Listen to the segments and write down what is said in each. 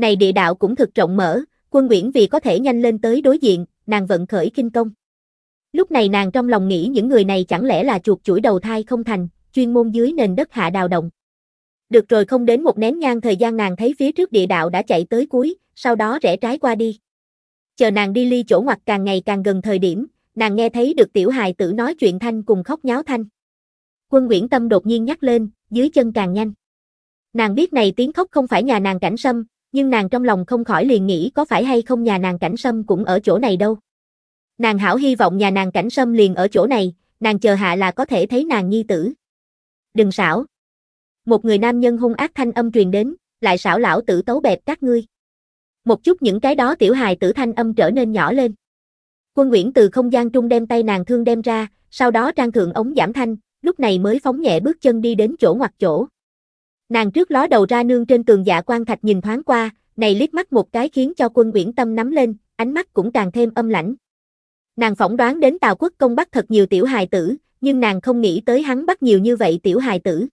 Này địa đạo cũng thực rộng mở, quân Nguyễn vì có thể nhanh lên tới đối diện, nàng vận khởi kinh công. Lúc này nàng trong lòng nghĩ những người này chẳng lẽ là chuột chuỗi đầu thai không thành, chuyên môn dưới nền đất hạ đào động. Được rồi không đến một nén nhang thời gian nàng thấy phía trước địa đạo đã chạy tới cuối, sau đó rẽ trái qua đi. Chờ nàng đi ly chỗ ngoặt càng ngày càng gần thời điểm, nàng nghe thấy được tiểu hài tử nói chuyện thanh cùng khóc nháo thanh. Quân Nguyễn Tâm đột nhiên nhắc lên, dưới chân càng nhanh. Nàng biết này tiếng khóc không phải nhà nàng cảnh sâm, nhưng nàng trong lòng không khỏi liền nghĩ có phải hay không nhà nàng cảnh sâm cũng ở chỗ này đâu. Nàng hảo hy vọng nhà nàng cảnh sâm liền ở chỗ này, nàng chờ hạ là có thể thấy nàng nhi tử. Đừng xảo. Một người nam nhân hung ác thanh âm truyền đến, lại xảo lão tử tấu bẹp các ngươi. Một chút những cái đó tiểu hài tử thanh âm trở nên nhỏ lên. Quân Nguyễn từ không gian trung đem tay nàng thương đem ra, sau đó trang thượng ống giảm thanh, lúc này mới phóng nhẹ bước chân đi đến chỗ ngoặt chỗ. Nàng trước ló đầu ra nương trên tường dạ quan thạch nhìn thoáng qua, này liếc mắt một cái khiến cho quân Nguyễn Tâm nắm lên, ánh mắt cũng càng thêm âm lãnh. Nàng phỏng đoán đến Tào Quốc công bắt thật nhiều tiểu hài tử, nhưng nàng không nghĩ tới hắn bắt nhiều như vậy tiểu hài tử.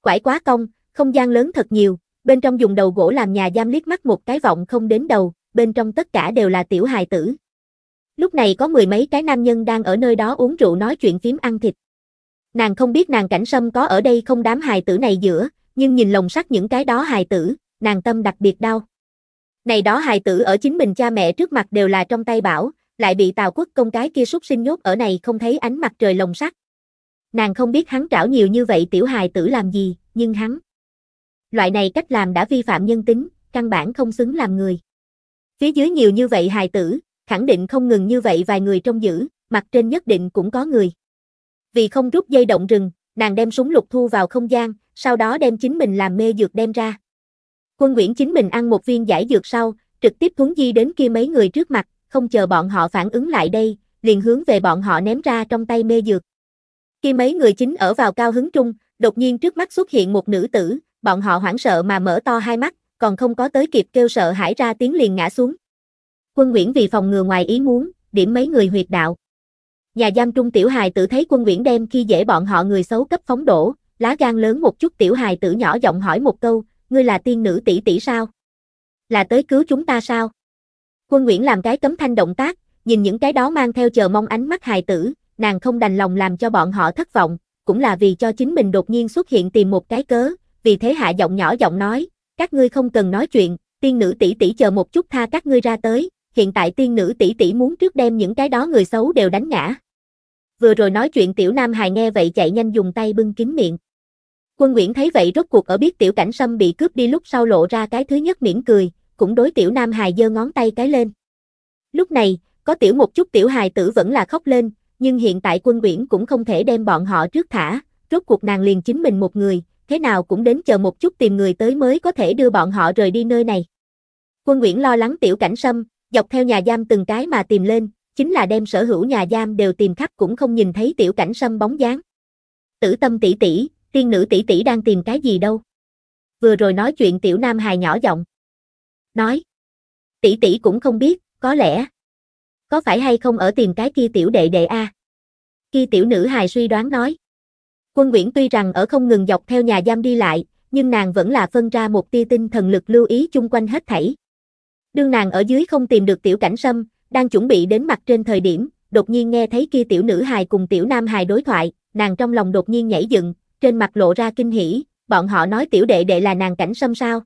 Quải quá công, không gian lớn thật nhiều, bên trong dùng đầu gỗ làm nhà giam liếc mắt một cái vọng không đến đầu, bên trong tất cả đều là tiểu hài tử. Lúc này có mười mấy cái nam nhân đang ở nơi đó uống rượu nói chuyện phím ăn thịt. Nàng không biết nàng cảnh sâm có ở đây không đám hài tử này giữa, nhưng nhìn lồng sắt những cái đó hài tử, nàng tâm đặc biệt đau. Này đó hài tử ở chính mình cha mẹ trước mặt đều là trong tay bảo, lại bị tào quốc công cái kia súc sinh nhốt ở này không thấy ánh mặt trời lồng sắt. Nàng không biết hắn trảo nhiều như vậy tiểu hài tử làm gì, nhưng hắn. Loại này cách làm đã vi phạm nhân tính, căn bản không xứng làm người. Phía dưới nhiều như vậy hài tử, khẳng định không ngừng như vậy vài người trong giữ, mặt trên nhất định cũng có người. Vì không rút dây động rừng, nàng đem súng lục thu vào không gian, sau đó đem chính mình làm mê dược đem ra. Quân Nguyễn chính mình ăn một viên giải dược sau, trực tiếp thuấn di đến kia mấy người trước mặt, không chờ bọn họ phản ứng lại đây, liền hướng về bọn họ ném ra trong tay mê dược. Khi mấy người chính ở vào cao hứng trung, đột nhiên trước mắt xuất hiện một nữ tử, bọn họ hoảng sợ mà mở to hai mắt, còn không có tới kịp kêu sợ hãi ra tiếng liền ngã xuống. Quân Nguyễn vì phòng ngừa ngoài ý muốn, điểm mấy người huyệt đạo. Nhà giam trung tiểu hài tử thấy quân Nguyễn đem khi dễ bọn họ người xấu cấp phóng đổ, lá gan lớn một chút tiểu hài tử nhỏ giọng hỏi một câu, ngươi là tiên nữ tỷ tỷ sao? Là tới cứu chúng ta sao? Quân Nguyễn làm cái cấm thanh động tác, nhìn những cái đó mang theo chờ mong ánh mắt hài tử, nàng không đành lòng làm cho bọn họ thất vọng, cũng là vì cho chính mình đột nhiên xuất hiện tìm một cái cớ, vì thế hạ giọng nhỏ giọng nói, các ngươi không cần nói chuyện, tiên nữ tỷ tỷ chờ một chút tha các ngươi ra tới, hiện tại tiên nữ tỷ tỷ muốn trước đem những cái đó người xấu đều đánh ngã vừa rồi nói chuyện tiểu nam hài nghe vậy chạy nhanh dùng tay bưng kín miệng. Quân Nguyễn thấy vậy rốt cuộc ở biết tiểu cảnh sâm bị cướp đi lúc sau lộ ra cái thứ nhất mỉm cười, cũng đối tiểu nam hài giơ ngón tay cái lên. Lúc này, có tiểu một chút tiểu hài tử vẫn là khóc lên, nhưng hiện tại quân Nguyễn cũng không thể đem bọn họ trước thả, rốt cuộc nàng liền chính mình một người, thế nào cũng đến chờ một chút tìm người tới mới có thể đưa bọn họ rời đi nơi này. Quân Nguyễn lo lắng tiểu cảnh sâm, dọc theo nhà giam từng cái mà tìm lên, chính là đem sở hữu nhà giam đều tìm khắp cũng không nhìn thấy tiểu cảnh sâm bóng dáng. Tử tâm tỷ tỷ, tiên nữ tỷ tỷ đang tìm cái gì đâu? Vừa rồi nói chuyện tiểu nam hài nhỏ giọng. Nói, tỷ tỷ cũng không biết, có lẽ. Có phải hay không ở tìm cái kia tiểu đệ đệ a? Kia tiểu nữ hài suy đoán nói. Quân Nguyễn tuy rằng ở không ngừng dọc theo nhà giam đi lại, nhưng nàng vẫn là phân ra một tia tinh thần lực lưu ý chung quanh hết thảy. Đương nàng ở dưới không tìm được tiểu cảnh sâm, đang chuẩn bị đến mặt trên thời điểm, đột nhiên nghe thấy kia tiểu nữ hài cùng tiểu nam hài đối thoại, nàng trong lòng đột nhiên nhảy dựng, trên mặt lộ ra kinh hỉ, bọn họ nói tiểu đệ đệ là nàng cảnh sâm sao.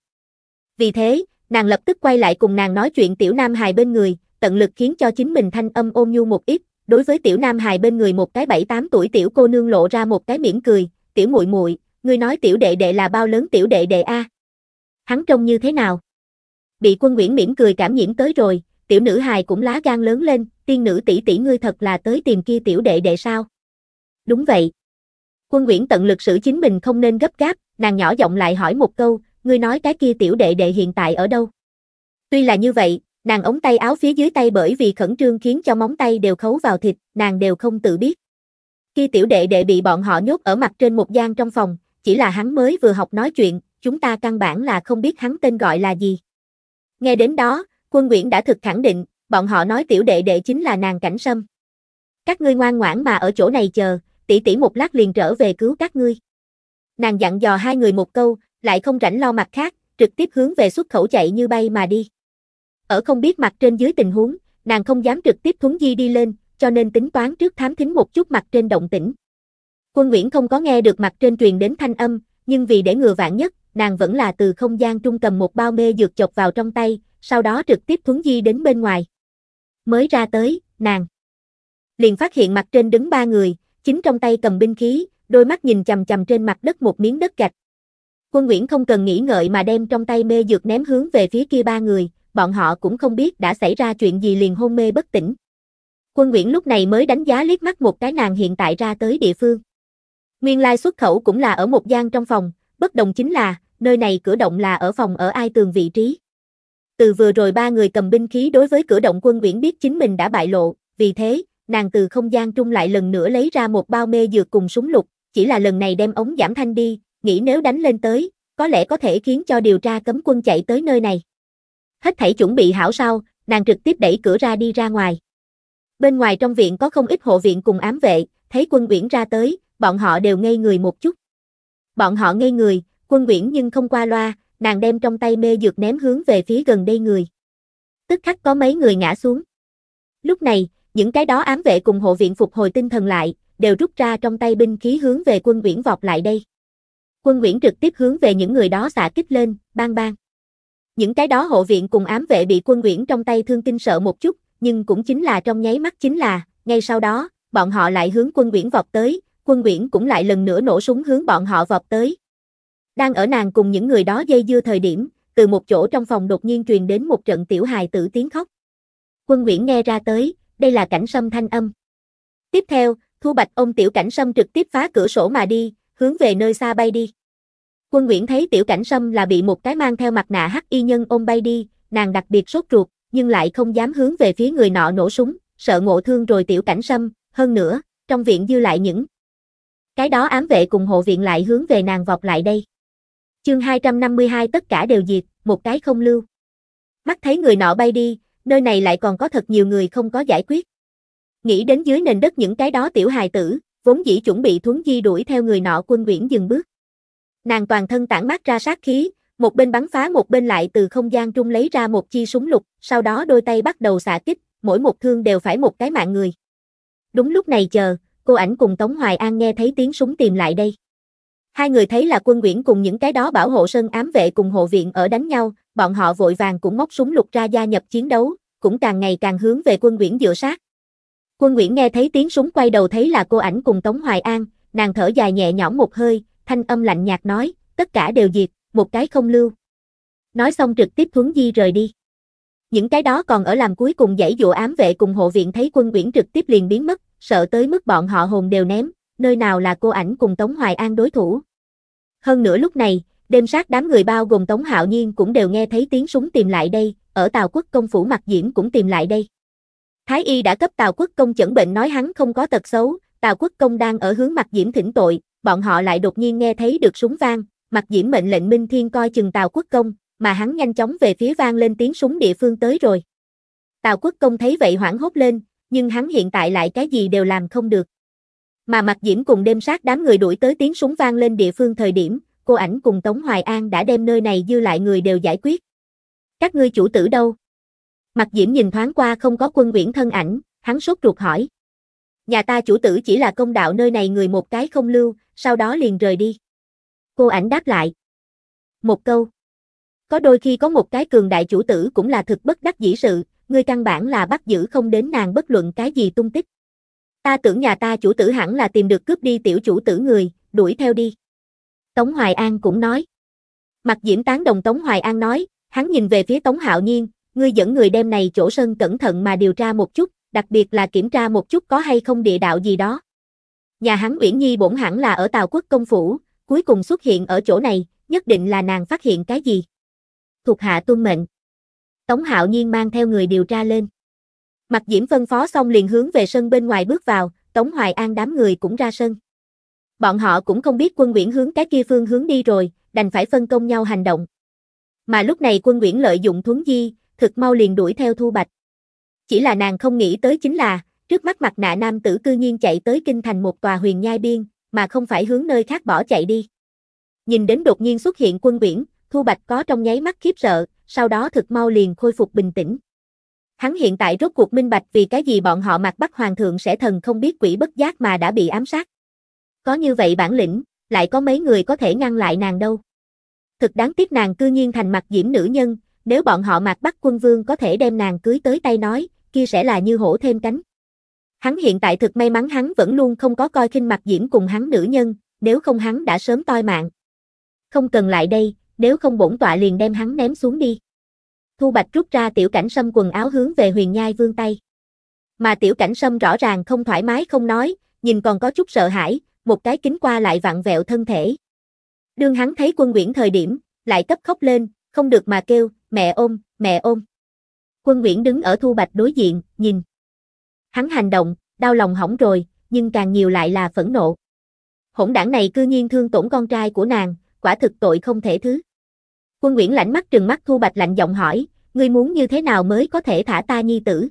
Vì thế, nàng lập tức quay lại cùng nàng nói chuyện tiểu nam hài bên người, tận lực khiến cho chính mình thanh âm ôn nhu một ít, đối với tiểu nam hài bên người một cái bảy tám tuổi tiểu cô nương lộ ra một cái mỉm cười, tiểu muội muội, ngươi nói tiểu đệ đệ là bao lớn tiểu đệ đệ a? Hắn trông như thế nào? Bị quân Nguyễn mỉm cười cảm nhiễm tới rồi, tiểu nữ hài cũng lá gan lớn lên, tiên nữ tỷ tỷ ngươi thật là tới tìm kia tiểu đệ đệ sao? Đúng vậy. Quân Nguyễn tận lực xử chính mình không nên gấp gáp, nàng nhỏ giọng lại hỏi một câu, ngươi nói cái kia tiểu đệ đệ hiện tại ở đâu? Tuy là như vậy, nàng ống tay áo phía dưới tay bởi vì khẩn trương khiến cho móng tay đều khấu vào thịt, nàng đều không tự biết. Khi tiểu đệ đệ bị bọn họ nhốt ở mặt trên một gian trong phòng, chỉ là hắn mới vừa học nói chuyện, chúng ta căn bản là không biết hắn tên gọi là gì. Nghe đến đó, Quân Nguyễn đã thực khẳng định, bọn họ nói tiểu đệ đệ chính là nàng cảnh sâm. Các ngươi ngoan ngoãn mà ở chỗ này chờ, tỷ tỷ một lát liền trở về cứu các ngươi. Nàng dặn dò hai người một câu, lại không rảnh lo mặt khác, trực tiếp hướng về xuất khẩu chạy như bay mà đi. Ở không biết mặt trên dưới tình huống, nàng không dám trực tiếp thúng di đi lên, cho nên tính toán trước thám thính một chút mặt trên động tĩnh. Quân Nguyễn không có nghe được mặt trên truyền đến thanh âm, nhưng vì để ngừa vạn nhất, nàng vẫn là từ không gian trung cầm một bao mê dược chọc vào trong tay, sau đó trực tiếp thuấn di đến bên ngoài. Mới ra tới, nàng liền phát hiện mặt trên đứng ba người, chính trong tay cầm binh khí, đôi mắt nhìn chầm chầm trên mặt đất một miếng đất gạch. Quân Nguyễn không cần nghĩ ngợi mà đem trong tay mê dược ném hướng về phía kia ba người, bọn họ cũng không biết đã xảy ra chuyện gì liền hôn mê bất tỉnh. Quân Nguyễn lúc này mới đánh giá liếc mắt một cái nàng hiện tại ra tới địa phương. Nguyên lai xuất khẩu cũng là ở một gian trong phòng, bất đồng chính là, nơi này cửa động là ở phòng ở ai tường vị trí. Từ vừa rồi ba người cầm binh khí đối với cửa động quân uyển biết chính mình đã bại lộ, vì thế, nàng từ không gian trung lại lần nữa lấy ra một bao mê dược cùng súng lục, chỉ là lần này đem ống giảm thanh đi, nghĩ nếu đánh lên tới, có lẽ có thể khiến cho điều tra cấm quân chạy tới nơi này. Hết thảy chuẩn bị hảo sau, nàng trực tiếp đẩy cửa ra đi ra ngoài. Bên ngoài trong viện có không ít hộ viện cùng ám vệ, thấy quân Uyển ra tới, bọn họ đều ngây người một chút. Bọn họ ngây người, quân Uyển nhưng không qua loa, nàng đem trong tay mê dược ném hướng về phía gần đây người. Tức khắc có mấy người ngã xuống. Lúc này, những cái đó ám vệ cùng hộ viện phục hồi tinh thần lại, đều rút ra trong tay binh khí hướng về quân Uyển vọt lại đây. Quân Uyển trực tiếp hướng về những người đó xả kích lên, bang bang. Những cái đó hộ viện cùng ám vệ bị quân Uyển trong tay thương kinh sợ một chút, nhưng cũng chính là trong nháy mắt chính là, ngay sau đó, bọn họ lại hướng quân Uyển vọt tới, quân Uyển cũng lại lần nữa nổ súng hướng bọn họ vọt tới, đang ở nàng cùng những người đó dây dưa thời điểm, từ một chỗ trong phòng đột nhiên truyền đến một trận tiểu hài tử tiếng khóc. Quân Nguyễn nghe ra tới, đây là cảnh sâm thanh âm. Tiếp theo, Thu Bạch ôm tiểu cảnh sâm trực tiếp phá cửa sổ mà đi, hướng về nơi xa bay đi. Quân Nguyễn thấy tiểu cảnh sâm là bị một cái mang theo mặt nạ hắc y nhân ôm bay đi, nàng đặc biệt sốt ruột, nhưng lại không dám hướng về phía người nọ nổ súng, sợ ngộ thương rồi tiểu cảnh sâm, hơn nữa, trong viện dư lại những cái đó ám vệ cùng hộ viện lại hướng về nàng vọt lại đây. Chương 252 tất cả đều diệt, một cái không lưu. Mắt thấy người nọ bay đi, nơi này lại còn có thật nhiều người không có giải quyết. Nghĩ đến dưới nền đất những cái đó tiểu hài tử, vốn dĩ chuẩn bị thuấn di đuổi theo người nọ quân quyển dừng bước. Nàng toàn thân tản mát ra sát khí, một bên bắn phá một bên lại từ không gian trung lấy ra một chi súng lục, sau đó đôi tay bắt đầu xạ kích, mỗi một thương đều phải một cái mạng người. Đúng lúc này chờ, cô ảnh cùng Tống Hoài An nghe thấy tiếng súng tìm lại đây. Hai người thấy là quân Nguyễn cùng những cái đó bảo hộ sơn ám vệ cùng hộ viện ở đánh nhau, bọn họ vội vàng cũng móc súng lục ra gia nhập chiến đấu, cũng càng ngày càng hướng về quân Nguyễn dựa sát. Quân Nguyễn nghe thấy tiếng súng quay đầu thấy là cô ảnh cùng Tống Hoài An, nàng thở dài nhẹ nhõm một hơi, thanh âm lạnh nhạt nói, tất cả đều diệt, một cái không lưu. Nói xong trực tiếp thuấn di rời đi. Những cái đó còn ở làm cuối cùng dãy dụ ám vệ cùng hộ viện thấy quân Nguyễn trực tiếp liền biến mất, sợ tới mức bọn họ hồn đều ném, nơi nào là cô ảnh cùng Tống Hoài An đối thủ, hơn nữa lúc này, đêm sát đám người bao gồm Tống Hạo Nhiên cũng đều nghe thấy tiếng súng tìm lại đây, ở Tào Quốc công phủ mặt diễm cũng tìm lại đây. Thái y đã cấp Tào Quốc công chẩn bệnh nói hắn không có tật xấu, Tào Quốc công đang ở hướng mặt diễm thỉnh tội, bọn họ lại đột nhiên nghe thấy được súng vang, mặt diễm mệnh lệnh Minh Thiên coi chừng Tào Quốc công, mà hắn nhanh chóng về phía vang lên tiếng súng địa phương tới rồi. Tào Quốc công thấy vậy hoảng hốt lên, nhưng hắn hiện tại lại cái gì đều làm không được mà mặt diễm cùng đêm sát đám người đuổi tới tiếng súng vang lên địa phương thời điểm, cô ảnh cùng Tống Hoài An đã đem nơi này dư lại người đều giải quyết. Các ngươi chủ tử đâu? Mặt diễm nhìn thoáng qua không có quân quyển thân ảnh, hắn sốt ruột hỏi. Nhà ta chủ tử chỉ là công đạo nơi này người một cái không lưu, sau đó liền rời đi. Cô ảnh đáp lại. Một câu. Có đôi khi có một cái cường đại chủ tử cũng là thực bất đắc dĩ sự, người căn bản là bắt giữ không đến nàng bất luận cái gì tung tích. Ta tưởng nhà ta chủ tử hẳn là tìm được cướp đi tiểu chủ tử người, đuổi theo đi. Tống Hoài An cũng nói. Mặt diễm tán đồng Tống Hoài An nói, hắn nhìn về phía Tống Hạo Nhiên, ngươi dẫn người đem này chỗ sân cẩn thận mà điều tra một chút, đặc biệt là kiểm tra một chút có hay không địa đạo gì đó. Nhà hắn Uyển Nhi bổn hẳn là ở Tào Quốc Công Phủ, cuối cùng xuất hiện ở chỗ này, nhất định là nàng phát hiện cái gì. Thuộc hạ tuân mệnh. Tống Hạo Nhiên mang theo người điều tra lên. Mặt Diễm phân phó xong liền hướng về sân bên ngoài bước vào, Tống Hoài An đám người cũng ra sân. Bọn họ cũng không biết quân Nguyễn hướng cái kia phương hướng đi rồi, đành phải phân công nhau hành động. Mà lúc này quân Nguyễn lợi dụng thuấn di, thực mau liền đuổi theo Thu Bạch. Chỉ là nàng không nghĩ tới chính là, trước mắt mặt nạ nam tử cư nhiên chạy tới kinh thành một tòa huyền nhai biên, mà không phải hướng nơi khác bỏ chạy đi. Nhìn đến đột nhiên xuất hiện quân Nguyễn, Thu Bạch có trong nháy mắt khiếp sợ, sau đó thực mau liền khôi phục bình tĩnh. Hắn hiện tại rốt cuộc minh bạch vì cái gì bọn họ mặc bắt Hoàng thượng sẽ thần không biết quỷ bất giác mà đã bị ám sát. Có như vậy bản lĩnh, lại có mấy người có thể ngăn lại nàng đâu. Thực đáng tiếc nàng cư nhiên thành mặt diễm nữ nhân, nếu bọn họ mặc bắt quân vương có thể đem nàng cưới tới tay nói, kia sẽ là như hổ thêm cánh. Hắn hiện tại thực may mắn hắn vẫn luôn không có coi khinh mặt diễm cùng hắn nữ nhân, nếu không hắn đã sớm toi mạng. Không cần lại đây, nếu không bổn tọa liền đem hắn ném xuống đi. Thu Bạch rút ra tiểu cảnh sâm quần áo hướng về huyền nhai vương tay. Mà tiểu cảnh sâm rõ ràng không thoải mái không nói, nhìn còn có chút sợ hãi, một cái kính qua lại vặn vẹo thân thể. Đương hắn thấy quân Nguyễn thời điểm, lại cấp khóc lên, không được mà kêu, mẹ ôm, mẹ ôm. Quân Nguyễn đứng ở Thu Bạch đối diện, nhìn. Hắn hành động, đau lòng hỏng rồi, nhưng càng nhiều lại là phẫn nộ. Hỗn đảng này cư nhiên thương tổn con trai của nàng, quả thực tội không thể thứ. Quân Uyển lãnh mắt trừng mắt Thu Bạch lạnh giọng hỏi, ngươi muốn như thế nào mới có thể thả ta nhi tử?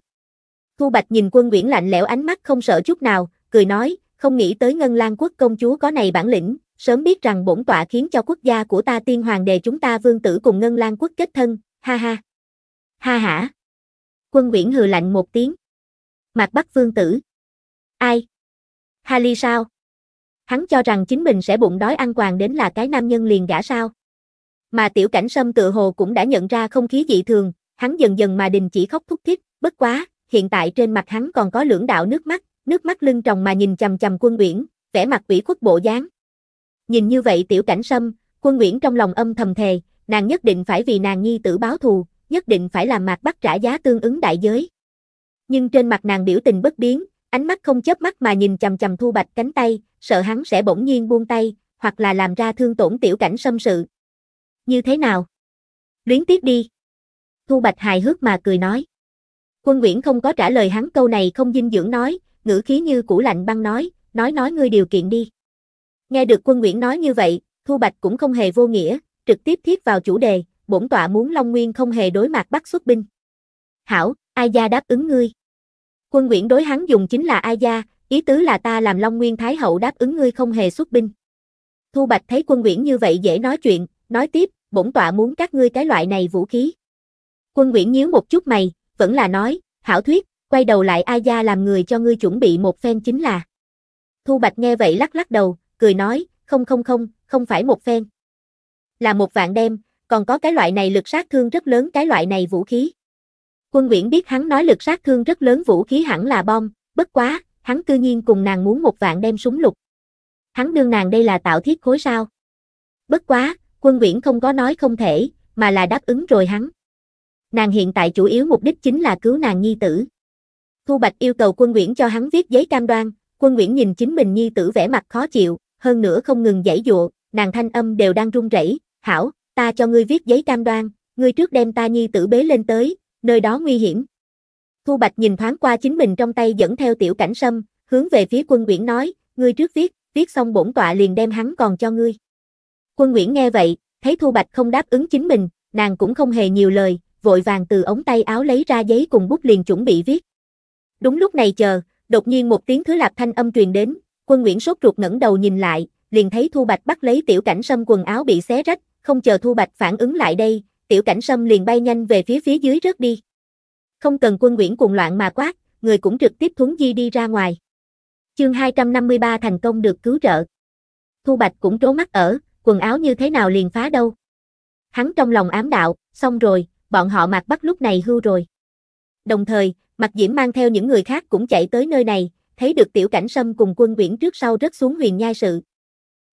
Thu Bạch nhìn quân Uyển lạnh lẽo ánh mắt không sợ chút nào, cười nói, không nghĩ tới Ngân Lan quốc công chúa có này bản lĩnh, sớm biết rằng bổn tọa khiến cho quốc gia của ta tiên hoàng đề chúng ta vương tử cùng Ngân Lan quốc kết thân, ha ha. Ha hả. Quân Uyển hừ lạnh một tiếng. Mạc Bắc vương tử. Ai? Ha ly sao? Hắn cho rằng chính mình sẽ bụng đói ăn quàng đến là cái nam nhân liền gã sao? mà tiểu cảnh sâm tự hồ cũng đã nhận ra không khí dị thường, hắn dần dần mà đình chỉ khóc thúc thích, bất quá, hiện tại trên mặt hắn còn có lưỡng đạo nước mắt, nước mắt lưng tròng mà nhìn chầm chầm quân nguyễn, vẻ mặt ủy khuất bộ dáng. Nhìn như vậy tiểu cảnh sâm, quân nguyễn trong lòng âm thầm thề, nàng nhất định phải vì nàng nhi tử báo thù, nhất định phải làm mạc bắt trả giá tương ứng đại giới. Nhưng trên mặt nàng biểu tình bất biến, ánh mắt không chớp mắt mà nhìn chầm chầm thu bạch cánh tay, sợ hắn sẽ bỗng nhiên buông tay, hoặc là làm ra thương tổn tiểu cảnh sâm sự, như thế nào? Luyến tiếp đi. Thu Bạch hài hước mà cười nói. Quân Nguyễn không có trả lời hắn câu này không dinh dưỡng nói, ngữ khí như củ lạnh băng nói, nói nói ngươi điều kiện đi. Nghe được quân Nguyễn nói như vậy, Thu Bạch cũng không hề vô nghĩa, trực tiếp thiết vào chủ đề, bổn tọa muốn Long Nguyên không hề đối mặt bắt xuất binh. Hảo, Ai Gia đáp ứng ngươi. Quân Nguyễn đối hắn dùng chính là Ai Gia, ý tứ là ta làm Long Nguyên Thái Hậu đáp ứng ngươi không hề xuất binh. Thu Bạch thấy quân Nguyễn như vậy dễ nói chuyện, nói tiếp, bổn tọa muốn các ngươi cái loại này vũ khí. Quân Nguyễn nhíu một chút mày, vẫn là nói, hảo thuyết, quay đầu lại A Gia làm người cho ngươi chuẩn bị một phen chính là. Thu Bạch nghe vậy lắc lắc đầu, cười nói, không không không, không phải một phen. Là một vạn đem, còn có cái loại này lực sát thương rất lớn cái loại này vũ khí. Quân Nguyễn biết hắn nói lực sát thương rất lớn vũ khí hẳn là bom, bất quá, hắn cư nhiên cùng nàng muốn một vạn đem súng lục. Hắn đương nàng đây là tạo thiết khối sao. Bất quá, Quân Viễn không có nói không thể, mà là đáp ứng rồi hắn. Nàng hiện tại chủ yếu mục đích chính là cứu nàng nhi tử. Thu Bạch yêu cầu quân Viễn cho hắn viết giấy cam đoan, quân Viễn nhìn chính mình nhi tử vẻ mặt khó chịu, hơn nữa không ngừng giãy dụa, nàng thanh âm đều đang run rẩy, "Hảo, ta cho ngươi viết giấy cam đoan, ngươi trước đem ta nhi tử bế lên tới, nơi đó nguy hiểm." Thu Bạch nhìn thoáng qua chính mình trong tay dẫn theo tiểu cảnh sâm, hướng về phía quân Viễn nói, "Ngươi trước viết, viết xong bổn tọa liền đem hắn còn cho ngươi." Quân Nguyễn nghe vậy, thấy Thu Bạch không đáp ứng chính mình, nàng cũng không hề nhiều lời, vội vàng từ ống tay áo lấy ra giấy cùng bút liền chuẩn bị viết. Đúng lúc này chờ, đột nhiên một tiếng thứ lạp thanh âm truyền đến, quân Nguyễn sốt ruột ngẩng đầu nhìn lại, liền thấy Thu Bạch bắt lấy tiểu cảnh sâm quần áo bị xé rách, không chờ Thu Bạch phản ứng lại đây, tiểu cảnh sâm liền bay nhanh về phía phía dưới rớt đi. Không cần quân Nguyễn cuồng loạn mà quát, người cũng trực tiếp thuấn di đi ra ngoài. Chương 253 thành công được cứu trợ. Thu Bạch cũng trố mắt ở, quần áo như thế nào liền phá đâu. Hắn trong lòng ám đạo, xong rồi, bọn họ mặc bắt lúc này hưu rồi. Đồng thời, Mặc Diễm mang theo những người khác cũng chạy tới nơi này, thấy được tiểu cảnh sâm cùng quân quyển trước sau rất xuống huyền nhai sự.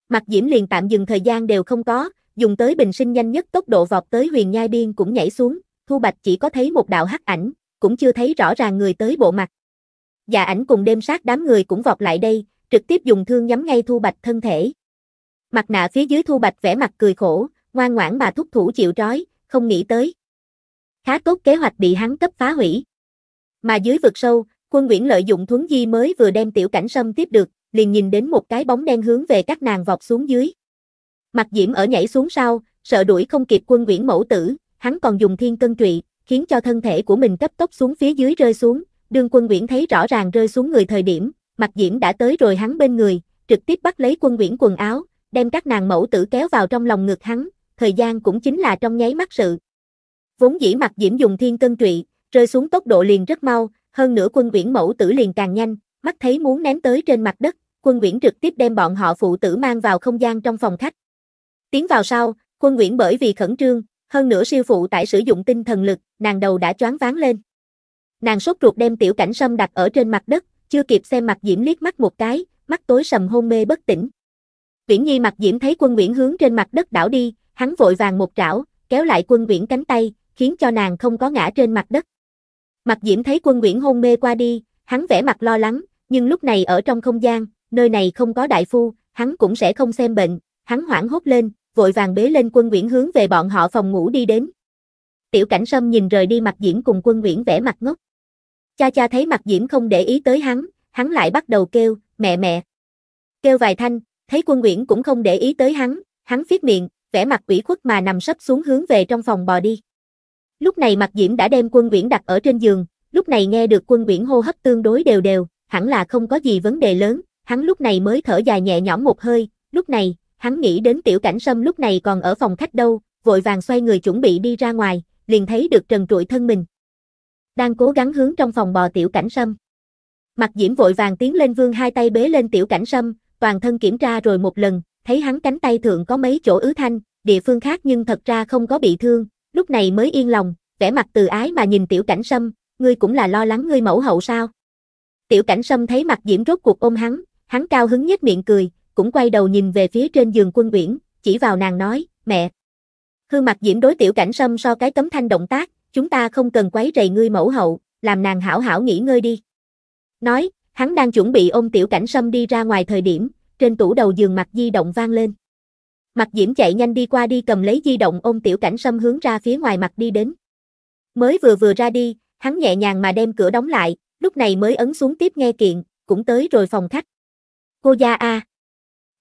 Mặc Diễm liền tạm dừng thời gian đều không có, dùng tới bình sinh nhanh nhất tốc độ vọt tới huyền nhai biên cũng nhảy xuống, Thu Bạch chỉ có thấy một đạo hắc ảnh, cũng chưa thấy rõ ràng người tới bộ mặt. Dạ ảnh cùng đêm sát đám người cũng vọt lại đây, trực tiếp dùng thương nhắm ngay Thu Bạch thân thể. Mặt nạ phía dưới Thu Bạch vẻ mặt cười khổ, ngoan ngoãn bà thúc thủ chịu trói, không nghĩ tới. Khá tốt kế hoạch bị hắn cấp phá hủy. Mà dưới vực sâu, quân Nguyễn lợi dụng thuấn di mới vừa đem tiểu cảnh sâm tiếp được, liền nhìn đến một cái bóng đen hướng về các nàng vọt xuống dưới. Mặt diễm ở nhảy xuống sau, sợ đuổi không kịp quân Nguyễn mẫu tử, hắn còn dùng thiên cân trụy, khiến cho thân thể của mình cấp tốc xuống phía dưới rơi xuống, đương quân Nguyễn thấy rõ ràng rơi xuống người thời điểm, mặt diễm đã tới rồi hắn bên người, trực tiếp bắt lấy quân Nguyễn quần áo, đem các nàng mẫu tử kéo vào trong lòng ngực hắn, thời gian cũng chính là trong nháy mắt sự. Vốn dĩ mặt diễm dùng thiên cân trụy, rơi xuống tốc độ liền rất mau, hơn nữa quân quyển mẫu tử liền càng nhanh, mắt thấy muốn ném tới trên mặt đất, quân quyển trực tiếp đem bọn họ phụ tử mang vào không gian trong phòng khách. Tiến vào sau, quân quyển bởi vì khẩn trương, hơn nữa siêu phụ tại sử dụng tinh thần lực, nàng đầu đã choáng váng lên. Nàng sốt ruột đem tiểu cảnh sâm đặt ở trên mặt đất, chưa kịp xem mặt diễm liếc mắt một cái, mắt tối sầm hôn mê bất tỉnh. Viễn Nhi mặt diễm thấy quân Viễn hướng trên mặt đất đảo đi, hắn vội vàng một trảo, kéo lại quân Viễn cánh tay, khiến cho nàng không có ngã trên mặt đất. Mặt diễm thấy quân Viễn hôn mê qua đi, hắn vẻ mặt lo lắng, nhưng lúc này ở trong không gian, nơi này không có đại phu, hắn cũng sẽ không xem bệnh, hắn hoảng hốt lên, vội vàng bế lên quân Viễn hướng về bọn họ phòng ngủ đi đến. Tiểu cảnh sâm nhìn rời đi mặt diễm cùng quân Viễn vẻ mặt ngốc. Cha cha thấy mặt diễm không để ý tới hắn, hắn lại bắt đầu kêu, mẹ mẹ. Kêu vài thanh, Thấy quân uyển cũng không để ý tới hắn, hắn phiết miệng, vẻ mặt ủy khuất mà nằm sấp xuống hướng về trong phòng bò đi. Lúc này Mạc Diễm đã đem quân uyển đặt ở trên giường, lúc này nghe được quân uyển hô hấp tương đối đều đều, hẳn là không có gì vấn đề lớn, hắn lúc này mới thở dài nhẹ nhõm một hơi, lúc này, hắn nghĩ đến tiểu cảnh sâm lúc này còn ở phòng khách đâu, vội vàng xoay người chuẩn bị đi ra ngoài, liền thấy được trần trụi thân mình. Đang cố gắng hướng trong phòng bò tiểu cảnh sâm. Mặt diễm vội vàng tiến lên vương hai tay bế lên tiểu cảnh sâm, toàn thân kiểm tra rồi một lần, thấy hắn cánh tay thượng có mấy chỗ ứ thanh, địa phương khác nhưng thật ra không có bị thương, lúc này mới yên lòng, vẻ mặt từ ái mà nhìn tiểu cảnh sâm, ngươi cũng là lo lắng ngươi mẫu hậu sao. Tiểu cảnh sâm thấy mặt diễm rốt cuộc ôm hắn, hắn cao hứng nhất miệng cười, cũng quay đầu nhìn về phía trên giường quân uyển, chỉ vào nàng nói, mẹ. Hương mặt diễm đối tiểu cảnh sâm so cái tấm thanh động tác, chúng ta không cần quấy rầy ngươi mẫu hậu, làm nàng hảo hảo nghỉ ngơi đi. Nói, Hắn đang chuẩn bị ôm tiểu cảnh sâm đi ra ngoài thời điểm, trên tủ đầu giường mặt di động vang lên. Mặt diễm chạy nhanh đi qua đi cầm lấy di động ôm tiểu cảnh sâm hướng ra phía ngoài mặt đi đến. Mới vừa vừa ra đi, hắn nhẹ nhàng mà đem cửa đóng lại, lúc này mới ấn xuống tiếp nghe kiện, cũng tới rồi phòng khách. Cô gia A.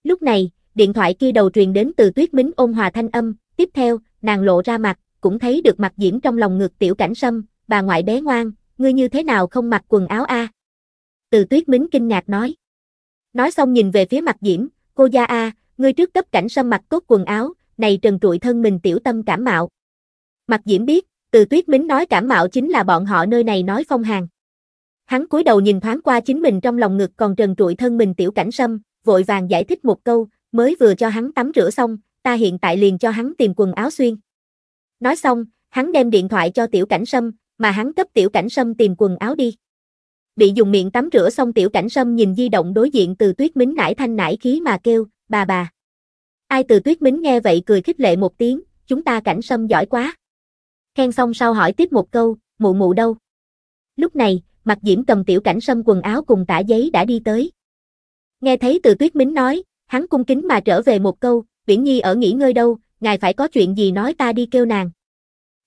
Lúc này, điện thoại kia đầu truyền đến từ tuyết mính ôn hòa thanh âm, tiếp theo, nàng lộ ra mặt, cũng thấy được mặt diễm trong lòng ngực tiểu cảnh sâm, bà ngoại bé ngoan, ngươi như thế nào không mặc quần áo A từ tuyết mính kinh ngạc nói. Nói xong nhìn về phía mặt diễm, cô gia A, ngươi trước cấp cảnh sâm mặc tốt quần áo, này trần trụi thân mình tiểu tâm cảm mạo. Mặt diễm biết, từ tuyết mính nói cảm mạo chính là bọn họ nơi này nói phong hàng. Hắn cúi đầu nhìn thoáng qua chính mình trong lòng ngực còn trần trụi thân mình tiểu cảnh sâm, vội vàng giải thích một câu, mới vừa cho hắn tắm rửa xong, ta hiện tại liền cho hắn tìm quần áo xuyên. Nói xong, hắn đem điện thoại cho tiểu cảnh sâm, mà hắn cấp tiểu cảnh sâm tìm quần áo đi bị dùng miệng tắm rửa xong tiểu cảnh sâm nhìn di động đối diện từ tuyết mính nải thanh nải khí mà kêu, bà bà. Ai từ tuyết mính nghe vậy cười khích lệ một tiếng, chúng ta cảnh sâm giỏi quá. Khen xong sau hỏi tiếp một câu, mụ mụ đâu? Lúc này, mặt diễm cầm tiểu cảnh sâm quần áo cùng tả giấy đã đi tới. Nghe thấy từ tuyết mính nói, hắn cung kính mà trở về một câu, viễn nhi ở nghỉ ngơi đâu, ngài phải có chuyện gì nói ta đi kêu nàng.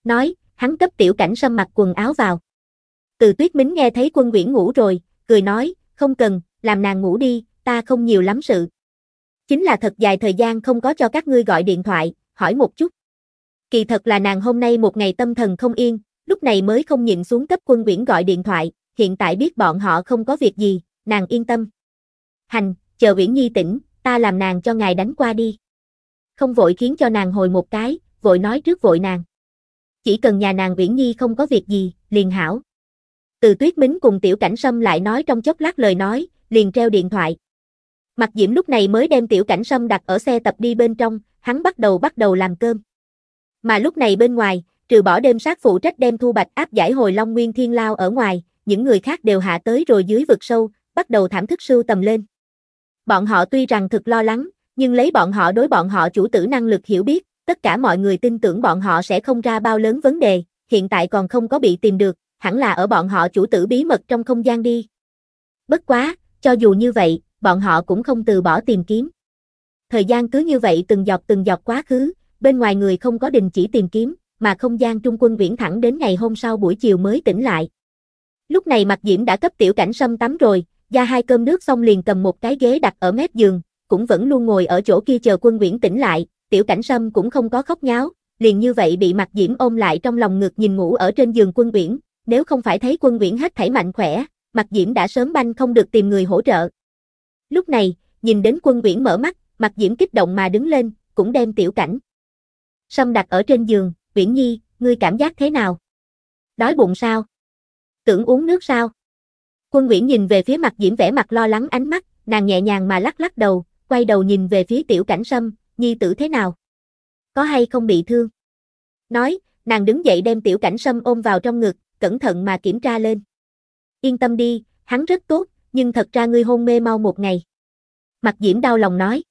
Nói, hắn cấp tiểu cảnh sâm mặc quần áo vào. Từ tuyết mính nghe thấy quân Nguyễn ngủ rồi, cười nói, không cần, làm nàng ngủ đi, ta không nhiều lắm sự. Chính là thật dài thời gian không có cho các ngươi gọi điện thoại, hỏi một chút. Kỳ thật là nàng hôm nay một ngày tâm thần không yên, lúc này mới không nhịn xuống cấp quân Nguyễn gọi điện thoại, hiện tại biết bọn họ không có việc gì, nàng yên tâm. Hành, chờ Nguyễn Nhi tỉnh, ta làm nàng cho ngài đánh qua đi. Không vội khiến cho nàng hồi một cái, vội nói trước vội nàng. Chỉ cần nhà nàng Nguyễn Nhi không có việc gì, liền hảo. Từ tuyết mính cùng tiểu cảnh sâm lại nói trong chốc lát lời nói, liền treo điện thoại. Mặc diễm lúc này mới đem tiểu cảnh sâm đặt ở xe tập đi bên trong, hắn bắt đầu bắt đầu làm cơm. Mà lúc này bên ngoài, trừ bỏ đêm sát phụ trách đem thu bạch áp giải hồi Long Nguyên Thiên Lao ở ngoài, những người khác đều hạ tới rồi dưới vực sâu, bắt đầu thảm thức sưu tầm lên. Bọn họ tuy rằng thực lo lắng, nhưng lấy bọn họ đối bọn họ chủ tử năng lực hiểu biết, tất cả mọi người tin tưởng bọn họ sẽ không ra bao lớn vấn đề, hiện tại còn không có bị tìm được, hẳn là ở bọn họ chủ tử bí mật trong không gian đi. Bất quá, cho dù như vậy, bọn họ cũng không từ bỏ tìm kiếm. Thời gian cứ như vậy từng dọc từng dọc quá khứ, bên ngoài người không có đình chỉ tìm kiếm, mà không gian trung quân viễn thẳng đến ngày hôm sau buổi chiều mới tỉnh lại. Lúc này Mạc Diễm đã cấp tiểu cảnh sâm tắm rồi, ra hai cơm nước xong liền cầm một cái ghế đặt ở mép giường, cũng vẫn luôn ngồi ở chỗ kia chờ quân viễn tỉnh lại, tiểu cảnh sâm cũng không có khóc nháo, liền như vậy bị Mạc Diễm ôm lại trong lòng ngực nhìn ngủ ở trên giường quân viễn, nếu không phải thấy quân Nguyễn hết thảy mạnh khỏe, mặt Diễm đã sớm banh không được tìm người hỗ trợ. Lúc này, nhìn đến quân Nguyễn mở mắt, mặt Diễm kích động mà đứng lên, cũng đem tiểu cảnh. Sâm đặt ở trên giường, Nguyễn Nhi, ngươi cảm giác thế nào? Đói bụng sao? Tưởng uống nước sao? Quân Nguyễn nhìn về phía mặt Diễm vẻ mặt lo lắng ánh mắt, nàng nhẹ nhàng mà lắc lắc đầu, quay đầu nhìn về phía tiểu cảnh sâm, Nhi tử thế nào? Có hay không bị thương? Nói, nàng đứng dậy đem tiểu cảnh sâm ôm vào trong ngực, cẩn thận mà kiểm tra lên. Yên tâm đi, hắn rất tốt, nhưng thật ra ngươi hôn mê mau một ngày. Mặt diễm đau lòng nói.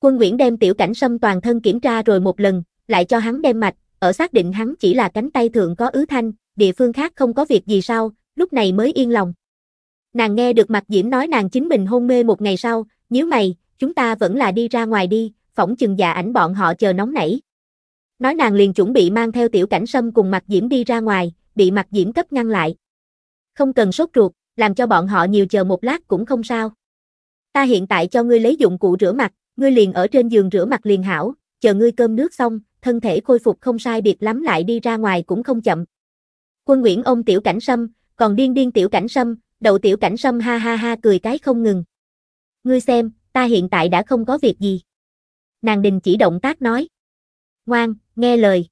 Quân Nguyễn đem tiểu cảnh sâm toàn thân kiểm tra rồi một lần, lại cho hắn đem mạch, ở xác định hắn chỉ là cánh tay thượng có ứ thanh, địa phương khác không có việc gì sao, lúc này mới yên lòng. Nàng nghe được mặt diễm nói nàng chính mình hôn mê một ngày sau, nếu mày, chúng ta vẫn là đi ra ngoài đi, phỏng chừng già ảnh bọn họ chờ nóng nảy. Nói nàng liền chuẩn bị mang theo tiểu cảnh sâm cùng mặt diễm đi ra ngoài, bị mặt diễm cấp ngăn lại. Không cần sốt ruột, làm cho bọn họ nhiều chờ một lát cũng không sao. Ta hiện tại cho ngươi lấy dụng cụ rửa mặt, ngươi liền ở trên giường rửa mặt liền hảo, chờ ngươi cơm nước xong, thân thể khôi phục không sai biệt lắm lại đi ra ngoài cũng không chậm. Quân Nguyễn ôm tiểu cảnh sâm, còn điên điên tiểu cảnh sâm, đầu tiểu cảnh sâm ha ha ha cười cái không ngừng. Ngươi xem, ta hiện tại đã không có việc gì. Nàng đình chỉ động tác nói. Ngoan, nghe lời.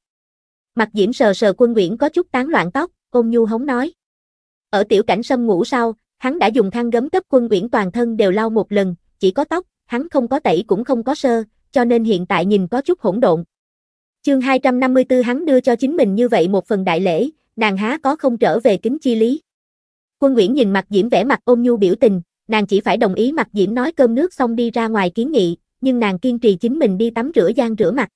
Mặt diễm sờ sờ quân Nguyễn có chút tán loạn tóc, ôn nhu hống nói. Ở tiểu cảnh sâm ngủ sau, hắn đã dùng khăn gấm cấp quân Nguyễn toàn thân đều lau một lần, chỉ có tóc, hắn không có tẩy cũng không có sơ, cho nên hiện tại nhìn có chút hỗn độn. Chương 254 hắn đưa cho chính mình như vậy một phần đại lễ, nàng há có không trở về kính chi lý. Quân Nguyễn nhìn mặt Diễm vẻ mặt ôm nhu biểu tình, nàng chỉ phải đồng ý mặt Diễm nói cơm nước xong đi ra ngoài kiến nghị, nhưng nàng kiên trì chính mình đi tắm rửa gian rửa mặt.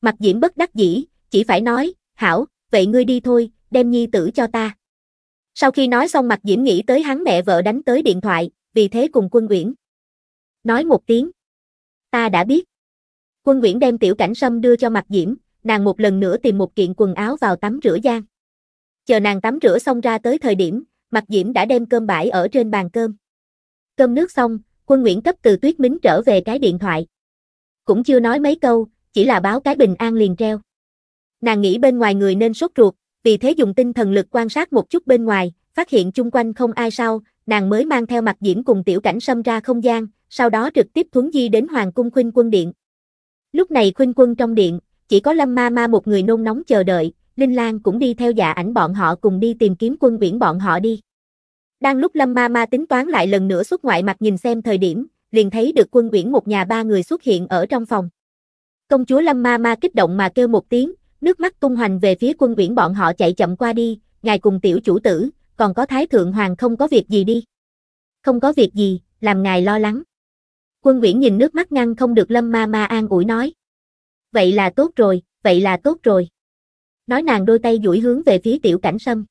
Mặt Diễm bất đắc dĩ, chỉ phải nói, hảo, vậy ngươi đi thôi, đem nhi tử cho ta. Sau khi nói xong mặt Diễm nghĩ tới hắn mẹ vợ đánh tới điện thoại, vì thế cùng quân Uyển. Nói một tiếng. Ta đã biết. Quân Uyển đem tiểu cảnh sâm đưa cho mặt Diễm, nàng một lần nữa tìm một kiện quần áo vào tắm rửa gian. Chờ nàng tắm rửa xong ra tới thời điểm, mặt Diễm đã đem cơm bãi ở trên bàn cơm. Cơm nước xong, quân Uyển cấp từ tuyết mính trở về cái điện thoại. Cũng chưa nói mấy câu, chỉ là báo cái bình an liền treo. Nàng nghĩ bên ngoài người nên sốt ruột, vì thế dùng tinh thần lực quan sát một chút bên ngoài, phát hiện chung quanh không ai sau, nàng mới mang theo mặt diễm cùng tiểu cảnh xâm ra không gian, sau đó trực tiếp thuấn di đến hoàng cung khuynh quân điện. Lúc này khuynh quân trong điện, chỉ có lâm ma ma một người nôn nóng chờ đợi, Linh Lan cũng đi theo dạ ảnh bọn họ cùng đi tìm kiếm quân uyển bọn họ đi. Đang lúc lâm ma ma tính toán lại lần nữa xuất ngoại mặt nhìn xem thời điểm, liền thấy được quân uyển một nhà ba người xuất hiện ở trong phòng. Công chúa lâm ma ma kích động mà kêu một tiếng, nước mắt tung hoành về phía quân uyển bọn họ chạy chậm qua đi, ngài cùng tiểu chủ tử, còn có thái thượng hoàng không có việc gì đi. Không có việc gì, làm ngài lo lắng. Quân uyển nhìn nước mắt ngăn không được lâm ma ma an ủi nói. Vậy là tốt rồi, vậy là tốt rồi. Nói nàng đôi tay duỗi hướng về phía tiểu cảnh sâm.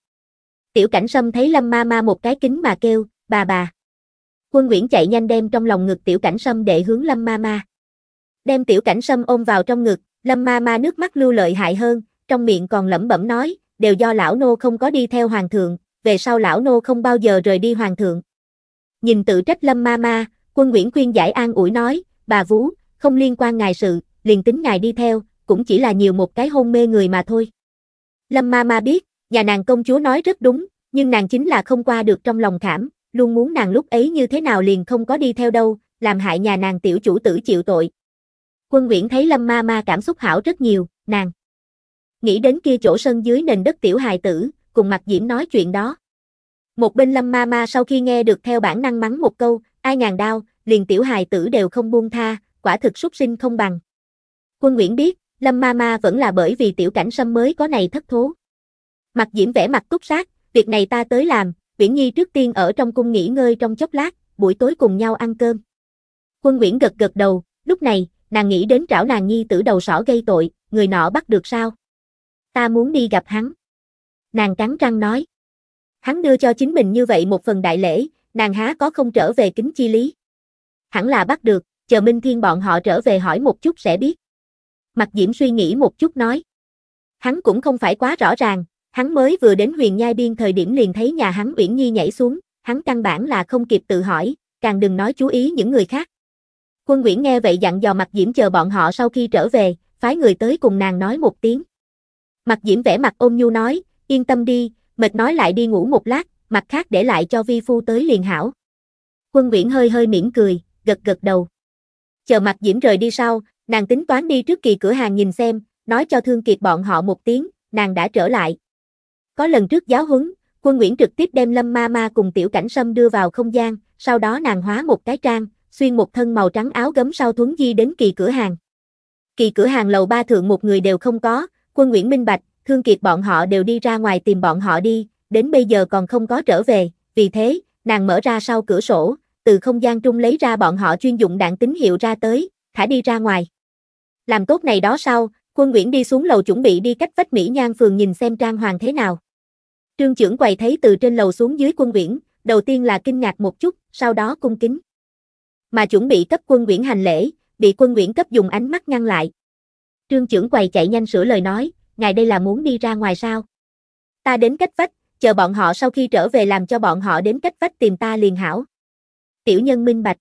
Tiểu cảnh sâm thấy lâm ma ma một cái kính mà kêu, bà bà. Quân Nguyễn chạy nhanh đem trong lòng ngực tiểu cảnh sâm để hướng lâm ma ma. Đem tiểu cảnh sâm ôm vào trong ngực, Lâm ma ma nước mắt lưu lợi hại hơn, trong miệng còn lẩm bẩm nói, đều do lão nô không có đi theo hoàng thượng, về sau lão nô không bao giờ rời đi hoàng thượng. Nhìn tự trách Lâm ma ma, quân Nguyễn khuyên giải an ủi nói, bà vú, không liên quan ngài sự, liền tính ngài đi theo, cũng chỉ là nhiều một cái hôn mê người mà thôi. Lâm ma ma biết, nhà nàng công chúa nói rất đúng, nhưng nàng chính là không qua được trong lòng khảm, luôn muốn nàng lúc ấy như thế nào liền không có đi theo đâu, làm hại nhà nàng tiểu chủ tử chịu tội, Quân Uyển thấy Lâm Ma Ma cảm xúc hảo rất nhiều, nàng. Nghĩ đến kia chỗ sân dưới nền đất tiểu hài tử, cùng mặt Diễm nói chuyện đó. Một bên Lâm Ma Ma sau khi nghe được theo bản năng mắng một câu, ai ngàn đau, liền tiểu hài tử đều không buông tha, quả thực súc sinh không bằng. Quân Uyển biết, Lâm Ma Ma vẫn là bởi vì tiểu cảnh sâm mới có này thất thố. Mặt Diễm vẽ mặt túc sát, việc này ta tới làm, Viễn Nhi trước tiên ở trong cung nghỉ ngơi trong chốc lát, buổi tối cùng nhau ăn cơm. Quân Uyển gật gật đầu, lúc này, nàng nghĩ đến trảo nàng nhi tử đầu sỏ gây tội, người nọ bắt được sao? Ta muốn đi gặp hắn. Nàng cắn răng nói. Hắn đưa cho chính mình như vậy một phần đại lễ, nàng há có không trở về kính chi lý. Hẳn là bắt được, chờ Minh Thiên bọn họ trở về hỏi một chút sẽ biết. Mặt Diễm suy nghĩ một chút nói. Hắn cũng không phải quá rõ ràng, hắn mới vừa đến huyền nhai biên thời điểm liền thấy nhà hắn Uyển Nhi nhảy xuống, hắn căn bản là không kịp tự hỏi, càng đừng nói chú ý những người khác. Quân Nguyễn nghe vậy dặn dò Mạc Diễm chờ bọn họ sau khi trở về, phái người tới cùng nàng nói một tiếng. Mạc Diễm vẻ mặt ôm nhu nói, yên tâm đi, mệt nói lại đi ngủ một lát, mặt khác để lại cho vi phu tới liền hảo. Quân Nguyễn hơi hơi mỉm cười, gật gật đầu. Chờ Mạc Diễm rời đi sau, nàng tính toán đi trước kỳ cửa hàng nhìn xem, nói cho Thương Kiệt bọn họ một tiếng, nàng đã trở lại. Có lần trước giáo huấn, quân Nguyễn trực tiếp đem Lâm Ma Ma cùng Tiểu Cảnh Sâm đưa vào không gian, sau đó nàng hóa một cái trang, xuyên một thân màu trắng áo gấm sau thuấn di đến kỳ cửa hàng. Kỳ cửa hàng lầu ba thượng một người đều không có, quân Nguyễn Minh Bạch, Thương Kiệt bọn họ đều đi ra ngoài tìm bọn họ đi, đến bây giờ còn không có trở về, vì thế, nàng mở ra sau cửa sổ, từ không gian trung lấy ra bọn họ chuyên dụng đạn tín hiệu ra tới, thả đi ra ngoài. Làm tốt này đó sau, quân Nguyễn đi xuống lầu chuẩn bị đi cách vách Mỹ Nhan phường nhìn xem trang hoàng thế nào. Trương trưởng quầy thấy từ trên lầu xuống dưới quân Nguyễn, đầu tiên là kinh ngạc một chút, sau đó cung kính mà chuẩn bị cấp quân Nguyễn hành lễ, bị quân Nguyễn cấp dùng ánh mắt ngăn lại. Trương trưởng quầy chạy nhanh sửa lời nói, ngài đây là muốn đi ra ngoài sao? Ta đến cách vách, chờ bọn họ sau khi trở về làm cho bọn họ đến cách vách tìm ta liền hảo. Tiểu nhân minh bạch.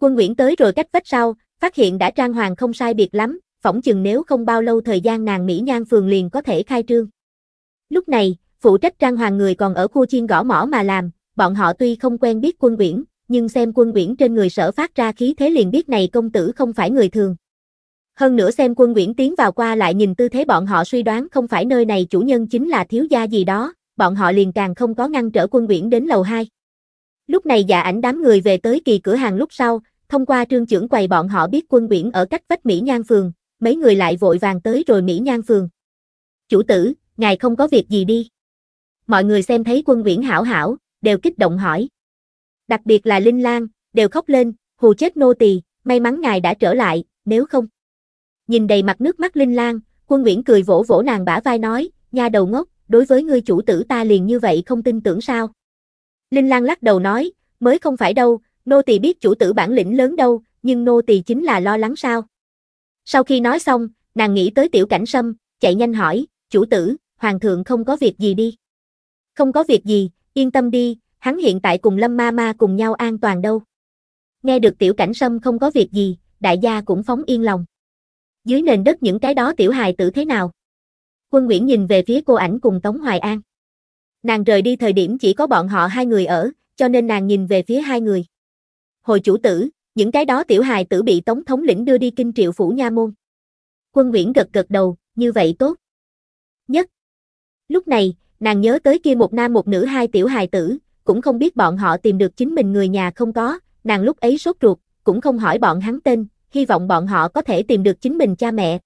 Quân Nguyễn tới rồi cách vách sau, phát hiện đã trang hoàng không sai biệt lắm, phỏng chừng nếu không bao lâu thời gian nàng Mỹ Nhan Phường liền có thể khai trương. Lúc này, phụ trách trang hoàng người còn ở khu chiên gõ mỏ mà làm, bọn họ tuy không quen biết quân Nguyễn, nhưng xem quân uyển trên người sở phát ra khí thế liền biết này công tử không phải người thường. Hơn nữa xem quân uyển tiến vào qua lại nhìn tư thế bọn họ suy đoán không phải nơi này chủ nhân chính là thiếu gia gì đó, bọn họ liền càng không có ngăn trở quân uyển đến lầu 2. Lúc này dạ ảnh đám người về tới kỳ cửa hàng lúc sau, thông qua trương trưởng quầy bọn họ biết quân uyển ở cách vách Mỹ Nhan Phường, mấy người lại vội vàng tới rồi Mỹ Nhan Phường. Chủ tử, ngài không có việc gì đi. Mọi người xem thấy quân uyển hảo hảo, đều kích động hỏi đặc biệt là Linh Lan, đều khóc lên, hù chết nô tỳ, may mắn ngài đã trở lại, nếu không. Nhìn đầy mặt nước mắt Linh Lan, quân Nguyễn cười vỗ vỗ nàng bả vai nói, nha đầu ngốc, đối với ngươi chủ tử ta liền như vậy không tin tưởng sao. Linh Lan lắc đầu nói, mới không phải đâu, nô tỳ biết chủ tử bản lĩnh lớn đâu, nhưng nô tỳ chính là lo lắng sao. Sau khi nói xong, nàng nghĩ tới tiểu cảnh sâm, chạy nhanh hỏi, chủ tử, hoàng thượng không có việc gì đi. Không có việc gì, yên tâm đi, hắn hiện tại cùng Lâm Ma Ma cùng nhau an toàn đâu. Nghe được tiểu cảnh sâm không có việc gì, đại gia cũng phóng yên lòng. Dưới nền đất những cái đó tiểu hài tử thế nào? Quân Nguyễn nhìn về phía cô ảnh cùng Tống Hoài An. Nàng rời đi thời điểm chỉ có bọn họ hai người ở, cho nên nàng nhìn về phía hai người. Hồi chủ tử, những cái đó tiểu hài tử bị Tống thống lĩnh đưa đi kinh triệu phủ nha môn. Quân Nguyễn gật gật đầu, như vậy tốt. Nhất. Lúc này, nàng nhớ tới kia một nam một nữ hai tiểu hài tử, cũng không biết bọn họ tìm được chính mình người nhà không có, nàng lúc ấy sốt ruột, cũng không hỏi bọn hắn tên, hy vọng bọn họ có thể tìm được chính mình cha mẹ.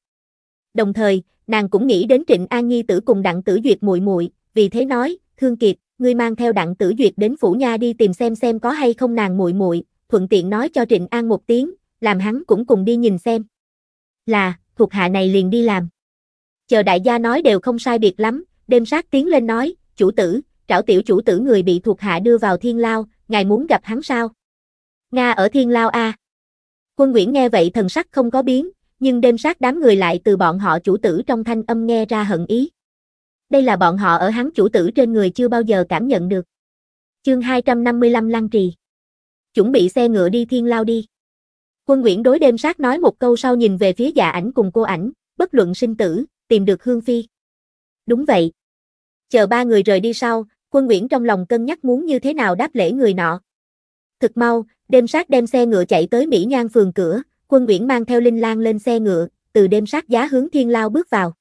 Đồng thời, nàng cũng nghĩ đến Trịnh An Nhi tử cùng Đặng Tử Duyệt muội muội, vì thế nói, "Thương Kiệt, ngươi mang theo Đặng Tử Duyệt đến phủ nha đi tìm xem xem có hay không nàng muội muội, thuận tiện nói cho Trịnh An một tiếng, làm hắn cũng cùng đi nhìn xem." Là, thuộc hạ này liền đi làm. Chờ đại gia nói đều không sai biệt lắm, đêm sát tiến lên nói, "Chủ tử, trảo tiểu chủ tử người bị thuộc hạ đưa vào thiên lao, ngài muốn gặp hắn sao? Nga ở thiên lao A. Quân Nguyễn nghe vậy thần sắc không có biến, nhưng đêm sát đám người lại từ bọn họ chủ tử trong thanh âm nghe ra hận ý. Đây là bọn họ ở hắn chủ tử trên người chưa bao giờ cảm nhận được. Chương 255 Lăng Trì Chuẩn bị xe ngựa đi thiên lao đi. Quân Nguyễn đối đêm sát nói một câu sau nhìn về phía già dạ ảnh cùng cô ảnh, bất luận sinh tử, tìm được Hương Phi. Đúng vậy. Chờ ba người rời đi sau, quân Uyển trong lòng cân nhắc muốn như thế nào đáp lễ người nọ. Thực mau, đêm sát đem xe ngựa chạy tới Mỹ Nhan phường cửa, quân Uyển mang theo Linh Lan lên xe ngựa, từ đêm sát giá hướng thiên lao bước vào.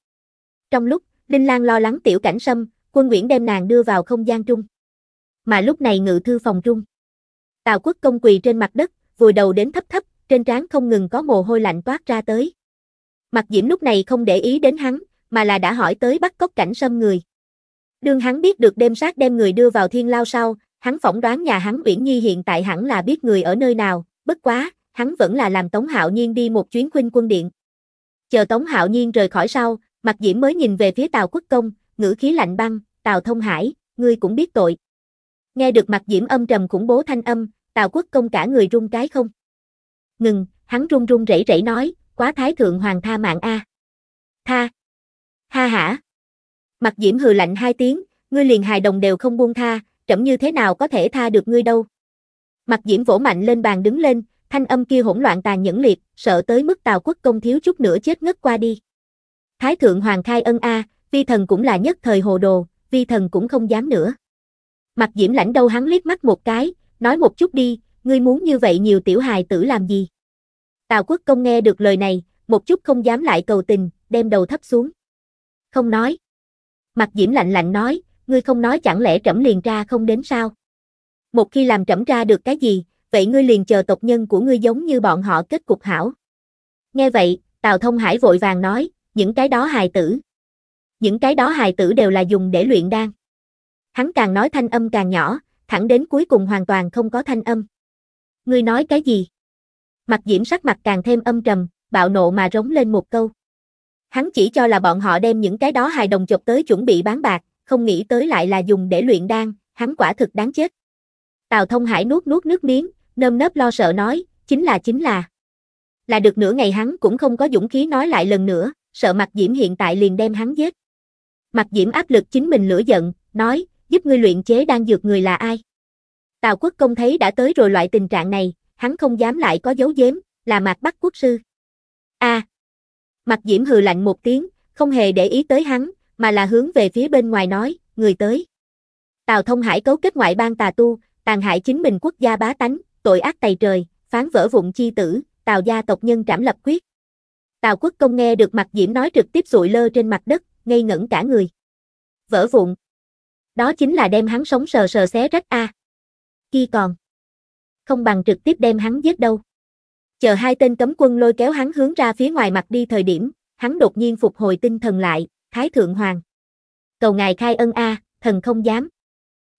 Trong lúc, Linh Lan lo lắng tiểu cảnh sâm, quân Uyển đem nàng đưa vào không gian trung. Mà lúc này ngự thư phòng trung. Tào quốc công quỳ trên mặt đất, vùi đầu đến thấp thấp, trên trán không ngừng có mồ hôi lạnh toát ra tới. Mặt diễm lúc này không để ý đến hắn, mà là đã hỏi tới bắt cóc cảnh sâm người. Đương hắn biết được đêm sát đem người đưa vào thiên lao sau, hắn phỏng đoán nhà hắn Uyển Nhi hiện tại hẳn là biết người ở nơi nào, bất quá, hắn vẫn là làm Tống Hạo Nhiên đi một chuyến khuynh quân điện. Chờ Tống Hạo Nhiên rời khỏi sau, Mạc Diễm mới nhìn về phía Tào Quốc Công, ngữ khí lạnh băng, Tào Thông Hải, ngươi cũng biết tội. Nghe được Mạc Diễm âm trầm khủng bố thanh âm, Tào Quốc Công cả người run cái không. Ngừng, hắn run run rẩy rẩy nói, quá thái thượng hoàng tha mạng a. À. Tha. Ha hả. Mặt diễm hừ lạnh hai tiếng, ngươi liền hài đồng đều không buông tha, trẫm như thế nào có thể tha được ngươi đâu. Mặt diễm vỗ mạnh lên bàn đứng lên, thanh âm kia hỗn loạn tàn nhẫn liệt, sợ tới mức tào quốc công thiếu chút nữa chết ngất qua đi. Thái thượng hoàng khai ân a, vi thần cũng là nhất thời hồ đồ, vi thần cũng không dám nữa. Mặt diễm lãnh đâu hắn liếc mắt một cái, nói một chút đi, ngươi muốn như vậy nhiều tiểu hài tử làm gì. Tào quốc công nghe được lời này, một chút không dám lại cầu tình, đem đầu thấp xuống. Không nói. Mặt Diễm lạnh lạnh nói, ngươi không nói chẳng lẽ trẫm liền ra không đến sao? Một khi làm trẫm ra được cái gì, vậy ngươi liền chờ tộc nhân của ngươi giống như bọn họ kết cục hảo. Nghe vậy, Tào Thông Hải vội vàng nói, những cái đó hài tử. Những cái đó hài tử đều là dùng để luyện đan. Hắn càng nói thanh âm càng nhỏ, thẳng đến cuối cùng hoàn toàn không có thanh âm. Ngươi nói cái gì? Mặt diễm sắc mặt càng thêm âm trầm, bạo nộ mà rống lên một câu. Hắn chỉ cho là bọn họ đem những cái đó hài đồng chụp tới chuẩn bị bán bạc, không nghĩ tới lại là dùng để luyện đan, hắn quả thực đáng chết. Tào Thông Hải nuốt nuốt nước miếng, nơm nớp lo sợ nói, chính là chính là. Là được nửa ngày hắn cũng không có dũng khí nói lại lần nữa, sợ Mặc diễm hiện tại liền đem hắn giết. Mặc diễm áp lực chính mình lửa giận, nói, giúp ngươi luyện chế đang dược người là ai. Tào quốc công thấy đã tới rồi loại tình trạng này, hắn không dám lại có dấu giếm, là mạc bắc quốc sư. a à, Mặt Diễm hừ lạnh một tiếng, không hề để ý tới hắn, mà là hướng về phía bên ngoài nói, người tới. Tào Thông Hải cấu kết ngoại bang tà tu, tàn hại chính mình quốc gia bá tánh, tội ác tày trời, phán vỡ vụn chi tử, Tào gia tộc nhân trảm lập quyết. Tào Quốc Công nghe được Mặt Diễm nói trực tiếp sụi lơ trên mặt đất, ngây ngẩn cả người. Vỡ vụn. Đó chính là đem hắn sống sờ sờ xé rách a. À. Kia còn. Không bằng trực tiếp đem hắn giết đâu. Chờ hai tên cấm quân lôi kéo hắn hướng ra phía ngoài mặt đi thời điểm, hắn đột nhiên phục hồi tinh thần lại, Thái Thượng Hoàng. Cầu ngài khai ân a, à, thần không dám.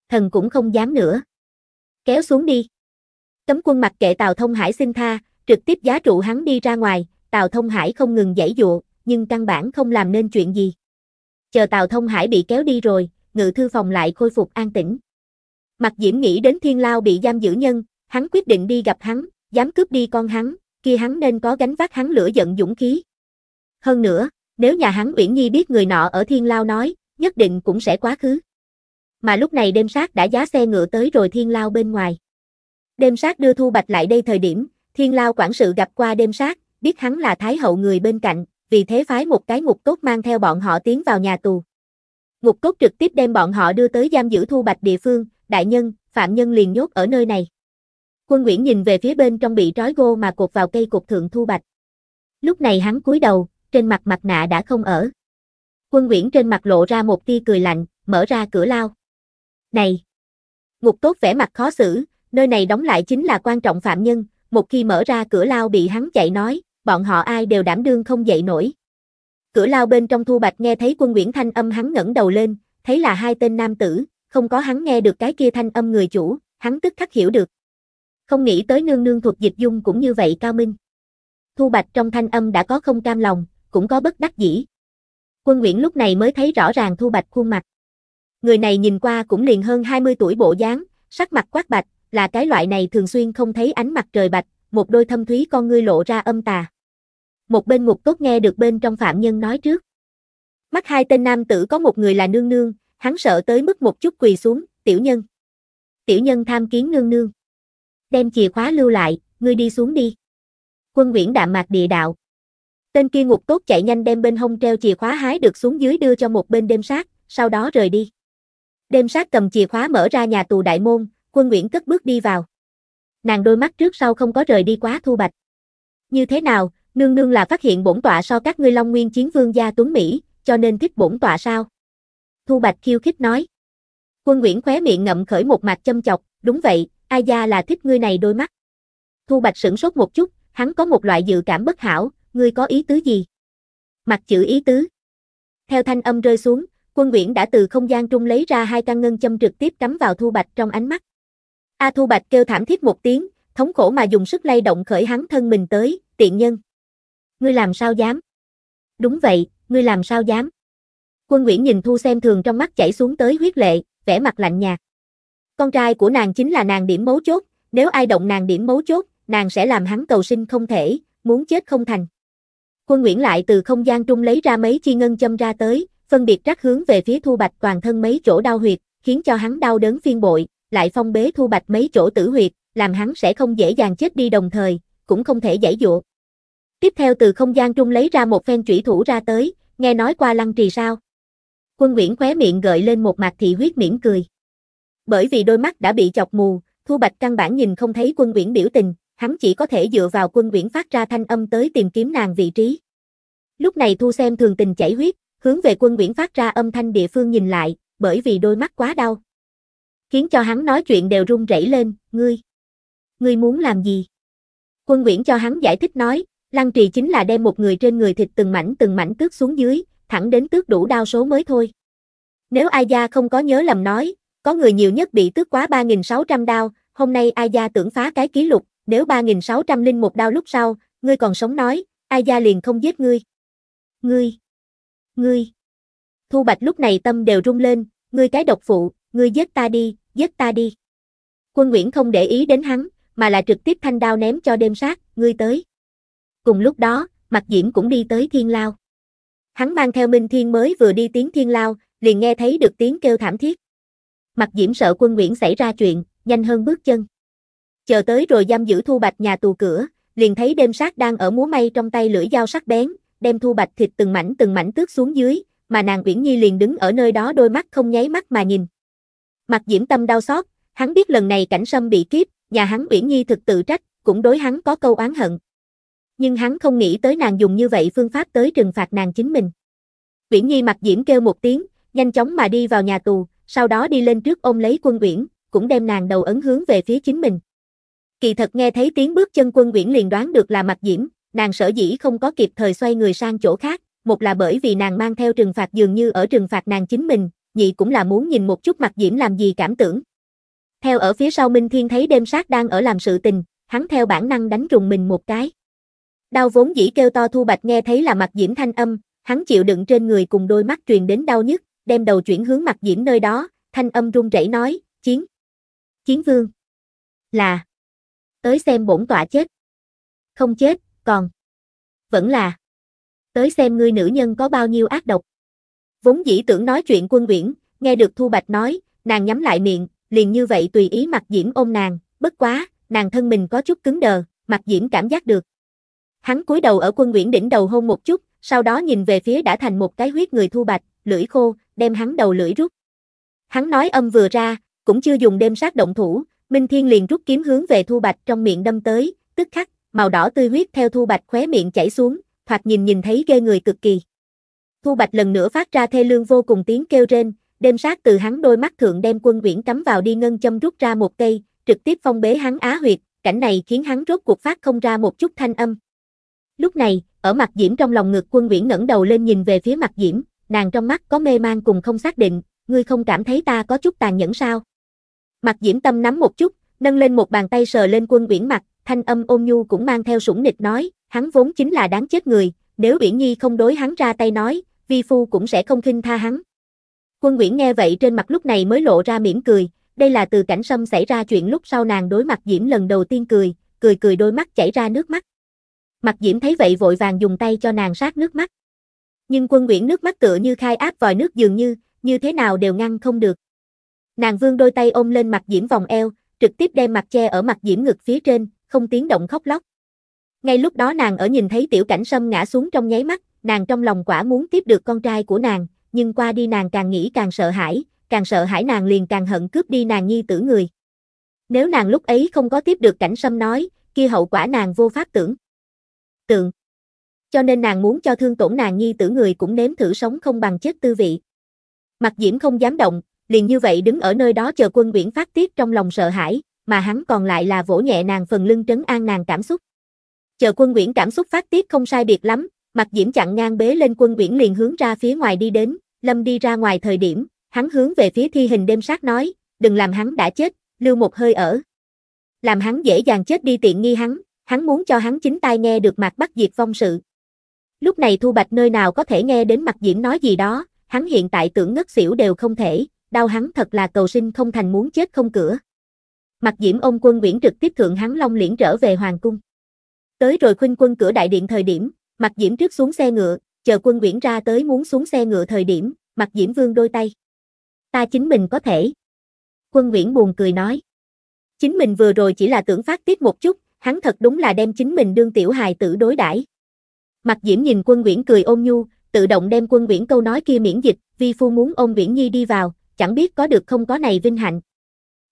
Thần cũng không dám nữa. Kéo xuống đi. Cấm quân mặc kệ Tào Thông Hải xin tha, trực tiếp giá trụ hắn đi ra ngoài, Tào Thông Hải không ngừng giãy dụa, nhưng căn bản không làm nên chuyện gì. Chờ Tào Thông Hải bị kéo đi rồi, ngự thư phòng lại khôi phục an tĩnh. Mặt Diễm nghĩ đến Thiên Lao bị giam giữ nhân, hắn quyết định đi gặp hắn, dám cướp đi con hắn, kia hắn nên có gánh vác hắn lửa giận dũng khí. Hơn nữa, nếu nhà hắn Uyển Nhi biết người nọ ở Thiên Lao nói, nhất định cũng sẽ quá khứ. Mà lúc này đêm sát đã giá xe ngựa tới rồi Thiên Lao bên ngoài. Đêm sát đưa Thu Bạch lại đây thời điểm, Thiên Lao quản sự gặp qua đêm sát, biết hắn là Thái Hậu người bên cạnh, vì thế phái một cái ngục cốt mang theo bọn họ tiến vào nhà tù. Ngục cốt trực tiếp đem bọn họ đưa tới giam giữ Thu Bạch địa phương, đại nhân, phạm nhân liền nhốt ở nơi này. Quân Nguyễn nhìn về phía bên trong bị trói gô mà cột vào cây cột thượng thu bạch. Lúc này hắn cúi đầu, trên mặt mặt nạ đã không ở. Quân Nguyễn trên mặt lộ ra một tia cười lạnh, mở ra cửa lao. Này! Ngục tốt vẻ mặt khó xử, nơi này đóng lại chính là quan trọng phạm nhân, một khi mở ra cửa lao bị hắn chạy nói, bọn họ ai đều đảm đương không dậy nổi. Cửa lao bên trong thu bạch nghe thấy quân Nguyễn thanh âm hắn ngẩng đầu lên, thấy là hai tên nam tử, không có hắn nghe được cái kia thanh âm người chủ, hắn tức khắc hiểu được không nghĩ tới nương nương thuộc dịch dung cũng như vậy cao minh. Thu Bạch trong thanh âm đã có không cam lòng, cũng có bất đắc dĩ. Quân Nguyễn lúc này mới thấy rõ ràng Thu Bạch khuôn mặt. Người này nhìn qua cũng liền hơn 20 tuổi bộ dáng, sắc mặt quát bạch, là cái loại này thường xuyên không thấy ánh mặt trời bạch, một đôi thâm thúy con ngươi lộ ra âm tà. Một bên ngục tốt nghe được bên trong phạm nhân nói trước. Mắt hai tên nam tử có một người là nương nương, hắn sợ tới mức một chút quỳ xuống, tiểu nhân. Tiểu nhân tham kiến nương nương đem chìa khóa lưu lại, ngươi đi xuống đi. Quân Nguyễn đạm mạc địa đạo. Tên kia ngục tốt chạy nhanh đem bên hông treo chìa khóa hái được xuống dưới đưa cho một bên đêm sát, sau đó rời đi. Đêm sát cầm chìa khóa mở ra nhà tù đại môn, quân Nguyễn cất bước đi vào. Nàng đôi mắt trước sau không có rời đi quá thu bạch. Như thế nào, nương nương là phát hiện bổn tọa so các ngươi Long Nguyên chiến vương gia Tuấn Mỹ, cho nên thích bổn tọa sao? Thu Bạch khiêu khích nói. Quân Nguyễn khóe miệng ngậm khởi một mặt châm chọc, đúng vậy, ai gia là thích ngươi này đôi mắt. Thu Bạch sửng sốt một chút, hắn có một loại dự cảm bất hảo, ngươi có ý tứ gì? Mặt chữ ý tứ. Theo thanh âm rơi xuống, quân Nguyễn đã từ không gian trung lấy ra hai căn ngân châm trực tiếp cắm vào Thu Bạch trong ánh mắt. A Thu Bạch kêu thảm thiết một tiếng, thống khổ mà dùng sức lay động khởi hắn thân mình tới, tiện nhân. Ngươi làm sao dám? Đúng vậy, ngươi làm sao dám? Quân Nguyễn nhìn Thu xem thường trong mắt chảy xuống tới huyết lệ, vẻ mặt lạnh nhạt. Con trai của nàng chính là nàng điểm mấu chốt, nếu ai động nàng điểm mấu chốt, nàng sẽ làm hắn cầu sinh không thể, muốn chết không thành. Quân Nguyễn lại từ không gian trung lấy ra mấy chi ngân châm ra tới, phân biệt rắc hướng về phía Thu Bạch toàn thân mấy chỗ đau huyệt, khiến cho hắn đau đớn phiên bội, lại phong bế Thu Bạch mấy chỗ tử huyệt, làm hắn sẽ không dễ dàng chết đi đồng thời, cũng không thể giải dụa. Tiếp theo từ không gian trung lấy ra một phen chủy thủ ra tới, nghe nói qua lăng trì sao. Quân Nguyễn khóe miệng gợi lên một mặt thị huyết miễn cười. Bởi vì đôi mắt đã bị chọc mù, Thu Bạch căn bản nhìn không thấy quân uyển biểu tình, hắn chỉ có thể dựa vào quân uyển phát ra thanh âm tới tìm kiếm nàng vị trí. Lúc này Thu xem thường tình chảy huyết, hướng về quân uyển phát ra âm thanh địa phương nhìn lại, bởi vì đôi mắt quá đau. Khiến cho hắn nói chuyện đều run rẩy lên, ngươi. Ngươi muốn làm gì? Quân uyển cho hắn giải thích nói, lăng trì chính là đem một người trên người thịt từng mảnh từng mảnh tước xuống dưới, thẳng đến tước đủ đau số mới thôi. Nếu Ai Gia không có nhớ lầm nói, có người nhiều nhất bị tước quá 3.600 đao, hôm nay Ai Gia tưởng phá cái kỷ lục, nếu 3 một đao lúc sau, ngươi còn sống nói, Ai Gia liền không giết ngươi. Ngươi! Ngươi! Thu Bạch lúc này tâm đều rung lên, ngươi cái độc phụ, ngươi giết ta đi, giết ta đi. Quân Nguyễn không để ý đến hắn, mà là trực tiếp thanh đao ném cho đêm sát, ngươi tới. Cùng lúc đó, mặt Diễm cũng đi tới thiên lao. Hắn mang theo Minh Thiên mới vừa đi tiếng thiên lao, liền nghe thấy được tiếng kêu thảm thiết. Mặt diễm sợ quân Nguyễn xảy ra chuyện, nhanh hơn bước chân. Chờ tới rồi giam giữ thu bạch nhà tù cửa, liền thấy đêm sát đang ở múa may trong tay lưỡi dao sắc bén, đem thu bạch thịt từng mảnh từng mảnh tước xuống dưới, mà nàng Uyển Nhi liền đứng ở nơi đó đôi mắt không nháy mắt mà nhìn. Mặt diễm tâm đau xót, hắn biết lần này cảnh sâm bị kiếp, nhà hắn Uyển Nhi thực tự trách, cũng đối hắn có câu oán hận. Nhưng hắn không nghĩ tới nàng dùng như vậy phương pháp tới trừng phạt nàng chính mình. Uyển Nhi mặt diễm kêu một tiếng, nhanh chóng mà đi vào nhà tù, sau đó đi lên trước ôm lấy quân uyển, cũng đem nàng đầu ấn hướng về phía chính mình. Kỳ thật nghe thấy tiếng bước chân quân uyển liền đoán được là mặt diễm, nàng sở dĩ không có kịp thời xoay người sang chỗ khác, một là bởi vì nàng mang theo trừng phạt dường như ở trừng phạt nàng chính mình, nhị cũng là muốn nhìn một chút mặt diễm làm gì cảm tưởng. Theo ở phía sau Minh Thiên thấy đêm sát đang ở làm sự tình, hắn theo bản năng đánh trùng mình một cái. Đau vốn dĩ kêu to thu bạch nghe thấy là mặt diễm thanh âm, hắn chịu đựng trên người cùng đôi mắt truyền đến đau nhức, đem đầu chuyển hướng mặt diễm nơi đó, thanh âm run rẩy nói, chiến. Chiến vương. Là. Tới xem bổn tọa chết. Không chết, còn. Vẫn là. Tới xem ngươi nữ nhân có bao nhiêu ác độc. Vốn dĩ tưởng nói chuyện quân uyển, nghe được Thu Bạch nói, nàng nhắm lại miệng, liền như vậy tùy ý mặt diễm ôm nàng, bất quá, nàng thân mình có chút cứng đờ, mặt diễm cảm giác được. Hắn cúi đầu ở quân uyển đỉnh đầu hôn một chút, sau đó nhìn về phía đã thành một cái huyết người Thu Bạch, lưỡi khô, đem hắn đầu lưỡi rút. Hắn nói âm vừa ra, cũng chưa dùng đêm sát động thủ, Minh Thiên liền rút kiếm hướng về Thu Bạch trong miệng đâm tới, tức khắc, màu đỏ tươi huyết theo Thu Bạch khóe miệng chảy xuống, thoạt nhìn nhìn thấy ghê người cực kỳ. Thu Bạch lần nữa phát ra thê lương vô cùng tiếng kêu rên, đêm sát từ hắn đôi mắt thượng đem quân quyển cắm vào đi ngân châm rút ra một cây, trực tiếp phong bế hắn á huyệt, cảnh này khiến hắn rốt cuộc phát không ra một chút thanh âm. Lúc này, ở mặt Diễm trong lòng ngực quân quyển ngẩng đầu lên nhìn về phía mặt Diễm, nàng trong mắt có mê mang cùng không xác định, ngươi không cảm thấy ta có chút tàn nhẫn sao? Mặt diễm tâm nắm một chút, nâng lên một bàn tay sờ lên quân uyển mặt, thanh âm ôn nhu cũng mang theo sủng nịch nói, hắn vốn chính là đáng chết người, nếu uyển nhi không đối hắn ra tay nói, vi phu cũng sẽ không khinh tha hắn. Quân Uyển nghe vậy trên mặt lúc này mới lộ ra mỉm cười, đây là từ cảnh sâm xảy ra chuyện lúc sau nàng đối mặt Diễm lần đầu tiên cười, cười cười đôi mắt chảy ra nước mắt. Mặt Diễm thấy vậy vội vàng dùng tay cho nàng sát nước mắt nhưng quân Nguyễn nước mắt tựa như khai áp vòi nước dường như, như thế nào đều ngăn không được. Nàng vương đôi tay ôm lên mặt Diễm vòng eo, trực tiếp đem mặt che ở mặt Diễm ngực phía trên, không tiếng động khóc lóc. Ngay lúc đó nàng ở nhìn thấy tiểu cảnh sâm ngã xuống trong nháy mắt, nàng trong lòng quả muốn tiếp được con trai của nàng, nhưng qua đi nàng càng nghĩ càng sợ hãi, càng sợ hãi nàng liền càng hận cướp đi nàng nhi tử người. Nếu nàng lúc ấy không có tiếp được cảnh sâm nói, kia hậu quả nàng vô pháp tưởng. Tượng cho nên nàng muốn cho thương tổn nàng nhi tử người cũng nếm thử sống không bằng chết tư vị. Mặc Diễm không dám động, liền như vậy đứng ở nơi đó chờ quân Viễn phát tiết trong lòng sợ hãi, mà hắn còn lại là vỗ nhẹ nàng phần lưng trấn an nàng cảm xúc. Chờ quân Viễn cảm xúc phát tiết không sai biệt lắm, Mặc Diễm chặn ngang bế lên quân Viễn liền hướng ra phía ngoài đi đến, Lâm đi ra ngoài thời điểm, hắn hướng về phía thi hình đêm sát nói, đừng làm hắn đã chết, lưu một hơi ở. Làm hắn dễ dàng chết đi tiện nghi hắn, hắn muốn cho hắn chính tai nghe được Mạc Bắc Diệt phong sự, Lúc này Thu Bạch nơi nào có thể nghe đến mặt diễm nói gì đó, hắn hiện tại tưởng ngất xỉu đều không thể, đau hắn thật là cầu sinh không thành muốn chết không cửa. Mặt diễm ôm quân Nguyễn trực tiếp thượng hắn long liễn trở về Hoàng Cung. Tới rồi khuynh quân cửa đại điện thời điểm, mặt diễm trước xuống xe ngựa, chờ quân Nguyễn ra tới muốn xuống xe ngựa thời điểm, mặt diễm vương đôi tay. Ta chính mình có thể. Quân Nguyễn buồn cười nói. Chính mình vừa rồi chỉ là tưởng phát tiết một chút, hắn thật đúng là đem chính mình đương tiểu hài tử đối đãi Mặt Diễm nhìn quân Nguyễn cười ôn nhu, tự động đem quân Nguyễn câu nói kia miễn dịch, vi phu muốn ôm Nguyễn Nhi đi vào, chẳng biết có được không có này vinh hạnh.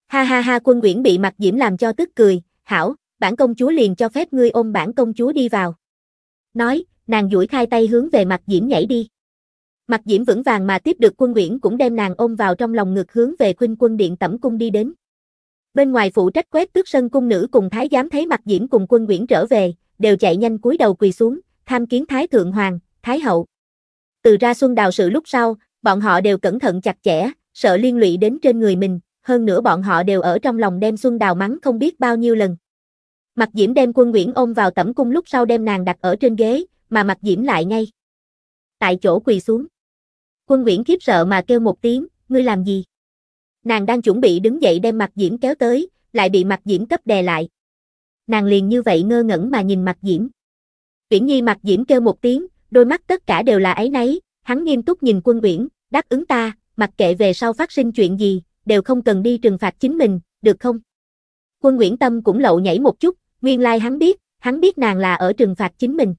Ha ha ha quân Nguyễn bị Mặt Diễm làm cho tức cười, hảo, bản công chúa liền cho phép ngươi ôm bản công chúa đi vào. Nói, nàng duỗi khai tay hướng về Mặt Diễm nhảy đi. Mặt Diễm vững vàng mà tiếp được quân Nguyễn cũng đem nàng ôm vào trong lòng ngực hướng về khuynh quân điện tẩm cung đi đến. Bên ngoài phụ trách quét tước sân cung nữ cùng thái giám thấy Mặt Diễm cùng quân Nguyễn trở về, đều chạy nhanh cúi đầu quỳ xuống, tham kiến Thái Thượng Hoàng, Thái Hậu. Từ ra xuân đào sự lúc sau, bọn họ đều cẩn thận chặt chẽ, sợ liên lụy đến trên người mình, hơn nữa bọn họ đều ở trong lòng đem xuân đào mắng không biết bao nhiêu lần. Mặt Diễm đem quân Nguyễn ôm vào tẩm cung lúc sau đem nàng đặt ở trên ghế, mà Mặt Diễm lại ngay. Tại chỗ quỳ xuống. Quân Nguyễn khiếp sợ mà kêu một tiếng, ngươi làm gì? Nàng đang chuẩn bị đứng dậy đem Mặt Diễm kéo tới, lại bị Mặt Diễm cấp đè lại. Nàng liền như vậy ngơ ngẩn mà nhìn Mặt Diễm. Uyển Nhi mặt diễm kêu một tiếng, đôi mắt tất cả đều là ấy nấy, hắn nghiêm túc nhìn quân Uyển, đáp ứng ta, mặc kệ về sau phát sinh chuyện gì, đều không cần đi trừng phạt chính mình, được không? Quân Uyển Tâm cũng lậu nhảy một chút, nguyên lai hắn biết, hắn biết nàng là ở trừng phạt chính mình.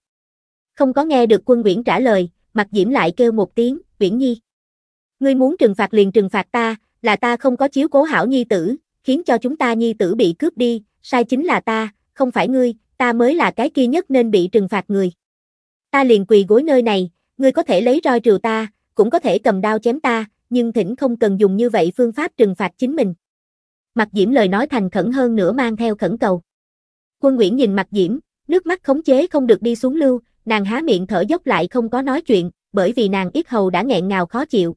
Không có nghe được quân Uyển trả lời, mặt diễm lại kêu một tiếng, Uyển Nhi. Ngươi muốn trừng phạt liền trừng phạt ta, là ta không có chiếu cố hảo nhi tử, khiến cho chúng ta nhi tử bị cướp đi, sai chính là ta, không phải ngươi, ta mới là cái kia nhất nên bị trừng phạt người. Ta liền quỳ gối nơi này, ngươi có thể lấy roi trừ ta, cũng có thể cầm đao chém ta, nhưng thỉnh không cần dùng như vậy phương pháp trừng phạt chính mình. Mặt Diễm lời nói thành khẩn hơn nữa mang theo khẩn cầu. Quân Nguyễn nhìn Mặt Diễm, nước mắt khống chế không được đi xuống lưu, nàng há miệng thở dốc lại không có nói chuyện, bởi vì nàng ít hầu đã nghẹn ngào khó chịu.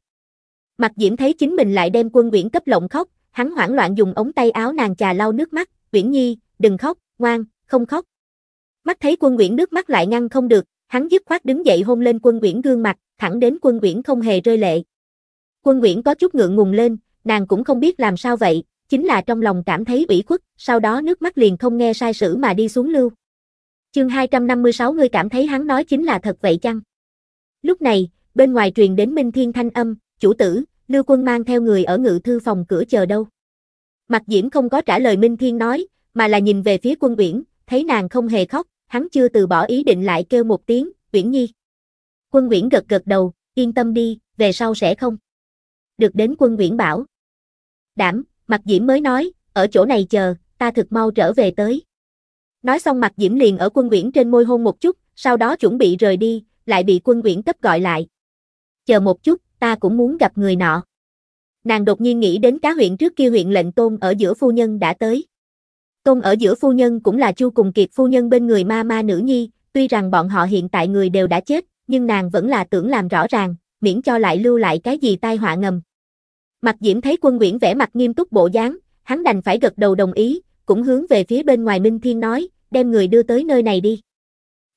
Mặt Diễm thấy chính mình lại đem Quân Nguyễn cấp lộng khóc, hắn hoảng loạn dùng ống tay áo nàng trà lau nước mắt, nguyễn Nhi, đừng khóc, ngoan, không khóc, Mắt thấy quân Nguyễn nước mắt lại ngăn không được, hắn dứt khoát đứng dậy hôn lên quân Nguyễn gương mặt, thẳng đến quân Nguyễn không hề rơi lệ. Quân Nguyễn có chút ngượng ngùng lên, nàng cũng không biết làm sao vậy, chính là trong lòng cảm thấy ủy khuất, sau đó nước mắt liền không nghe sai sử mà đi xuống lưu. Chương 256 ngươi cảm thấy hắn nói chính là thật vậy chăng? Lúc này, bên ngoài truyền đến Minh Thiên Thanh âm, chủ tử, Lưu Quân mang theo người ở ngự thư phòng cửa chờ đâu. Mặt Diễm không có trả lời Minh Thiên nói, mà là nhìn về phía quân uyển, thấy nàng không hề khóc, hắn chưa từ bỏ ý định lại kêu một tiếng, Uyển Nhi. Quân Uyển gật gật đầu, yên tâm đi, về sau sẽ không. Được đến quân Uyển bảo. Đảm, Mạc Diễm mới nói, ở chỗ này chờ, ta thực mau trở về tới. Nói xong Mạc Diễm liền ở quân Uyển trên môi hôn một chút, sau đó chuẩn bị rời đi, lại bị quân Uyển cấp gọi lại. Chờ một chút, ta cũng muốn gặp người nọ. Nàng đột nhiên nghĩ đến cá huyện trước kia huyện lệnh tôn ở giữa phu nhân đã tới. Tôn ở giữa phu nhân cũng là Chu cùng Kiệt phu nhân bên người ma ma nữ nhi, tuy rằng bọn họ hiện tại người đều đã chết, nhưng nàng vẫn là tưởng làm rõ ràng, miễn cho lại lưu lại cái gì tai họa ngầm. Mặt Diễm thấy quân Nguyễn vẻ mặt nghiêm túc bộ dáng, hắn đành phải gật đầu đồng ý, cũng hướng về phía bên ngoài Minh Thiên nói, đem người đưa tới nơi này đi.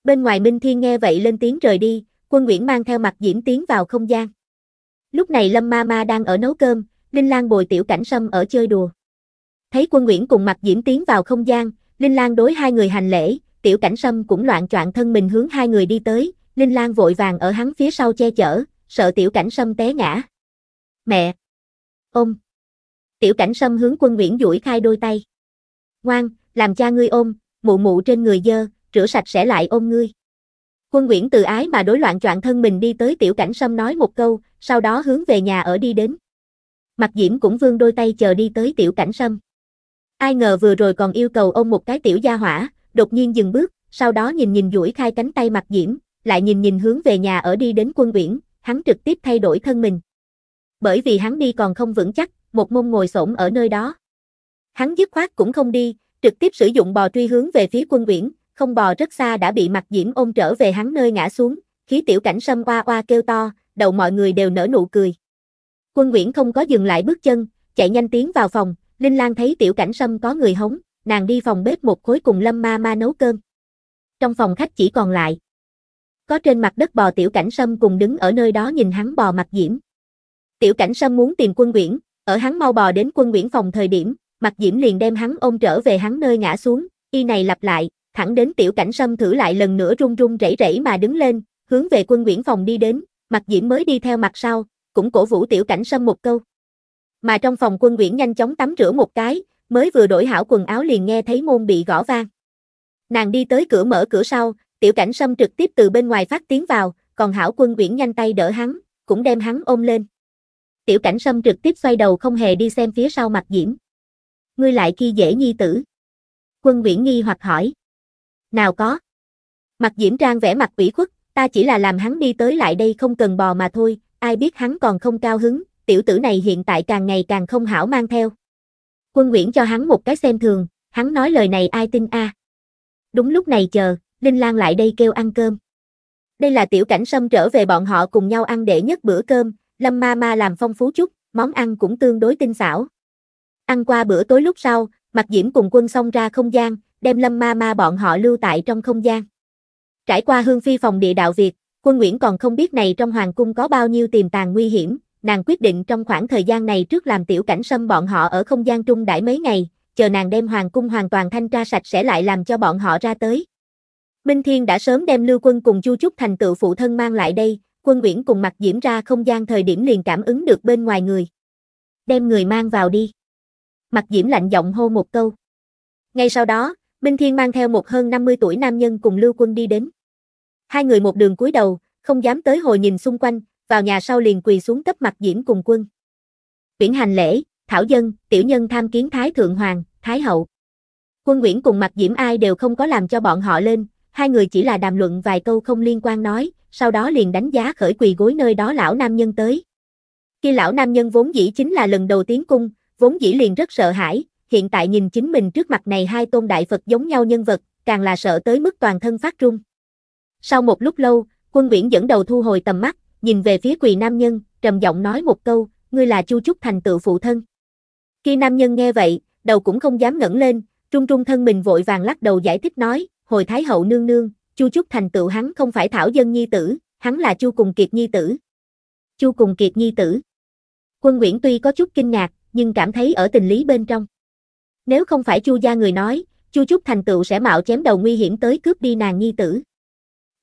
Bên ngoài Minh Thiên nghe vậy lên tiếng rời đi, quân Nguyễn mang theo mặt Diễm tiến vào không gian. Lúc này Lâm Ma Ma đang ở nấu cơm, Linh Lan bồi tiểu cảnh sâm ở chơi đùa. Thấy quân Nguyễn cùng mặt diễm tiến vào không gian, Linh Lan đối hai người hành lễ, tiểu cảnh sâm cũng loạn choạng thân mình hướng hai người đi tới, Linh Lan vội vàng ở hắn phía sau che chở, sợ tiểu cảnh sâm té ngã. Mẹ! Ôm! Tiểu cảnh sâm hướng quân Nguyễn duỗi khai đôi tay. Ngoan, làm cha ngươi ôm, mụ mụ trên người dơ, rửa sạch sẽ lại ôm ngươi. Quân Nguyễn từ ái mà đối loạn choạng thân mình đi tới tiểu cảnh sâm nói một câu, sau đó hướng về nhà ở đi đến. Mặt diễm cũng vương đôi tay chờ đi tới tiểu cảnh sâm. Ai ngờ vừa rồi còn yêu cầu ông một cái tiểu gia hỏa, đột nhiên dừng bước, sau đó nhìn nhìn duỗi khai cánh tay mặt diễm, lại nhìn nhìn hướng về nhà ở đi đến quân viễn, hắn trực tiếp thay đổi thân mình. Bởi vì hắn đi còn không vững chắc, một mông ngồi xổm ở nơi đó. Hắn dứt khoát cũng không đi, trực tiếp sử dụng bò truy hướng về phía quân viễn, không bò rất xa đã bị mặt diễm ôm trở về hắn nơi ngã xuống, khí tiểu cảnh sâm qua qua kêu to, đầu mọi người đều nở nụ cười. Quân viễn không có dừng lại bước chân, chạy nhanh tiến vào phòng, Linh Lan thấy tiểu cảnh sâm có người hống, nàng đi phòng bếp một khối cùng Lâm Ma Ma nấu cơm. Trong phòng khách chỉ còn lại. Có trên mặt đất bò tiểu cảnh sâm cùng đứng ở nơi đó nhìn hắn bò mặt diễm. Tiểu cảnh sâm muốn tìm quân quyển, ở hắn mau bò đến quân quyển phòng thời điểm, mặt diễm liền đem hắn ôm trở về hắn nơi ngã xuống, y này lặp lại, thẳng đến tiểu cảnh sâm thử lại lần nữa run run rẩy rẩy mà đứng lên, hướng về quân quyển phòng đi đến, mặt diễm mới đi theo mặt sau, cũng cổ vũ tiểu cảnh sâm một câu mà trong phòng quân Nguyễn nhanh chóng tắm rửa một cái, mới vừa đổi hảo quần áo liền nghe thấy môn bị gõ vang. Nàng đi tới cửa mở cửa sau, tiểu cảnh sâm trực tiếp từ bên ngoài phát tiếng vào, còn hảo quân Nguyễn nhanh tay đỡ hắn, cũng đem hắn ôm lên. Tiểu cảnh sâm trực tiếp xoay đầu không hề đi xem phía sau mặt diễm. Ngươi lại khi dễ nhi tử. Quân Nguyễn nghi hoặc hỏi. Nào có. Mặt diễm trang vẽ mặt ủy khuất, ta chỉ là làm hắn đi tới lại đây không cần bò mà thôi, ai biết hắn còn không cao hứng, tiểu tử này hiện tại càng ngày càng không hảo mang theo. Quân Nguyễn cho hắn một cái xem thường, hắn nói lời này ai tin a? À? Đúng lúc này chờ, Linh Lan lại đây kêu ăn cơm. Đây là tiểu cảnh sâm trở về bọn họ cùng nhau ăn để nhất bữa cơm, Lâm Ma Ma làm phong phú chút, món ăn cũng tương đối tinh xảo. Ăn qua bữa tối lúc sau, Mạc Diễm cùng quân xông ra không gian, đem Lâm Ma Ma bọn họ lưu tại trong không gian. Trải qua hương phi phòng địa đạo Việt, quân Nguyễn còn không biết này trong hoàng cung có bao nhiêu tiềm tàng nguy hiểm, nàng quyết định trong khoảng thời gian này trước làm tiểu cảnh sâm bọn họ ở không gian trung đãi mấy ngày, chờ nàng đem hoàng cung hoàn toàn thanh tra sạch sẽ lại làm cho bọn họ ra tới. Minh Thiên đã sớm đem Lưu Quân cùng Chu Trúc thành tựu phụ thân mang lại đây, Quân nguyễn cùng mặt diễm ra không gian thời điểm liền cảm ứng được bên ngoài người. Đem người mang vào đi. Mặt diễm lạnh giọng hô một câu. Ngay sau đó, Minh Thiên mang theo một hơn 50 tuổi nam nhân cùng Lưu Quân đi đến. Hai người một đường cúi đầu, không dám tới hồi nhìn xung quanh, vào nhà sau liền quỳ xuống tấp mặt diễm cùng quân. quyển hành lễ, thảo dân, tiểu nhân tham kiến Thái Thượng Hoàng, Thái Hậu. Quân Nguyễn cùng mặt diễm ai đều không có làm cho bọn họ lên, hai người chỉ là đàm luận vài câu không liên quan nói, sau đó liền đánh giá khởi quỳ gối nơi đó lão nam nhân tới. Khi lão nam nhân vốn dĩ chính là lần đầu tiến cung, vốn dĩ liền rất sợ hãi, hiện tại nhìn chính mình trước mặt này hai tôn đại Phật giống nhau nhân vật, càng là sợ tới mức toàn thân phát run. Sau một lúc lâu, quân Nguyễn dẫn đầu thu hồi tầm mắt, nhìn về phía quỳ nam nhân, trầm giọng nói một câu, ngươi là Chu Trúc thành tựu phụ thân. Khi nam nhân nghe vậy, đầu cũng không dám ngẩng lên, trung trung thân mình vội vàng lắc đầu giải thích nói, hồi thái hậu nương nương, Chu Trúc thành tựu hắn không phải thảo dân nhi tử, hắn là Chu cùng kiệt nhi tử. Chu cùng kiệt nhi tử. Quân Nguyễn tuy có chút kinh ngạc, nhưng cảm thấy ở tình lý bên trong. Nếu không phải Chu gia người nói, Chu Trúc thành tựu sẽ mạo chém đầu nguy hiểm tới cướp đi nàng nhi tử.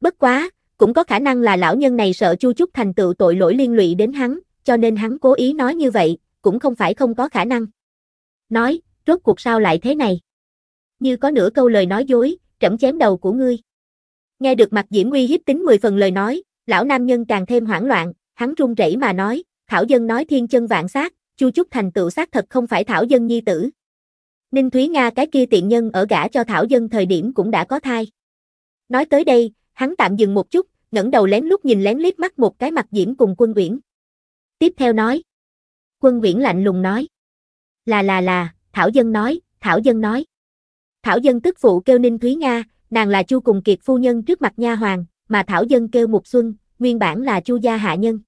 Bất quá, cũng có khả năng là lão nhân này sợ Chu Trúc Thành tựu tội lỗi liên lụy đến hắn, cho nên hắn cố ý nói như vậy, cũng không phải không có khả năng. Nói, rốt cuộc sao lại thế này? Như có nửa câu lời nói dối, trẫm chém đầu của ngươi. Nghe được mặt Diễm Uy hiếp tính 10 phần lời nói, lão nam nhân càng thêm hoảng loạn, hắn run rẩy mà nói, Thảo Dân nói thiên chân vạn sát, Chu Trúc Thành tựu xác thật không phải Thảo Dân nhi tử. Ninh Thúy Nga cái kia tiện nhân ở gả cho Thảo Dân thời điểm cũng đã có thai. Nói tới đây, hắn tạm dừng một chút, ngẩng đầu lén lút nhìn lén liếc mắt một cái mặt diễm cùng quân uyển. Tiếp theo nói. Quân uyển lạnh lùng nói. Là là là, Thảo Dân nói, Thảo Dân nói. Thảo Dân tức phụ kêu Ninh Thúy Nga, nàng là Chu cùng Kiệt phu nhân trước mặt nha hoàng, mà Thảo Dân kêu Mục Xuân, nguyên bản là Chu gia hạ nhân.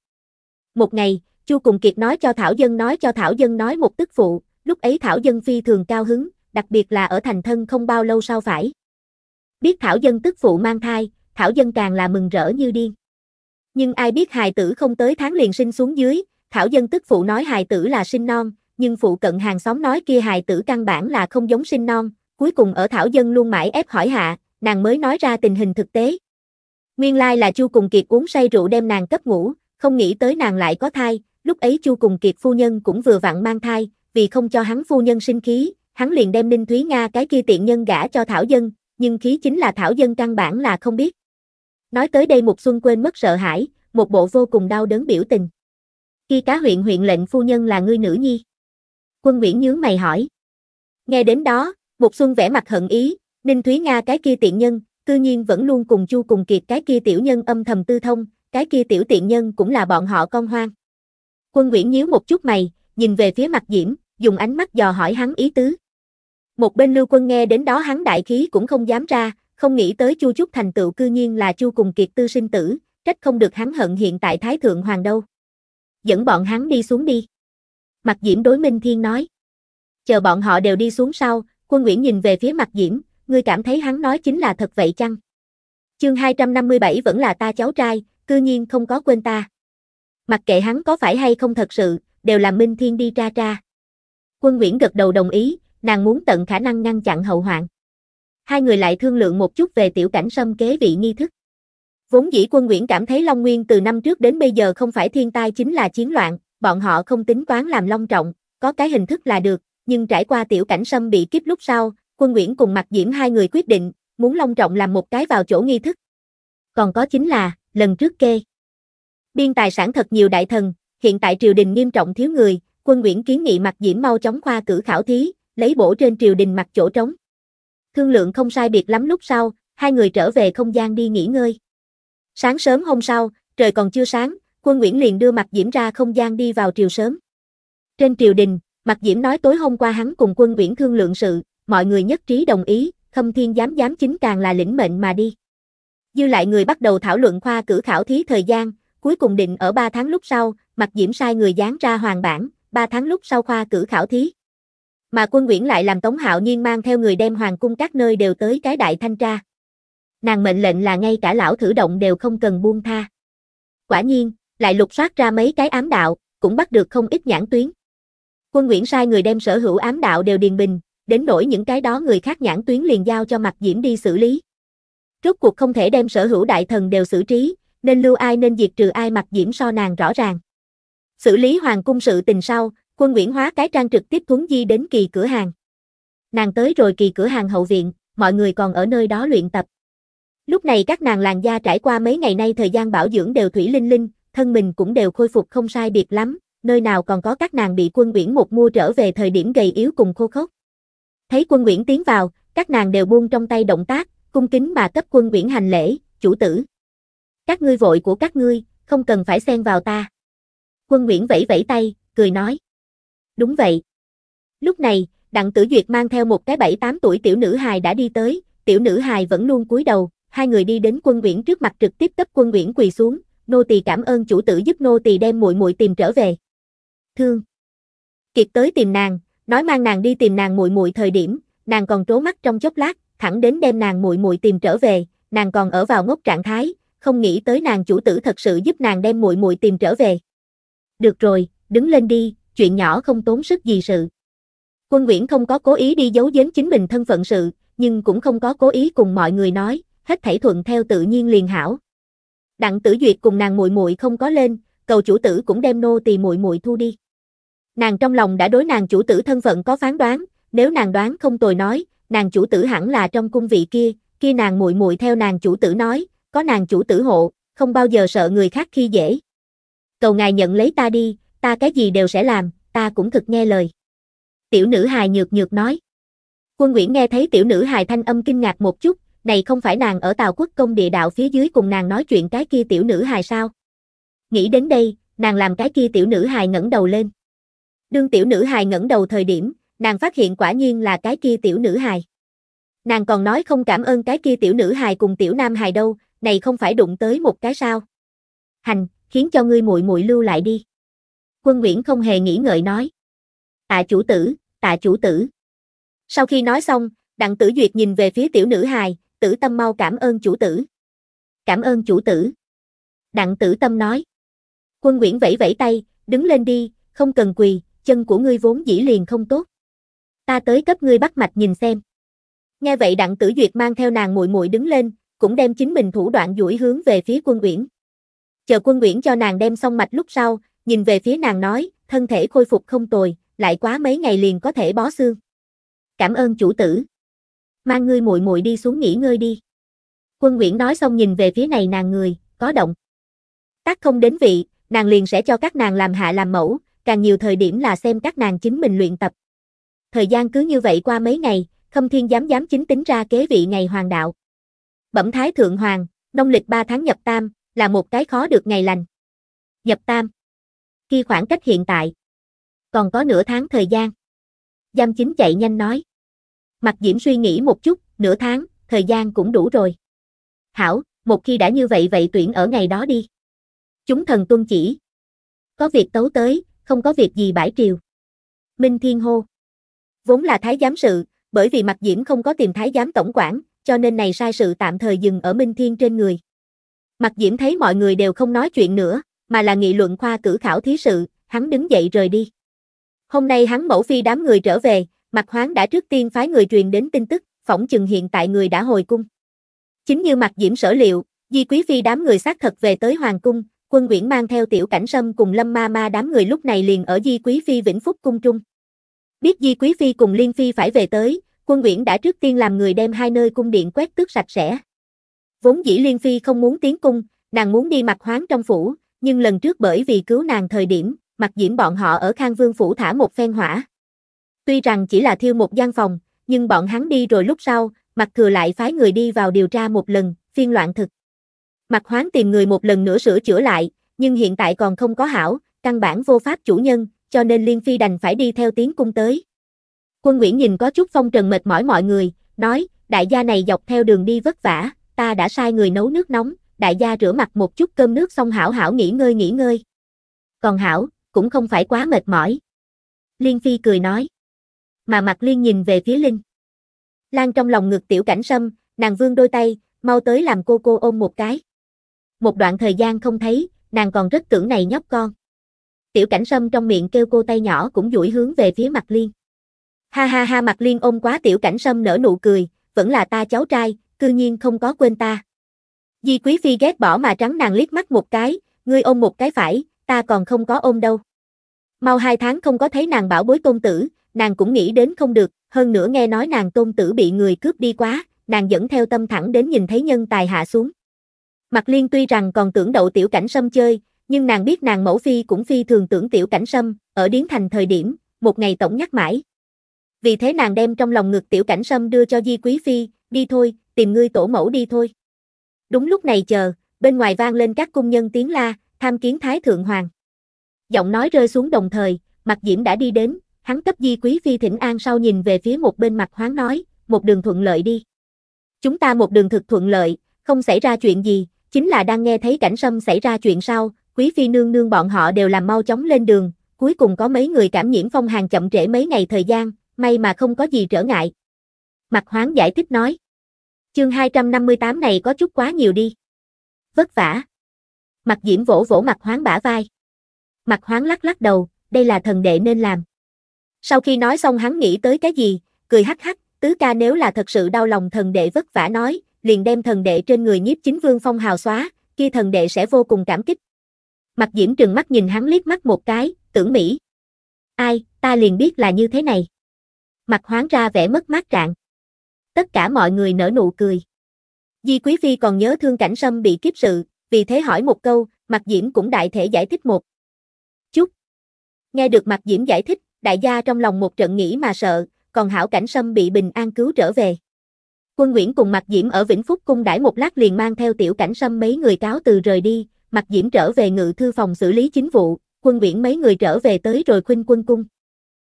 Một ngày, Chu cùng Kiệt nói cho Thảo Dân nói cho Thảo Dân nói một tức phụ, lúc ấy Thảo Dân phi thường cao hứng, đặc biệt là ở thành thân không bao lâu sau phải. Biết Thảo Dân tức phụ mang thai, Thảo Dân càng là mừng rỡ như điên. Nhưng ai biết hài tử không tới tháng liền sinh xuống dưới, Thảo Dân tức phụ nói hài tử là sinh non, nhưng phụ cận hàng xóm nói kia hài tử căn bản là không giống sinh non, cuối cùng ở Thảo Dân luôn mãi ép hỏi hạ, nàng mới nói ra tình hình thực tế. Nguyên lai là Chu Cùng Kiệt uống say rượu đem nàng cấp ngủ, không nghĩ tới nàng lại có thai, lúc ấy Chu Cùng Kiệt phu nhân cũng vừa vặn mang thai, vì không cho hắn phu nhân sinh khí, hắn liền đem Ninh Thúy Nga cái kia tiện nhân gả cho Thảo Dân, nhưng khí chính là Thảo Dân căn bản là không biết. Nói tới đây Mục Xuân quên mất sợ hãi, một bộ vô cùng đau đớn biểu tình. Khi cá huyện huyện lệnh phu nhân là ngươi nữ nhi. Quân Nguyễn nhướng mày hỏi. Nghe đến đó, Mục Xuân vẻ mặt hận ý, Ninh Thúy Nga cái kia tiện nhân, cư nhiên vẫn luôn cùng Chu cùng Kiệt cái kia tiểu nhân âm thầm tư thông, cái kia tiểu tiện nhân cũng là bọn họ con hoang. Quân Nguyễn nhíu một chút mày, nhìn về phía mặt Diễm, dùng ánh mắt dò hỏi hắn ý tứ. Một bên lưu quân nghe đến đó hắn đại khí cũng không dám ra, không nghĩ tới Chu Trúc thành tựu cư nhiên là Chu cùng kiệt tư sinh tử, trách không được hắn hận hiện tại Thái Thượng Hoàng đâu. Dẫn bọn hắn đi xuống đi. Mặt Diễm đối Minh Thiên nói. Chờ bọn họ đều đi xuống sau, quân Nguyễn nhìn về phía mặt Diễm, ngươi cảm thấy hắn nói chính là thật vậy chăng? Chương 257 vẫn là ta cháu trai, cư nhiên không có quên ta. Mặc kệ hắn có phải hay không thật sự, đều là Minh Thiên đi ra ra. Quân Nguyễn gật đầu đồng ý, nàng muốn tận khả năng ngăn chặn hậu hoạn hai người lại thương lượng một chút về tiểu cảnh sâm kế vị nghi thức. Vốn dĩ quân Nguyễn cảm thấy Long Nguyên từ năm trước đến bây giờ không phải thiên tai chính là chiến loạn, bọn họ không tính toán làm long trọng, có cái hình thức là được, nhưng trải qua tiểu cảnh sâm bị kiếp lúc sau, quân Nguyễn cùng mặt diễm hai người quyết định, muốn long trọng làm một cái vào chỗ nghi thức. Còn có chính là, lần trước kê. Biên tài sản thật nhiều đại thần, hiện tại triều đình nghiêm trọng thiếu người, quân Nguyễn kiến nghị mặt diễm mau chóng khoa cử khảo thí, lấy bổ trên triều đình mặt chỗ trống thương lượng không sai biệt lắm lúc sau, hai người trở về không gian đi nghỉ ngơi. Sáng sớm hôm sau, trời còn chưa sáng, quân Nguyễn liền đưa Mạc Diễm ra không gian đi vào triều sớm. Trên triều đình, Mạc Diễm nói tối hôm qua hắn cùng quân Nguyễn thương lượng sự, mọi người nhất trí đồng ý, khâm thiên giám giám chính càng là lĩnh mệnh mà đi. Dư lại người bắt đầu thảo luận khoa cử khảo thí thời gian, cuối cùng định ở 3 tháng lúc sau, Mạc Diễm sai người dán ra hoàng bản, 3 tháng lúc sau khoa cử khảo thí mà quân Nguyễn lại làm Tống Hạo Nhiên mang theo người đem hoàng cung các nơi đều tới cái đại thanh tra. Nàng mệnh lệnh là ngay cả lão thử động đều không cần buông tha. Quả nhiên, lại lục soát ra mấy cái ám đạo, cũng bắt được không ít nhãn tuyến. Quân Nguyễn sai người đem sở hữu ám đạo đều điền bình, đến nỗi những cái đó người khác nhãn tuyến liền giao cho mặt diễm đi xử lý. Rốt cuộc không thể đem sở hữu đại thần đều xử trí, nên lưu ai nên diệt trừ ai mặt diễm so nàng rõ ràng. Xử lý hoàng cung sự tình sau, Quân Nguyễn hóa cái trang trực tiếp thuấn di đến kỳ cửa hàng. Nàng tới rồi kỳ cửa hàng hậu viện, mọi người còn ở nơi đó luyện tập. Lúc này các nàng làn da trải qua mấy ngày nay thời gian bảo dưỡng đều thủy linh linh, thân mình cũng đều khôi phục không sai biệt lắm, nơi nào còn có các nàng bị quân Nguyễn một mua trở về thời điểm gầy yếu cùng khô khốc. Thấy quân Nguyễn tiến vào, các nàng đều buông trong tay động tác, cung kính mà cấp quân Nguyễn hành lễ, chủ tử. Các ngươi vội của các ngươi, không cần phải xen vào ta. Quân Nguyễn vẫy vẫy tay, cười nói đúng vậy. Lúc này, Đặng Tử Duyệt mang theo một cái bảy tám tuổi tiểu nữ hài đã đi tới, tiểu nữ hài vẫn luôn cúi đầu, hai người đi đến quân uyển trước mặt trực tiếp cấp quân uyển quỳ xuống, nô tỳ cảm ơn chủ tử giúp nô tỳ đem muội muội tìm trở về. Thương. Kiệt tới tìm nàng, nói mang nàng đi tìm nàng muội muội thời điểm, nàng còn trố mắt trong chốc lát, thẳng đến đem nàng muội muội tìm trở về, nàng còn ở vào ngốc trạng thái, không nghĩ tới nàng chủ tử thật sự giúp nàng đem muội muội tìm trở về. Được rồi, đứng lên đi, chuyện nhỏ không tốn sức gì sự. Quân Nguyễn không có cố ý đi giấu giếm chính mình thân phận sự, nhưng cũng không có cố ý cùng mọi người nói, hết thảy thuận theo tự nhiên liền hảo. Đặng Tử Duyệt cùng nàng muội muội không có lên, cầu chủ tử cũng đem nô tỳ muội muội thu đi. Nàng trong lòng đã đối nàng chủ tử thân phận có phán đoán, nếu nàng đoán không tồi nói, nàng chủ tử hẳn là trong cung vị kia, kia nàng muội muội theo nàng chủ tử nói, có nàng chủ tử hộ, không bao giờ sợ người khác khi dễ. Cầu ngài nhận lấy ta đi, ta cái gì đều sẽ làm, ta cũng thực nghe lời. Tiểu nữ hài nhược nhược nói. Quân Nguyễn nghe thấy tiểu nữ hài thanh âm kinh ngạc một chút, này không phải nàng ở Tàu Quốc công địa đạo phía dưới cùng nàng nói chuyện cái kia tiểu nữ hài sao? Nghĩ đến đây, nàng làm cái kia tiểu nữ hài ngẩng đầu lên. Đương tiểu nữ hài ngẩng đầu thời điểm, nàng phát hiện quả nhiên là cái kia tiểu nữ hài. Nàng còn nói không cảm ơn cái kia tiểu nữ hài cùng tiểu nam hài đâu, này không phải đụng tới một cái sao? Hành, khiến cho ngươi muội muội lưu lại đi quân Nguyễn không hề nghĩ ngợi nói. Tạ chủ tử, tạ chủ tử. Sau khi nói xong, đặng tử duyệt nhìn về phía tiểu nữ hài, tử tâm mau cảm ơn chủ tử. Cảm ơn chủ tử. Đặng tử tâm nói. Quân Nguyễn vẫy vẫy tay, đứng lên đi, không cần quỳ, chân của ngươi vốn dĩ liền không tốt. Ta tới cấp ngươi bắt mạch nhìn xem. Nghe vậy đặng tử duyệt mang theo nàng muội muội đứng lên, cũng đem chính mình thủ đoạn duỗi hướng về phía quân Uyển. Chờ quân Uyển cho nàng đem xong mạch lúc sau, nhìn về phía nàng nói, thân thể khôi phục không tồi, lại quá mấy ngày liền có thể bó xương. Cảm ơn chủ tử. Mang ngươi muội muội đi xuống nghỉ ngơi đi. Quân Nguyễn nói xong nhìn về phía này nàng người, có động. Tác không đến vị, nàng liền sẽ cho các nàng làm hạ làm mẫu, càng nhiều thời điểm là xem các nàng chính mình luyện tập. Thời gian cứ như vậy qua mấy ngày, Khâm Thiên dám dám chính tính ra kế vị ngày hoàng đạo. Bẩm Thái Thượng Hoàng, nông lịch 3 tháng nhập tam, là một cái khó được ngày lành. Nhập tam khi khoảng cách hiện tại. Còn có nửa tháng thời gian. Giam chính chạy nhanh nói. Mặt Diễm suy nghĩ một chút, nửa tháng, thời gian cũng đủ rồi. Hảo, một khi đã như vậy vậy tuyển ở ngày đó đi. Chúng thần tuân chỉ. Có việc tấu tới, không có việc gì bãi triều. Minh Thiên Hô. Vốn là thái giám sự, bởi vì mặt Diễm không có tìm thái giám tổng quản, cho nên này sai sự tạm thời dừng ở Minh Thiên trên người. mặt Diễm thấy mọi người đều không nói chuyện nữa, mà là nghị luận khoa cử khảo thí sự, hắn đứng dậy rời đi. Hôm nay hắn mẫu phi đám người trở về, mặt Hoáng đã trước tiên phái người truyền đến tin tức, phỏng chừng hiện tại người đã hồi cung. Chính như mặt Diễm sở liệu, Di Quý Phi đám người xác thật về tới Hoàng Cung, quân Nguyễn mang theo tiểu cảnh sâm cùng Lâm Ma Ma đám người lúc này liền ở Di Quý Phi Vĩnh Phúc Cung Trung. Biết Di Quý Phi cùng Liên Phi phải về tới, quân Nguyễn đã trước tiên làm người đem hai nơi cung điện quét tước sạch sẽ. Vốn dĩ Liên Phi không muốn tiến cung, nàng muốn đi mặt hoáng trong phủ, nhưng lần trước bởi vì cứu nàng thời điểm, mặt diễm bọn họ ở Khang Vương Phủ thả một phen hỏa. Tuy rằng chỉ là thiêu một gian phòng, nhưng bọn hắn đi rồi lúc sau, mặt thừa lại phái người đi vào điều tra một lần, phiên loạn thực. Mặt hoán tìm người một lần nữa sửa chữa lại, nhưng hiện tại còn không có hảo, căn bản vô pháp chủ nhân, cho nên Liên Phi đành phải đi theo tiếng cung tới. Quân Nguyễn nhìn có chút phong trần mệt mỏi mọi người, nói, đại gia này dọc theo đường đi vất vả, ta đã sai người nấu nước nóng, đại gia rửa mặt một chút cơm nước xong hảo hảo nghỉ ngơi nghỉ ngơi. Còn hảo, cũng không phải quá mệt mỏi. Liên Phi cười nói. Mà mặt Liên nhìn về phía Linh. Lan trong lòng ngực tiểu cảnh sâm, nàng vương đôi tay, mau tới làm cô cô ôm một cái. Một đoạn thời gian không thấy, nàng còn rất tưởng này nhóc con. Tiểu cảnh sâm trong miệng kêu cô tay nhỏ cũng duỗi hướng về phía mặt Liên. Ha ha ha mặt Liên ôm quá tiểu cảnh sâm nở nụ cười, vẫn là ta cháu trai, cư nhiên không có quên ta. Di Quý Phi ghét bỏ mà trắng nàng liếc mắt một cái, ngươi ôm một cái phải, ta còn không có ôm đâu. Mau hai tháng không có thấy nàng bảo bối công tử, nàng cũng nghĩ đến không được, hơn nữa nghe nói nàng công tử bị người cướp đi quá, nàng dẫn theo tâm thẳng đến nhìn thấy nhân tài hạ xuống. Mặt liên tuy rằng còn tưởng đậu tiểu cảnh sâm chơi, nhưng nàng biết nàng mẫu phi cũng phi thường tưởng tiểu cảnh sâm, ở Điến Thành thời điểm, một ngày tổng nhắc mãi. Vì thế nàng đem trong lòng ngực tiểu cảnh sâm đưa cho Di Quý Phi, đi thôi, tìm ngươi tổ mẫu đi thôi. Đúng lúc này chờ, bên ngoài vang lên các cung nhân tiếng la, tham kiến Thái Thượng Hoàng. Giọng nói rơi xuống đồng thời, mặt diễm đã đi đến, hắn cấp di quý phi thỉnh an sau nhìn về phía một bên mặt hoáng nói, một đường thuận lợi đi. Chúng ta một đường thực thuận lợi, không xảy ra chuyện gì, chính là đang nghe thấy cảnh sâm xảy ra chuyện sau, quý phi nương nương bọn họ đều làm mau chóng lên đường, cuối cùng có mấy người cảm nhiễm phong hàn chậm trễ mấy ngày thời gian, may mà không có gì trở ngại. Mặt hoáng giải thích nói. Chương 258 này có chút quá nhiều đi. Vất vả. Mặt diễm vỗ vỗ mặt hoáng bả vai. Mặt hoáng lắc lắc đầu, đây là thần đệ nên làm. Sau khi nói xong hắn nghĩ tới cái gì, cười hắc hắc, tứ ca nếu là thật sự đau lòng thần đệ vất vả nói, liền đem thần đệ trên người nhiếp chính vương phong hào xóa, kia thần đệ sẽ vô cùng cảm kích. Mặt diễm trừng mắt nhìn hắn liếc mắt một cái, tưởng Mỹ. Ai, ta liền biết là như thế này. Mặt hoáng ra vẻ mất mát trạng tất cả mọi người nở nụ cười. Di Quý Phi còn nhớ thương cảnh sâm bị kiếp sự, vì thế hỏi một câu, Mạc Diễm cũng đại thể giải thích một. Chút. Nghe được Mạc Diễm giải thích, đại gia trong lòng một trận nghĩ mà sợ, còn hảo cảnh sâm bị bình an cứu trở về. Quân Nguyễn cùng Mạc Diễm ở Vĩnh Phúc cung đãi một lát liền mang theo tiểu cảnh sâm mấy người cáo từ rời đi, Mạc Diễm trở về ngự thư phòng xử lý chính vụ, quân Nguyễn mấy người trở về tới rồi khuynh quân cung.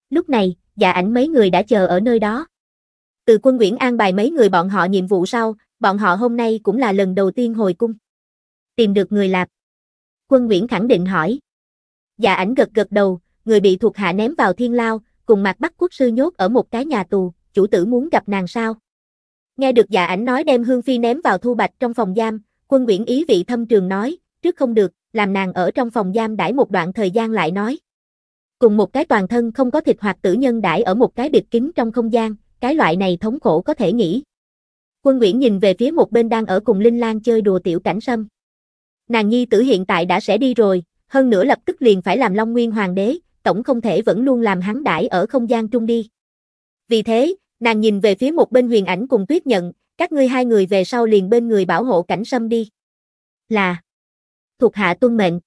Lúc này, dạ ảnh mấy người đã chờ ở nơi đó. Từ quân Nguyễn an bài mấy người bọn họ nhiệm vụ sau, bọn họ hôm nay cũng là lần đầu tiên hồi cung. Tìm được người lạp. Quân Nguyễn khẳng định hỏi. Dạ ảnh gật gật đầu, người bị thuộc hạ ném vào thiên lao, cùng mặt bắt quốc sư nhốt ở một cái nhà tù, chủ tử muốn gặp nàng sao. Nghe được dạ ảnh nói đem Hương Phi ném vào thu bạch trong phòng giam, quân Nguyễn ý vị thâm trường nói, trước không được, làm nàng ở trong phòng giam đãi một đoạn thời gian lại nói. Cùng một cái toàn thân không có thịt hoặc tử nhân đãi ở một cái biệt kín trong không gian, cái loại này thống khổ có thể nghĩ. Quân Nguyễn nhìn về phía một bên đang ở cùng Linh Lan chơi đùa tiểu cảnh sâm. Nàng nhi tử hiện tại đã sẽ đi rồi, hơn nữa lập tức liền phải làm Long Nguyên Hoàng đế, tổng không thể vẫn luôn làm hắn đãi ở không gian trung đi. Vì thế, nàng nhìn về phía một bên huyền ảnh cùng tuyết nhận, các ngươi hai người về sau liền bên người bảo hộ cảnh sâm đi. Là thuộc hạ tuân mệnh.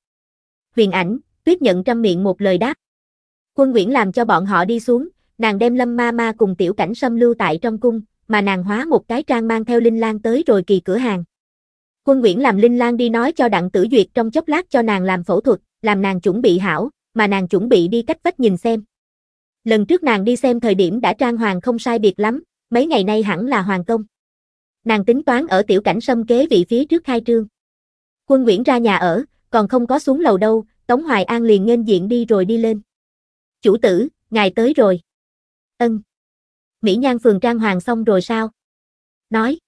Huyền ảnh, tuyết nhận trăm miệng một lời đáp. Quân Nguyễn làm cho bọn họ đi xuống, nàng đem lâm ma ma cùng tiểu cảnh xâm lưu tại trong cung, mà nàng hóa một cái trang mang theo Linh lang tới rồi kỳ cửa hàng. Quân Nguyễn làm Linh lang đi nói cho Đặng Tử Duyệt trong chốc lát cho nàng làm phẫu thuật, làm nàng chuẩn bị hảo, mà nàng chuẩn bị đi cách vách nhìn xem. Lần trước nàng đi xem thời điểm đã trang hoàng không sai biệt lắm, mấy ngày nay hẳn là hoàng công. Nàng tính toán ở tiểu cảnh xâm kế vị phía trước khai trương. Quân Nguyễn ra nhà ở, còn không có xuống lầu đâu, Tống Hoài An liền nghênh diện đi rồi đi lên. Chủ tử, ngài tới rồi. Ân. Mỹ Nhan phường trang hoàng xong rồi sao? Nói.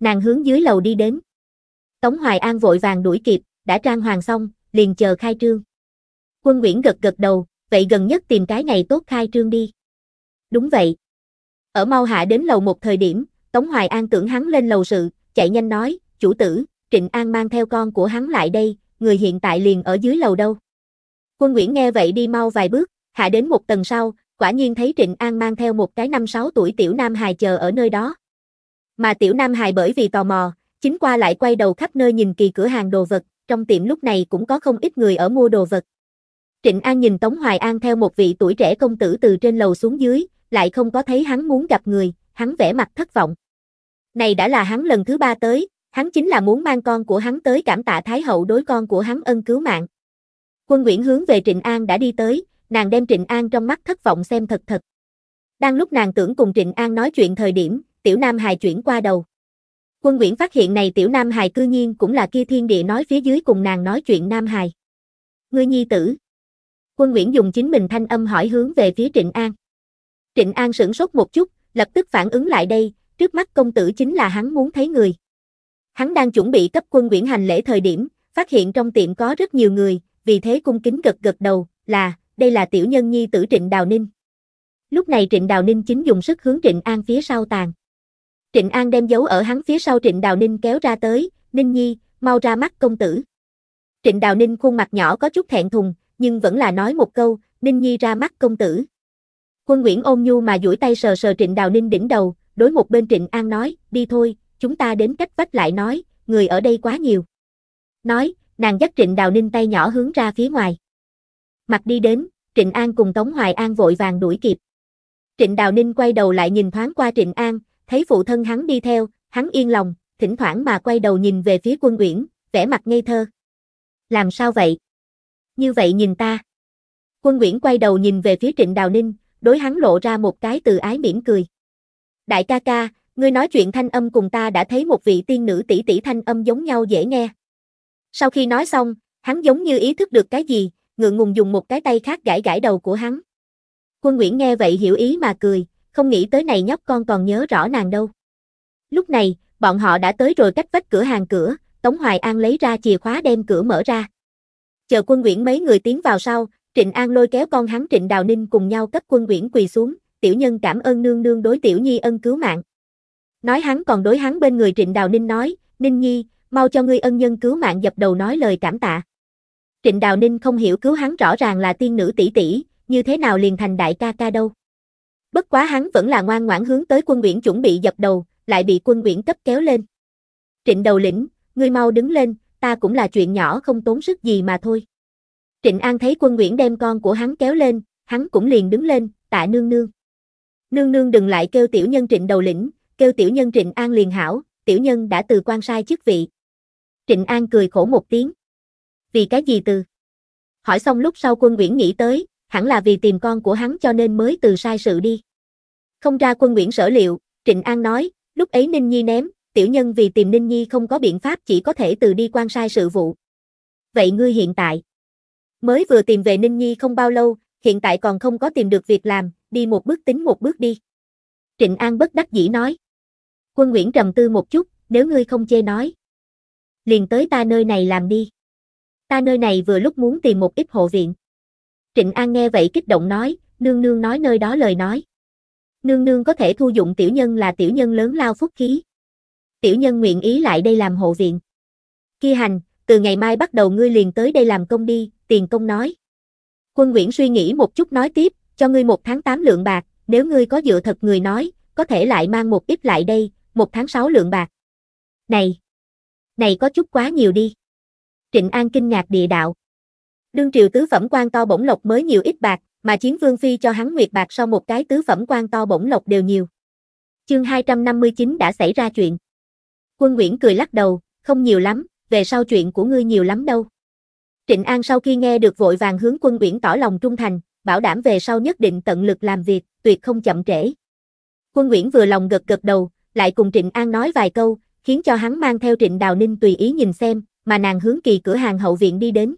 Nàng hướng dưới lầu đi đến. Tống Hoài An vội vàng đuổi kịp, đã trang hoàng xong, liền chờ khai trương. Quân Nguyễn gật gật đầu, vậy gần nhất tìm cái ngày tốt khai trương đi. Đúng vậy. Ở Mau Hạ đến lầu một thời điểm, Tống Hoài An tưởng hắn lên lầu sự, chạy nhanh nói, chủ tử, Trịnh An mang theo con của hắn lại đây, người hiện tại liền ở dưới lầu đâu. Quân Nguyễn nghe vậy đi mau vài bước, hạ đến một tầng sau, quả nhiên thấy Trịnh An mang theo một cái năm sáu tuổi tiểu nam hài chờ ở nơi đó. Mà tiểu nam hài bởi vì tò mò, chính qua lại quay đầu khắp nơi nhìn kỳ cửa hàng đồ vật, trong tiệm lúc này cũng có không ít người ở mua đồ vật. Trịnh An nhìn Tống Hoài An theo một vị tuổi trẻ công tử từ trên lầu xuống dưới, lại không có thấy hắn muốn gặp người, hắn vẻ mặt thất vọng. Này đã là hắn lần thứ ba tới, hắn chính là muốn mang con của hắn tới cảm tạ Thái Hậu đối con của hắn ân cứu mạng. Quân Nguyễn hướng về Trịnh An đã đi tới, nàng đem Trịnh An trong mắt thất vọng xem thật thật. Đang lúc nàng tưởng cùng Trịnh An nói chuyện thời điểm, Tiểu Nam Hài chuyển qua đầu. Quân Nguyễn phát hiện này Tiểu Nam Hài cư nhiên cũng là kia thiên địa nói phía dưới cùng nàng nói chuyện Nam Hài. Ngươi nhi tử. Quân Nguyễn dùng chính mình thanh âm hỏi hướng về phía Trịnh An. Trịnh An sửng sốt một chút, lập tức phản ứng lại đây, trước mắt công tử chính là hắn muốn thấy người. Hắn đang chuẩn bị cấp quân Nguyễn hành lễ thời điểm, phát hiện trong tiệm có rất nhiều người, vì thế cung kính gật gật đầu, là, đây là tiểu nhân nhi tử Trịnh Đào Ninh. Lúc này Trịnh Đào Ninh chính dùng sức hướng Trịnh An phía sau tàn. Trịnh An đem dấu ở hắn phía sau Trịnh Đào Ninh kéo ra tới, Ninh Nhi, mau ra mắt công tử. Trịnh Đào Ninh khuôn mặt nhỏ có chút thẹn thùng, nhưng vẫn là nói một câu, Ninh Nhi ra mắt công tử. Quân Nguyễn ôm nhu mà duỗi tay sờ sờ Trịnh Đào Ninh đỉnh đầu, đối một bên Trịnh An nói, đi thôi, chúng ta đến cách vách lại nói, người ở đây quá nhiều. Nói, nàng dắt Trịnh Đào Ninh tay nhỏ hướng ra phía ngoài mặt đi đến, Trịnh An cùng Tống Hoài An vội vàng đuổi kịp. Trịnh Đào Ninh quay đầu lại nhìn thoáng qua Trịnh An, thấy phụ thân hắn đi theo, hắn yên lòng, thỉnh thoảng mà quay đầu nhìn về phía quân uyển, vẻ mặt ngây thơ. Làm sao vậy? Như vậy nhìn ta. Quân uyển quay đầu nhìn về phía Trịnh Đào Ninh, đối hắn lộ ra một cái từ ái mỉm cười. Đại ca ca, ngươi nói chuyện thanh âm cùng ta đã thấy một vị tiên nữ tỷ tỷ thanh âm giống nhau dễ nghe. Sau khi nói xong, hắn giống như ý thức được cái gì, ngượng ngùng dùng một cái tay khác gãi gãi đầu của hắn. Quân Nguyễn nghe vậy hiểu ý mà cười, không nghĩ tới này nhóc con còn nhớ rõ nàng đâu. Lúc này, bọn họ đã tới rồi cách vách cửa hàng cửa, Tống Hoài An lấy ra chìa khóa đem cửa mở ra. Chờ quân Nguyễn mấy người tiến vào sau, Trịnh An lôi kéo con hắn Trịnh Đào Ninh cùng nhau cấp quân Nguyễn quỳ xuống, tiểu nhân cảm ơn nương nương đối tiểu nhi ân cứu mạng. Nói hắn còn đối hắn bên người Trịnh Đào Ninh nói, Ninh Nhi, mau cho ngươi ân nhân cứu mạng dập đầu nói lời cảm tạ. Trịnh Đào Ninh không hiểu cứu hắn rõ ràng là tiên nữ tỷ tỷ, như thế nào liền thành đại ca ca đâu. Bất quá hắn vẫn là ngoan ngoãn hướng tới quân Uyển chuẩn bị dập đầu, lại bị quân Uyển cấp kéo lên. Trịnh đầu lĩnh, ngươi mau đứng lên, ta cũng là chuyện nhỏ không tốn sức gì mà thôi. Trịnh An thấy quân Uyển đem con của hắn kéo lên, hắn cũng liền đứng lên, tạ nương nương. Nương nương đừng lại kêu tiểu nhân trịnh đầu lĩnh, kêu tiểu nhân trịnh An liền hảo, tiểu nhân đã từ quan sai chức vị. Trịnh An cười khổ một tiếng vì cái gì từ? Hỏi xong lúc sau quân Nguyễn nghĩ tới, hẳn là vì tìm con của hắn cho nên mới từ sai sự đi. Không ra quân Nguyễn sở liệu, Trịnh An nói, lúc ấy Ninh Nhi ném, tiểu nhân vì tìm Ninh Nhi không có biện pháp chỉ có thể từ đi quan sai sự vụ. Vậy ngươi hiện tại, mới vừa tìm về Ninh Nhi không bao lâu, hiện tại còn không có tìm được việc làm, đi một bước tính một bước đi. Trịnh An bất đắc dĩ nói. Quân Nguyễn trầm tư một chút, nếu ngươi không chê nói. Liền tới ta nơi này làm đi ta nơi này vừa lúc muốn tìm một ít hộ viện. Trịnh An nghe vậy kích động nói, nương nương nói nơi đó lời nói. Nương nương có thể thu dụng tiểu nhân là tiểu nhân lớn lao phúc khí. Tiểu nhân nguyện ý lại đây làm hộ viện. Khi hành, từ ngày mai bắt đầu ngươi liền tới đây làm công đi, tiền công nói. Quân Nguyễn suy nghĩ một chút nói tiếp, cho ngươi một tháng tám lượng bạc, nếu ngươi có dựa thật người nói, có thể lại mang một ít lại đây, một tháng sáu lượng bạc. Này! Này có chút quá nhiều đi. Trịnh An kinh ngạc địa đạo. Đương triều tứ phẩm quan to bổng lộc mới nhiều ít bạc, mà chiến vương phi cho hắn nguyệt bạc sau một cái tứ phẩm quan to bổng lộc đều nhiều. Chương 259 đã xảy ra chuyện. Quân Nguyễn cười lắc đầu, không nhiều lắm, về sau chuyện của ngươi nhiều lắm đâu. Trịnh An sau khi nghe được vội vàng hướng quân Nguyễn tỏ lòng trung thành, bảo đảm về sau nhất định tận lực làm việc, tuyệt không chậm trễ. Quân Nguyễn vừa lòng gật gật đầu, lại cùng Trịnh An nói vài câu, khiến cho hắn mang theo Trịnh Đào Ninh tùy ý nhìn xem, mà nàng hướng kỳ cửa hàng hậu viện đi đến.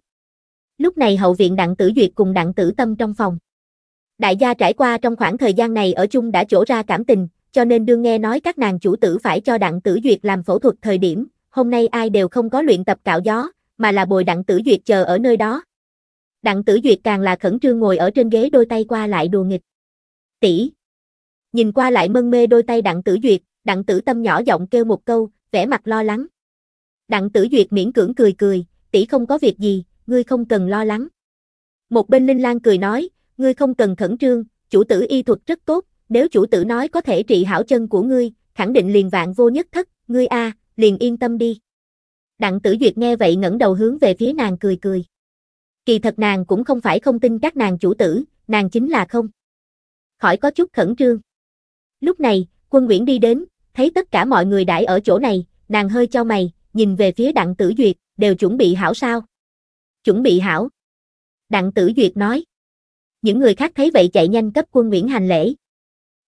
Lúc này hậu viện đặng tử duyệt cùng đặng tử tâm trong phòng. Đại gia trải qua trong khoảng thời gian này ở chung đã chỗ ra cảm tình, cho nên đương nghe nói các nàng chủ tử phải cho đặng tử duyệt làm phẫu thuật thời điểm, hôm nay ai đều không có luyện tập cạo gió, mà là bồi đặng tử duyệt chờ ở nơi đó. Đặng tử duyệt càng là khẩn trương ngồi ở trên ghế đôi tay qua lại đùa nghịch. Tỷ. Nhìn qua lại mân mê đôi tay đặng tử duyệt, đặng tử tâm nhỏ giọng kêu một câu, vẻ mặt lo lắng. Đặng tử duyệt miễn cưỡng cười cười, tỷ không có việc gì, ngươi không cần lo lắng. Một bên Linh Lan cười nói, ngươi không cần khẩn trương, chủ tử y thuật rất tốt, nếu chủ tử nói có thể trị hảo chân của ngươi, khẳng định liền vạn vô nhất thất, ngươi a, liền yên tâm đi. Đặng tử duyệt nghe vậy ngẩng đầu hướng về phía nàng cười cười. Kỳ thật nàng cũng không phải không tin các nàng chủ tử, nàng chính là không. Khỏi có chút khẩn trương. Lúc này, quân Nguyễn đi đến, thấy tất cả mọi người đãi ở chỗ này, nàng hơi cho mày, nhìn về phía đặng tử duyệt, đều chuẩn bị hảo sao? Chuẩn bị hảo. Đặng tử duyệt nói. Những người khác thấy vậy chạy nhanh cấp quân Nguyễn hành lễ.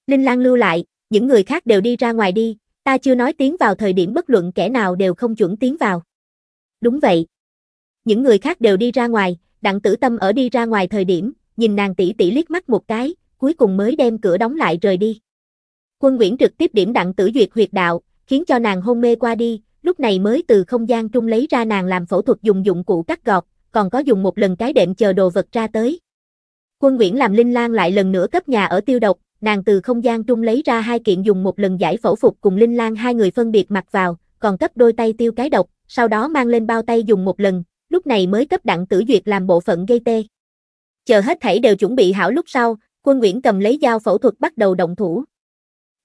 Linh Lan lưu lại, những người khác đều đi ra ngoài đi, ta chưa nói tiếng vào thời điểm bất luận kẻ nào đều không chuẩn tiếng vào. Đúng vậy. Những người khác đều đi ra ngoài, đặng tử tâm ở đi ra ngoài thời điểm, nhìn nàng tỷ tỷ liếc mắt một cái, cuối cùng mới đem cửa đóng lại rời đi. Quân Nguyễn trực tiếp điểm đặng tử duyệt huyệt đạo, khiến cho nàng hôn mê qua đi, lúc này mới từ không gian trung lấy ra nàng làm phẫu thuật dùng dụng cụ cắt gọt, còn có dùng một lần cái đệm chờ đồ vật ra tới. Quân Nguyễn làm Linh Lan lại lần nữa cấp nhà ở tiêu độc, nàng từ không gian trung lấy ra hai kiện dùng một lần giải phẫu phục cùng Linh Lan hai người phân biệt mặc vào, còn cấp đôi tay tiêu cái độc, sau đó mang lên bao tay dùng một lần, lúc này mới cấp đặng tử duyệt làm bộ phận gây tê. Chờ hết thảy đều chuẩn bị hảo lúc sau, quân Nguyễn cầm lấy dao phẫu thuật bắt đầu động thủ.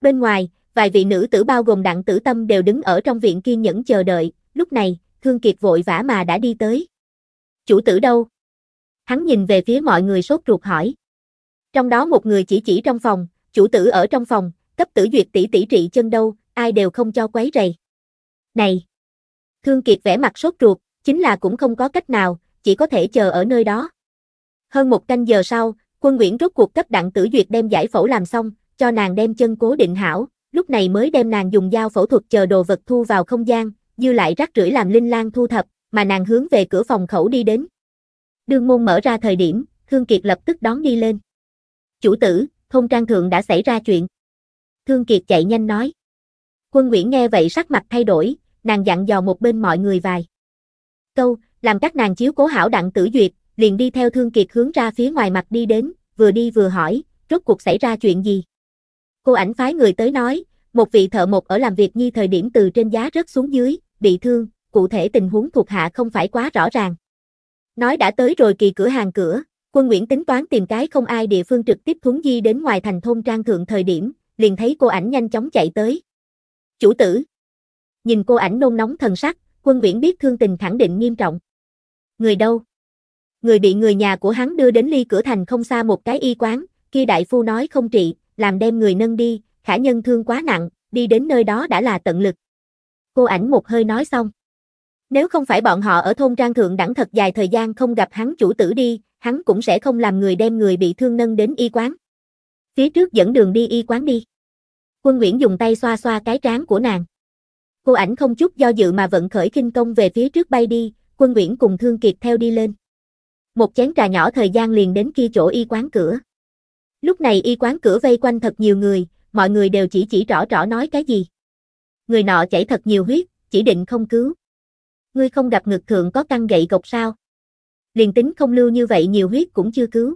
Bên ngoài, vài vị nữ tử bao gồm đặng tử tâm đều đứng ở trong viện kiên nhẫn chờ đợi, lúc này, Thương Kiệt vội vã mà đã đi tới. Chủ tử đâu? Hắn nhìn về phía mọi người sốt ruột hỏi. Trong đó một người chỉ chỉ trong phòng, chủ tử ở trong phòng, cấp tử duyệt tỷ tỷ trị chân đâu, ai đều không cho quấy rầy. Này! Thương Kiệt vẻ mặt sốt ruột, chính là cũng không có cách nào, chỉ có thể chờ ở nơi đó. Hơn một canh giờ sau, quân Nguyễn rốt cuộc cấp đặng tử duyệt đem giải phẫu làm xong, cho nàng đem chân cố định hảo, lúc này mới đem nàng dùng dao phẫu thuật chờ đồ vật thu vào không gian, dư lại rắc rưởi làm linh lang thu thập, mà nàng hướng về cửa phòng khẩu đi đến. Đường môn mở ra thời điểm, Thương Kiệt lập tức đón đi lên. Chủ tử, thôn trang thượng đã xảy ra chuyện. Thương Kiệt chạy nhanh nói. Quân Nguyễn nghe vậy sắc mặt thay đổi, nàng dặn dò một bên mọi người vài. Câu, làm các nàng chiếu cố hảo đặng tử duyệt, liền đi theo Thương Kiệt hướng ra phía ngoài mặt đi đến, vừa đi vừa hỏi, rốt cuộc xảy ra chuyện gì. Cô ảnh phái người tới nói, một vị thợ một ở làm việc nhi thời điểm từ trên giá rớt xuống dưới, bị thương, cụ thể tình huống thuộc hạ không phải quá rõ ràng. Nói đã tới rồi kỳ cửa hàng cửa, quân Nguyễn tính toán tìm cái không ai địa phương trực tiếp thúng di đến ngoài thành thôn trang thượng thời điểm, liền thấy cô ảnh nhanh chóng chạy tới. Chủ tử. Nhìn cô ảnh nôn nóng thần sắc, quân Nguyễn biết thương tình khẳng định nghiêm trọng. Người đâu? Người bị người nhà của hắn đưa đến ly cửa thành không xa một cái y quán, kia đại phu nói không trị, làm đem người nâng đi, khả nhân thương quá nặng, đi đến nơi đó đã là tận lực. Cô ảnh một hơi nói xong. Nếu không phải bọn họ ở thôn trang thượng đẳng thật dài thời gian không gặp hắn chủ tử đi, hắn cũng sẽ không làm người đem người bị thương nâng đến y quán. Phía trước dẫn đường đi y quán đi. Quân Nguyễn dùng tay xoa xoa cái trán của nàng. Cô ảnh không chút do dự mà vận khởi kinh công về phía trước bay đi, quân Nguyễn cùng Thương Kiệt theo đi lên. Một chén trà nhỏ thời gian liền đến kia chỗ y quán cửa. Lúc này y quán cửa vây quanh thật nhiều người, mọi người đều chỉ chỉ rõ rõ nói cái gì. Người nọ chảy thật nhiều huyết, chỉ định không cứu. Ngươi không gặp ngực thượng có căng gậy gộc sao? Liền tính không lưu như vậy nhiều huyết cũng chưa cứu.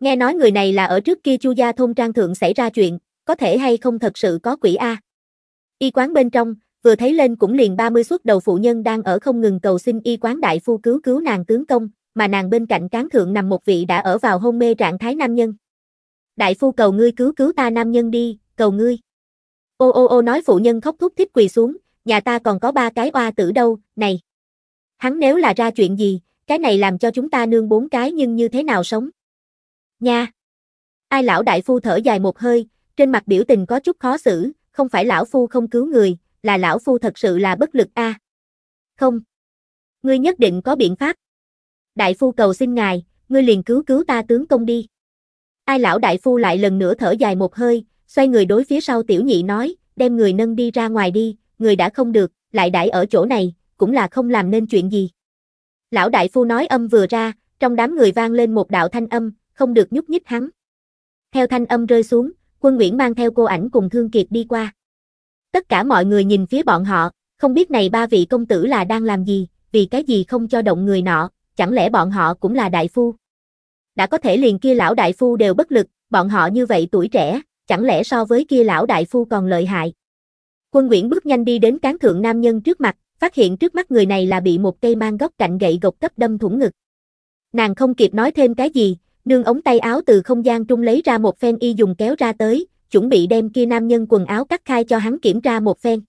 Nghe nói người này là ở trước kia chu gia thôn trang thượng xảy ra chuyện, có thể hay không thật sự có quỷ A. Y quán bên trong, vừa thấy lên cũng liền 30 suốt đầu phụ nhân đang ở không ngừng cầu xin y quán đại phu cứu cứu nàng tướng công, mà nàng bên cạnh cán thượng nằm một vị đã ở vào hôn mê trạng thái nam nhân đại phu cầu ngươi cứu cứu ta nam nhân đi, cầu ngươi. Ô ô ô nói phụ nhân khóc thúc thích quỳ xuống, nhà ta còn có ba cái oa tử đâu, này. Hắn nếu là ra chuyện gì, cái này làm cho chúng ta nương bốn cái nhưng như thế nào sống. Nha. Ai lão đại phu thở dài một hơi, trên mặt biểu tình có chút khó xử, không phải lão phu không cứu người, là lão phu thật sự là bất lực a. À. Không. Ngươi nhất định có biện pháp. Đại phu cầu xin ngài, ngươi liền cứu cứu ta tướng công đi. Ai lão đại phu lại lần nữa thở dài một hơi, xoay người đối phía sau tiểu nhị nói, đem người nâng đi ra ngoài đi, người đã không được, lại đãi ở chỗ này, cũng là không làm nên chuyện gì. Lão đại phu nói âm vừa ra, trong đám người vang lên một đạo thanh âm, không được nhúc nhích hắn. Theo thanh âm rơi xuống, quân Nguyễn mang theo cô ảnh cùng Thương Kiệt đi qua. Tất cả mọi người nhìn phía bọn họ, không biết này ba vị công tử là đang làm gì, vì cái gì không cho động người nọ, chẳng lẽ bọn họ cũng là đại phu đã có thể liền kia lão đại phu đều bất lực, bọn họ như vậy tuổi trẻ, chẳng lẽ so với kia lão đại phu còn lợi hại. Quân Nguyễn bước nhanh đi đến cán thượng nam nhân trước mặt, phát hiện trước mắt người này là bị một cây mang góc cạnh gậy gộc cấp đâm thủng ngực. Nàng không kịp nói thêm cái gì, nương ống tay áo từ không gian trung lấy ra một phen y dùng kéo ra tới, chuẩn bị đem kia nam nhân quần áo cắt khai cho hắn kiểm tra một phen.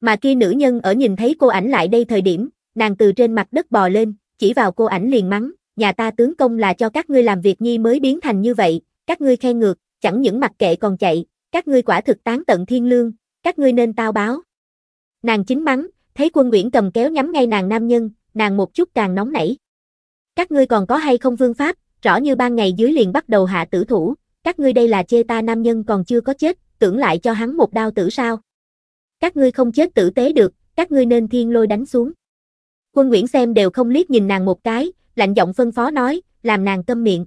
Mà kia nữ nhân ở nhìn thấy cô ảnh lại đây thời điểm, nàng từ trên mặt đất bò lên, chỉ vào cô ảnh liền mắng, nhà ta tướng công là cho các ngươi làm việc nhi mới biến thành như vậy, các ngươi khen ngược, chẳng những mặc kệ còn chạy, các ngươi quả thực tán tận thiên lương, các ngươi nên tao báo. Nàng chính mắng, thấy quân Nguyễn cầm kéo nhắm ngay nàng nam nhân, nàng một chút càng nóng nảy. Các ngươi còn có hay không vương pháp, rõ như ban ngày dưới liền bắt đầu hạ tử thủ, các ngươi đây là chê ta nam nhân còn chưa có chết, tưởng lại cho hắn một đao tử sao. Các ngươi không chết tử tế được, các ngươi nên thiên lôi đánh xuống. Quân Nguyễn xem đều không liếc nhìn nàng một cái, lạnh giọng phân phó nói, làm nàng câm miệng.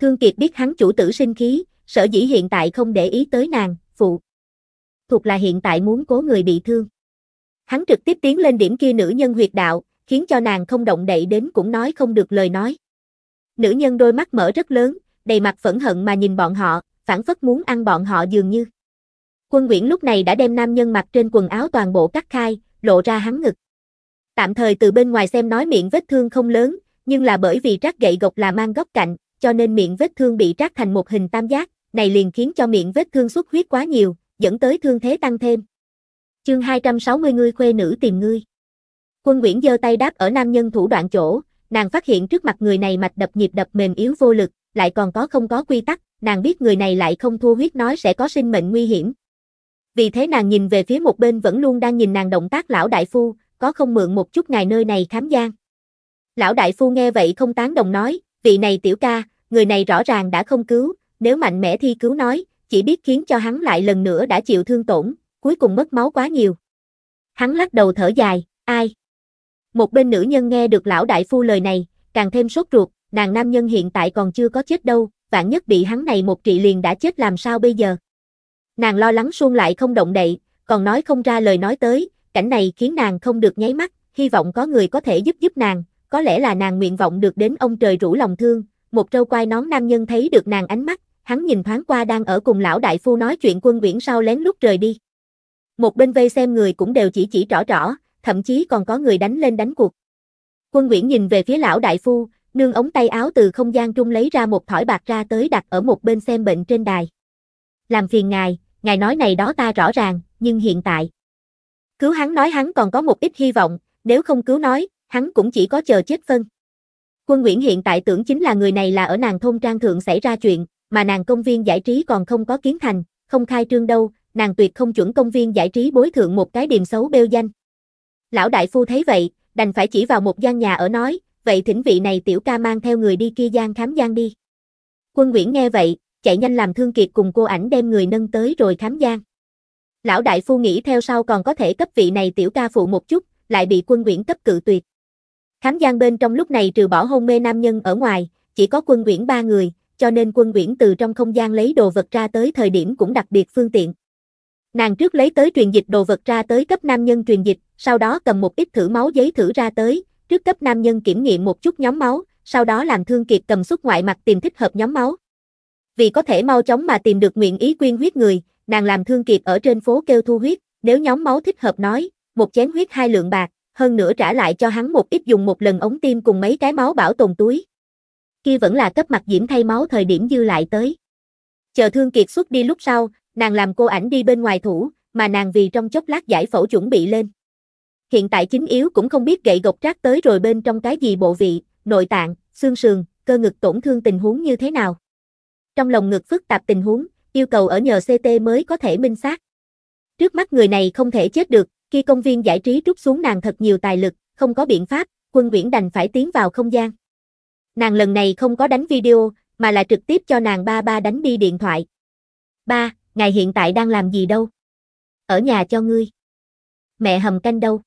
Thương Kiệt biết hắn chủ tử sinh khí, sở dĩ hiện tại không để ý tới nàng, phụ. Thuộc là hiện tại muốn cố người bị thương. Hắn trực tiếp tiến lên điểm kia nữ nhân huyệt đạo, khiến cho nàng không động đậy đến cũng nói không được lời nói. Nữ nhân đôi mắt mở rất lớn, đầy mặt phẫn hận mà nhìn bọn họ, phản phất muốn ăn bọn họ dường như. Quân Nguyễn lúc này đã đem nam nhân mặc trên quần áo toàn bộ cắt khai, lộ ra hắn ngực. Tạm thời từ bên ngoài xem nói miệng vết thương không lớn, nhưng là bởi vì rác gậy gộc là mang góc cạnh, cho nên miệng vết thương bị rác thành một hình tam giác, này liền khiến cho miệng vết thương xuất huyết quá nhiều, dẫn tới thương thế tăng thêm. Chương 260 ngươi khuê nữ tìm ngươi. Quân Nguyễn giơ tay đáp ở nam nhân thủ đoạn chỗ, nàng phát hiện trước mặt người này mạch đập nhịp đập mềm yếu vô lực, lại còn có không có quy tắc, nàng biết người này lại không thua huyết nói sẽ có sinh mệnh nguy hiểm. Vì thế nàng nhìn về phía một bên vẫn luôn đang nhìn nàng động tác lão đại phu, có không mượn một chút ngài nơi này khám gian. Lão đại phu nghe vậy không tán đồng nói, vị này tiểu ca, người này rõ ràng đã không cứu, nếu mạnh mẽ thi cứu nói, chỉ biết khiến cho hắn lại lần nữa đã chịu thương tổn, cuối cùng mất máu quá nhiều. Hắn lắc đầu thở dài, ai? Một bên nữ nhân nghe được lão đại phu lời này, càng thêm sốt ruột, nàng nam nhân hiện tại còn chưa có chết đâu, vạn nhất bị hắn này một trị liền đã chết làm sao bây giờ? Nàng lo lắng suông lại không động đậy, còn nói không ra lời nói tới, cảnh này khiến nàng không được nháy mắt, hy vọng có người có thể giúp giúp nàng, có lẽ là nàng nguyện vọng được đến ông trời rủ lòng thương, một trâu quai nón nam nhân thấy được nàng ánh mắt, hắn nhìn thoáng qua đang ở cùng lão đại phu nói chuyện quân uyển sau lén lút rời đi. Một bên vây xem người cũng đều chỉ chỉ rõ rõ, thậm chí còn có người đánh lên đánh cuộc. Quân uyển nhìn về phía lão đại phu, nương ống tay áo từ không gian trung lấy ra một thỏi bạc ra tới đặt ở một bên xem bệnh trên đài. Làm phiền ngài, ngài nói này đó ta rõ ràng, nhưng hiện tại. Cứu hắn nói hắn còn có một ít hy vọng, nếu không cứu nói, hắn cũng chỉ có chờ chết phân. Quân Nguyễn hiện tại tưởng chính là người này là ở nàng thôn trang thượng xảy ra chuyện, mà nàng công viên giải trí còn không có kiến thành, không khai trương đâu, nàng tuyệt không chuẩn công viên giải trí bối thượng một cái điểm xấu bêu danh. Lão đại phu thấy vậy, đành phải chỉ vào một gian nhà ở nói, vậy thỉnh vị này tiểu ca mang theo người đi kia gian khám gian đi. Quân Nguyễn nghe vậy, chạy nhanh làm thương kiệt cùng cô ảnh đem người nâng tới rồi khám gian. Lão đại phu nghĩ theo sau còn có thể cấp vị này tiểu ca phụ một chút, lại bị quân Nguyễn cấp cự tuyệt. Khám gian bên trong lúc này trừ bỏ hôn mê nam nhân ở ngoài, chỉ có quân quyển ba người, cho nên quân quyển từ trong không gian lấy đồ vật ra tới thời điểm cũng đặc biệt phương tiện. Nàng trước lấy tới truyền dịch đồ vật ra tới cấp nam nhân truyền dịch, sau đó cầm một ít thử máu giấy thử ra tới, trước cấp nam nhân kiểm nghiệm một chút nhóm máu, sau đó làm thương kiệt cầm xuất ngoại mặt tìm thích hợp nhóm máu. Vì có thể mau chóng mà tìm được nguyện ý quyên huyết người, nàng làm thương kiệt ở trên phố kêu thu huyết, nếu nhóm máu thích hợp nói, một chén huyết hai lượng bạc, hơn nữa trả lại cho hắn một ít dùng một lần ống tim cùng mấy cái máu bảo tồn túi. Khi vẫn là cấp mặt diễm thay máu thời điểm dư lại tới. Chờ Thương Kiệt xuất đi lúc sau, nàng làm cô ảnh đi bên ngoài thủ, mà nàng vì trong chốc lát giải phẫu chuẩn bị lên. Hiện tại chính yếu cũng không biết gậy gộc rác tới rồi bên trong cái gì bộ vị, nội tạng, xương sườn, cơ ngực tổn thương tình huống như thế nào. Trong lòng ngực phức tạp tình huống, yêu cầu ở nhờ CT mới có thể minh xác. Trước mắt người này không thể chết được, khi công viên giải trí rút xuống nàng thật nhiều tài lực, không có biện pháp, quân Nguyễn đành phải tiến vào không gian. Nàng lần này không có đánh video, mà là trực tiếp cho nàng ba ba đánh đi điện thoại. Ba, ngài hiện tại đang làm gì đâu? Ở nhà cho ngươi. Mẹ hầm canh đâu?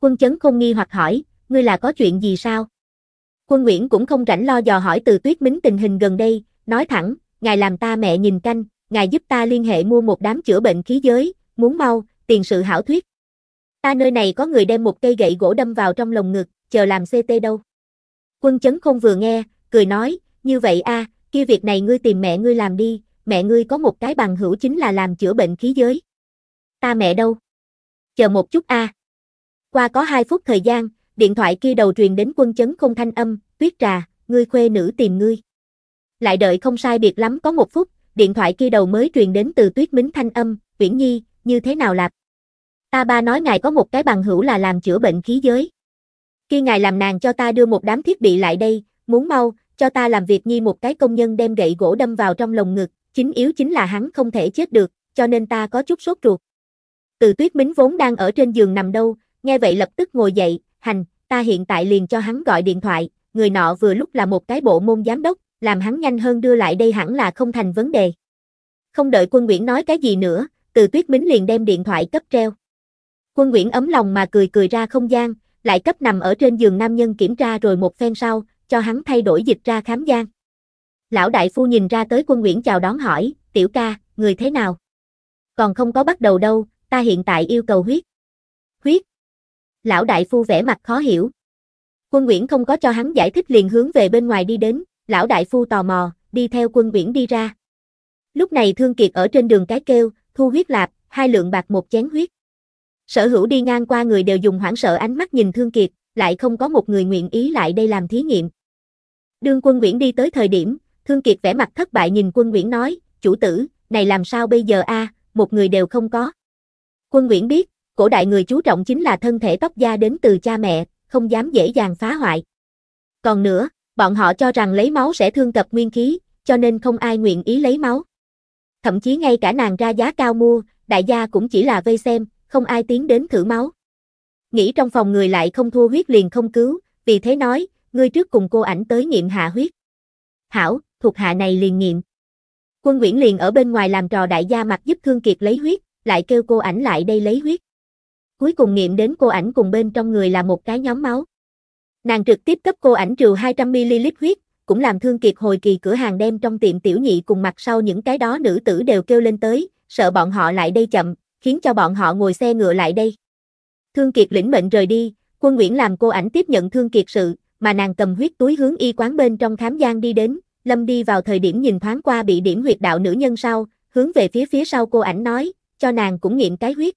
Quân chấn không nghi hoặc hỏi, ngươi là có chuyện gì sao? Quân Nguyễn cũng không rảnh lo dò hỏi từ tuyết mính tình hình gần đây, nói thẳng, ngài làm ta mẹ nhìn canh, ngài giúp ta liên hệ mua một đám chữa bệnh khí giới, muốn mau, tiền sự hảo thuyết, Ta nơi này có người đem một cây gậy gỗ đâm vào trong lồng ngực, chờ làm CT đâu. Quân chấn không vừa nghe, cười nói, như vậy a, kia việc này ngươi tìm mẹ ngươi làm đi, mẹ ngươi có một cái bằng hữu chính là làm chữa bệnh khí giới. Ta mẹ đâu? Chờ một chút a. Qua có hai phút thời gian, điện thoại kia đầu truyền đến quân chấn không thanh âm, tuyết trà, ngươi khuê nữ tìm ngươi. Lại đợi không sai biệt lắm có một phút, điện thoại kia đầu mới truyền đến từ tuyết mính thanh âm, viễn nhi, như thế nào lạp? Ta ba nói ngài có một cái bằng hữu là làm chữa bệnh khí giới. Khi ngài làm nàng cho ta đưa một đám thiết bị lại đây, muốn mau, cho ta làm việc nhi một cái công nhân đem gậy gỗ đâm vào trong lồng ngực, chính yếu chính là hắn không thể chết được, cho nên ta có chút sốt ruột. Từ tuyết mính vốn đang ở trên giường nằm đâu, nghe vậy lập tức ngồi dậy, hành, ta hiện tại liền cho hắn gọi điện thoại, người nọ vừa lúc là một cái bộ môn giám đốc, làm hắn nhanh hơn đưa lại đây hẳn là không thành vấn đề. Không đợi quân Nguyễn nói cái gì nữa, từ tuyết mính liền đem điện thoại cấp treo. Quân Nguyễn ấm lòng mà cười cười ra không gian, lại cấp nằm ở trên giường nam nhân kiểm tra rồi một phen sau, cho hắn thay đổi dịch ra khám gian. Lão đại phu nhìn ra tới quân Nguyễn chào đón hỏi, tiểu ca, người thế nào? Còn không có bắt đầu đâu, ta hiện tại yêu cầu huyết. Huyết? Lão đại phu vẻ mặt khó hiểu. Quân Nguyễn không có cho hắn giải thích liền hướng về bên ngoài đi đến, lão đại phu tò mò, đi theo quân Nguyễn đi ra. Lúc này Thương Kiệt ở trên đường cái kêu, thu huyết lạp, hai lượng bạc một chén huyết. Sở hữu đi ngang qua người đều dùng hoảng sợ ánh mắt nhìn Thương Kiệt, lại không có một người nguyện ý lại đây làm thí nghiệm. Đương quân Nguyễn đi tới thời điểm, Thương Kiệt vẻ mặt thất bại nhìn quân Nguyễn nói, chủ tử, này làm sao bây giờ a? một người đều không có. Quân Nguyễn biết, cổ đại người chú trọng chính là thân thể tóc da đến từ cha mẹ, không dám dễ dàng phá hoại. Còn nữa, bọn họ cho rằng lấy máu sẽ thương tập nguyên khí, cho nên không ai nguyện ý lấy máu. Thậm chí ngay cả nàng ra giá cao mua, đại gia cũng chỉ là vây xem, không ai tiến đến thử máu. Nghĩ trong phòng người lại không thua huyết liền không cứu, vì thế nói, ngươi trước cùng cô ảnh tới nghiệm hạ huyết. Hảo, thuộc hạ này liền nghiệm. Quân Nguyễn liền ở bên ngoài làm trò đại gia mặt giúp Thương Kiệt lấy huyết, lại kêu cô ảnh lại đây lấy huyết. Cuối cùng nghiệm đến cô ảnh cùng bên trong người là một cái nhóm máu. Nàng trực tiếp cấp cô ảnh trừ 200ml huyết, cũng làm Thương Kiệt hồi kỳ cửa hàng đem trong tiệm tiểu nhị cùng mặt sau những cái đó nữ tử đều kêu lên tới, sợ bọn họ lại đây chậm, khiến cho bọn họ ngồi xe ngựa lại đây. Thương Kiệt lĩnh mệnh rời đi, quân Nguyễn làm cô ảnh tiếp nhận Thương Kiệt sự, mà nàng cầm huyết túi hướng y quán bên trong khám gian đi đến, Lâm đi vào thời điểm nhìn thoáng qua bị điểm huyệt đạo nữ nhân sau, hướng về phía phía sau cô ảnh nói, cho nàng cũng nghiệm cái huyết.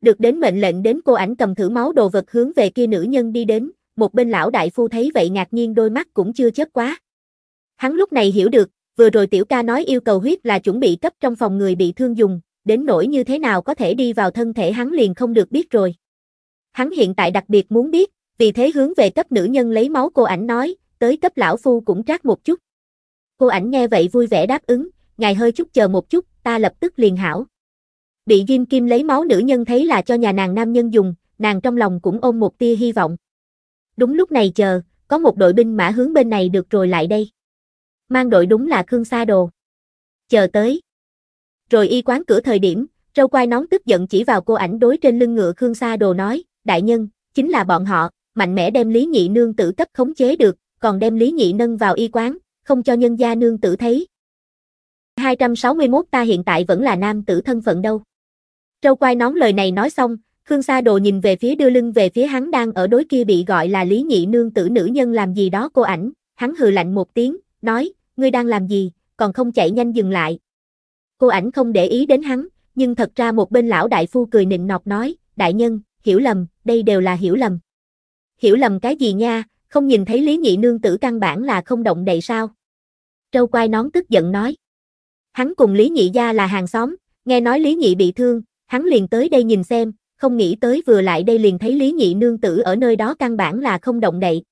Được đến mệnh lệnh đến cô ảnh cầm thử máu đồ vật hướng về kia nữ nhân đi đến, một bên lão đại phu thấy vậy ngạc nhiên đôi mắt cũng chưa chớp quá. Hắn lúc này hiểu được, vừa rồi tiểu ca nói yêu cầu huyết là chuẩn bị cấp trong phòng người bị thương dùng, đến nỗi như thế nào có thể đi vào thân thể hắn liền không được biết rồi. Hắn hiện tại đặc biệt muốn biết, vì thế hướng về cấp nữ nhân lấy máu cô ảnh nói, tới cấp lão phu cũng trát một chút. Cô ảnh nghe vậy vui vẻ đáp ứng, ngài hơi chút chờ một chút, ta lập tức liền hảo. Bị Diêm Kim lấy máu nữ nhân thấy là cho nhà nàng nam nhân dùng, nàng trong lòng cũng ôm một tia hy vọng. Đúng lúc này chờ, có một đội binh mã hướng bên này được rồi lại đây. Mang đội đúng là Khương Sa Đồ. Chờ tới rồi y quán cửa thời điểm, râu quai nón tức giận chỉ vào cô ảnh đối trên lưng ngựa Khương Sa Đồ nói, đại nhân, chính là bọn họ, mạnh mẽ đem Lý Nhị Nương tử cấp khống chế được, còn đem Lý Nhị nâng vào y quán, không cho nhân gia nương tử thấy. 261 ta hiện tại vẫn là nam tử thân phận đâu. Râu quai nón lời này nói xong, Khương Sa Đồ nhìn về phía đưa lưng về phía hắn đang ở đối kia bị gọi là Lý Nhị Nương tử nữ nhân làm gì đó cô ảnh, hắn hừ lạnh một tiếng, nói, ngươi đang làm gì, còn không chạy nhanh dừng lại, Cô ảnh không để ý đến hắn, nhưng thật ra một bên lão đại phu cười nịnh nọt nói, đại nhân, hiểu lầm, đây đều là hiểu lầm. Hiểu lầm cái gì nha, không nhìn thấy Lý Nhị Nương tử căn bản là không động đậy sao? Trâu quai nón tức giận nói. Hắn cùng Lý Nhị gia là hàng xóm, nghe nói Lý Nhị bị thương, hắn liền tới đây nhìn xem, không nghĩ tới vừa lại đây liền thấy Lý Nhị Nương tử ở nơi đó căn bản là không động đậy.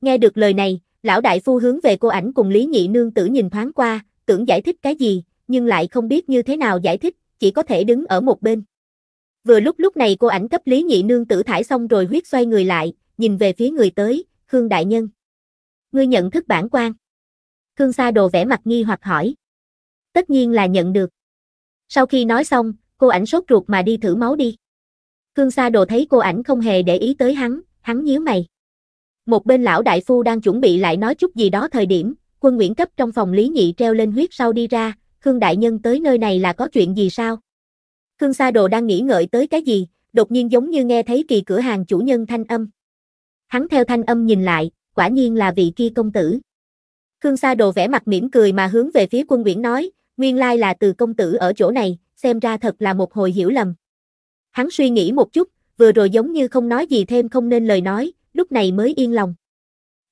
Nghe được lời này, lão đại phu hướng về cô ảnh cùng Lý Nhị Nương tử nhìn thoáng qua, tưởng giải thích cái gì, nhưng lại không biết như thế nào giải thích, chỉ có thể đứng ở một bên. Vừa lúc lúc này cô ảnh cấp Lý Nhị Nương tử thải xong rồi huyết xoay người lại, nhìn về phía người tới, Khương Đại Nhân. Ngươi nhận thức bản quan. Khương Sa Đồ vẽ mặt nghi hoặc hỏi. Tất nhiên là nhận được. Sau khi nói xong, cô ảnh sốt ruột mà đi thử máu đi. Khương Sa Đồ thấy cô ảnh không hề để ý tới hắn, hắn nhíu mày. Một bên lão đại phu đang chuẩn bị lại nói chút gì đó thời điểm, quân Nguyễn cấp trong phòng Lý Nhị treo lên huyết sau đi ra, Khương Đại Nhân tới nơi này là có chuyện gì sao? Khương Sa Đồ đang nghĩ ngợi tới cái gì, đột nhiên giống như nghe thấy kỳ cửa hàng chủ nhân thanh âm. Hắn theo thanh âm nhìn lại, quả nhiên là vị kia công tử. Khương Sa Đồ vẽ mặt mỉm cười mà hướng về phía quân Nguyễn nói, nguyên lai là từ công tử ở chỗ này, xem ra thật là một hồi hiểu lầm. Hắn suy nghĩ một chút, vừa rồi giống như không nói gì thêm không nên lời nói, lúc này mới yên lòng.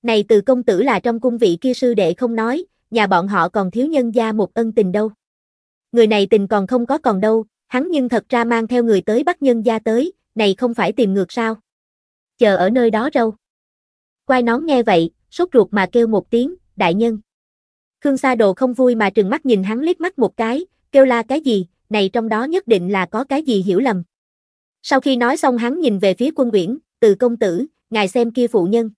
Này từ công tử là trong cung vị kia sư đệ không nói, nhà bọn họ còn thiếu nhân gia một ân tình đâu. Người này tình còn không có còn đâu, hắn nhưng thật ra mang theo người tới bắt nhân gia tới, này không phải tìm ngược sao. Chờ ở nơi đó râu. Quai nón nghe vậy, sốt ruột mà kêu một tiếng, đại nhân. Khương Sa Đồ không vui mà trừng mắt nhìn hắn liếc mắt một cái, kêu la cái gì, này trong đó nhất định là có cái gì hiểu lầm. Sau khi nói xong hắn nhìn về phía quân Nguyễn, từ công tử, ngài xem kia phụ nhân.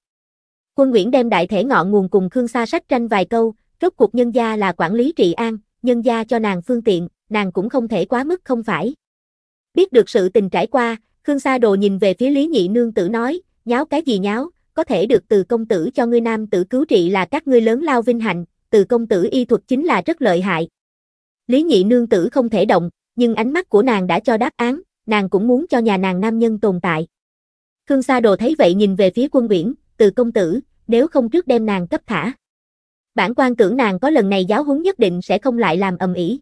Quân Nguyễn đem đại thể ngọn nguồn cùng Khương Sa sách tranh vài câu, rốt cuộc nhân gia là quản lý trị an, nhân gia cho nàng phương tiện, nàng cũng không thể quá mức không phải. Biết được sự tình trải qua, Khương Sa Đồ nhìn về phía Lý Nhị Nương tử nói, nháo cái gì nháo, có thể được từ công tử cho ngươi nam tử cứu trị là các ngươi lớn lao vinh hạnh, từ công tử y thuật chính là rất lợi hại. Lý Nhị Nương tử không thể động, nhưng ánh mắt của nàng đã cho đáp án, nàng cũng muốn cho nhà nàng nam nhân tồn tại. Khương Sa Đồ thấy vậy nhìn về phía quân uyển, từ công tử, nếu không trước đem nàng cấp thả bản quan tưởng nàng có lần này giáo huấn nhất định sẽ không lại làm ầm ĩ.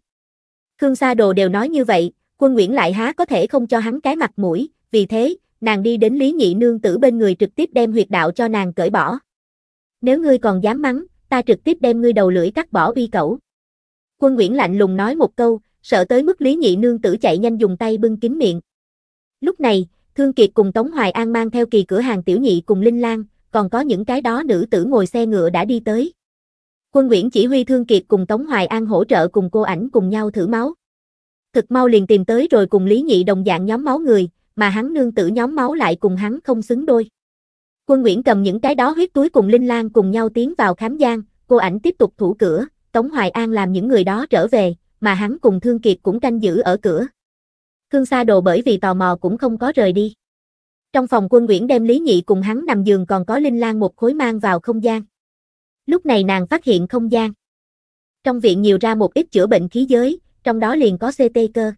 Khương Sa Đồ đều nói như vậy, quân Nguyễn lại há có thể không cho hắn cái mặt mũi, vì thế, nàng đi đến Lý Nhị Nương tử bên người trực tiếp đem huyệt đạo cho nàng cởi bỏ. Nếu ngươi còn dám mắng, ta trực tiếp đem ngươi đầu lưỡi cắt bỏ uy cẩu. Quân Nguyễn lạnh lùng nói một câu, sợ tới mức Lý Nhị Nương tử chạy nhanh dùng tay bưng kín miệng. Lúc này, Thương Kiệt cùng Tống Hoài An mang theo kỳ cửa hàng tiểu nhị cùng Linh Lan, còn có những cái đó nữ tử ngồi xe ngựa đã đi tới. Quân Nguyễn chỉ huy Thương Kiệt cùng Tống Hoài An hỗ trợ cùng cô ảnh cùng nhau thử máu. Thực mau liền tìm tới rồi cùng Lý Nhị đồng dạng nhóm máu người, mà hắn nương tử nhóm máu lại cùng hắn không xứng đôi. Quân Nguyễn cầm những cái đó huyết túi cùng Linh Lan cùng nhau tiến vào khám gian, cô ảnh tiếp tục thủ cửa, Tống Hoài An làm những người đó trở về, mà hắn cùng Thương Kiệt cũng canh giữ ở cửa. Khương Sa Đồ bởi vì tò mò cũng không có rời đi. Trong phòng quân Nguyễn đem Lý Nhị cùng hắn nằm giường còn có Linh Lan một khối mang vào không gian lúc này nàng phát hiện không gian. Trong viện nhiều ra một ít chữa bệnh khí giới, trong đó liền có CT cơ.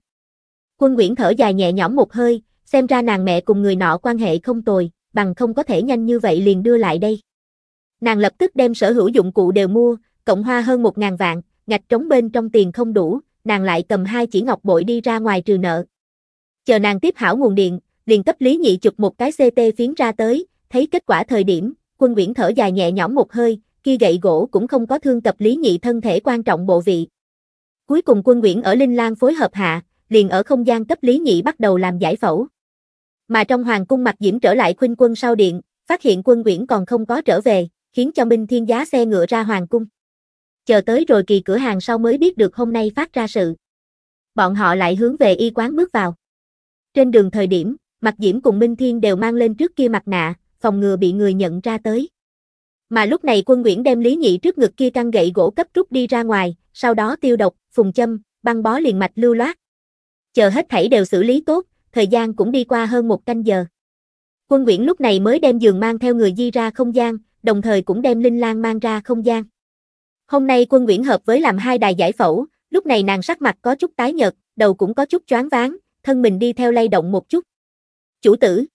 Quân Nguyễn thở dài nhẹ nhõm một hơi, xem ra nàng mẹ cùng người nọ quan hệ không tồi, bằng không có thể nhanh như vậy liền đưa lại đây. Nàng lập tức đem sở hữu dụng cụ đều mua, cộng hoa hơn 1.000 vạn, ngạch trống bên trong tiền không đủ, nàng lại cầm hai chỉ ngọc bội đi ra ngoài trừ nợ. Chờ nàng tiếp hảo nguồn điện, liền cấp lý nhị chụp một cái CT phiến ra tới, thấy kết quả thời điểm, quân Nguyễn thở dài nhẹ nhõm một hơi, kia gậy gỗ cũng không có thương tập Lý Nhị thân thể quan trọng bộ vị. Cuối cùng quân Nguyễn ở Linh Lan phối hợp hạ, liền ở không gian cấp Lý Nhị bắt đầu làm giải phẫu. Mà trong hoàng cung mặt diễm trở lại khuynh quân sau điện, phát hiện quân Nguyễn còn không có trở về, khiến cho Minh Thiên giá xe ngựa ra hoàng cung. Chờ tới rồi kỳ cửa hàng sau mới biết được hôm nay phát ra sự. Bọn họ lại hướng về y quán bước vào. Trên đường thời điểm, Mặt Diễm cùng Minh Thiên đều mang lên trước kia mặt nạ, phòng ngừa bị người nhận ra tới. Mà lúc này quân Nguyễn đem Lý Nhị trước ngực kia căn gậy gỗ cấp rút đi ra ngoài, sau đó tiêu độc, phùng châm, băng bó liền mạch lưu loát. Chờ hết thảy đều xử lý tốt, thời gian cũng đi qua hơn một canh giờ. Quân Nguyễn lúc này mới đem giường mang theo người di ra không gian, đồng thời cũng đem Linh Lan mang ra không gian. Hôm nay quân Nguyễn hợp với làm hai đài giải phẫu, lúc này nàng sắc mặt có chút tái nhợt, đầu cũng có chút choáng váng, thân mình đi theo lay động một chút. Chủ tử.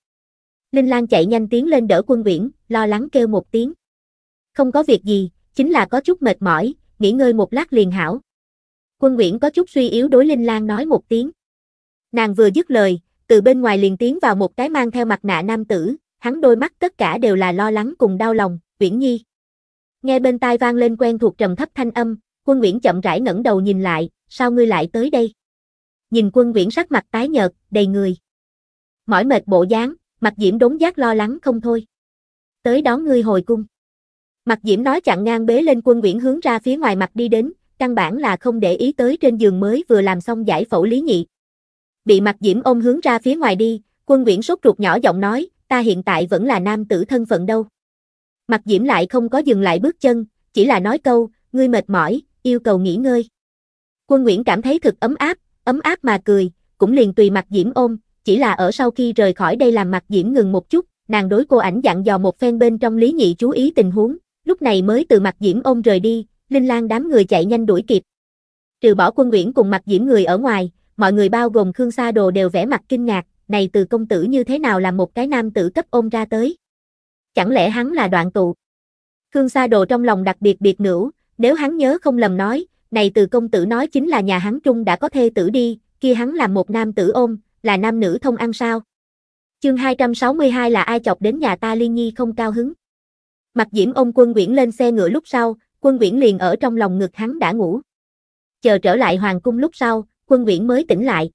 Linh Lan chạy nhanh tiến lên đỡ quân Nguyễn, lo lắng kêu một tiếng. Không có việc gì, chính là có chút mệt mỏi, nghỉ ngơi một lát liền hảo. Quân Nguyễn có chút suy yếu đối Linh Lan nói một tiếng. Nàng vừa dứt lời, từ bên ngoài liền tiến vào một cái mang theo mặt nạ nam tử, hắn đôi mắt tất cả đều là lo lắng cùng đau lòng, Uyển Nhi. Nghe bên tai vang lên quen thuộc trầm thấp thanh âm, Quân Nguyễn chậm rãi ngẩng đầu nhìn lại, sao ngươi lại tới đây? Nhìn Quân Nguyễn sắc mặt tái nhợt, đầy người mỏi mệt bộ dáng, mặt Diễm đốn giác lo lắng không thôi. Tới đón ngươi hồi cung. Mặt Diễm nói chặn ngang bế lên quân Nguyễn hướng ra phía ngoài mặt đi đến, căn bản là không để ý tới trên giường mới vừa làm xong giải phẫu lý nhị. Bị Mặt Diễm ôm hướng ra phía ngoài đi, quân Nguyễn sốt ruột nhỏ giọng nói, ta hiện tại vẫn là nam tử thân phận đâu. Mặt Diễm lại không có dừng lại bước chân, chỉ là nói câu, ngươi mệt mỏi, yêu cầu nghỉ ngơi. Quân Nguyễn cảm thấy thực ấm áp, ấm áp mà cười, cũng liền tùy Mặt Diễm ôm, chỉ là ở sau khi rời khỏi đây làm Mặt Diễm ngừng một chút, nàng đối cô ảnh dặn dò một phen bên trong lý nhị chú ý tình huống, lúc này mới từ mặt diễm ôm rời đi, Linh lang đám người chạy nhanh đuổi kịp. Trừ bỏ quân Nguyễn cùng mặt diễm người ở ngoài, mọi người bao gồm Khương Sa Đồ đều vẻ mặt kinh ngạc, này từ công tử như thế nào là một cái nam tử cấp ôm ra tới. Chẳng lẽ hắn là đoạn tụ? Khương Sa Đồ trong lòng đặc biệt biệt nữ, nếu hắn nhớ không lầm nói, này từ công tử nói chính là nhà hắn trung đã có thê tử đi, kia hắn là một nam tử ôm, là nam nữ thông ăn sao. Chương 262 là ai chọc đến nhà ta liên nhi không cao hứng. Mặt diễm ông quân Nguyễn lên xe ngựa lúc sau, quân Nguyễn liền ở trong lòng ngực hắn đã ngủ. Chờ trở lại hoàng cung lúc sau, quân Nguyễn mới tỉnh lại.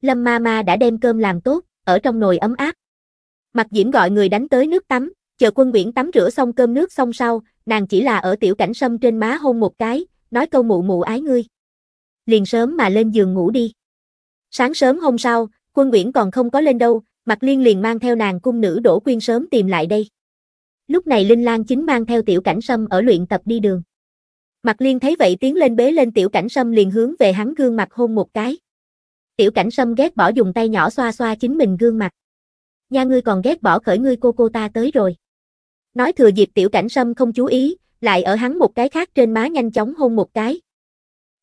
Lâm ma ma đã đem cơm làm tốt, ở trong nồi ấm áp. Mặt diễm gọi người đánh tới nước tắm, chờ quân Nguyễn tắm rửa xong cơm nước xong sau, nàng chỉ là ở tiểu cảnh sâm trên má hôn một cái, nói câu mụ mụ ái ngươi. Liền sớm mà lên giường ngủ đi. Sáng sớm hôm sau, quân Nguyễn còn không có lên đâu, mặt Liên liền mang theo nàng cung nữ đổ Quyên sớm tìm lại đây lúc này Linh Lan chính mang theo tiểu cảnh sâm ở luyện tập đi đường. Mặt liên thấy vậy tiến lên bế lên tiểu cảnh sâm liền hướng về hắn gương mặt hôn một cái. Tiểu cảnh sâm ghét bỏ dùng tay nhỏ xoa xoa chính mình gương mặt. Nha ngươi còn ghét bỏ khởi ngươi cô cô ta tới rồi. Nói thừa dịp tiểu cảnh sâm không chú ý, lại ở hắn một cái khác trên má nhanh chóng hôn một cái.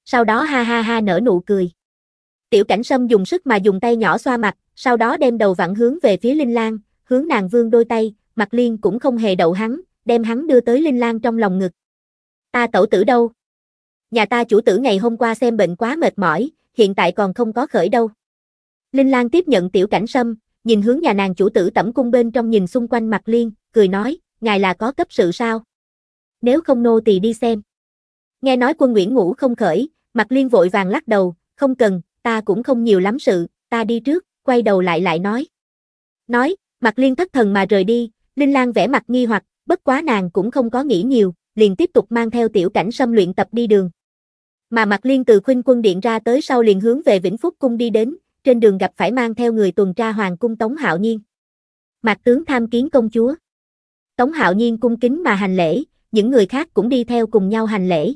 Sau đó ha ha ha nở nụ cười. Tiểu cảnh sâm dùng sức mà dùng tay nhỏ xoa mặt, sau đó đem đầu vặn hướng về phía Linh Lan, hướng nàng vương đôi tay, mặt liên cũng không hề đậu hắn, đem hắn đưa tới Linh Lan trong lòng ngực. Ta tẩu tử đâu? Nhà ta chủ tử ngày hôm qua xem bệnh quá mệt mỏi, hiện tại còn không có khởi đâu. Linh Lan tiếp nhận tiểu cảnh sâm, nhìn hướng nhà nàng chủ tử tẩm cung bên trong nhìn xung quanh mặt liên, cười nói, ngài là có cấp sự sao? Nếu không nô tỳ đi xem. Nghe nói quân Nguyễn ngủ không khởi, mặt liên vội vàng lắc đầu, không cần, ta cũng không nhiều lắm sự, ta đi trước, quay đầu lại lại nói. Nói, mặt liên thất thần mà rời đi, Linh Lan vẻ mặt nghi hoặc, bất quá nàng cũng không có nghĩ nhiều, liền tiếp tục mang theo tiểu cảnh xâm luyện tập đi đường. Mà Mạc Liên từ khuynh quân điện ra tới sau liền hướng về Vĩnh Phúc Cung đi đến, trên đường gặp phải mang theo người tuần tra Hoàng Cung Tống Hạo Nhiên. Mạc tướng tham kiến công chúa. Tống Hạo Nhiên cung kính mà hành lễ, những người khác cũng đi theo cùng nhau hành lễ.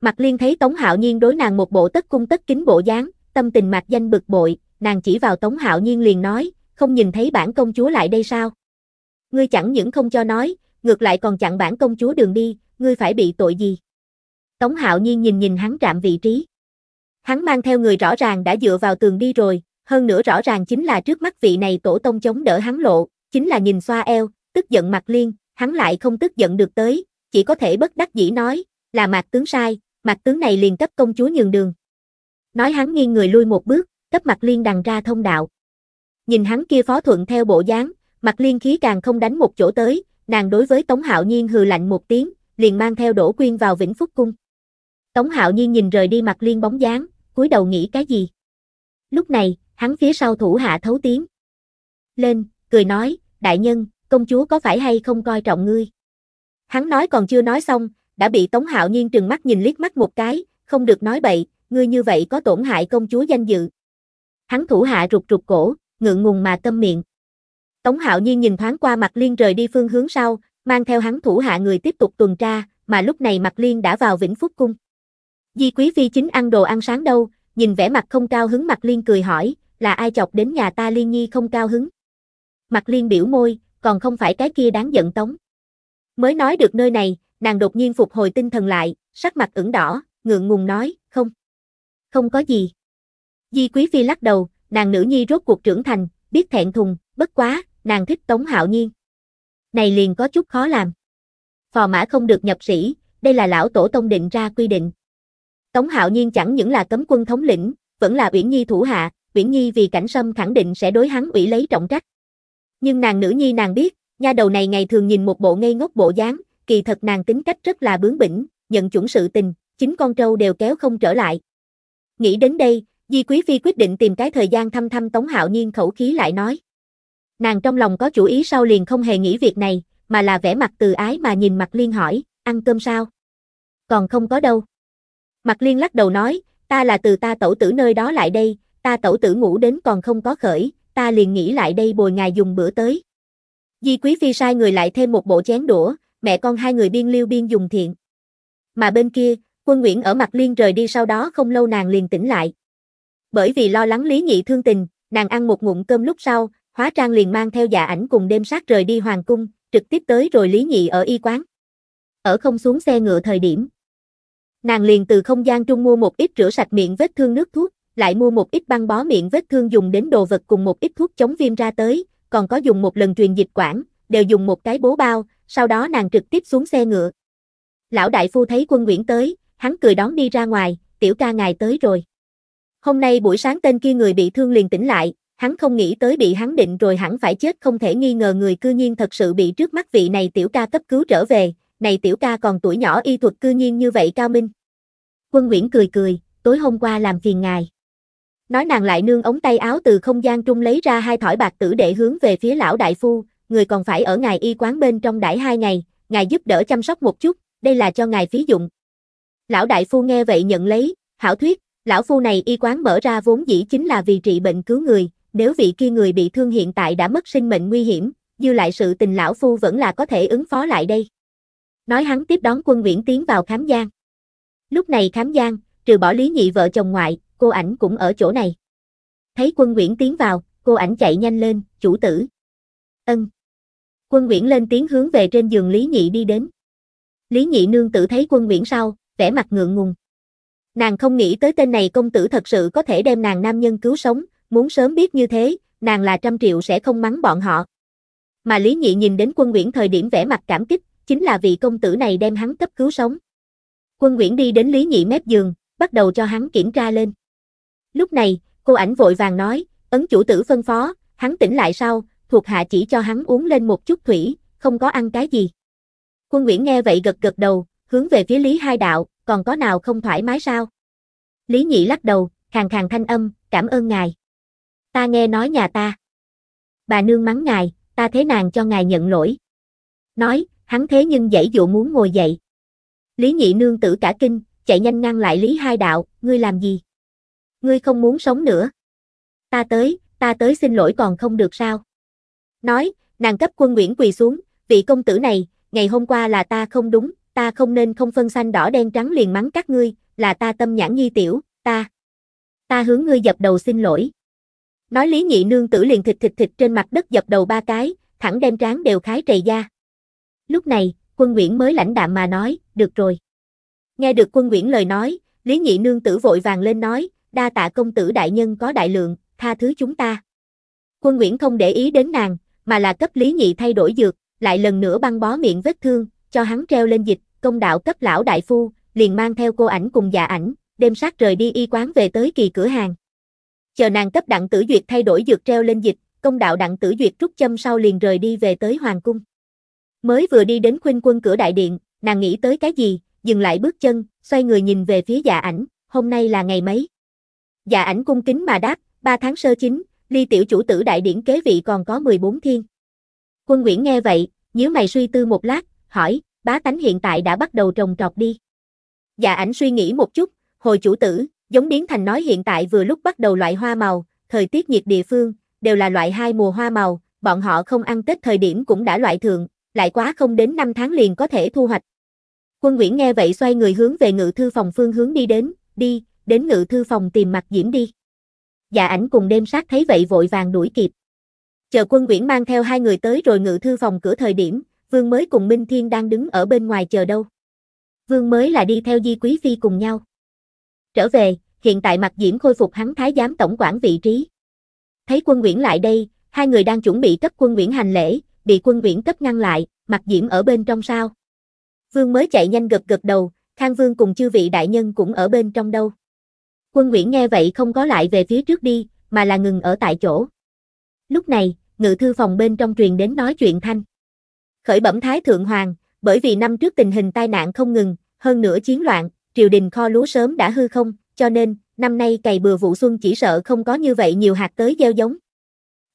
Mạc Liên thấy Tống Hạo Nhiên đối nàng một bộ tất cung tất kính bộ dáng, tâm tình Mạc Danh bực bội, nàng chỉ vào Tống Hạo Nhiên liền nói, không nhìn thấy bản công chúa lại đây sao? ngươi chẳng những không cho nói, ngược lại còn chặn bản công chúa đường đi, ngươi phải bị tội gì? Tống Hạo Nhiên nhìn nhìn hắn trạm vị trí. Hắn mang theo người rõ ràng đã dựa vào tường đi rồi, hơn nữa rõ ràng chính là trước mắt vị này tổ tông chống đỡ hắn lộ, chính là nhìn xoa eo, tức giận mặt liên, hắn lại không tức giận được tới, chỉ có thể bất đắc dĩ nói, là mạc tướng sai, mạc tướng này liền cấp công chúa nhường đường. Nói hắn nghiêng người lui một bước, cấp mặt liên đằng ra thông đạo. Nhìn hắn kia phó thuận theo bộ dáng, Mặt liên khí càng không đánh một chỗ tới, nàng đối với Tống Hạo Nhiên hừ lạnh một tiếng, liền mang theo Đỗ Quyên vào Vĩnh Phúc Cung. Tống Hạo Nhiên nhìn rời đi mặt liên bóng dáng, cúi đầu nghĩ cái gì. Lúc này, hắn phía sau thủ hạ thấu tiếng. Lên, cười nói, đại nhân, công chúa có phải hay không coi trọng ngươi? Hắn nói còn chưa nói xong, đã bị Tống Hạo Nhiên trừng mắt nhìn liếc mắt một cái, không được nói bậy, ngươi như vậy có tổn hại công chúa danh dự. Hắn thủ hạ rụt rụt cổ, ngượng ngùng mà tâm miệng. Tống Hạo Nhiên nhìn thoáng qua Mạc Liên rời đi phương hướng sau, mang theo hắn thủ hạ người tiếp tục tuần tra, mà lúc này Mạc Liên đã vào Vĩnh Phúc Cung. Di Quý Phi chính ăn đồ ăn sáng đâu, nhìn vẻ mặt không cao hứng Mạc Liên cười hỏi, là ai chọc đến nhà ta Liên Nhi không cao hứng. Mạc Liên biểu môi, còn không phải cái kia đáng giận Tống. Mới nói được nơi này, nàng đột nhiên phục hồi tinh thần lại, sắc mặt ửng đỏ, ngượng ngùng nói, không. Không có gì. Di Quý Phi lắc đầu, nàng nữ nhi rốt cuộc trưởng thành, biết thẹn thùng, bất quá, nàng thích Tống Hạo Nhiên. Này liền có chút khó làm. Phò mã không được nhập sĩ, đây là lão tổ tông định ra quy định. Tống Hạo Nhiên chẳng những là cấm quân thống lĩnh, vẫn là Uyển Nhi thủ hạ, Uyển Nhi vì cảnh sâm khẳng định sẽ đối hắn ủy lấy trọng trách. Nhưng nàng nữ nhi nàng biết, nha đầu này ngày thường nhìn một bộ ngây ngốc bộ dáng, kỳ thật nàng tính cách rất là bướng bỉnh, nhận chuẩn sự tình, chính con trâu đều kéo không trở lại. Nghĩ đến đây, Di Quý Phi quyết định tìm cái thời gian thăm thăm Tống Hạo Nhiên khẩu khí lại nói. Nàng trong lòng có chủ ý sau liền không hề nghĩ việc này, mà là vẻ mặt từ ái mà nhìn mặt liên hỏi, ăn cơm sao? Còn không có đâu. Mặt liên lắc đầu nói, ta là từ ta tẩu tử nơi đó lại đây, ta tẩu tử ngủ đến còn không có khởi, ta liền nghĩ lại đây bồi ngài dùng bữa tới. Di Quý Phi sai người lại thêm một bộ chén đũa, mẹ con hai người biên liêu biên dùng thiện. Mà bên kia, quân Nguyễn ở mặt liên rời đi sau đó không lâu nàng liền tỉnh lại. Bởi vì lo lắng Lý Nhị thương tình, nàng ăn một ngụm cơm lúc sau, Hóa Trang liền mang theo dạ ảnh cùng đêm sát rời đi hoàng cung, trực tiếp tới rồi Lý Nhị ở y quán. Ở không xuống xe ngựa thời điểm. Nàng liền từ không gian trung mua một ít rửa sạch miệng vết thương nước thuốc, lại mua một ít băng bó miệng vết thương dùng đến đồ vật cùng một ít thuốc chống viêm ra tới, còn có dùng một lần truyền dịch quản, đều dùng một cái bố bao, sau đó nàng trực tiếp xuống xe ngựa. Lão đại phu thấy quân Nguyễn tới, hắn cười đón đi ra ngoài, tiểu ca ngài tới rồi. Hôm nay buổi sáng tên kia người bị thương liền tỉnh lại, hắn không nghĩ tới bị hắn định rồi hẳn phải chết không thể nghi ngờ người cư nhiên thật sự bị trước mắt vị này tiểu ca cấp cứu trở về, này tiểu ca còn tuổi nhỏ y thuật cư nhiên như vậy cao minh. Quân Nguyễn cười cười, tối hôm qua làm phiền ngài. Nói nàng lại nương ống tay áo từ không gian trung lấy ra hai thỏi bạc tử để hướng về phía lão đại phu, người còn phải ở ngài y quán bên trong đãi hai ngày, ngài giúp đỡ chăm sóc một chút, đây là cho ngài phí dụng. Lão đại phu nghe vậy nhận lấy, hảo thuyết, lão phu này y quán mở ra vốn dĩ chính là vì trị bệnh cứu người, nếu vị kia người bị thương hiện tại đã mất sinh mệnh nguy hiểm, dư lại sự tình lão phu vẫn là có thể ứng phó lại đây. Nói hắn tiếp đón quân nguyễn tiến vào khám giang. Lúc này khám giang, trừ bỏ lý nhị vợ chồng ngoại, cô ảnh cũng ở chỗ này. Thấy quân Nguyễn tiến vào, cô ảnh chạy nhanh lên, chủ tử. Ân. Quân Nguyễn lên tiếng hướng về trên giường Lý Nhị đi đến. Lý Nhị nương tử thấy quân Nguyễn sau, vẻ mặt ngượng ngùng. Nàng không nghĩ tới tên này công tử thật sự có thể đem nàng nam nhân cứu sống, muốn sớm biết như thế, nàng là trăm triệu sẽ không mắng bọn họ. Mà Lý Nhị nhìn đến quân Nguyễn thời điểm vẻ mặt cảm kích, chính là vị công tử này đem hắn cấp cứu sống. Quân Nguyễn đi đến Lý Nhị mép giường, bắt đầu cho hắn kiểm tra lên. Lúc này, cô ảnh vội vàng nói, ấn chủ tử phân phó, hắn tỉnh lại sau, thuộc hạ chỉ cho hắn uống lên một chút thủy, không có ăn cái gì. Quân Nguyễn nghe vậy gật gật đầu, hướng về phía Lý Hai Đạo, còn có nào không thoải mái sao? Lý Nhị lắc đầu, khàn khàn thanh âm, cảm ơn ngài ta nghe nói nhà ta. Bà nương mắng ngài, ta thế nàng cho ngài nhận lỗi. Nói, hắn thế nhưng dãy dụ muốn ngồi dậy. Lý nhị nương tử cả kinh, chạy nhanh ngăn lại Lý hai đạo, ngươi làm gì? Ngươi không muốn sống nữa. Ta tới, ta tới xin lỗi còn không được sao? Nói, nàng cấp quân Nguyễn quỳ xuống, vị công tử này, ngày hôm qua là ta không đúng, ta không nên không phân xanh đỏ đen trắng liền mắng các ngươi, là ta tâm nhãn nhi tiểu, ta. Ta hướng ngươi dập đầu xin lỗi. Nói Lý Nhị Nương tử liền thịt thịt thịt trên mặt đất dập đầu ba cái, thẳng đem trán đều khái trầy ra. Lúc này, quân Nguyễn mới lãnh đạm mà nói, được rồi. Nghe được quân Nguyễn lời nói, Lý Nhị Nương tử vội vàng lên nói, đa tạ công tử đại nhân có đại lượng, tha thứ chúng ta. Quân Nguyễn không để ý đến nàng, mà là cấp Lý Nhị thay đổi dược, lại lần nữa băng bó miệng vết thương, cho hắn treo lên dịch, công đạo cấp lão đại phu, liền mang theo cô ảnh cùng già dạ ảnh, đem sát rời đi y quán về tới kỳ cửa hàng chờ nàng cấp đặng tử duyệt thay đổi dược treo lên dịch, công đạo đặng tử duyệt rút châm sau liền rời đi về tới hoàng cung. Mới vừa đi đến khuynh quân cửa đại điện, nàng nghĩ tới cái gì, dừng lại bước chân, xoay người nhìn về phía dạ ảnh, hôm nay là ngày mấy. Dạ ảnh cung kính mà đáp, 3 tháng sơ chính, ly tiểu chủ tử đại điển kế vị còn có 14 thiên. Quân Nguyễn nghe vậy, nhíu mày suy tư một lát, hỏi, bá tánh hiện tại đã bắt đầu trồng trọt đi. Dạ ảnh suy nghĩ một chút, hồi chủ tử, Giống biến thành nói hiện tại vừa lúc bắt đầu loại hoa màu, thời tiết nhiệt địa phương, đều là loại hai mùa hoa màu, bọn họ không ăn Tết thời điểm cũng đã loại thượng, lại quá không đến 5 tháng liền có thể thu hoạch. Quân Nguyễn nghe vậy xoay người hướng về ngự thư phòng phương hướng đi đến, đi, đến ngự thư phòng tìm mặt diễm đi. Dạ ảnh cùng đêm sát thấy vậy vội vàng đuổi kịp. Chờ quân Nguyễn mang theo hai người tới rồi ngự thư phòng cửa thời điểm, Vương mới cùng Minh Thiên đang đứng ở bên ngoài chờ đâu. Vương mới là đi theo Di Quý Phi cùng nhau. Trở về, hiện tại mặt diễm khôi phục hắn thái giám tổng quản vị trí. Thấy quân Nguyễn lại đây, hai người đang chuẩn bị cấp quân Nguyễn hành lễ, bị quân Nguyễn cấp ngăn lại, mặt diễm ở bên trong sao. Vương mới chạy nhanh gật gật đầu, Khang Vương cùng chư vị đại nhân cũng ở bên trong đâu. Quân Nguyễn nghe vậy không có lại về phía trước đi, mà là ngừng ở tại chỗ. Lúc này, ngự thư phòng bên trong truyền đến nói chuyện thanh. Khởi bẩm Thái Thượng Hoàng, bởi vì năm trước tình hình tai nạn không ngừng, hơn nữa chiến loạn, triều đình kho lúa sớm đã hư không, cho nên, năm nay cày bừa vụ xuân chỉ sợ không có như vậy nhiều hạt tới gieo giống.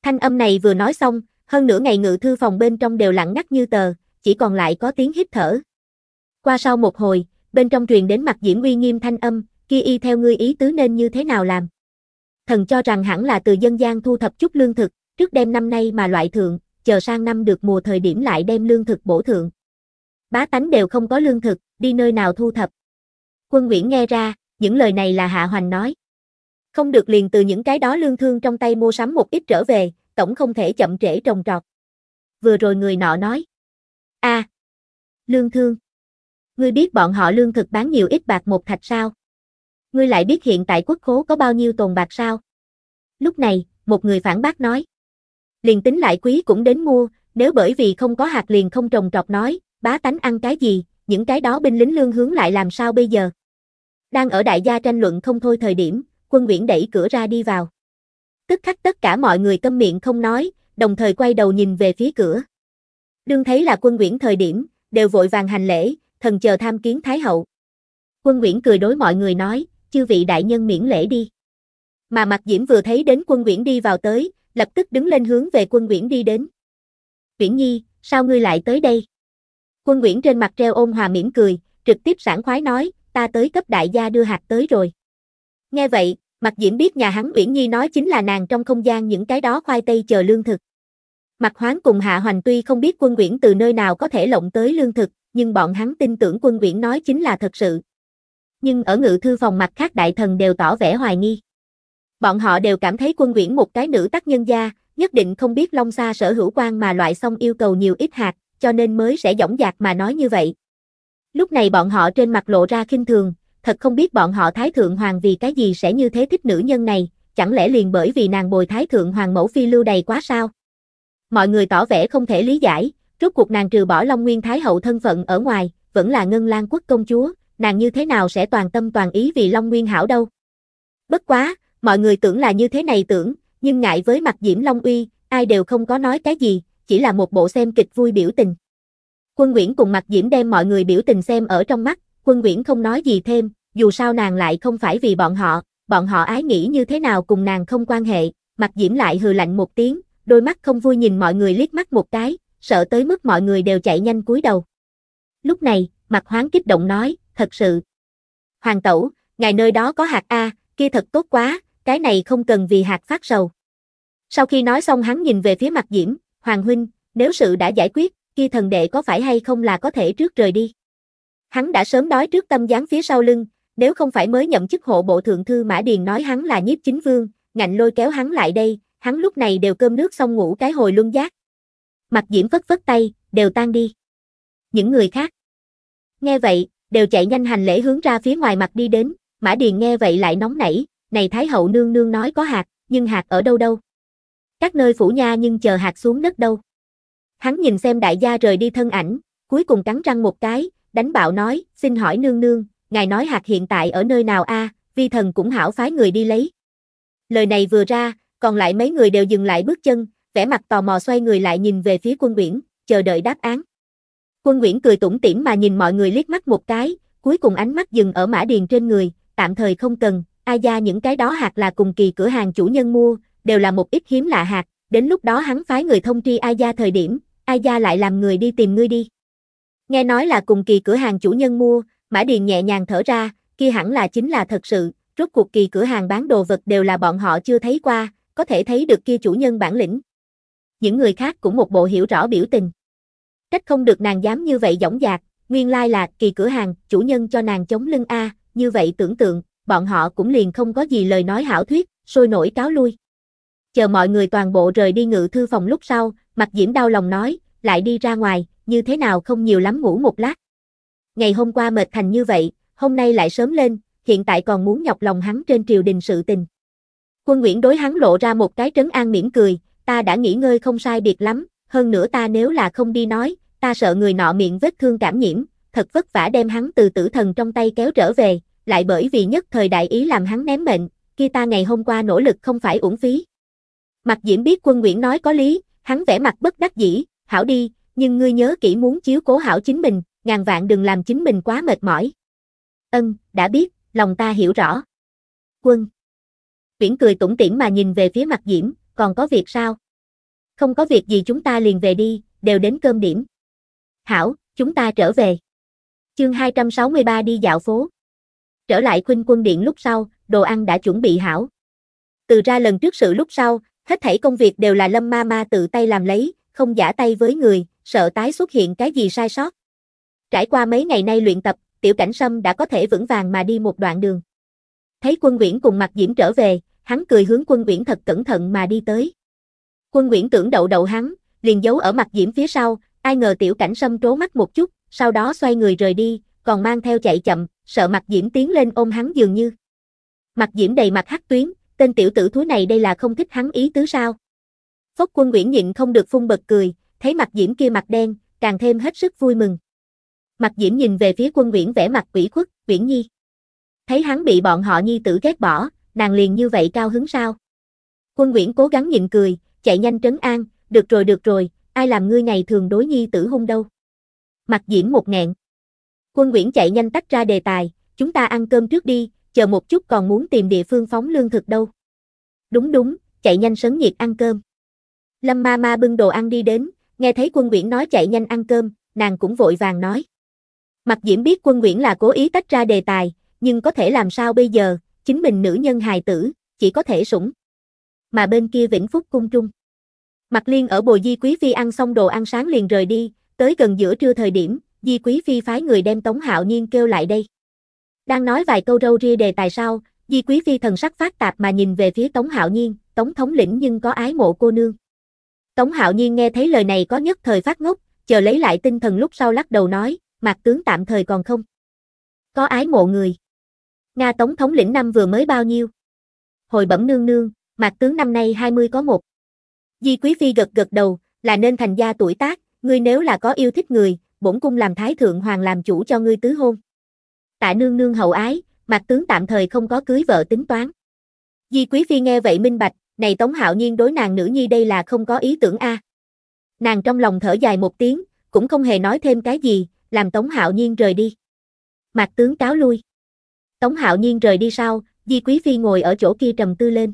Thanh âm này vừa nói xong, hơn nửa ngày ngự thư phòng bên trong đều lặng ngắt như tờ, chỉ còn lại có tiếng hít thở. Qua sau một hồi, bên trong truyền đến mặt Diễm Uy nghiêm thanh âm, kia y theo ngươi ý tứ nên như thế nào làm. Thần cho rằng hẳn là từ dân gian thu thập chút lương thực, trước đêm năm nay mà loại thượng, chờ sang năm được mùa thời điểm lại đem lương thực bổ thượng. Bá tánh đều không có lương thực, đi nơi nào thu thập. Quân Nguyễn nghe ra, những lời này là Hạ Hoành nói. Không được liền từ những cái đó lương thương trong tay mua sắm một ít trở về, tổng không thể chậm trễ trồng trọt. Vừa rồi người nọ nói. a à! lương thương. Ngươi biết bọn họ lương thực bán nhiều ít bạc một thạch sao? Ngươi lại biết hiện tại quốc khố có bao nhiêu tồn bạc sao? Lúc này, một người phản bác nói. Liền tính lại quý cũng đến mua, nếu bởi vì không có hạt liền không trồng trọt nói, bá tánh ăn cái gì, những cái đó binh lính lương hướng lại làm sao bây giờ? Đang ở đại gia tranh luận không thôi thời điểm, quân Nguyễn đẩy cửa ra đi vào. Tức khắc tất cả mọi người câm miệng không nói, đồng thời quay đầu nhìn về phía cửa. Đương thấy là quân Nguyễn thời điểm, đều vội vàng hành lễ, thần chờ tham kiến Thái Hậu. Quân Nguyễn cười đối mọi người nói, chư vị đại nhân miễn lễ đi. Mà mặt Diễm vừa thấy đến quân Nguyễn đi vào tới, lập tức đứng lên hướng về quân Nguyễn đi đến. Nguyễn Nhi, sao ngươi lại tới đây? Quân Nguyễn trên mặt treo ôn hòa mỉm cười, trực tiếp sảng khoái nói, ta tới cấp đại gia đưa hạt tới rồi. Nghe vậy, Mặt Diễm biết nhà hắn Uyển Nhi nói chính là nàng trong không gian những cái đó khoai tây chờ lương thực. Mặt Hoán cùng Hạ Hoành tuy không biết quân Uyển từ nơi nào có thể lộng tới lương thực, nhưng bọn hắn tin tưởng quân Uyển nói chính là thật sự. Nhưng ở ngự thư phòng mặt khác đại thần đều tỏ vẻ hoài nghi. Bọn họ đều cảm thấy quân Uyển một cái nữ tác nhân gia, nhất định không biết Long Sa sở hữu quan mà loại xong yêu cầu nhiều ít hạt, cho nên mới sẽ dõng dạc mà nói như vậy. Lúc này bọn họ trên mặt lộ ra khinh thường, thật không biết bọn họ Thái Thượng Hoàng vì cái gì sẽ như thế thích nữ nhân này, chẳng lẽ liền bởi vì nàng bồi Thái Thượng Hoàng mẫu phi lưu đầy quá sao? Mọi người tỏ vẻ không thể lý giải, rốt cuộc nàng trừ bỏ Long Nguyên Thái Hậu thân phận ở ngoài, vẫn là Ngân Lan Quốc công chúa, nàng như thế nào sẽ toàn tâm toàn ý vì Long Nguyên hảo đâu? Bất quá, mọi người tưởng là như thế này tưởng, nhưng ngại với mặt Diễm Long Uy, ai đều không có nói cái gì, chỉ là một bộ xem kịch vui biểu tình. Quân Nguyễn cùng mặt Diễm đem mọi người biểu tình xem ở trong mắt, Quân Nguyễn không nói gì thêm, dù sao nàng lại không phải vì bọn họ, bọn họ ái nghĩ như thế nào cùng nàng không quan hệ, mặt Diễm lại hừ lạnh một tiếng, đôi mắt không vui nhìn mọi người liếc mắt một cái, sợ tới mức mọi người đều chạy nhanh cúi đầu. Lúc này, mặt hoáng kích động nói, thật sự. Hoàng tẩu, ngài nơi đó có hạt A, kia thật tốt quá, cái này không cần vì hạt phát sầu. Sau khi nói xong hắn nhìn về phía mặt Diễm, Hoàng huynh, nếu sự đã giải quyết, kia thần đệ có phải hay không là có thể trước rời đi. Hắn đã sớm nói trước tâm gián phía sau lưng, nếu không phải mới nhậm chức hộ bộ thượng thư Mã Điền nói hắn là nhiếp chính vương, ngạnh lôi kéo hắn lại đây, hắn lúc này đều cơm nước xong ngủ cái hồi luân giác. Mặt diễm vất vất tay, đều tan đi. Những người khác. Nghe vậy, đều chạy nhanh hành lễ hướng ra phía ngoài mặt đi đến, Mã Điền nghe vậy lại nóng nảy, này Thái Hậu nương nương nói có hạt, nhưng hạt ở đâu đâu. Các nơi phủ nha nhưng chờ hạt xuống đất đâu. Hắn nhìn xem đại gia rời đi thân ảnh, cuối cùng cắn răng một cái, đánh bạo nói, xin hỏi nương nương, ngài nói hạt hiện tại ở nơi nào a? vi thần cũng hảo phái người đi lấy. Lời này vừa ra, còn lại mấy người đều dừng lại bước chân, vẻ mặt tò mò xoay người lại nhìn về phía quân Uyển, chờ đợi đáp án. Quân Uyển cười tủm tỉm mà nhìn mọi người liếc mắt một cái, cuối cùng ánh mắt dừng ở Mã Điền trên người, tạm thời không cần, ai gia những cái đó hạt là cùng kỳ cửa hàng chủ nhân mua, đều là một ít hiếm lạ hạt, đến lúc đó hắn phái người thông tri ai gia thời điểm, ai gia lại làm người đi tìm ngươi đi. Nghe nói là cùng kỳ cửa hàng chủ nhân mua, Mã Điền nhẹ nhàng thở ra, kia hẳn là chính là thật sự, rốt cuộc kỳ cửa hàng bán đồ vật đều là bọn họ chưa thấy qua, có thể thấy được kia chủ nhân bản lĩnh. Những người khác cũng một bộ hiểu rõ biểu tình. Trách không được nàng dám như vậy dõng dạc, nguyên lai là kỳ cửa hàng, chủ nhân cho nàng chống lưng A, như vậy tưởng tượng, bọn họ cũng liền không có gì lời nói hảo thuyết, sôi nổi cáo lui. Chờ mọi người toàn bộ rời đi ngự thư phòng lúc sau, mặt diễm đau lòng nói, lại đi ra ngoài, như thế nào không nhiều lắm ngủ một lát. Ngày hôm qua mệt thành như vậy, hôm nay lại sớm lên, hiện tại còn muốn nhọc lòng hắn trên triều đình sự tình. Quân Nguyễn đối hắn lộ ra một cái trấn an mỉm cười, ta đã nghỉ ngơi không sai biệt lắm, hơn nữa ta nếu là không đi nói, ta sợ người nọ miệng vết thương cảm nhiễm, thật vất vả đem hắn từ tử thần trong tay kéo trở về, lại bởi vì nhất thời đại ý làm hắn ném mệnh, kia ta ngày hôm qua nỗ lực không phải uổng phí. Mặt Diễm biết quân Nguyễn nói có lý, hắn vẻ mặt bất đắc dĩ, hảo đi, nhưng ngươi nhớ kỹ muốn chiếu cố hảo chính mình, ngàn vạn đừng làm chính mình quá mệt mỏi. Ân, đã biết, lòng ta hiểu rõ. Quân. Viễn cười tủm tỉm mà nhìn về phía mặt Diễm, còn có việc sao? Không có việc gì chúng ta liền về đi, đều đến cơm điểm. Hảo, chúng ta trở về. Chương 263 đi dạo phố. Trở lại khuynh quân điện lúc sau, đồ ăn đã chuẩn bị hảo. Từ ra lần trước sự lúc sau, hết thảy công việc đều là Lâm Ma Ma tự tay làm lấy, không giả tay với người, sợ tái xuất hiện cái gì sai sót. Trải qua mấy ngày nay luyện tập, tiểu cảnh sâm đã có thể vững vàng mà đi một đoạn đường. Thấy quân Uyển cùng mặt diễm trở về, hắn cười hướng quân Uyển thật cẩn thận mà đi tới. Quân Uyển tưởng đậu đậu hắn, liền giấu ở mặt diễm phía sau, ai ngờ tiểu cảnh sâm trố mắt một chút, sau đó xoay người rời đi, còn mang theo chạy chậm, sợ mặt diễm tiến lên ôm hắn dường như. Mặt diễm đầy mặt hắc tuyến, tên tiểu tử thúi này đây là không thích hắn ý tứ sao? Phốc quân Nguyễn nhịn không được phun bật cười, thấy mặt Diễm kia mặt đen, càng thêm hết sức vui mừng. Mặt Diễm nhìn về phía quân Nguyễn vẻ mặt quỷ khuất, Nguyễn Nhi. Thấy hắn bị bọn họ nhi tử ghét bỏ, nàng liền như vậy cao hứng sao. Quân Nguyễn cố gắng nhịn cười, chạy nhanh trấn an, được rồi được rồi, ai làm ngươi này thường đối nhi tử hung đâu. Mặt Diễm một ngẹn. Quân Nguyễn chạy nhanh tách ra đề tài, chúng ta ăn cơm trước đi, chờ một chút còn muốn tìm địa phương phóng lương thực đâu. Đúng đúng, chạy nhanh sấn nhiệt ăn cơm. Lâm ma ma bưng đồ ăn đi đến, nghe thấy quân Nguyễn nói chạy nhanh ăn cơm, nàng cũng vội vàng nói. Mặc diễm biết quân Nguyễn là cố ý tách ra đề tài, nhưng có thể làm sao bây giờ, chính mình nữ nhân hài tử, chỉ có thể sủng. Mà bên kia Vĩnh Phúc cung trung. Mặc liên ở bồi Di Quý Phi ăn xong đồ ăn sáng liền rời đi, tới gần giữa trưa thời điểm, Di Quý Phi phái người đem Tống Hạo Nhiên kêu lại đây. Đang nói vài câu râu ria đề tài sau, Di Quý Phi thần sắc phát tạp mà nhìn về phía Tống Hạo Nhiên, Tống thống lĩnh nhưng có ái mộ cô nương. Tống Hạo Nhiên nghe thấy lời này có nhất thời phát ngốc, chờ lấy lại tinh thần lúc sau lắc đầu nói, mặt tướng tạm thời còn không. Có ái mộ người. Nga Tống thống lĩnh năm vừa mới bao nhiêu? Hồi bẩm nương nương, mặt tướng năm nay 20 có một. Di Quý Phi gật gật đầu, là nên thành gia tuổi tác, ngươi nếu là có yêu thích người, bổn cung làm thái thượng hoàng làm chủ cho ngươi tứ hôn. Tạ nương nương hậu ái, mặt tướng tạm thời không có cưới vợ tính toán. Di Quý Phi nghe vậy minh bạch, này Tống Hạo Nhiên đối nàng nữ nhi đây là không có ý tưởng a. À. Nàng trong lòng thở dài một tiếng, cũng không hề nói thêm cái gì, làm Tống Hạo Nhiên rời đi. mặt tướng cáo lui. Tống Hạo Nhiên rời đi sau, Di Quý Phi ngồi ở chỗ kia trầm tư lên.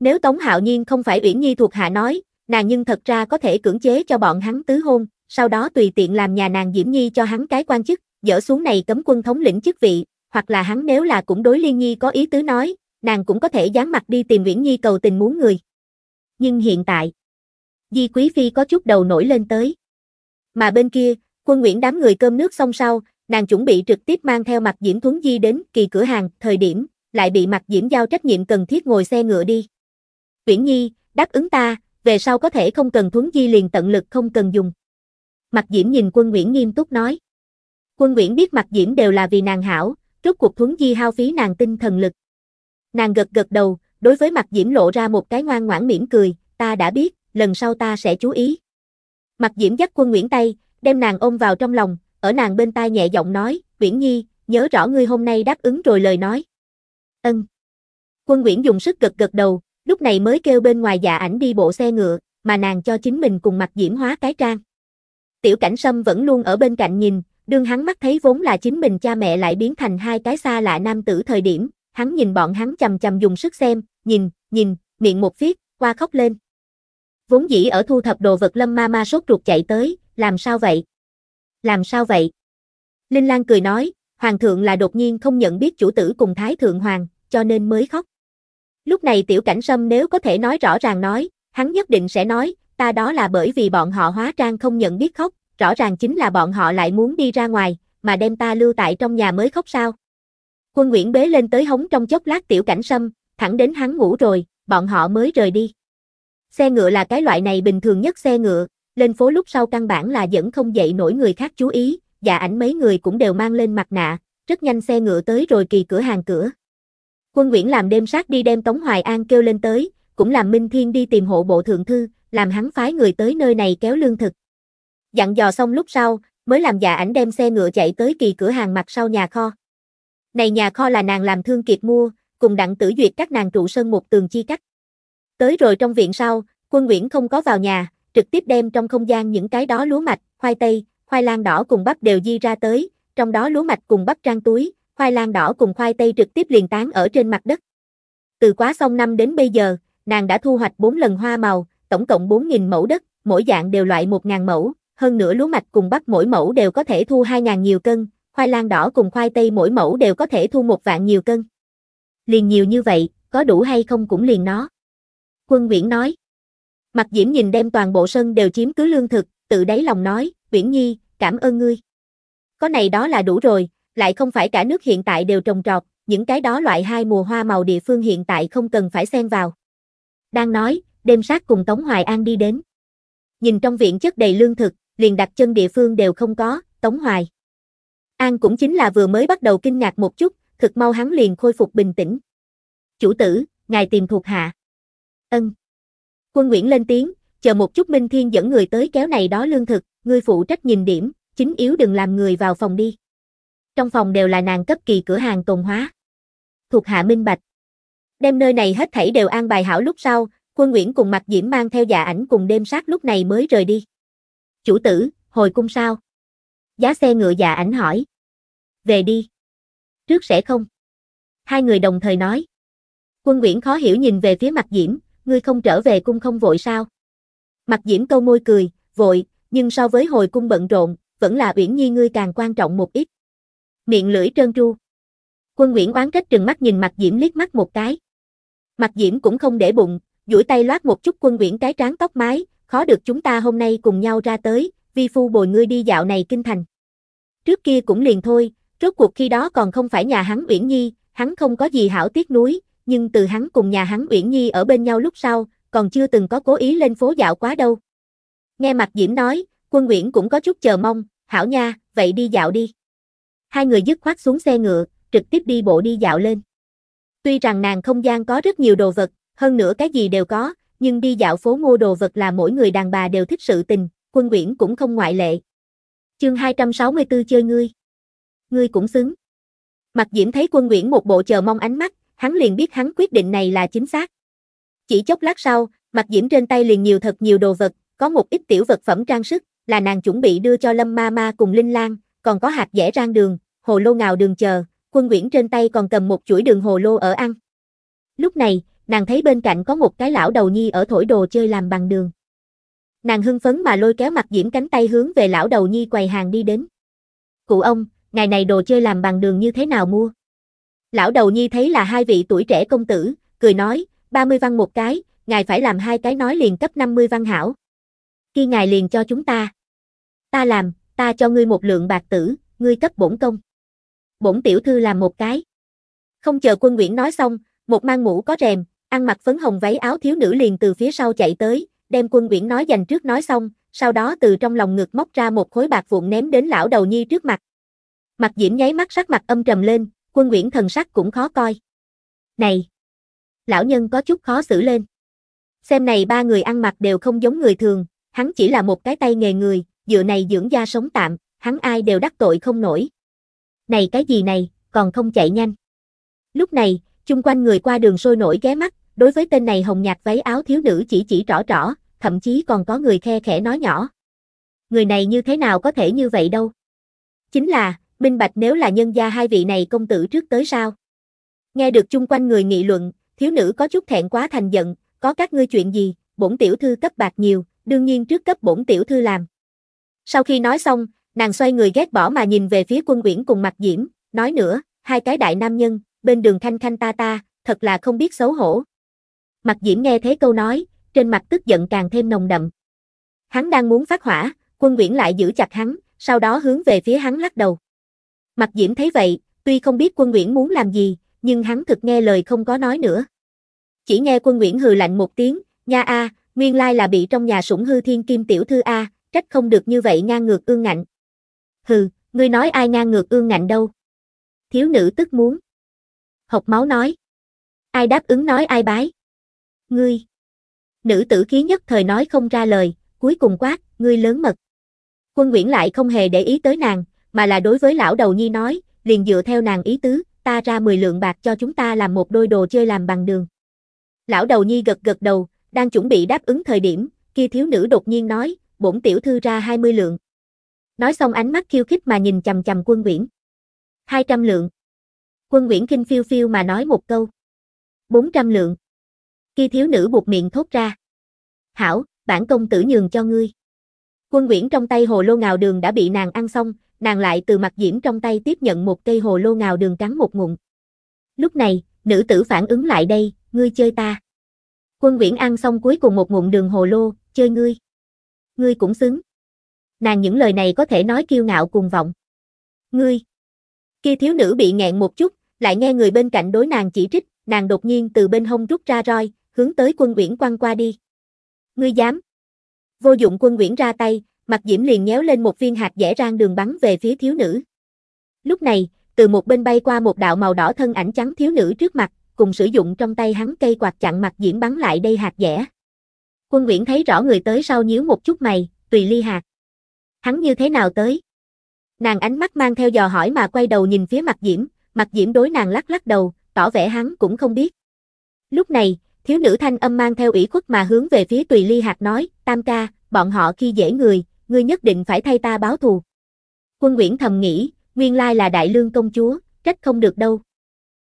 Nếu Tống Hạo Nhiên không phải Uyển Nhi thuộc hạ nói, nàng nhưng thật ra có thể cưỡng chế cho bọn hắn tứ hôn, sau đó tùy tiện làm nhà nàng Diễm Nhi cho hắn cái quan chức, dỡ xuống này cấm quân thống lĩnh chức vị, hoặc là hắn nếu là cũng đối Liên Nhi có ý tứ nói, nàng cũng có thể dán mặt đi tìm Nguyễn Nhi cầu tình muốn người. Nhưng hiện tại, Di Quý Phi có chút đầu nổi lên tới. Mà bên kia, quân Nguyễn đám người cơm nước xong sau, nàng chuẩn bị trực tiếp mang theo mặt Diễm Thuấn Di đến kỳ cửa hàng, thời điểm, lại bị mặt Diễm giao trách nhiệm cần thiết ngồi xe ngựa đi. Nguyễn Nhi, đáp ứng ta, về sau có thể không cần Thuấn Di liền tận lực không cần dùng. Mặt Diễm nhìn quân Nguyễn nghiêm túc nói. Quân Nguyễn biết mặt Diễm đều là vì nàng hảo, trước cuộc Thuấn Di hao phí nàng tinh thần lực, Nàng gật gật đầu, đối với mặt Diễm lộ ra một cái ngoan ngoãn mỉm cười, ta đã biết, lần sau ta sẽ chú ý. Mặt Diễm dắt quân Nguyễn tay, đem nàng ôm vào trong lòng, ở nàng bên tai nhẹ giọng nói, Nguyễn Nhi, nhớ rõ ngươi hôm nay đáp ứng rồi lời nói. Ân. Quân Nguyễn dùng sức gật gật đầu, lúc này mới kêu bên ngoài dạ ảnh đi bộ xe ngựa, mà nàng cho chính mình cùng mặt Diễm hóa cái trang. Tiểu cảnh sâm vẫn luôn ở bên cạnh nhìn, đương hắn mắt thấy vốn là chính mình cha mẹ lại biến thành hai cái xa lạ nam tử thời điểm, hắn nhìn bọn hắn chầm chầm dùng sức xem, nhìn, nhìn, miệng một viết, qua khóc lên. Vốn dĩ ở thu thập đồ vật lâm ma ma sốt ruột chạy tới, làm sao vậy? Làm sao vậy? Linh Lan cười nói, Hoàng thượng là đột nhiên không nhận biết chủ tử cùng Thái Thượng Hoàng, cho nên mới khóc. Lúc này tiểu cảnh sâm nếu có thể nói rõ ràng nói, hắn nhất định sẽ nói, ta đó là bởi vì bọn họ hóa trang không nhận biết khóc, rõ ràng chính là bọn họ lại muốn đi ra ngoài, mà đem ta lưu tại trong nhà mới khóc sao. Quân Nguyễn bế lên tới hống trong chốc lát tiểu cảnh sâm, thẳng đến hắn ngủ rồi, bọn họ mới rời đi. Xe ngựa là cái loại này bình thường nhất xe ngựa, lên phố lúc sau căn bản là vẫn không dậy nổi người khác chú ý, và ảnh mấy người cũng đều mang lên mặt nạ, rất nhanh xe ngựa tới rồi kỳ cửa hàng cửa. Quân Nguyễn làm đêm sát đi đem Tống Hoài An kêu lên tới, cũng làm Minh Thiên đi tìm hộ bộ thượng thư, làm hắn phái người tới nơi này kéo lương thực. Dặn dò xong lúc sau, mới làm già dạ ảnh đem xe ngựa chạy tới kỳ cửa hàng mặt sau nhà kho. Này nhà kho là nàng làm thương kiệt mua, cùng đặng tử duyệt các nàng trụ sơn một tường chi cách. Tới rồi trong viện sau, quân Nguyễn không có vào nhà, trực tiếp đem trong không gian những cái đó lúa mạch, khoai tây, khoai lang đỏ cùng bắp đều di ra tới, trong đó lúa mạch cùng bắp trang túi, khoai lang đỏ cùng khoai tây trực tiếp liền tán ở trên mặt đất. Từ quá xong năm đến bây giờ, nàng đã thu hoạch 4 lần hoa màu, tổng cộng 4.000 mẫu đất, mỗi dạng đều loại 1.000 mẫu, hơn nữa lúa mạch cùng bắp mỗi mẫu đều có thể thu 2.000 nhiều cân, khoai lang đỏ cùng khoai tây mỗi mẫu đều có thể thu một vạn nhiều cân. Liền nhiều như vậy, có đủ hay không cũng liền nó. Quân Nguyễn nói. Mặt Diễm nhìn đem toàn bộ sân đều chiếm cứ lương thực, tự đáy lòng nói, Nguyễn Nhi, cảm ơn ngươi. Có này đó là đủ rồi, lại không phải cả nước hiện tại đều trồng trọt, những cái đó loại hai mùa hoa màu địa phương hiện tại không cần phải xen vào. Đang nói, đêm sát cùng Tống Hoài An đi đến. Nhìn trong viện chất đầy lương thực, liền đặt chân địa phương đều không có, Tống Hoài. An cũng chính là vừa mới bắt đầu kinh ngạc một chút, thực mau hắn liền khôi phục bình tĩnh. Chủ tử, ngài tìm thuộc hạ. Ân. Quân Nguyễn lên tiếng, chờ một chút Minh Thiên dẫn người tới kéo này đó lương thực, ngươi phụ trách nhìn điểm, chính yếu đừng làm người vào phòng đi. Trong phòng đều là nàng cấp kỳ cửa hàng tồn hóa. Thuộc hạ minh bạch. Đem nơi này hết thảy đều an bài hảo lúc sau, quân Nguyễn cùng mặt diễm mang theo dạ ảnh cùng đêm sát lúc này mới rời đi. Chủ tử, hồi cung sao? Giá xe ngựa già ảnh hỏi. Về đi. Trước sẽ không. Hai người đồng thời nói. Quân Nguyễn khó hiểu nhìn về phía mặt Diễm, ngươi không trở về cung không vội sao? Mặt Diễm câu môi cười, vội, nhưng so với hồi cung bận rộn, vẫn là Uyển Nhi ngươi càng quan trọng một ít. Miệng lưỡi trơn tru. Quân Nguyễn oán trách trừng mắt nhìn mặt Diễm liếc mắt một cái. Mặt Diễm cũng không để bụng, duỗi tay loát một chút Quân Nguyễn cái trán tóc mái, khó được chúng ta hôm nay cùng nhau ra tới, vi phu bồi ngươi đi dạo này kinh thành. Trước kia cũng liền thôi, rốt cuộc khi đó còn không phải nhà hắn Uyển Nhi, hắn không có gì hảo tiếc núi, nhưng từ hắn cùng nhà hắn Uyển Nhi ở bên nhau lúc sau, còn chưa từng có cố ý lên phố dạo quá đâu. Nghe mặt Diễm nói, quân Uyển cũng có chút chờ mong, hảo nha, vậy đi dạo đi. Hai người dứt khoát xuống xe ngựa, trực tiếp đi bộ đi dạo lên. Tuy rằng nàng không gian có rất nhiều đồ vật, hơn nữa cái gì đều có, nhưng đi dạo phố mua đồ vật là mỗi người đàn bà đều thích sự tình, quân Uyển cũng không ngoại lệ. Chương 264 chơi ngươi. Ngươi cũng xứng. Mặt Diễm thấy quân Uyển một bộ chờ mong ánh mắt, hắn liền biết hắn quyết định này là chính xác. Chỉ chốc lát sau, Mặt Diễm trên tay liền nhiều thật nhiều đồ vật, có một ít tiểu vật phẩm trang sức, là nàng chuẩn bị đưa cho Lâm Ma Ma cùng Linh Lan, còn có hạt dẻ rang đường, hồ lô ngào đường chờ, quân Uyển trên tay còn cầm một chuỗi đường hồ lô ở ăn. Lúc này, nàng thấy bên cạnh có một cái lão đầu nhi ở thổi đồ chơi làm bằng đường. Nàng hưng phấn mà lôi kéo mặt diễm cánh tay hướng về lão đầu nhi quầy hàng đi đến. Cụ ông, ngày này đồ chơi làm bằng đường như thế nào mua? Lão đầu nhi thấy là hai vị tuổi trẻ công tử, cười nói, 30 văn một cái, ngài phải làm hai cái nói liền cấp 50 văn hảo. Khi ngài liền cho chúng ta. Ta làm, ta cho ngươi một lượng bạc tử, ngươi cấp bổn công. Bổn tiểu thư làm một cái. Không chờ quân Nguyễn nói xong, một mang mũ có rèm, ăn mặc phấn hồng váy áo thiếu nữ liền từ phía sau chạy tới, đem quân quyển nói dành trước nói xong, sau đó từ trong lòng ngực móc ra một khối bạc vụn ném đến lão đầu nhi trước mặt. Mặt diễm nháy mắt sắc mặt âm trầm lên, quân quyển thần sắc cũng khó coi. Này! Lão nhân có chút khó xử lên. Xem này ba người ăn mặc đều không giống người thường, hắn chỉ là một cái tay nghề người, dựa này dưỡng da sống tạm, hắn ai đều đắc tội không nổi. Này cái gì này, còn không chạy nhanh. Lúc này, chung quanh người qua đường sôi nổi ghé mắt, Đối với tên này hồng nhạt váy áo thiếu nữ chỉ chỉ rõ rõ, thậm chí còn có người khe khẽ nói nhỏ. Người này như thế nào có thể như vậy đâu. Chính là, minh bạch nếu là nhân gia hai vị này công tử trước tới sao. Nghe được chung quanh người nghị luận, thiếu nữ có chút thẹn quá thành giận, có các ngươi chuyện gì, bổn tiểu thư cấp bạc nhiều, đương nhiên trước cấp bổn tiểu thư làm. Sau khi nói xong, nàng xoay người ghét bỏ mà nhìn về phía quân quyển cùng mặt diễm, nói nữa, hai cái đại nam nhân, bên đường thanh thanh ta ta, thật là không biết xấu hổ, Mặt Diễm nghe thế câu nói, trên mặt tức giận càng thêm nồng đậm. Hắn đang muốn phát hỏa, quân Nguyễn lại giữ chặt hắn, sau đó hướng về phía hắn lắc đầu. Mặt Diễm thấy vậy, tuy không biết quân Nguyễn muốn làm gì, nhưng hắn thực nghe lời không có nói nữa. Chỉ nghe quân Nguyễn hừ lạnh một tiếng, nha a, nguyên lai là bị trong nhà sủng hư thiên kim tiểu thư a, trách không được như vậy ngang ngược ương ngạnh. Hừ, ngươi nói ai ngang ngược ương ngạnh đâu? Thiếu nữ tức muốn. Học máu nói. Ai đáp ứng nói ai bái ngươi. Nữ tử khí nhất thời nói không ra lời, cuối cùng quát, ngươi lớn mật. Quân Nguyễn lại không hề để ý tới nàng, mà là đối với lão đầu nhi nói, liền dựa theo nàng ý tứ, ta ra 10 lượng bạc cho chúng ta làm một đôi đồ chơi làm bằng đường. Lão đầu nhi gật gật đầu, đang chuẩn bị đáp ứng thời điểm, kia thiếu nữ đột nhiên nói, bổn tiểu thư ra 20 lượng. Nói xong ánh mắt khiêu khích mà nhìn chầm chầm quân Nguyễn. 200 lượng. Quân Nguyễn kinh phiêu phiêu mà nói một câu. 400 lượng khi thiếu nữ buộc miệng thốt ra. Hảo, bản công tử nhường cho ngươi. Quân Nguyễn trong tay hồ lô ngào đường đã bị nàng ăn xong, nàng lại từ mặt diễm trong tay tiếp nhận một cây hồ lô ngào đường cắn một ngụm. Lúc này, nữ tử phản ứng lại đây, ngươi chơi ta. Quân Nguyễn ăn xong cuối cùng một ngụm đường hồ lô, chơi ngươi. Ngươi cũng xứng. Nàng những lời này có thể nói kiêu ngạo cùng vọng. Ngươi. khi thiếu nữ bị nghẹn một chút, lại nghe người bên cạnh đối nàng chỉ trích, nàng đột nhiên từ bên hông rút ra roi, hướng tới quân Uyển quăng qua đi. Ngươi dám? Vô dụng quân Uyển ra tay, mặt diễm liền nhéo lên một viên hạt dẻ rang đường bắn về phía thiếu nữ. Lúc này, từ một bên bay qua một đạo màu đỏ thân ảnh trắng thiếu nữ trước mặt, cùng sử dụng trong tay hắn cây quạt chặn mặt diễm bắn lại đây hạt dẻ. Quân uyển thấy rõ người tới sau nhíu một chút mày, tùy ly hạt. Hắn như thế nào tới? Nàng ánh mắt mang theo dò hỏi mà quay đầu nhìn phía mặt diễm, mặt diễm đối nàng lắc lắc đầu, tỏ vẻ hắn cũng không biết. Lúc này, Thiếu nữ thanh âm mang theo ủy khuất mà hướng về phía Tùy Ly hạt nói, Tam ca, bọn họ khi dễ người, ngươi nhất định phải thay ta báo thù. Quân Nguyễn thầm nghĩ, nguyên lai là đại lương công chúa, trách không được đâu.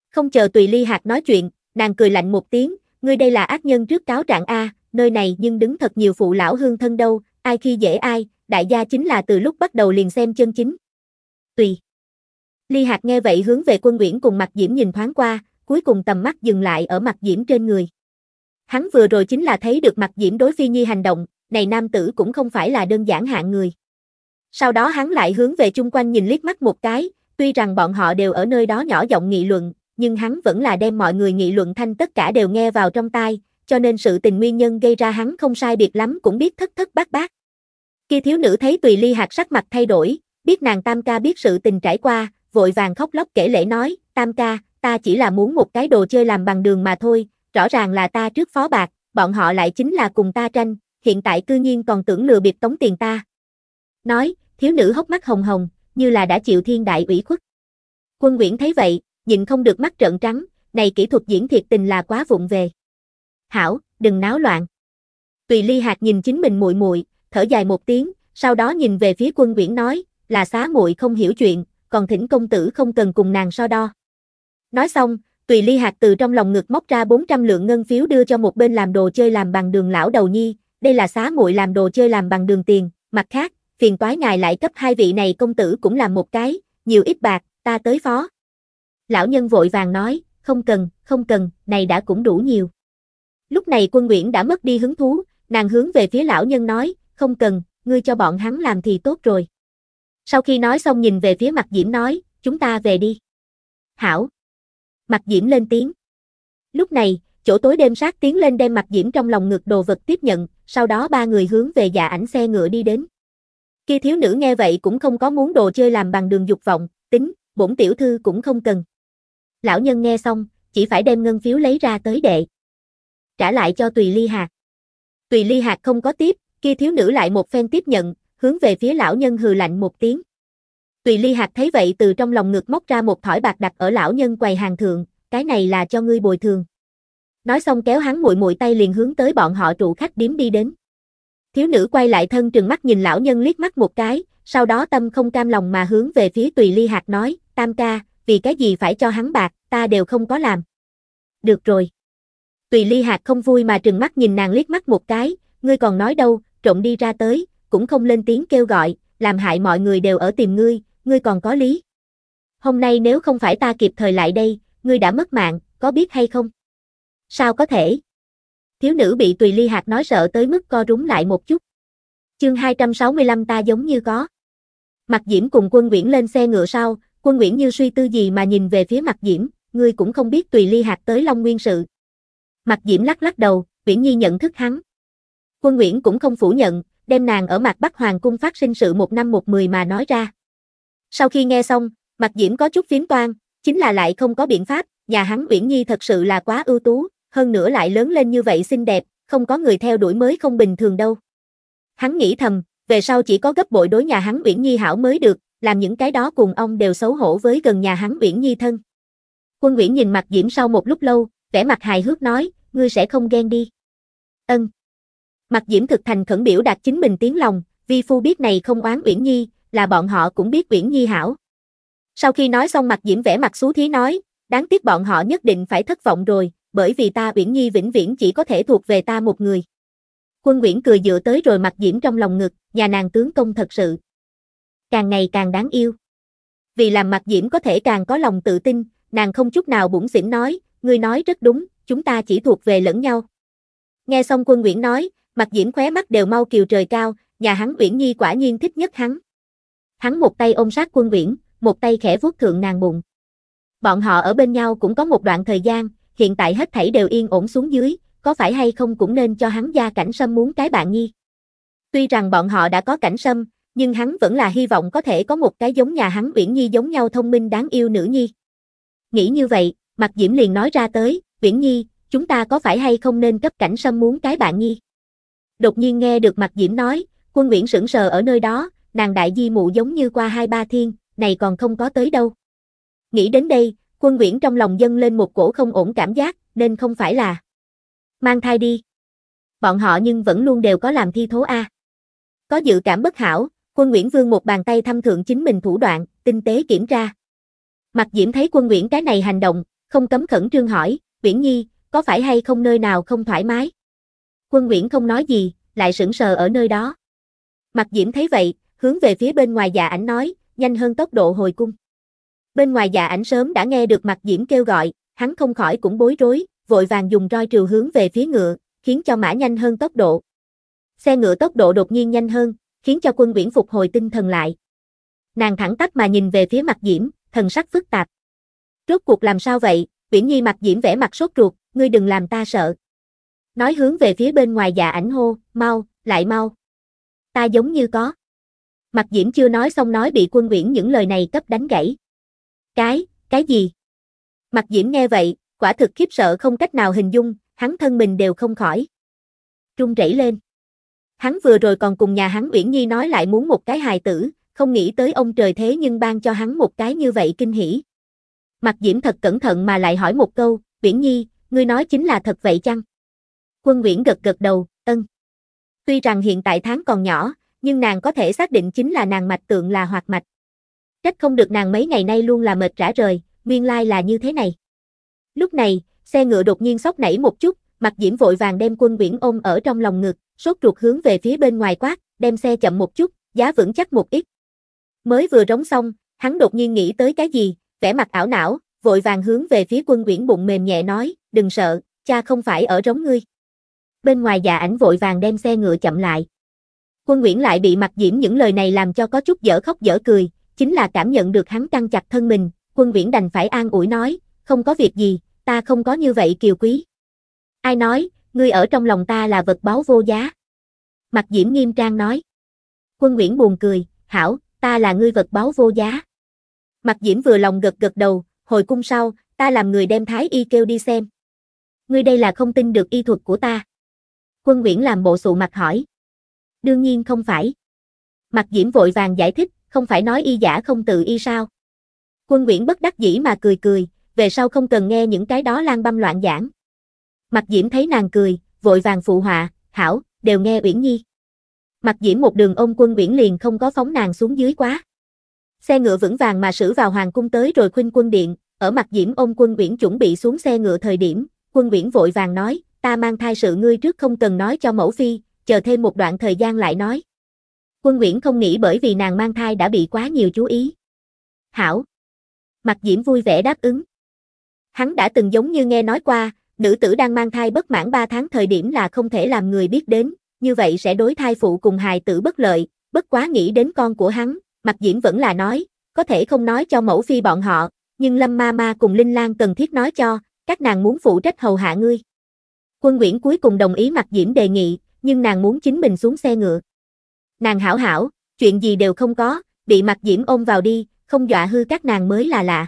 Không chờ Tùy Ly hạt nói chuyện, nàng cười lạnh một tiếng, ngươi đây là ác nhân trước cáo trạng A, nơi này nhưng đứng thật nhiều phụ lão hương thân đâu, ai khi dễ ai, đại gia chính là từ lúc bắt đầu liền xem chân chính. Tùy. Ly Hạc nghe vậy hướng về quân Nguyễn cùng mặt diễm nhìn thoáng qua, cuối cùng tầm mắt dừng lại ở mặt diễm trên người. Hắn vừa rồi chính là thấy được mặt diễm đối phi nhi hành động, này nam tử cũng không phải là đơn giản hạng người. Sau đó hắn lại hướng về chung quanh nhìn liếc mắt một cái, tuy rằng bọn họ đều ở nơi đó nhỏ giọng nghị luận, nhưng hắn vẫn là đem mọi người nghị luận thanh tất cả đều nghe vào trong tai, cho nên sự tình nguyên nhân gây ra hắn không sai biệt lắm cũng biết thất thất bát bát. Khi thiếu nữ thấy Tùy Ly hạt sắc mặt thay đổi, biết nàng Tam ca biết sự tình trải qua, vội vàng khóc lóc kể lễ nói, Tam ca, ta chỉ là muốn một cái đồ chơi làm bằng đường mà thôi, rõ ràng là ta trước phó bạc, bọn họ lại chính là cùng ta tranh, hiện tại cư nhiên còn tưởng lừa bịp tống tiền ta. Nói, thiếu nữ hốc mắt hồng hồng, như là đã chịu thiên đại ủy khuất. Quân Nguyễn thấy vậy, nhìn không được mắt trợn trắng, này kỹ thuật diễn thiệt tình là quá vụng về. Hảo, đừng náo loạn. Tùy Ly Hạt nhìn chính mình muội muội, thở dài một tiếng, sau đó nhìn về phía Quân Nguyễn nói, là xá muội không hiểu chuyện, còn thỉnh công tử không cần cùng nàng so đo. Nói xong, Tùy Ly Hạc từ trong lòng ngực móc ra 400 lượng ngân phiếu đưa cho một bên làm đồ chơi làm bằng đường lão đầu nhi, đây là xá muội làm đồ chơi làm bằng đường tiền, mặt khác, phiền toái ngài lại cấp hai vị này công tử cũng làm một cái, nhiều ít bạc, ta tới phó. Lão nhân vội vàng nói, không cần, không cần, này đã cũng đủ nhiều. Lúc này quân Nguyễn đã mất đi hứng thú, nàng hướng về phía lão nhân nói, không cần, ngươi cho bọn hắn làm thì tốt rồi. Sau khi nói xong nhìn về phía mặt Diễm nói, chúng ta về đi. Hảo, Mặt Diễm lên tiếng. Lúc này, chỗ tối đêm sát tiến lên đem Mặt Diễm trong lòng ngực đồ vật tiếp nhận, sau đó ba người hướng về dạ ảnh xe ngựa đi đến. Kia thiếu nữ nghe vậy cũng không có muốn đồ chơi làm bằng đường dục vọng, tính, bổn tiểu thư cũng không cần. Lão nhân nghe xong, chỉ phải đem ngân phiếu lấy ra tới đệ. Trả lại cho Tùy Ly Hạc. Tùy Ly Hạc không có tiếp, kia thiếu nữ lại một phen tiếp nhận, hướng về phía lão nhân hừ lạnh một tiếng. Tùy ly Hạc thấy vậy từ trong lòng ngực móc ra một thỏi bạc đặt ở lão nhân quầy hàng thượng, cái này là cho ngươi bồi thường. Nói xong kéo hắn muội muội tay liền hướng tới bọn họ trụ khách điếm đi đến. Thiếu nữ quay lại thân trừng mắt nhìn lão nhân liếc mắt một cái, sau đó tâm không cam lòng mà hướng về phía Tùy Ly Hạc nói, tam ca, vì cái gì phải cho hắn bạc, ta đều không có làm. Được rồi. Tùy Ly Hạc không vui mà trừng mắt nhìn nàng liếc mắt một cái, ngươi còn nói đâu, trộm đi ra tới, cũng không lên tiếng kêu gọi, làm hại mọi người đều ở tìm ngươi, ngươi còn có lý. Hôm nay nếu không phải ta kịp thời lại đây, ngươi đã mất mạng, có biết hay không? Sao có thể? Thiếu nữ bị Tùy Ly Hạc nói sợ tới mức co rúm lại một chút. Chương 265 ta giống như có. Mặt Diễm cùng quân Nguyễn lên xe ngựa sau, quân Nguyễn như suy tư gì mà nhìn về phía mặt Diễm, ngươi cũng không biết Tùy Ly Hạc tới Long Nguyên sự. Mặt Diễm lắc lắc đầu, Nguyễn Nhi nhận thức hắn. Quân Nguyễn cũng không phủ nhận, đem nàng ở mặt Bắc Hoàng cung phát sinh sự một năm một mười mà nói ra. Sau khi nghe xong, mặt Diễm có chút phiến toan, chính là lại không có biện pháp, nhà hắn Uyển Nhi thật sự là quá ưu tú, hơn nữa lại lớn lên như vậy xinh đẹp, không có người theo đuổi mới không bình thường đâu. Hắn nghĩ thầm, về sau chỉ có gấp bội đối nhà hắn Uyển Nhi hảo mới được, làm những cái đó cùng ông đều xấu hổ với gần nhà hắn Uyển Nhi thân. Quân Uyển nhìn mặt Diễm sau một lúc lâu, vẻ mặt hài hước nói, ngươi sẽ không ghen đi. Ân. Mặt Diễm thực thành khẩn biểu đạt chính mình tiếng lòng, vi phu biết này không oán Uyển Nhi, là bọn họ cũng biết Uyển Nhi hảo. Sau khi nói xong mặt Diễm vẽ mặt xú thí nói, đáng tiếc bọn họ nhất định phải thất vọng rồi, bởi vì ta Uyển Nhi vĩnh viễn chỉ có thể thuộc về ta một người. Quân Uyển cười dựa tới rồi mặt Diễm trong lòng ngực, nhà nàng tướng công thật sự. Càng ngày càng đáng yêu. Vì làm mặt Diễm có thể càng có lòng tự tin, nàng không chút nào bủng xỉn nói, ngươi nói rất đúng, chúng ta chỉ thuộc về lẫn nhau. Nghe xong quân Uyển nói, mặt Diễm khóe mắt đều mau kiều trời cao, nhà hắn Uyển Nhi quả nhiên thích nhất hắn. Hắn một tay ôm sát quân viễn, một tay khẽ vuốt thượng nàng bụng. Bọn họ ở bên nhau cũng có một đoạn thời gian, hiện tại hết thảy đều yên ổn xuống dưới, có phải hay không cũng nên cho hắn gia cảnh sâm muốn cái bạn nhi. Tuy rằng bọn họ đã có cảnh sâm, nhưng hắn vẫn là hy vọng có thể có một cái giống nhà hắn Viễn Nhi giống nhau thông minh đáng yêu nữ nhi. Nghĩ như vậy, Mạc Diễm liền nói ra tới, Viễn Nhi, chúng ta có phải hay không nên cấp cảnh sâm muốn cái bạn nhi. Đột nhiên nghe được Mạc Diễm nói, quân Viễn sững sờ ở nơi đó, nàng đại di mụ giống như qua hai ba thiên, này còn không có tới đâu. Nghĩ đến đây, quân Nguyễn trong lòng dâng lên một cổ không ổn cảm giác, nên không phải là mang thai đi. Bọn họ nhưng vẫn luôn đều có làm thi thố A. Có dự cảm bất hảo, quân Nguyễn vương một bàn tay thăm thượng chính mình thủ đoạn, tinh tế kiểm tra. Mặt diễm thấy quân Nguyễn cái này hành động, không cấm khẩn trương hỏi, Nguyễn Nhi, có phải hay không nơi nào không thoải mái? Quân Nguyễn không nói gì, lại sững sờ ở nơi đó. Mặt diễm thấy vậy, hướng về phía bên ngoài già dạ ảnh nói, nhanh hơn tốc độ hồi cung. Bên ngoài già dạ ảnh sớm đã nghe được mặt diễm kêu gọi, hắn không khỏi cũng bối rối, vội vàng dùng roi trừ hướng về phía ngựa, khiến cho mã nhanh hơn tốc độ. Xe ngựa tốc độ đột nhiên nhanh hơn, khiến cho quân uyển phục hồi tinh thần lại. Nàng thẳng tắp mà nhìn về phía mặt diễm, thần sắc phức tạp. Rốt cuộc làm sao vậy, uyển nhi mặt diễm vẻ mặt sốt ruột, ngươi đừng làm ta sợ. Nói hướng về phía bên ngoài già dạ ảnh hô, mau, lại mau. Ta giống như có. Mặt Diễm chưa nói xong nói bị quân Nguyễn những lời này cấp đánh gãy. Cái, cái gì? Mặt Diễm nghe vậy, quả thực khiếp sợ không cách nào hình dung, hắn thân mình đều không khỏi. Trung rẩy lên. Hắn vừa rồi còn cùng nhà hắn Uyển Nhi nói lại muốn một cái hài tử, không nghĩ tới ông trời thế nhưng ban cho hắn một cái như vậy kinh hỉ. Mặt Diễm thật cẩn thận mà lại hỏi một câu, Uyển Nhi, ngươi nói chính là thật vậy chăng? Quân Uyển gật gật đầu, ân. Tuy rằng hiện tại tháng còn nhỏ, nhưng nàng có thể xác định chính là nàng mạch tượng là hoạt mạch. Trách không được nàng mấy ngày nay luôn là mệt rã rời, nguyên lai là như thế này. Lúc này, xe ngựa đột nhiên sốc nảy một chút, mặt diễm vội vàng đem quân quyển ôm ở trong lòng ngực, sốt ruột hướng về phía bên ngoài quát, đem xe chậm một chút, giá vững chắc một ít. Mới vừa rống xong, hắn đột nhiên nghĩ tới cái gì, vẻ mặt ảo não, vội vàng hướng về phía quân quyển bụng mềm nhẹ nói, đừng sợ, cha không phải ở rống ngươi. Bên ngoài già ảnh vội vàng đem xe ngựa chậm lại, Quân Nguyễn lại bị Mặc diễm những lời này làm cho có chút dở khóc dở cười, chính là cảm nhận được hắn căng chặt thân mình, quân Nguyễn đành phải an ủi nói, không có việc gì, ta không có như vậy kiều quý. Ai nói, ngươi ở trong lòng ta là vật báu vô giá. Mặc diễm nghiêm trang nói. Quân Nguyễn buồn cười, hảo, ta là ngươi vật báu vô giá. Mặc diễm vừa lòng gật gật đầu, hồi cung sau, ta làm người đem thái y kêu đi xem. Ngươi đây là không tin được y thuật của ta. Quân Nguyễn làm bộ sụ mặt hỏi đương nhiên không phải. Mặt diễm vội vàng giải thích, không phải nói y giả không tự y sao. Quân Nguyễn bất đắc dĩ mà cười cười, về sau không cần nghe những cái đó lan băm loạn giảng. Mặt diễm thấy nàng cười, vội vàng phụ họa, hảo, đều nghe Uyển Nhi. Mặt diễm một đường ôm quân Uyển liền không có phóng nàng xuống dưới quá. Xe ngựa vững vàng mà xử vào hoàng cung tới rồi khuynh quân điện, ở mặt diễm ôm quân Uyển chuẩn bị xuống xe ngựa thời điểm, quân Uyển vội vàng nói, ta mang thai sự ngươi trước không cần nói cho mẫu phi, chờ thêm một đoạn thời gian lại nói. Quân Nguyễn không nghĩ bởi vì nàng mang thai đã bị quá nhiều chú ý. Hảo. Mặt Diễm vui vẻ đáp ứng. Hắn đã từng giống như nghe nói qua, nữ tử đang mang thai bất mãn 3 tháng thời điểm là không thể làm người biết đến, như vậy sẽ đối thai phụ cùng hài tử bất lợi, bất quá nghĩ đến con của hắn, Mặt Diễm vẫn là nói, có thể không nói cho mẫu phi bọn họ, nhưng Lâm Ma Ma cùng Linh Lan cần thiết nói cho, các nàng muốn phụ trách hầu hạ ngươi. Quân Nguyễn cuối cùng đồng ý Mặt Diễm đề nghị, nhưng nàng muốn chính mình xuống xe ngựa. Nàng hảo hảo, chuyện gì đều không có, bị mặt diễm ôm vào đi, không dọa hư các nàng mới là lạ.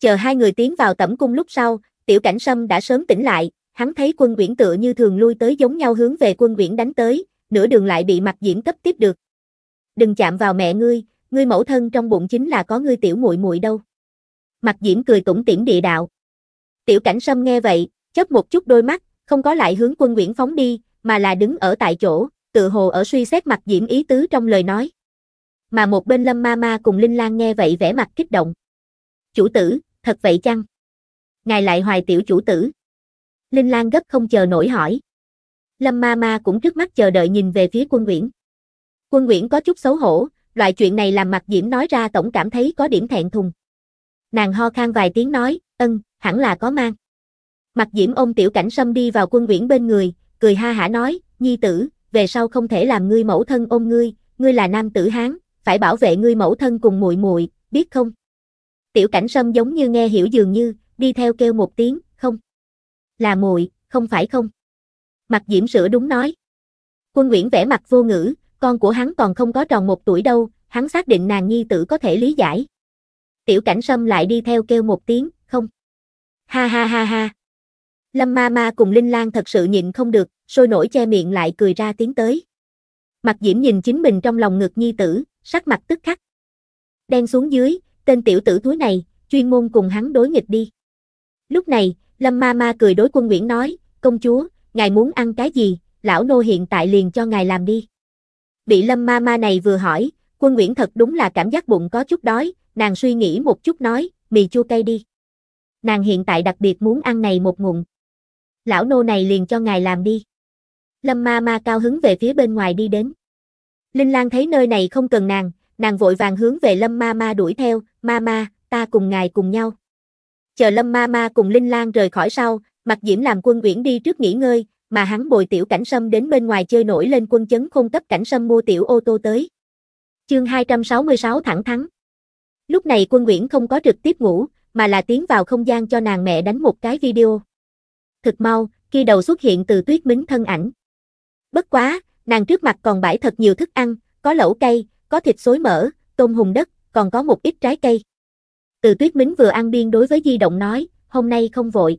Chờ hai người tiến vào tẩm cung lúc sau, tiểu cảnh sâm đã sớm tỉnh lại, hắn thấy quân quyển tựa như thường lui tới giống nhau hướng về quân quyển đánh tới, nửa đường lại bị mặt diễm cấp tiếp được. Đừng chạm vào mẹ ngươi, ngươi mẫu thân trong bụng chính là có ngươi tiểu muội muội đâu. Mặt diễm cười tủm tỉm địa đạo. Tiểu cảnh sâm nghe vậy, chớp một chút đôi mắt, không có lại hướng quân quyển phóng đi, mà là đứng ở tại chỗ, tự hồ ở suy xét mặt diễm ý tứ trong lời nói. Mà một bên Lâm Ma Ma cùng Linh Lan nghe vậy vẻ mặt kích động. Chủ tử, thật vậy chăng? Ngài lại hoài tiểu chủ tử. Linh Lan gấp không chờ nổi hỏi. Lâm Ma Ma cũng trước mắt chờ đợi nhìn về phía quân Nguyễn. Quân Nguyễn có chút xấu hổ, loại chuyện này làm mặt diễm nói ra tổng cảm thấy có điểm thẹn thùng. Nàng ho khan vài tiếng nói, ân, hẳn là có mang. Mặt diễm ôm tiểu cảnh sâm đi vào quân Nguyễn bên người, cười ha hả nói, nhi tử, về sau không thể làm ngươi mẫu thân ôm ngươi, ngươi là nam tử hán, phải bảo vệ ngươi mẫu thân cùng muội muội, biết không? Tiểu cảnh sâm giống như nghe hiểu dường như, đi theo kêu một tiếng, không. Là muội, không phải không. Mặt diễm sửa đúng nói. Quân Nguyễn vẽ mặt vô ngữ, con của hắn còn không có tròn một tuổi đâu, hắn xác định nàng nhi tử có thể lý giải. Tiểu cảnh sâm lại đi theo kêu một tiếng, không. Ha ha ha ha. Lâm Ma Ma cùng Linh Lan thật sự nhịn không được, sôi nổi che miệng lại cười ra tiếng tới. Mặt diễm nhìn chính mình trong lòng ngực nhi tử, sắc mặt tức khắc. Đen xuống dưới, tên tiểu tử thúi này, chuyên môn cùng hắn đối nghịch đi. Lúc này, Lâm Ma Ma cười đối quân Nguyễn nói, công chúa, ngài muốn ăn cái gì, lão nô hiện tại liền cho ngài làm đi. Bị Lâm Ma Ma này vừa hỏi, quân Nguyễn thật đúng là cảm giác bụng có chút đói, nàng suy nghĩ một chút nói, mì chua cay đi. Nàng hiện tại đặc biệt muốn ăn này một ngụm lão nô này liền cho ngài làm đi. Lâm ma ma cao hứng về phía bên ngoài đi đến. Linh Lan thấy nơi này không cần nàng, nàng vội vàng hướng về Lâm ma ma đuổi theo, ma ma, ta cùng ngài cùng nhau. Chờ Lâm ma ma cùng Linh Lan rời khỏi sau, Mặc diễm làm quân uyển đi trước nghỉ ngơi, mà hắn bồi tiểu cảnh sâm đến bên ngoài chơi nổi lên quân chấn không cấp cảnh sâm mua tiểu ô tô tới. Chương 266 thẳng thắng. Lúc này quân Uyển không có trực tiếp ngủ, mà là tiến vào không gian cho nàng mẹ đánh một cái video thực mau, khi đầu xuất hiện từ tuyết mính thân ảnh. Bất quá, nàng trước mặt còn bãi thật nhiều thức ăn, có lẩu cây, có thịt xối mỡ, tôm hùm đất, còn có một ít trái cây. Từ tuyết mính vừa ăn biên đối với di động nói, hôm nay không vội.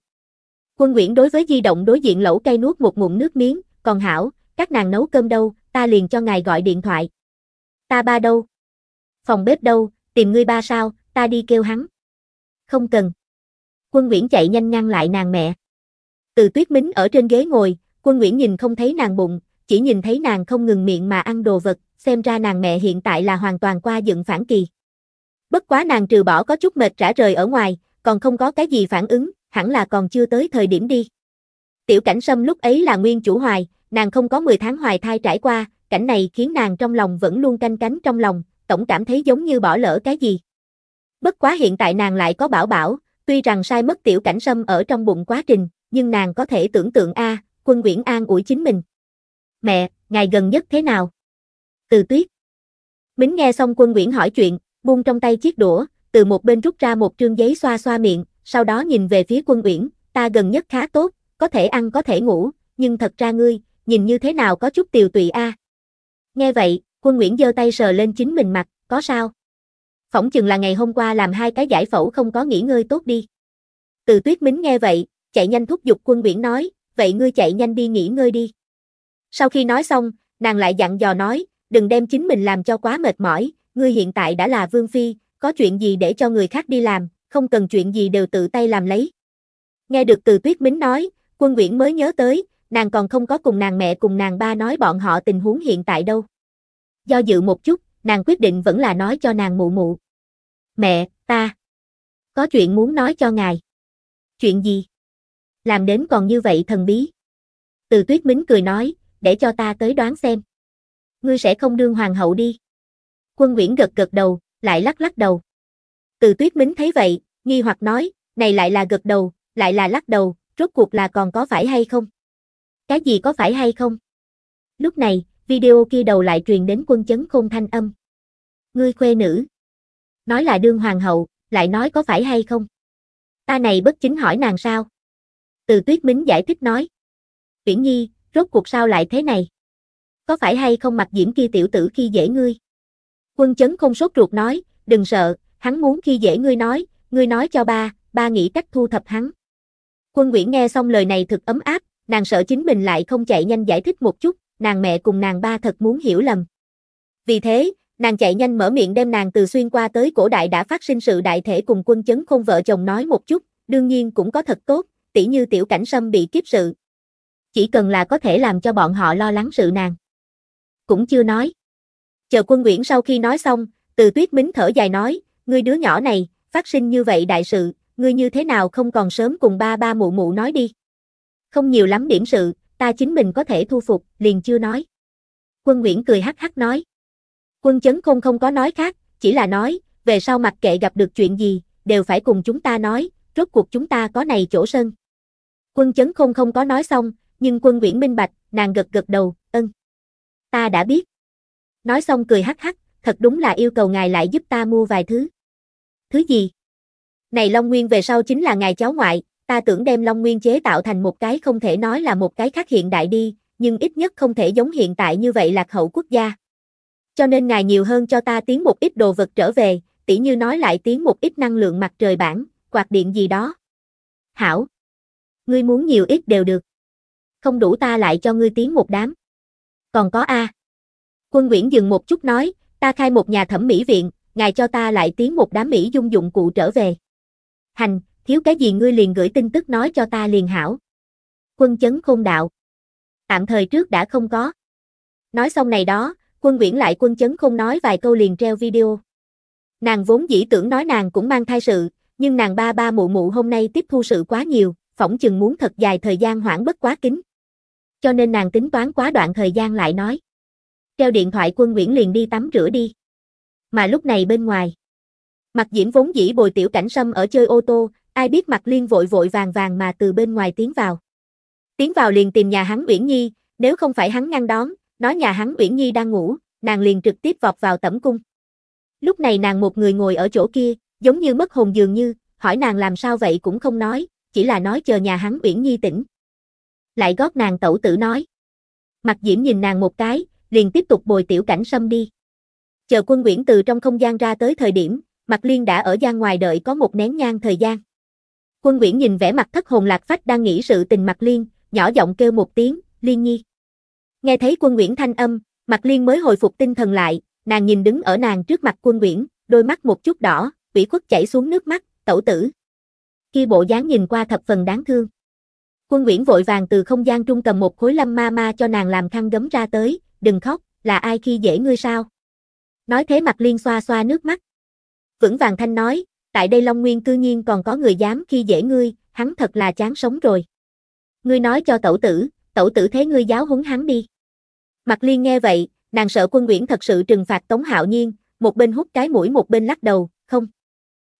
Quân Nguyễn đối với di động đối diện lẩu cây nuốt một ngụm nước miếng, còn hảo, các nàng nấu cơm đâu, ta liền cho ngài gọi điện thoại. Ta ba đâu? Phòng bếp đâu, tìm ngươi ba sao, ta đi kêu hắn. Không cần. Quân Nguyễn chạy nhanh ngăn lại nàng mẹ. Từ tuyết mính ở trên ghế ngồi, quân Nguyễn nhìn không thấy nàng bụng, chỉ nhìn thấy nàng không ngừng miệng mà ăn đồ vật, xem ra nàng mẹ hiện tại là hoàn toàn qua dựng phản kỳ. Bất quá nàng trừ bỏ có chút mệt rã rời ở ngoài, còn không có cái gì phản ứng, hẳn là còn chưa tới thời điểm đi. Tiểu cảnh sâm lúc ấy là nguyên chủ hoài, nàng không có 10 tháng hoài thai trải qua, cảnh này khiến nàng trong lòng vẫn luôn canh cánh trong lòng, tổng cảm thấy giống như bỏ lỡ cái gì. Bất quá hiện tại nàng lại có bảo bảo, tuy rằng sai mất tiểu cảnh sâm ở trong bụng quá trình, nhưng nàng có thể tưởng tượng a, quân Nguyễn An ủi chính mình. Mẹ, ngài gần nhất thế nào? Từ tuyết. Mính nghe xong quân Nguyễn hỏi chuyện, buông trong tay chiếc đũa, từ một bên rút ra một trương giấy xoa xoa miệng, sau đó nhìn về phía quân nguyễn ta gần nhất khá tốt, có thể ăn có thể ngủ, nhưng thật ra ngươi, nhìn như thế nào có chút tiều tụy a. Nghe vậy, quân nguyễn giơ tay sờ lên chính mình mặt, có sao? Phỏng chừng là ngày hôm qua làm hai cái giải phẫu không có nghỉ ngơi tốt đi. Từ tuyết mính nghe vậy, chạy nhanh thúc giục quân viễn nói, vậy ngươi chạy nhanh đi nghỉ ngơi đi. Sau khi nói xong, nàng lại dặn dò nói, đừng đem chính mình làm cho quá mệt mỏi, ngươi hiện tại đã là vương phi, có chuyện gì để cho người khác đi làm, không cần chuyện gì đều tự tay làm lấy. Nghe được từ tuyết mính nói, quân viễn mới nhớ tới, nàng còn không có cùng nàng mẹ cùng nàng ba nói bọn họ tình huống hiện tại đâu. Do dự một chút, nàng quyết định vẫn là nói cho nàng mụ mụ. Mẹ, ta, có chuyện muốn nói cho ngài. Chuyện gì? làm đến còn như vậy thần bí. Từ tuyết mính cười nói, để cho ta tới đoán xem. Ngươi sẽ không đương hoàng hậu đi. Quân Nguyễn gật gật đầu, lại lắc lắc đầu. Từ tuyết mính thấy vậy, nghi hoặc nói, này lại là gật đầu, lại là lắc đầu, rốt cuộc là còn có phải hay không? Cái gì có phải hay không? Lúc này, video kia đầu lại truyền đến quân chấn khôn thanh âm. Ngươi khuê nữ. Nói là đương hoàng hậu, lại nói có phải hay không? Ta này bất chính hỏi nàng sao? Từ tuyết Mính giải thích nói. Viễn nhi, rốt cuộc sao lại thế này? Có phải hay không mặc diễm kia tiểu tử khi dễ ngươi? Quân chấn không sốt ruột nói, đừng sợ, hắn muốn khi dễ ngươi nói, ngươi nói cho ba, ba nghĩ cách thu thập hắn. Quân Nguyễn nghe xong lời này thực ấm áp, nàng sợ chính mình lại không chạy nhanh giải thích một chút, nàng mẹ cùng nàng ba thật muốn hiểu lầm. Vì thế, nàng chạy nhanh mở miệng đem nàng từ xuyên qua tới cổ đại đã phát sinh sự đại thể cùng quân chấn không vợ chồng nói một chút, đương nhiên cũng có thật tốt, tỉ như tiểu cảnh sâm bị kiếp sự. Chỉ cần là có thể làm cho bọn họ lo lắng sự nàng. Cũng chưa nói. Chờ quân Nguyễn sau khi nói xong, từ tuyết mính thở dài nói, ngươi đứa nhỏ này, phát sinh như vậy đại sự, ngươi như thế nào không còn sớm cùng ba ba mụ mụ nói đi. Không nhiều lắm điểm sự, ta chính mình có thể thu phục, liền chưa nói. Quân Nguyễn cười hắc hắc nói. Quân chấn không không có nói khác, chỉ là nói, về sau mặc kệ gặp được chuyện gì, đều phải cùng chúng ta nói, rốt cuộc chúng ta có này chỗ sân. Quân chấn không không có nói xong, nhưng quân Nguyễn Minh Bạch, nàng gật gật đầu, ân. Ta đã biết. Nói xong cười hắc hắc, thật đúng là yêu cầu ngài lại giúp ta mua vài thứ. Thứ gì? Này Long Nguyên về sau chính là ngài cháu ngoại, ta tưởng đem Long Nguyên chế tạo thành một cái không thể nói là một cái khác hiện đại đi, nhưng ít nhất không thể giống hiện tại như vậy lạc hậu quốc gia. Cho nên ngài nhiều hơn cho ta tiến một ít đồ vật trở về, tỉ như nói lại tiến một ít năng lượng mặt trời bản, quạt điện gì đó. Hảo. Ngươi muốn nhiều ít đều được. Không đủ ta lại cho ngươi tiến một đám. Còn có A. Quân Nguyễn dừng một chút nói, ta khai một nhà thẩm mỹ viện, ngài cho ta lại tiến một đám mỹ dung dụng cụ trở về. Hành, thiếu cái gì ngươi liền gửi tin tức nói cho ta liền hảo. Quân chấn khôn đạo. Tạm thời trước đã không có. Nói xong này đó, quân Nguyễn lại quân chấn không nói vài câu liền treo video. Nàng vốn dĩ tưởng nói nàng cũng mang thai sự, nhưng nàng ba ba mụ mụ hôm nay tiếp thu sự quá nhiều, phỏng chừng muốn thật dài thời gian hoãn bất quá kính. Cho nên nàng tính toán quá đoạn thời gian lại nói. Treo điện thoại quân Nguyễn liền đi tắm rửa đi. Mà lúc này bên ngoài. Mặt diễm vốn dĩ bồi tiểu cảnh sâm ở chơi ô tô, ai biết mặt liên vội vội vàng vàng mà từ bên ngoài tiến vào. Tiến vào liền tìm nhà hắn nguyễn Nhi, nếu không phải hắn ngăn đón, nói nhà hắn nguyễn Nhi đang ngủ, nàng liền trực tiếp vọt vào tẩm cung. Lúc này nàng một người ngồi ở chỗ kia, giống như mất hồn dường như, hỏi nàng làm sao vậy cũng không nói, chỉ là nói chờ nhà hắn Uyển Nhi tỉnh. Lại gót nàng tẩu tử nói. Mặt Diễm nhìn nàng một cái, liền tiếp tục bồi tiểu cảnh xâm đi. Chờ quân Uyển từ trong không gian ra tới thời điểm, Mặt Liên đã ở gian ngoài đợi có một nén nhang thời gian. Quân Uyển nhìn vẻ mặt thất hồn lạc phách đang nghĩ sự tình Mặt Liên, nhỏ giọng kêu một tiếng, Liên Nhi. Nghe thấy quân Uyển thanh âm, Mặt Liên mới hồi phục tinh thần lại, nàng nhìn đứng ở nàng trước mặt quân Uyển, đôi mắt một chút đỏ, ủy khuất chảy xuống nước mắt, tẩu tử. Khi bộ dáng nhìn qua thập phần đáng thương. Quân Nguyễn vội vàng từ không gian trung cầm một khối lâm ma ma cho nàng làm khăn gấm ra tới, đừng khóc, là ai khi dễ ngươi sao? Nói thế mặt liên xoa xoa nước mắt. Vững vàng thanh nói, tại đây Long Nguyên cư nhiên còn có người dám khi dễ ngươi, hắn thật là chán sống rồi. Ngươi nói cho tẩu tử, tẩu tử thế ngươi giáo huấn hắn đi. Mặt liên nghe vậy, nàng sợ quân Nguyễn thật sự trừng phạt Tống Hạo Nhiên, một bên hút cái mũi một bên lắc đầu, không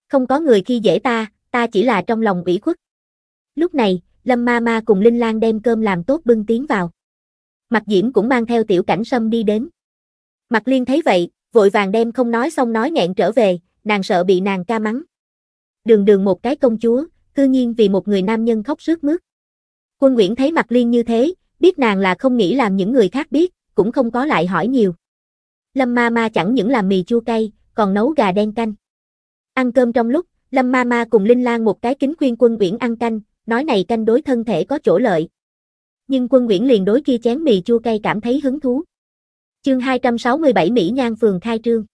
không có người khi dễ ta, ta chỉ là trong lòng ủy khuất. Lúc này, Lâm Ma Ma cùng Linh Lan đem cơm làm tốt bưng tiến vào. Mặt Diễm cũng mang theo tiểu cảnh sâm đi đến. Mặt Liên thấy vậy, vội vàng đem không nói xong nói nghẹn trở về, nàng sợ bị nàng ca mắng. Đường đường một cái công chúa, cư nhiên vì một người nam nhân khóc sướt mướt. Quân Nguyễn thấy Mặt Liên như thế, biết nàng là không nghĩ làm những người khác biết, cũng không có lại hỏi nhiều. Lâm Ma Ma chẳng những làm mì chua cay, còn nấu gà đen canh. Ăn cơm trong lúc, Lâm ma ma cùng Linh Lan một cái kính khuyên quân nguyễn ăn canh, nói này canh đối thân thể có chỗ lợi. Nhưng quân nguyễn liền đối kia chén mì chua cay cảm thấy hứng thú. Chương 267 Mỹ Nhan phường khai trương.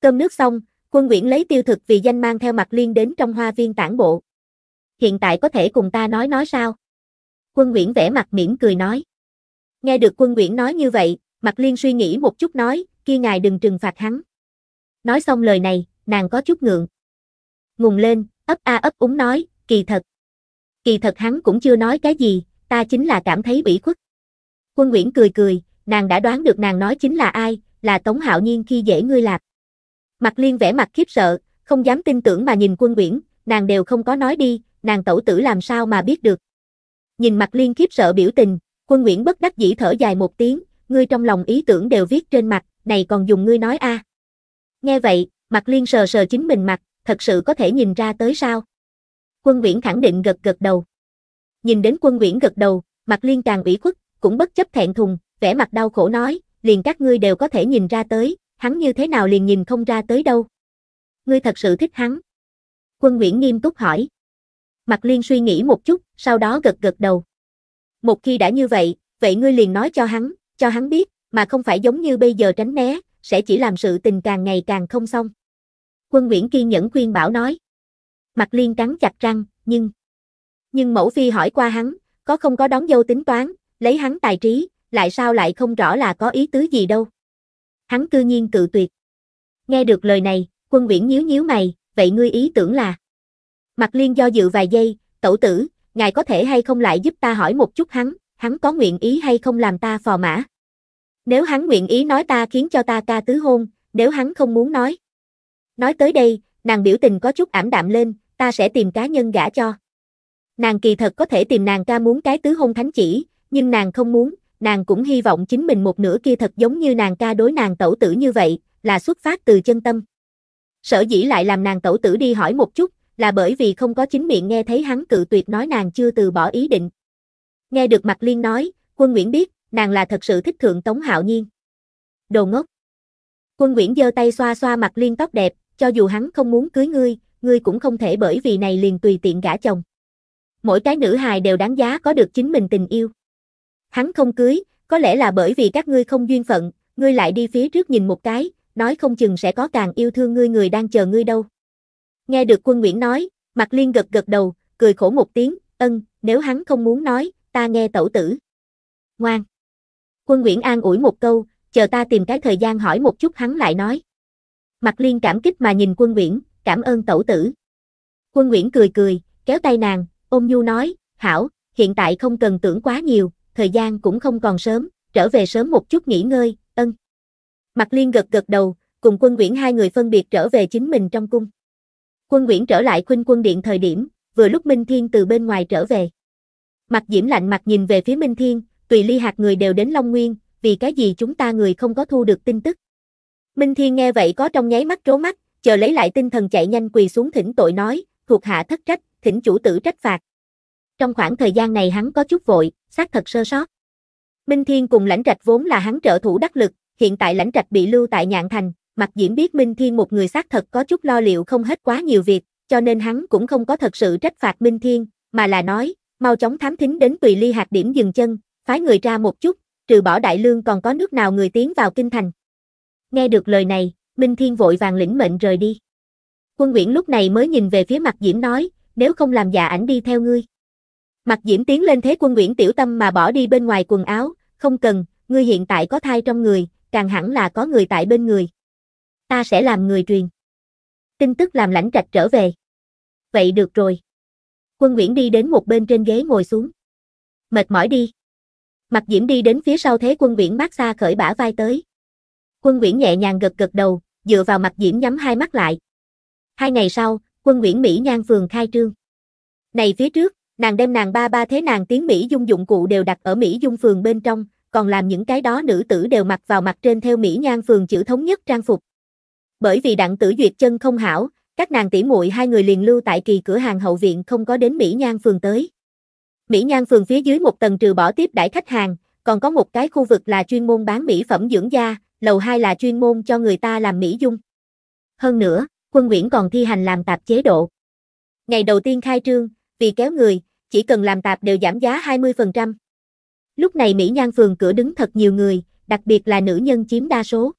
Cơm nước xong, quân nguyễn lấy tiêu thực vì danh mang theo mặt liên đến trong hoa viên tản bộ. Hiện tại có thể cùng ta nói nói sao? Quân nguyễn vẽ mặt mỉm cười nói. Nghe được quân nguyễn nói như vậy, mặt liên suy nghĩ một chút nói, kia ngài đừng trừng phạt hắn. Nói xong lời này, nàng có chút ngượng. Ngùng lên, ấp a ấp úng nói, kỳ thật. Kỳ thật hắn cũng chưa nói cái gì, ta chính là cảm thấy bị khuất. Quân Nguyễn cười cười, nàng đã đoán được nàng nói chính là ai, là Tống Hạo Nhiên khi dễ ngươi lạc. Mặt liên vẻ mặt khiếp sợ, không dám tin tưởng mà nhìn quân Nguyễn, nàng đều không có nói đi, nàng tẩu tử làm sao mà biết được. Nhìn mặt liên khiếp sợ biểu tình, quân Nguyễn bất đắc dĩ thở dài một tiếng, ngươi trong lòng ý tưởng đều viết trên mặt, này còn dùng ngươi nói a à. Nghe vậy, Mạc Liên sờ sờ chính mình mặt, thật sự có thể nhìn ra tới sao? Quân Viễn khẳng định gật gật đầu. Nhìn đến Quân Viễn gật đầu, Mạc Liên càng ủy khuất, cũng bất chấp thẹn thùng, vẻ mặt đau khổ nói, liền các ngươi đều có thể nhìn ra tới, hắn như thế nào liền nhìn không ra tới đâu. Ngươi thật sự thích hắn. Quân Nguyễn nghiêm túc hỏi. Mạc Liên suy nghĩ một chút, sau đó gật gật đầu. Một khi đã như vậy, vậy ngươi liền nói cho hắn, cho hắn biết, mà không phải giống như bây giờ tránh né, sẽ chỉ làm sự tình càng ngày càng không xong. Quân Nguyễn kiên nhẫn khuyên bảo nói. Mặt liên cắn chặt răng, nhưng... Nhưng mẫu phi hỏi qua hắn, có không có đón dâu tính toán, lấy hắn tài trí, lại sao lại không rõ là có ý tứ gì đâu. Hắn cư nhiên cự tuyệt. Nghe được lời này, quân viễn nhíu nhíu mày, vậy ngươi ý tưởng là. Mặt liên do dự vài giây, tẩu tử, ngài có thể hay không lại giúp ta hỏi một chút hắn, hắn có nguyện ý hay không làm ta phò mã. Nếu hắn nguyện ý nói ta khiến cho ta ca tứ hôn, nếu hắn không muốn nói. Nói tới đây, nàng biểu tình có chút ảm đạm lên, ta sẽ tìm cá nhân gả cho. Nàng kỳ thật có thể tìm nàng ca muốn cái tứ hôn thánh chỉ, nhưng nàng không muốn, nàng cũng hy vọng chính mình một nửa kia thật giống như nàng ca đối nàng tẩu tử như vậy, là xuất phát từ chân tâm. Sở dĩ lại làm nàng tẩu tử đi hỏi một chút, là bởi vì không có chính miệng nghe thấy hắn cự tuyệt nói nàng chưa từ bỏ ý định. Nghe được mặt liên nói, quân Nguyễn biết, nàng là thật sự thích thượng Tống Hạo Nhiên. Đồ ngốc. Quân Nguyễn giơ tay xoa xoa mặt liên tóc đẹp, cho dù hắn không muốn cưới ngươi, ngươi cũng không thể bởi vì này liền tùy tiện gả chồng. Mỗi cái nữ hài đều đáng giá có được chính mình tình yêu. Hắn không cưới, có lẽ là bởi vì các ngươi không duyên phận, ngươi lại đi phía trước nhìn một cái, nói không chừng sẽ có càng yêu thương ngươi người đang chờ ngươi đâu. Nghe được quân Nguyễn nói, Mạc Liên gật gật đầu, cười khổ một tiếng, ân, nếu hắn không muốn nói, ta nghe tẩu tử. Ngoan. Quân Nguyễn an ủi một câu, chờ ta tìm cái thời gian hỏi một chút hắn lại nói. Mặt liên cảm kích mà nhìn quân Nguyễn, cảm ơn tẩu tử. Quân Nguyễn cười cười, kéo tay nàng, ôm nhu nói, hảo, hiện tại không cần tưởng quá nhiều, thời gian cũng không còn sớm, trở về sớm một chút nghỉ ngơi, ân. Mặt liên gật gật đầu, cùng quân Nguyễn hai người phân biệt trở về chính mình trong cung. Quân Nguyễn trở lại khuynh quân điện thời điểm, vừa lúc Minh Thiên từ bên ngoài trở về. Mặt diễm lạnh mặt nhìn về phía Minh Thiên, tùy ly hạt người đều đến Long Nguyên, vì cái gì chúng ta người không có thu được tin tức. Minh Thiên nghe vậy có trong nháy mắt trố mắt, chờ lấy lại tinh thần chạy nhanh quỳ xuống thỉnh tội nói, thuộc hạ thất trách, thỉnh chủ tử trách phạt. Trong khoảng thời gian này hắn có chút vội, xác thật sơ sót. Minh Thiên cùng lãnh trạch vốn là hắn trợ thủ đắc lực, hiện tại lãnh trạch bị lưu tại nhạn thành, mặc Diễm biết Minh Thiên một người xác thật có chút lo liệu không hết quá nhiều việc, cho nên hắn cũng không có thật sự trách phạt Minh Thiên, mà là nói, mau chóng thám thính đến tùy ly hạt điểm dừng chân, phái người ra một chút, trừ bỏ đại lương còn có nước nào người tiến vào kinh thành. Nghe được lời này, Minh Thiên vội vàng lĩnh mệnh rời đi. Quân Nguyễn lúc này mới nhìn về phía mặt Diễm nói, nếu không làm dạ ảnh đi theo ngươi. Mặt Diễm tiến lên thế quân Nguyễn tiểu tâm mà bỏ đi bên ngoài quần áo, không cần, ngươi hiện tại có thai trong người, càng hẳn là có người tại bên người. Ta sẽ làm người truyền. Tin tức làm lãnh trạch trở về. Vậy được rồi. Quân Nguyễn đi đến một bên trên ghế ngồi xuống. Mệt mỏi đi. Mặt Diễm đi đến phía sau thế quân Nguyễn mát xa khởi bả vai tới. Quân Nguyễn nhẹ nhàng gật gật đầu, dựa vào mặt Diễm nhắm hai mắt lại. Hai ngày sau, quân Nguyễn Mỹ Nhan phường khai trương. Này phía trước, nàng đem nàng ba ba thế nàng tiếng Mỹ dung dụng cụ đều đặt ở Mỹ dung phường bên trong, còn làm những cái đó nữ tử đều mặc vào mặt trên theo Mỹ Nhan phường chữ thống nhất trang phục. Bởi vì đặng tử duyệt chân không hảo, các nàng tỷ muội hai người liền lưu tại kỳ cửa hàng hậu viện không có đến Mỹ Nhan phường tới. Mỹ Nhan phường phía dưới một tầng trừ bỏ tiếp đãi khách hàng, còn có một cái khu vực là chuyên môn bán mỹ phẩm dưỡng da, lầu 2 là chuyên môn cho người ta làm mỹ dung. Hơn nữa, quân Nguyễn còn thi hành làm tạp chế độ. Ngày đầu tiên khai trương, vì kéo người, chỉ cần làm tạp đều giảm giá 20%. Lúc này Mỹ Nhan phường cửa đứng thật nhiều người, đặc biệt là nữ nhân chiếm đa số.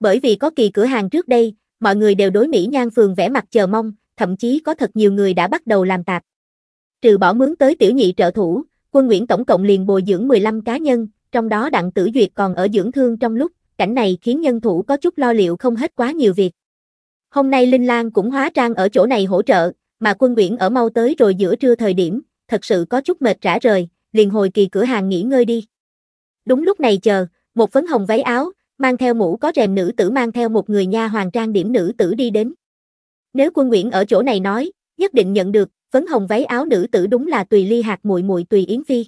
Bởi vì có kỳ cửa hàng trước đây, mọi người đều đối Mỹ Nhan phường vẽ mặt chờ mong, thậm chí có thật nhiều người đã bắt đầu làm tạp. Trừ bỏ mướn tới tiểu nhị trợ thủ, quân Nguyễn tổng cộng liền bồi dưỡng 15 cá nhân, trong đó Đặng Tử Duyệt còn ở dưỡng thương trong lúc cảnh này khiến nhân thủ có chút lo liệu không hết quá nhiều việc. Hôm nay Linh Lan cũng hóa trang ở chỗ này hỗ trợ, mà quân Nguyễn ở mau tới rồi giữa trưa thời điểm, thật sự có chút mệt rã rời, liền hồi kỳ cửa hàng nghỉ ngơi đi. Đúng lúc này chờ, một phấn hồng váy áo, mang theo mũ có rèm nữ tử mang theo một người nha hoàng trang điểm nữ tử đi đến. Nếu quân Nguyễn ở chỗ này nói, nhất định nhận được, phấn hồng váy áo nữ tử đúng là tùy ly hạt muội muội tùy yến phi.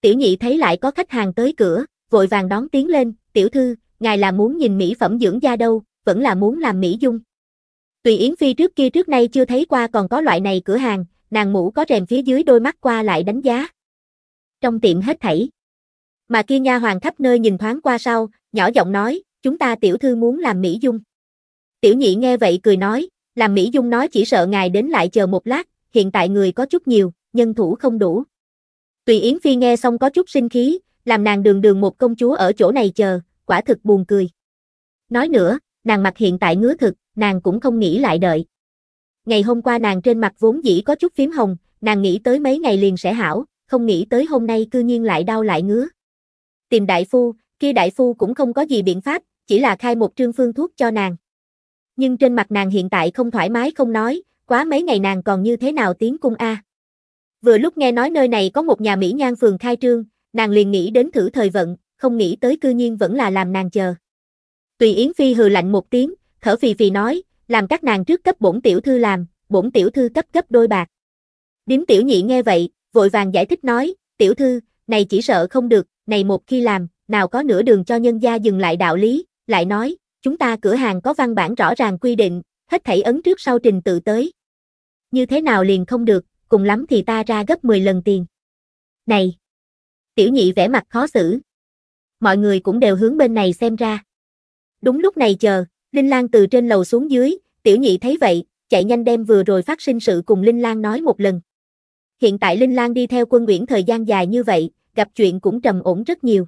Tiểu nhị thấy lại có khách hàng tới cửa, vội vàng đón tiến lên, tiểu thư, ngài là muốn nhìn mỹ phẩm dưỡng da đâu, vẫn là muốn làm mỹ dung. Tùy Yến Phi trước kia trước nay chưa thấy qua còn có loại này cửa hàng, nàng mũ có rèm phía dưới đôi mắt qua lại đánh giá. Trong tiệm hết thảy. Mà kia nha hoàng khắp nơi nhìn thoáng qua sau, nhỏ giọng nói, chúng ta tiểu thư muốn làm mỹ dung. Tiểu nhị nghe vậy cười nói, làm mỹ dung nói chỉ sợ ngài đến lại chờ một lát, hiện tại người có chút nhiều, nhân thủ không đủ. Tùy Yến Phi nghe xong có chút sinh khí, làm nàng đường đường một công chúa ở chỗ này chờ quả thực buồn cười. Nói nữa, nàng mặt hiện tại ngứa thực, nàng cũng không nghĩ lại đợi. Ngày hôm qua nàng trên mặt vốn dĩ có chút phím hồng, nàng nghĩ tới mấy ngày liền sẽ hảo, không nghĩ tới hôm nay cư nhiên lại đau lại ngứa. Tìm đại phu, kia đại phu cũng không có gì biện pháp, chỉ là khai một trương phương thuốc cho nàng. Nhưng trên mặt nàng hiện tại không thoải mái không nói, quá mấy ngày nàng còn như thế nào tiến cung a. Vừa lúc nghe nói nơi này có một nhà mỹ nhan phường khai trương, nàng liền nghĩ đến thử thời vận, không nghĩ tới cư nhiên vẫn là làm nàng chờ. Tùy Yến Phi hừ lạnh một tiếng, thở phì phì nói, làm các nàng trước cấp bổn tiểu thư làm, bổn tiểu thư cấp cấp đôi bạc. Điếm tiểu nhị nghe vậy, vội vàng giải thích nói, tiểu thư, này chỉ sợ không được, này một khi làm, nào có nửa đường cho nhân gia dừng lại đạo lý, lại nói, chúng ta cửa hàng có văn bản rõ ràng quy định, hết thảy ấn trước sau trình tự tới. Như thế nào liền không được, cùng lắm thì ta ra gấp 10 lần tiền. Này! Tiểu nhị vẻ mặt khó xử mọi người cũng đều hướng bên này xem ra. Đúng lúc này chờ, Linh Lan từ trên lầu xuống dưới, tiểu nhị thấy vậy, chạy nhanh đem vừa rồi phát sinh sự cùng Linh Lan nói một lần. Hiện tại Linh Lan đi theo quân Nguyễn thời gian dài như vậy, gặp chuyện cũng trầm ổn rất nhiều.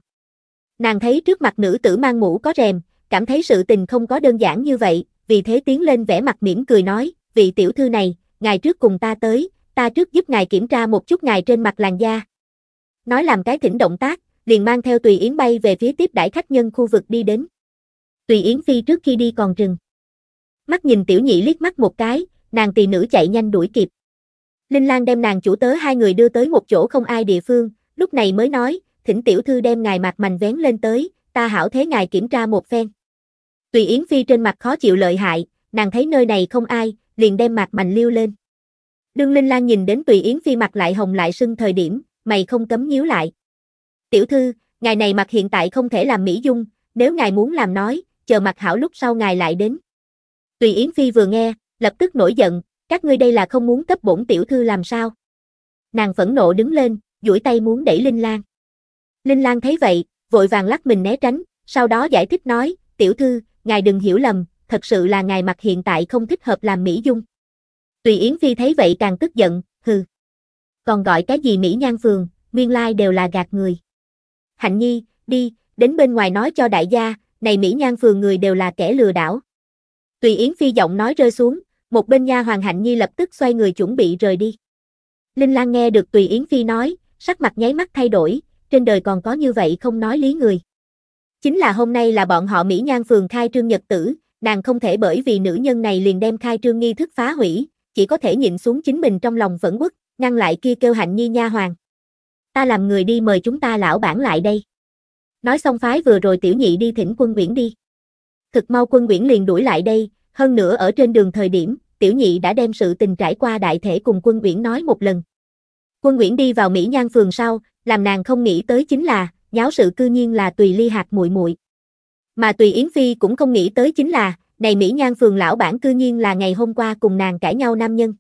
Nàng thấy trước mặt nữ tử mang mũ có rèm, cảm thấy sự tình không có đơn giản như vậy, vì thế tiến lên vẻ mặt mỉm cười nói, vị tiểu thư này, ngài trước cùng ta tới, ta trước giúp ngài kiểm tra một chút ngài trên mặt làn da. Nói làm cái thỉnh động tác, liền mang theo Tùy Yến bay về phía tiếp đãi khách nhân khu vực đi đến. Tùy Yến phi trước khi đi còn rừng. Mắt nhìn tiểu nhị liếc mắt một cái, nàng tỳ nữ chạy nhanh đuổi kịp. Linh Lan đem nàng chủ tớ hai người đưa tới một chỗ không ai địa phương, lúc này mới nói, thỉnh tiểu thư đem ngài mặt mành vén lên tới, ta hảo thế ngài kiểm tra một phen. Tùy Yến Phi trên mặt khó chịu lợi hại, nàng thấy nơi này không ai, liền đem mặt mành liêu lên. Đương Linh Lan nhìn đến Tùy Yến Phi mặt lại hồng lại sưng thời điểm, mày không cấm nhíu lại. Tiểu thư, ngài này mặt hiện tại không thể làm mỹ dung, nếu ngài muốn làm nói, chờ mặt hảo lúc sau ngài lại đến. Tùy Yến Phi vừa nghe, lập tức nổi giận, các ngươi đây là không muốn cấp bổn tiểu thư làm sao. Nàng phẫn nộ đứng lên, duỗi tay muốn đẩy Linh Lan. Linh Lan thấy vậy, vội vàng lắc mình né tránh, sau đó giải thích nói, tiểu thư, ngài đừng hiểu lầm, thật sự là ngài mặt hiện tại không thích hợp làm mỹ dung. Tùy Yến Phi thấy vậy càng tức giận, hừ. Còn gọi cái gì mỹ nhan phường, nguyên lai đều là gạt người. Hạnh Nhi, đi, đến bên ngoài nói cho đại gia, này Mỹ Nhan phường người đều là kẻ lừa đảo. Tùy Yến Phi giọng nói rơi xuống, một bên nha hoàng Hạnh Nhi lập tức xoay người chuẩn bị rời đi. Linh Lan nghe được Tùy Yến Phi nói, sắc mặt nháy mắt thay đổi, trên đời còn có như vậy không nói lý người. Chính là hôm nay là bọn họ Mỹ Nhan phường khai trương nhật tử, nàng không thể bởi vì nữ nhân này liền đem khai trương nghi thức phá hủy, chỉ có thể nhịn xuống chính mình trong lòng vẫn quất, ngăn lại kia kêu Hạnh Nhi nha hoàng ta làm người đi mời chúng ta lão bản lại đây. Nói xong phái vừa rồi tiểu nhị đi thỉnh quân quyển đi. Thực mau quân quyển liền đuổi lại đây, hơn nữa ở trên đường thời điểm, tiểu nhị đã đem sự tình trải qua đại thể cùng quân quyển nói một lần. Quân quyển đi vào Mỹ Nhan phường sau, làm nàng không nghĩ tới chính là, nháo sự cư nhiên là tùy ly hạt muội muội. Mà tùy Yến Phi cũng không nghĩ tới chính là, này Mỹ Nhan phường lão bản cư nhiên là ngày hôm qua cùng nàng cãi nhau nam nhân.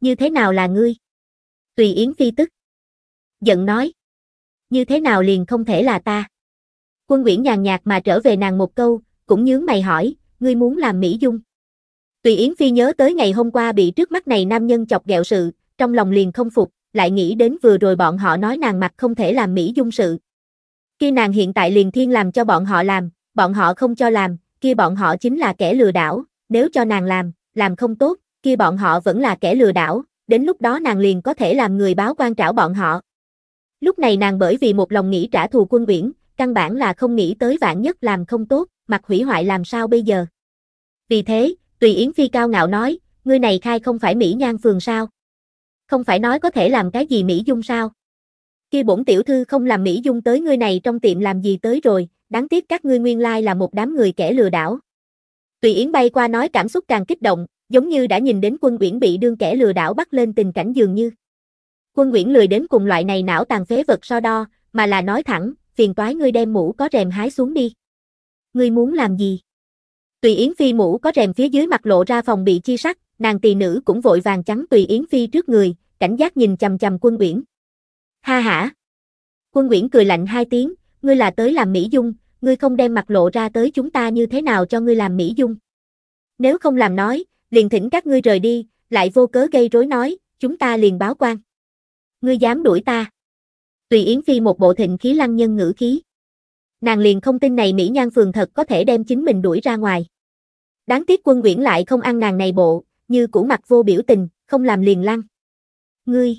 Như thế nào là ngươi? Tùy Yến Phi tức giận nói. Như thế nào liền không thể là ta? Quân Nguyễn nhàn nhạt mà trở về nàng một câu, cũng nhướng mày hỏi, ngươi muốn làm Mỹ Dung. Tùy Yến Phi nhớ tới ngày hôm qua bị trước mắt này nam nhân chọc ghẹo sự, trong lòng liền không phục, lại nghĩ đến vừa rồi bọn họ nói nàng mặt không thể làm Mỹ Dung sự. Khi nàng hiện tại liền thiên làm cho bọn họ làm, bọn họ không cho làm, kia bọn họ chính là kẻ lừa đảo, nếu cho nàng làm, làm không tốt, kia bọn họ vẫn là kẻ lừa đảo, đến lúc đó nàng liền có thể làm người báo quan trảo bọn họ. Lúc này nàng bởi vì một lòng nghĩ trả thù quân uyển, căn bản là không nghĩ tới vạn nhất làm không tốt, mặt hủy hoại làm sao bây giờ. Vì thế, Tùy Yến Phi cao ngạo nói, ngươi này khai không phải Mỹ Nhan Phường sao? Không phải nói có thể làm cái gì Mỹ Dung sao? Kia bổn tiểu thư không làm Mỹ Dung tới ngươi này trong tiệm làm gì tới rồi, đáng tiếc các ngươi nguyên lai là một đám người kẻ lừa đảo. Tùy Yến bay qua nói cảm xúc càng kích động, giống như đã nhìn đến quân uyển bị đương kẻ lừa đảo bắt lên tình cảnh dường như. Quân Nguyễn lười đến cùng loại này não tàn phế vật so đo, mà là nói thẳng, phiền toái ngươi đem mũ có rèm hái xuống đi. Ngươi muốn làm gì? Tùy Yến Phi mũ có rèm phía dưới mặt lộ ra phòng bị chi sắc, nàng tỳ nữ cũng vội vàng trắng Tùy Yến Phi trước người, cảnh giác nhìn chằm chằm quân Nguyễn. Ha hả! Quân Nguyễn cười lạnh hai tiếng, ngươi là tới làm Mỹ Dung, ngươi không đem mặt lộ ra tới chúng ta như thế nào cho ngươi làm Mỹ Dung. Nếu không làm nói, liền thỉnh các ngươi rời đi, lại vô cớ gây rối nói, chúng ta liền báo quan ngươi dám đuổi ta. Tùy Yến Phi một bộ thịnh khí lăng nhân ngữ khí. Nàng liền không tin này Mỹ Nhan Phường thật có thể đem chính mình đuổi ra ngoài. Đáng tiếc quân quyển lại không ăn nàng này bộ, như cũ mặt vô biểu tình, không làm liền lăng. Ngươi!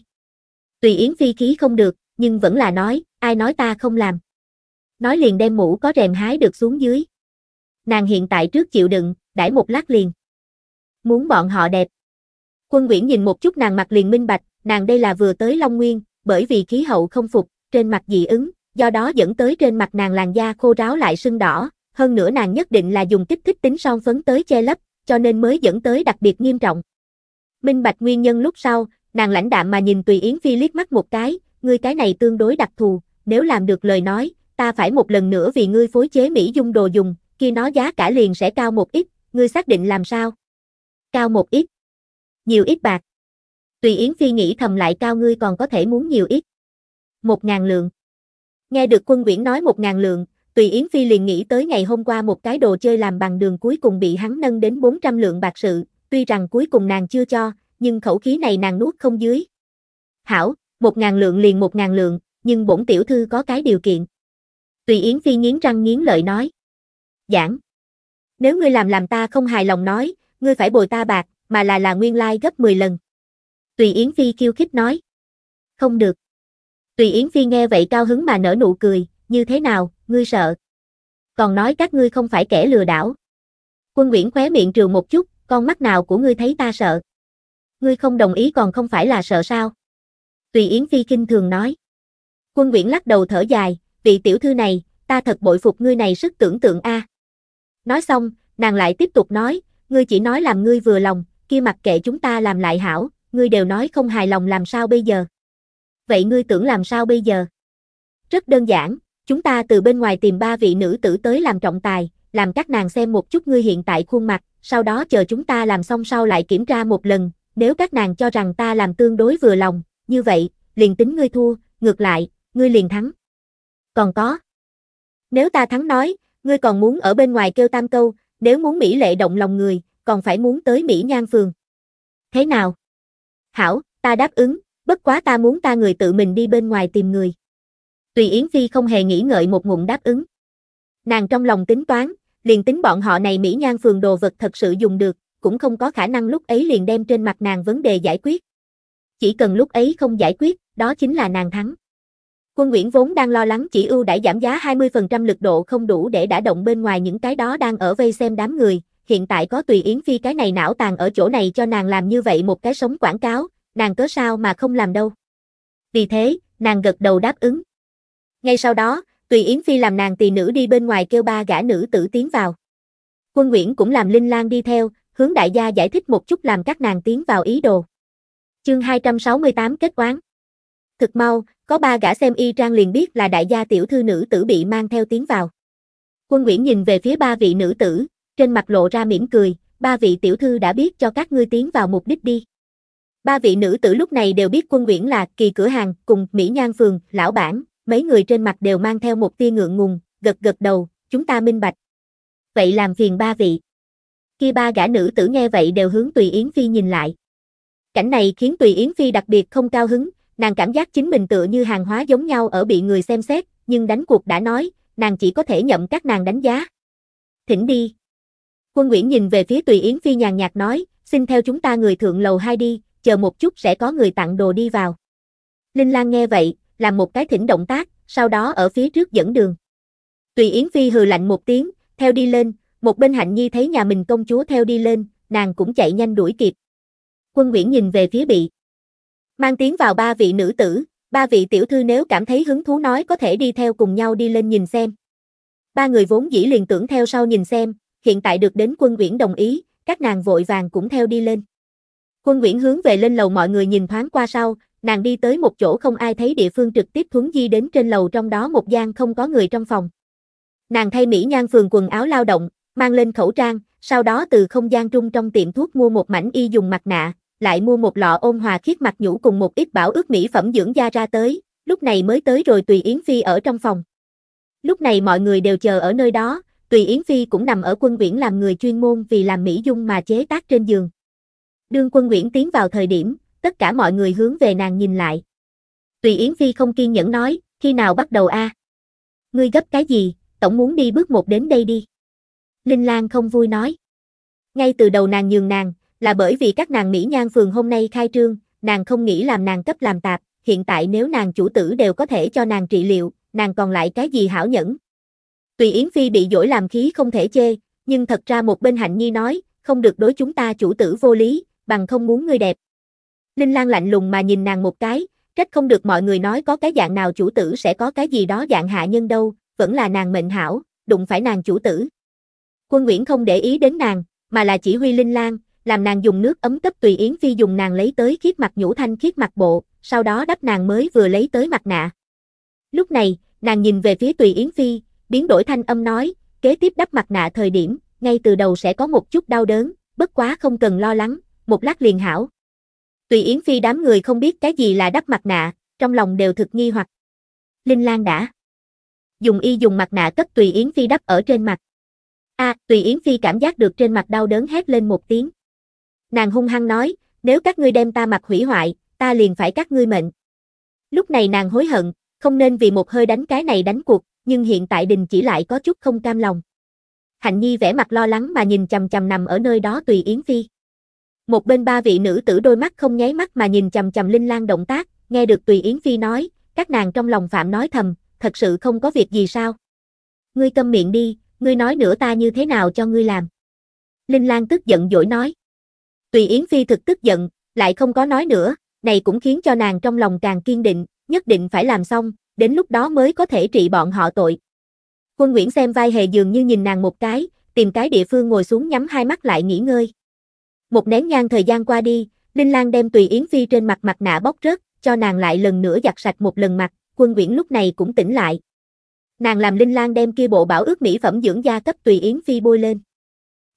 Tùy Yến Phi khí không được, nhưng vẫn là nói, ai nói ta không làm. Nói liền đem mũ có rèm hái được xuống dưới. Nàng hiện tại trước chịu đựng, đãi một lát liền. Muốn bọn họ đẹp. Quân Nguyễn nhìn một chút nàng mặt liền minh bạch, nàng đây là vừa tới Long Nguyên, bởi vì khí hậu không phục, trên mặt dị ứng, do đó dẫn tới trên mặt nàng làn da khô ráo lại sưng đỏ, hơn nữa nàng nhất định là dùng kích thích tính son phấn tới che lấp, cho nên mới dẫn tới đặc biệt nghiêm trọng. Minh bạch nguyên nhân lúc sau, nàng lãnh đạm mà nhìn Tùy Yến Phi liếc mắt một cái, ngươi cái này tương đối đặc thù, nếu làm được lời nói, ta phải một lần nữa vì ngươi phối chế mỹ dung đồ dùng, kia nó giá cả liền sẽ cao một ít, ngươi xác định làm sao? Cao một ít. Nhiều ít bạc. Tùy Yến Phi nghĩ thầm lại cao ngươi còn có thể muốn nhiều ít. Một ngàn lượng. Nghe được quân quyển nói một ngàn lượng, Tùy Yến Phi liền nghĩ tới ngày hôm qua một cái đồ chơi làm bằng đường cuối cùng bị hắn nâng đến 400 lượng bạc sự, tuy rằng cuối cùng nàng chưa cho, nhưng khẩu khí này nàng nuốt không dưới. Hảo, một ngàn lượng liền một ngàn lượng, nhưng bổn tiểu thư có cái điều kiện. Tùy Yến Phi nghiến răng nghiến lợi nói. Giảng. Nếu ngươi làm làm ta không hài lòng nói, ngươi phải bồi ta bạc, mà là là nguyên lai like gấp 10 lần. Tùy Yến Phi kiêu khích nói. Không được. Tùy Yến Phi nghe vậy cao hứng mà nở nụ cười, như thế nào, ngươi sợ. Còn nói các ngươi không phải kẻ lừa đảo. Quân Nguyễn khóe miệng trường một chút, con mắt nào của ngươi thấy ta sợ. Ngươi không đồng ý còn không phải là sợ sao. Tùy Yến Phi kinh thường nói. Quân Nguyễn lắc đầu thở dài, vị tiểu thư này, ta thật bội phục ngươi này sức tưởng tượng a. À. Nói xong, nàng lại tiếp tục nói, ngươi chỉ nói làm ngươi vừa lòng, kia mặc kệ chúng ta làm lại hảo, ngươi đều nói không hài lòng làm sao bây giờ? Vậy ngươi tưởng làm sao bây giờ? Rất đơn giản, chúng ta từ bên ngoài tìm ba vị nữ tử tới làm trọng tài, làm các nàng xem một chút ngươi hiện tại khuôn mặt, sau đó chờ chúng ta làm xong sau lại kiểm tra một lần, nếu các nàng cho rằng ta làm tương đối vừa lòng, như vậy, liền tính ngươi thua, ngược lại, ngươi liền thắng. Còn có. Nếu ta thắng nói, ngươi còn muốn ở bên ngoài kêu tam câu, nếu muốn Mỹ lệ động lòng người, còn phải muốn tới Mỹ Nhan Phường. Thế nào? Hảo, ta đáp ứng, bất quá ta muốn ta người tự mình đi bên ngoài tìm người. Tùy Yến Phi không hề nghĩ ngợi một ngụm đáp ứng. Nàng trong lòng tính toán, liền tính bọn họ này Mỹ Nhan phường đồ vật thật sự dùng được, cũng không có khả năng lúc ấy liền đem trên mặt nàng vấn đề giải quyết. Chỉ cần lúc ấy không giải quyết, đó chính là nàng thắng. Quân Nguyễn vốn đang lo lắng chỉ ưu đãi giảm giá 20% lực độ không đủ để đã động bên ngoài những cái đó đang ở vây xem đám người, hiện tại có tùy Yến Phi cái này não tàn ở chỗ này cho nàng làm như vậy một cái sống quảng cáo, nàng cớ sao mà không làm đâu. Vì thế, nàng gật đầu đáp ứng. Ngay sau đó, tùy Yến Phi làm nàng tỳ nữ đi bên ngoài kêu ba gã nữ tử tiến vào. Quân Nguyễn cũng làm Linh lang đi theo, hướng đại gia giải thích một chút làm các nàng tiến vào ý đồ. Chương 268 kết quán Thực mau, có ba gã xem y trang liền biết là đại gia tiểu thư nữ tử bị mang theo tiến vào. Quân Nguyễn nhìn về phía ba vị nữ tử, trên mặt lộ ra mỉm cười, ba vị tiểu thư đã biết cho các ngươi tiến vào mục đích đi. Ba vị nữ tử lúc này đều biết quân Uyển là kỳ cửa hàng cùng Mỹ Nhan Phường, lão bản, mấy người trên mặt đều mang theo một tia ngượng ngùng, gật gật đầu, chúng ta minh bạch. Vậy làm phiền ba vị. Khi ba gã nữ tử nghe vậy đều hướng Tùy Yến Phi nhìn lại. Cảnh này khiến Tùy Yến Phi đặc biệt không cao hứng, nàng cảm giác chính mình tựa như hàng hóa giống nhau ở bị người xem xét, nhưng đánh cuộc đã nói, nàng chỉ có thể nhậm các nàng đánh giá. Thỉnh đi, Quân Nguyễn nhìn về phía Tùy Yến Phi nhàn nhạt nói, xin theo chúng ta người thượng lầu hai đi, chờ một chút sẽ có người tặng đồ đi vào. Linh Lan nghe vậy, làm một cái thỉnh động tác, sau đó ở phía trước dẫn đường. Tùy Yến Phi hừ lạnh một tiếng, theo đi lên, một bên Hạnh Nhi thấy nhà mình công chúa theo đi lên, nàng cũng chạy nhanh đuổi kịp. Quân Nguyễn nhìn về phía bị. Mang tiếng vào ba vị nữ tử, ba vị tiểu thư nếu cảm thấy hứng thú nói có thể đi theo cùng nhau đi lên nhìn xem. Ba người vốn dĩ liền tưởng theo sau nhìn xem, hiện tại được đến quân Nguyễn đồng ý, các nàng vội vàng cũng theo đi lên. Quân Nguyễn hướng về lên lầu mọi người nhìn thoáng qua sau, nàng đi tới một chỗ không ai thấy địa phương trực tiếp thuấn di đến trên lầu trong đó một gian không có người trong phòng. Nàng thay Mỹ Nhan Phường quần áo lao động, mang lên khẩu trang, sau đó từ không gian trung trong tiệm thuốc mua một mảnh y dùng mặt nạ, lại mua một lọ ôn hòa khiết mặt nhũ cùng một ít bảo ước mỹ phẩm dưỡng da ra tới, lúc này mới tới rồi tùy Yến Phi ở trong phòng. Lúc này mọi người đều chờ ở nơi đó, Tùy Yến Phi cũng nằm ở quân quyển làm người chuyên môn vì làm mỹ dung mà chế tác trên giường. Đương quân Viễn tiến vào thời điểm, tất cả mọi người hướng về nàng nhìn lại. Tùy Yến Phi không kiên nhẫn nói, khi nào bắt đầu a? À? Ngươi gấp cái gì, tổng muốn đi bước một đến đây đi. Linh Lan không vui nói. Ngay từ đầu nàng nhường nàng, là bởi vì các nàng Mỹ Nhan phường hôm nay khai trương, nàng không nghĩ làm nàng cấp làm tạp, hiện tại nếu nàng chủ tử đều có thể cho nàng trị liệu, nàng còn lại cái gì hảo nhẫn, Tùy Yến Phi bị dỗi làm khí không thể chê, nhưng thật ra một bên Hạnh Nhi nói, không được đối chúng ta chủ tử vô lý, bằng không muốn ngươi đẹp. Linh Lan lạnh lùng mà nhìn nàng một cái, trách không được mọi người nói có cái dạng nào chủ tử sẽ có cái gì đó dạng hạ nhân đâu, vẫn là nàng mệnh hảo, đụng phải nàng chủ tử. Quân Nguyễn không để ý đến nàng, mà là chỉ huy Linh Lan, làm nàng dùng nước ấm cấp tùy Yến Phi dùng nàng lấy tới khiết mặt nhũ thanh khiết mặt bộ, sau đó đắp nàng mới vừa lấy tới mặt nạ. Lúc này, nàng nhìn về phía tùy Yến Phi, biến đổi thanh âm nói, kế tiếp đắp mặt nạ thời điểm, ngay từ đầu sẽ có một chút đau đớn, bất quá không cần lo lắng, một lát liền hảo. Tùy Yến Phi đám người không biết cái gì là đắp mặt nạ, trong lòng đều thực nghi hoặc. Linh Lan đã dùng y dùng mặt nạ tất Tùy Yến Phi đắp ở trên mặt. A, à, Tùy Yến Phi cảm giác được trên mặt đau đớn hét lên một tiếng. Nàng hung hăng nói, nếu các ngươi đem ta mặt hủy hoại, ta liền phải các ngươi mệnh. Lúc này nàng hối hận, không nên vì một hơi đánh cái này đánh cuộc, nhưng hiện tại đình chỉ lại có chút không cam lòng. Hạnh Nhi vẻ mặt lo lắng mà nhìn chằm chằm nằm ở nơi đó tùy Yến Phi. Một bên ba vị nữ tử đôi mắt không nháy mắt mà nhìn chằm chằm Linh Lan động tác, nghe được tùy Yến Phi nói, các nàng trong lòng Phạm nói thầm, thật sự không có việc gì sao. Ngươi câm miệng đi, ngươi nói nữa ta như thế nào cho ngươi làm. Linh Lan tức giận dỗi nói. Tùy Yến Phi thực tức giận, lại không có nói nữa, này cũng khiến cho nàng trong lòng càng kiên định, nhất định phải làm xong, đến lúc đó mới có thể trị bọn họ tội. Quân Nguyễn xem vai hề dường như nhìn nàng một cái, tìm cái địa phương ngồi xuống nhắm hai mắt lại nghỉ ngơi. Một nén nhang thời gian qua đi, Linh Lan đem tùy Yến Phi trên mặt mặt nạ bóc rớt, cho nàng lại lần nữa giặt sạch một lần mặt, quân Nguyễn lúc này cũng tỉnh lại. Nàng làm Linh Lan đem kia bộ bảo ước mỹ phẩm dưỡng da cấp tùy Yến Phi bôi lên.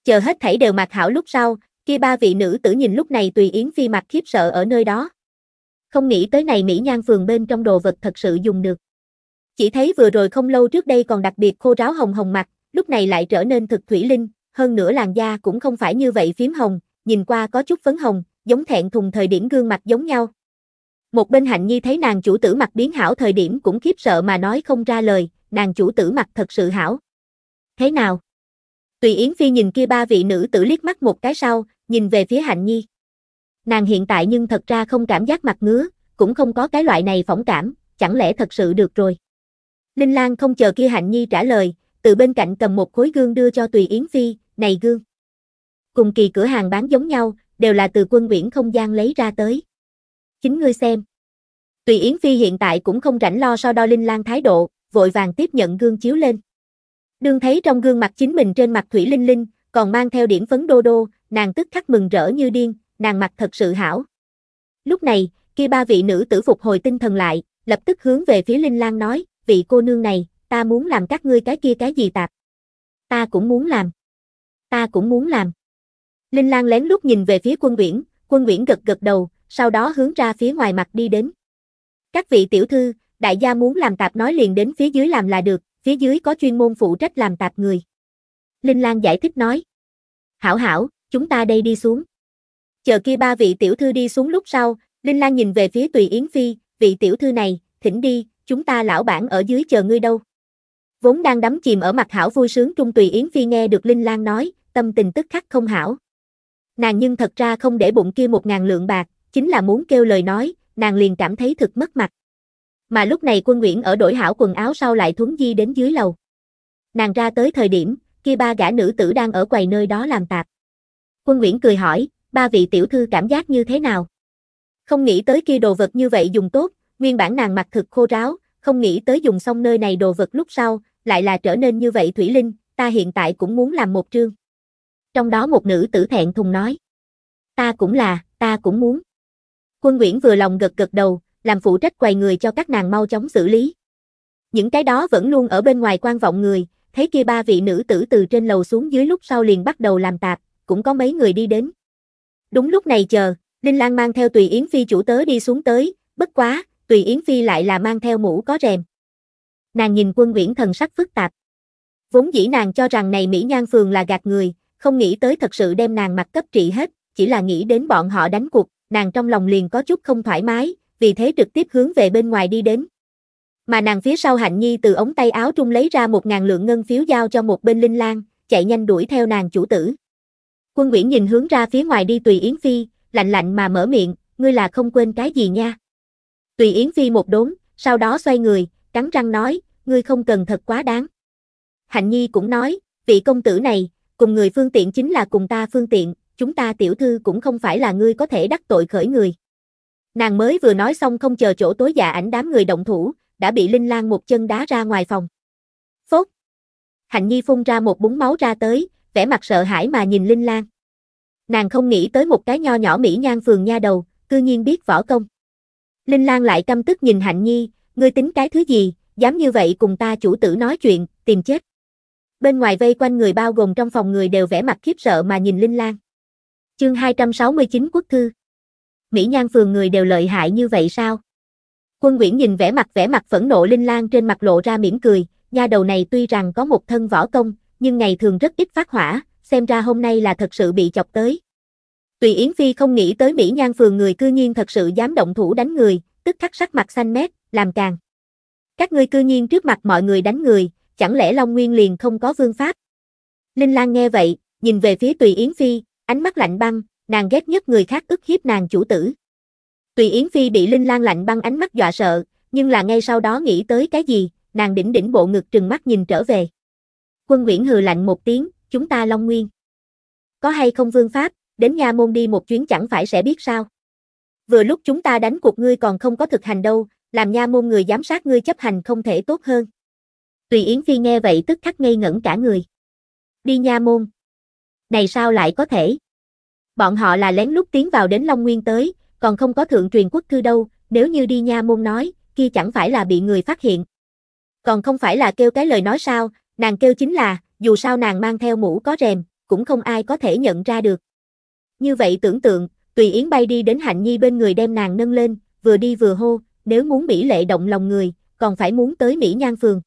Chờ hết thảy đều mặc hảo lúc sau, kia ba vị nữ tử nhìn lúc này tùy Yến Phi mặt khiếp sợ ở nơi đó không nghĩ tới này Mỹ Nhan phường bên trong đồ vật thật sự dùng được. Chỉ thấy vừa rồi không lâu trước đây còn đặc biệt khô ráo hồng hồng mặt, lúc này lại trở nên thực thủy linh, hơn nữa làn da cũng không phải như vậy phím hồng, nhìn qua có chút phấn hồng, giống thẹn thùng thời điểm gương mặt giống nhau. Một bên hạnh nhi thấy nàng chủ tử mặt biến hảo thời điểm cũng khiếp sợ mà nói không ra lời, nàng chủ tử mặt thật sự hảo. Thế nào? Tùy Yến Phi nhìn kia ba vị nữ tử liếc mắt một cái sau, nhìn về phía hạnh nhi. Nàng hiện tại nhưng thật ra không cảm giác mặt ngứa, cũng không có cái loại này phỏng cảm, chẳng lẽ thật sự được rồi. Linh Lan không chờ kia Hạnh Nhi trả lời, từ bên cạnh cầm một khối gương đưa cho Tùy Yến Phi, này gương. Cùng kỳ cửa hàng bán giống nhau, đều là từ quân viễn không gian lấy ra tới. Chính ngươi xem. Tùy Yến Phi hiện tại cũng không rảnh lo so đo Linh Lan thái độ, vội vàng tiếp nhận gương chiếu lên. Đương thấy trong gương mặt chính mình trên mặt Thủy Linh Linh, còn mang theo điểm phấn đô đô, nàng tức khắc mừng rỡ như điên, nàng mặt thật sự hảo. Lúc này, kia ba vị nữ tử phục hồi tinh thần lại, lập tức hướng về phía Linh Lan nói, vị cô nương này, ta muốn làm các ngươi cái kia cái gì tạp. Ta cũng muốn làm. Ta cũng muốn làm. Linh Lan lén lút nhìn về phía quân quyển, quân quyển gật gật đầu, sau đó hướng ra phía ngoài mặt đi đến. Các vị tiểu thư, đại gia muốn làm tạp nói liền đến phía dưới làm là được, phía dưới có chuyên môn phụ trách làm tạp người. Linh Lan giải thích nói. Hảo hảo, chúng ta đây đi xuống chờ kia ba vị tiểu thư đi xuống lúc sau, Linh Lan nhìn về phía Tùy Yến Phi, vị tiểu thư này, thỉnh đi, chúng ta lão bản ở dưới chờ ngươi đâu. Vốn đang đắm chìm ở mặt hảo vui sướng trung Tùy Yến Phi nghe được Linh Lan nói, tâm tình tức khắc không hảo. Nàng nhưng thật ra không để bụng kia một ngàn lượng bạc, chính là muốn kêu lời nói, nàng liền cảm thấy thực mất mặt. Mà lúc này quân Nguyễn ở đổi hảo quần áo sau lại thuấn di đến dưới lầu. Nàng ra tới thời điểm, kia ba gã nữ tử đang ở quầy nơi đó làm tạp. Quân Nguyễn cười hỏi, ba vị tiểu thư cảm giác như thế nào? Không nghĩ tới kia đồ vật như vậy dùng tốt, nguyên bản nàng mặt thực khô ráo, không nghĩ tới dùng xong nơi này đồ vật lúc sau, lại là trở nên như vậy Thủy Linh, ta hiện tại cũng muốn làm một trương. Trong đó một nữ tử thẹn thùng nói. Ta cũng là, ta cũng muốn. Quân Nguyễn vừa lòng gật gật đầu, làm phụ trách quầy người cho các nàng mau chóng xử lý. Những cái đó vẫn luôn ở bên ngoài quan vọng người, thấy kia ba vị nữ tử từ trên lầu xuống dưới lúc sau liền bắt đầu làm tạp, cũng có mấy người đi đến, Đúng lúc này chờ, Linh Lan mang theo Tùy Yến Phi chủ tớ đi xuống tới, bất quá, Tùy Yến Phi lại là mang theo mũ có rèm. Nàng nhìn quân viễn thần sắc phức tạp. Vốn dĩ nàng cho rằng này Mỹ Nhan Phường là gạt người, không nghĩ tới thật sự đem nàng mặt cấp trị hết, chỉ là nghĩ đến bọn họ đánh cuộc, nàng trong lòng liền có chút không thoải mái, vì thế trực tiếp hướng về bên ngoài đi đến. Mà nàng phía sau Hạnh Nhi từ ống tay áo trung lấy ra một ngàn lượng ngân phiếu giao cho một bên Linh Lan, chạy nhanh đuổi theo nàng chủ tử. Quân Uyển nhìn hướng ra phía ngoài đi Tùy Yến Phi, lạnh lạnh mà mở miệng, ngươi là không quên cái gì nha. Tùy Yến Phi một đốn, sau đó xoay người, cắn răng nói, ngươi không cần thật quá đáng. Hạnh Nhi cũng nói, vị công tử này, cùng người phương tiện chính là cùng ta phương tiện, chúng ta tiểu thư cũng không phải là ngươi có thể đắc tội khởi người. Nàng mới vừa nói xong không chờ chỗ tối dạ ảnh đám người động thủ, đã bị Linh Lan một chân đá ra ngoài phòng. Phốt! Hạnh Nhi phun ra một búng máu ra tới, vẻ mặt sợ hãi mà nhìn Linh Lan. Nàng không nghĩ tới một cái nho nhỏ Mỹ Nhan phường nha đầu, cư nhiên biết võ công. Linh Lan lại căm tức nhìn Hạnh Nhi, ngươi tính cái thứ gì, dám như vậy cùng ta chủ tử nói chuyện, tìm chết. Bên ngoài vây quanh người bao gồm trong phòng người đều vẻ mặt khiếp sợ mà nhìn Linh Lan. Chương 269 Quốc Thư Mỹ Nhan phường người đều lợi hại như vậy sao? Quân Nguyễn nhìn vẻ mặt vẻ mặt phẫn nộ Linh Lan trên mặt lộ ra mỉm cười, nha đầu này tuy rằng có một thân võ công, nhưng ngày thường rất ít phát hỏa, xem ra hôm nay là thật sự bị chọc tới. Tùy Yến Phi không nghĩ tới Mỹ Nhan Phường người cư nhiên thật sự dám động thủ đánh người, tức khắc sắc mặt xanh mét, làm càng. Các ngươi cư nhiên trước mặt mọi người đánh người, chẳng lẽ Long Nguyên liền không có vương pháp? Linh Lan nghe vậy, nhìn về phía Tùy Yến Phi, ánh mắt lạnh băng, nàng ghét nhất người khác ức hiếp nàng chủ tử. Tùy Yến Phi bị Linh Lan lạnh băng ánh mắt dọa sợ, nhưng là ngay sau đó nghĩ tới cái gì, nàng đỉnh đỉnh bộ ngực trừng mắt nhìn trở về. Quân Nguyễn hừ lạnh một tiếng, chúng ta Long Nguyên. Có hay không vương pháp, đến nha môn đi một chuyến chẳng phải sẽ biết sao. Vừa lúc chúng ta đánh cuộc ngươi còn không có thực hành đâu, làm nha môn người giám sát ngươi chấp hành không thể tốt hơn. Tùy Yến Phi nghe vậy tức khắc ngây ngẩn cả người. Đi nha môn. Này sao lại có thể? Bọn họ là lén lút tiến vào đến Long Nguyên tới, còn không có thượng truyền quốc thư đâu, nếu như đi nha môn nói, kia chẳng phải là bị người phát hiện. Còn không phải là kêu cái lời nói sao, Nàng kêu chính là, dù sao nàng mang theo mũ có rèm, cũng không ai có thể nhận ra được. Như vậy tưởng tượng, Tùy Yến bay đi đến Hạnh Nhi bên người đem nàng nâng lên, vừa đi vừa hô, nếu muốn Mỹ lệ động lòng người, còn phải muốn tới Mỹ Nhan Phường.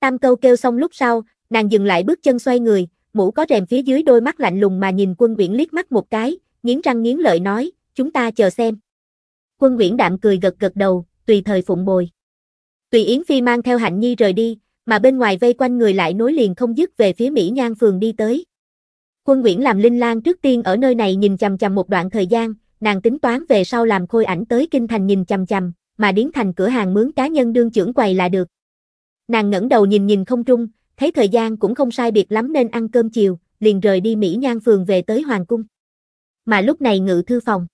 Tam câu kêu xong lúc sau, nàng dừng lại bước chân xoay người, mũ có rèm phía dưới đôi mắt lạnh lùng mà nhìn quân quyển liếc mắt một cái, nghiến răng nghiến lợi nói, chúng ta chờ xem. Quân quyển đạm cười gật gật đầu, tùy thời phụng bồi. Tùy Yến Phi mang theo Hạnh Nhi rời đi, mà bên ngoài vây quanh người lại nối liền không dứt về phía Mỹ Nhan Phường đi tới. Quân Nguyễn làm Linh lang trước tiên ở nơi này nhìn chằm chằm một đoạn thời gian, nàng tính toán về sau làm khôi ảnh tới Kinh Thành nhìn chằm chằm, mà đến thành cửa hàng mướn cá nhân đương trưởng quầy là được. Nàng ngẩng đầu nhìn nhìn không trung, thấy thời gian cũng không sai biệt lắm nên ăn cơm chiều, liền rời đi Mỹ Nhan Phường về tới Hoàng Cung. Mà lúc này ngự thư phòng.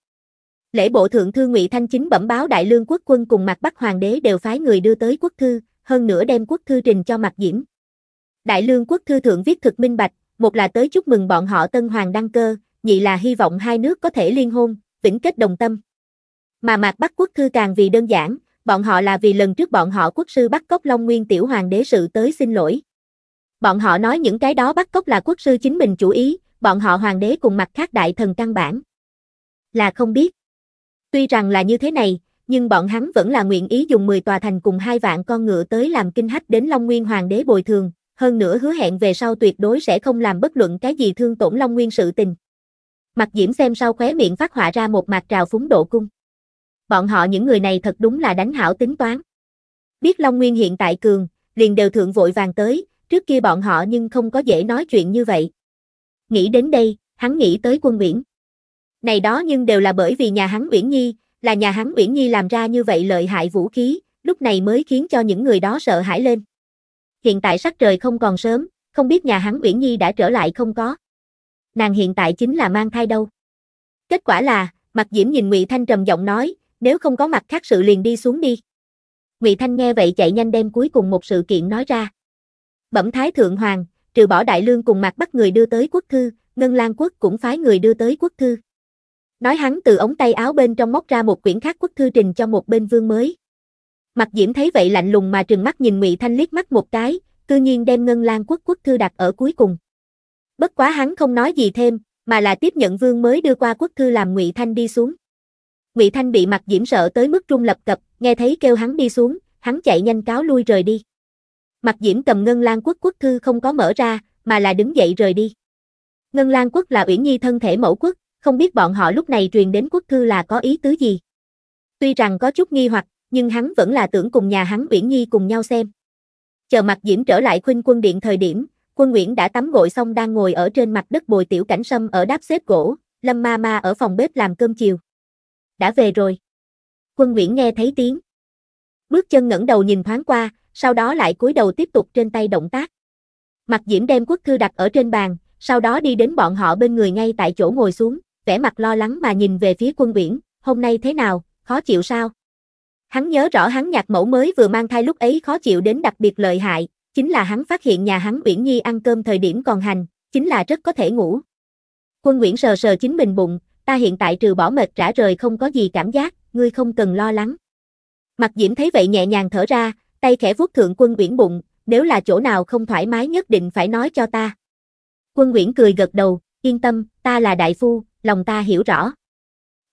Lễ bộ thượng thư Ngụy Thanh Chính bẩm báo Đại Lương quốc quân cùng mặt Bắc Hoàng đế đều phái người đưa tới quốc thư, hơn nữa đem quốc thư trình cho mặt Diễm. Đại lương quốc thư thượng viết thực minh bạch, một là tới chúc mừng bọn họ tân hoàng đăng cơ, nhị là hy vọng hai nước có thể liên hôn, vĩnh kết đồng tâm. Mà mặt Bắc quốc thư càng vì đơn giản, bọn họ là vì lần trước bọn họ quốc sư bắt Cốc Long Nguyên tiểu hoàng đế sự tới xin lỗi. Bọn họ nói những cái đó bắt Cốc là quốc sư chính mình chủ ý, bọn họ hoàng đế cùng mặt khác đại thần căn bản. Là không biết. Tuy rằng là như thế này, nhưng bọn hắn vẫn là nguyện ý dùng 10 tòa thành cùng hai vạn con ngựa tới làm kinh hách đến Long Nguyên Hoàng đế bồi thường, hơn nữa hứa hẹn về sau tuyệt đối sẽ không làm bất luận cái gì thương tổn Long Nguyên sự tình. Mặt Diễm xem sau khóe miệng phát họa ra một mặt trào phúng độ cung. Bọn họ những người này thật đúng là đánh hảo tính toán. Biết Long Nguyên hiện tại cường, liền đều thượng vội vàng tới, trước kia bọn họ nhưng không có dễ nói chuyện như vậy. Nghĩ đến đây, hắn nghĩ tới quân Uyển. Này đó nhưng đều là bởi vì nhà hắn Uyển Nhi, là nhà hắn Uyển Nhi làm ra như vậy lợi hại vũ khí, lúc này mới khiến cho những người đó sợ hãi lên. Hiện tại sắc trời không còn sớm, không biết nhà hắn Uyển Nhi đã trở lại không có. Nàng hiện tại chính là mang thai đâu. Kết quả là, Mạc Diễm nhìn Ngụy Thanh trầm giọng nói, nếu không có mặt khác sự liền đi xuống đi. Ngụy Thanh nghe vậy chạy nhanh đem cuối cùng một sự kiện nói ra. Bẩm Thái Thượng Hoàng, trừ bỏ Đại Lương cùng mặt bắt người đưa tới quốc thư, Ngân Lan Quốc cũng phái người đưa tới quốc thư. Nói hắn từ ống tay áo bên trong móc ra một quyển khác quốc thư trình cho một bên vương mới. Mặt diễm thấy vậy lạnh lùng mà trừng mắt nhìn Ngụy Thanh liếc mắt một cái, cư nhiên đem Ngân Lan quốc quốc thư đặt ở cuối cùng. Bất quá hắn không nói gì thêm, mà là tiếp nhận vương mới đưa qua quốc thư làm Ngụy Thanh đi xuống. Ngụy Thanh bị mặt diễm sợ tới mức run lập cập, nghe thấy kêu hắn đi xuống, hắn chạy nhanh cáo lui rời đi. Mặt diễm cầm Ngân Lan quốc quốc thư không có mở ra, mà là đứng dậy rời đi. Ngân Lan quốc là Uyển Nhi thân thể mẫu quốc, không biết bọn họ lúc này truyền đến quốc thư là có ý tứ gì. Tuy rằng có chút nghi hoặc, nhưng hắn vẫn là tưởng cùng nhà hắn Uyển Nhi cùng nhau xem. Chờ mặt Diễm trở lại khuynh quân điện thời điểm, quân Nguyễn đã tắm gội xong đang ngồi ở trên mặt đất bồi tiểu cảnh sâm ở đáp xếp gỗ, Lâm Ma Ma ở phòng bếp làm cơm chiều. Đã về rồi. Quân Nguyễn nghe thấy tiếng. Bước chân ngẩng đầu nhìn thoáng qua, sau đó lại cúi đầu tiếp tục trên tay động tác. Mặt Diễm đem quốc thư đặt ở trên bàn, sau đó đi đến bọn họ bên người ngay tại chỗ ngồi xuống vẻ mặt lo lắng mà nhìn về phía quân biển, hôm nay thế nào, khó chịu sao? Hắn nhớ rõ hắn nhạc mẫu mới vừa mang thai lúc ấy khó chịu đến đặc biệt lợi hại, chính là hắn phát hiện nhà hắn Uyển Nhi ăn cơm thời điểm còn hành, chính là rất có thể ngủ. Quân Uyển sờ sờ chính mình bụng, ta hiện tại trừ bỏ mệt rã rời không có gì cảm giác, ngươi không cần lo lắng. Mặt Diễm thấy vậy nhẹ nhàng thở ra, tay khẽ vuốt thượng quân Uyển bụng, nếu là chỗ nào không thoải mái nhất định phải nói cho ta. Quân Uyển cười gật đầu, yên tâm, ta là đại phu, lòng ta hiểu rõ.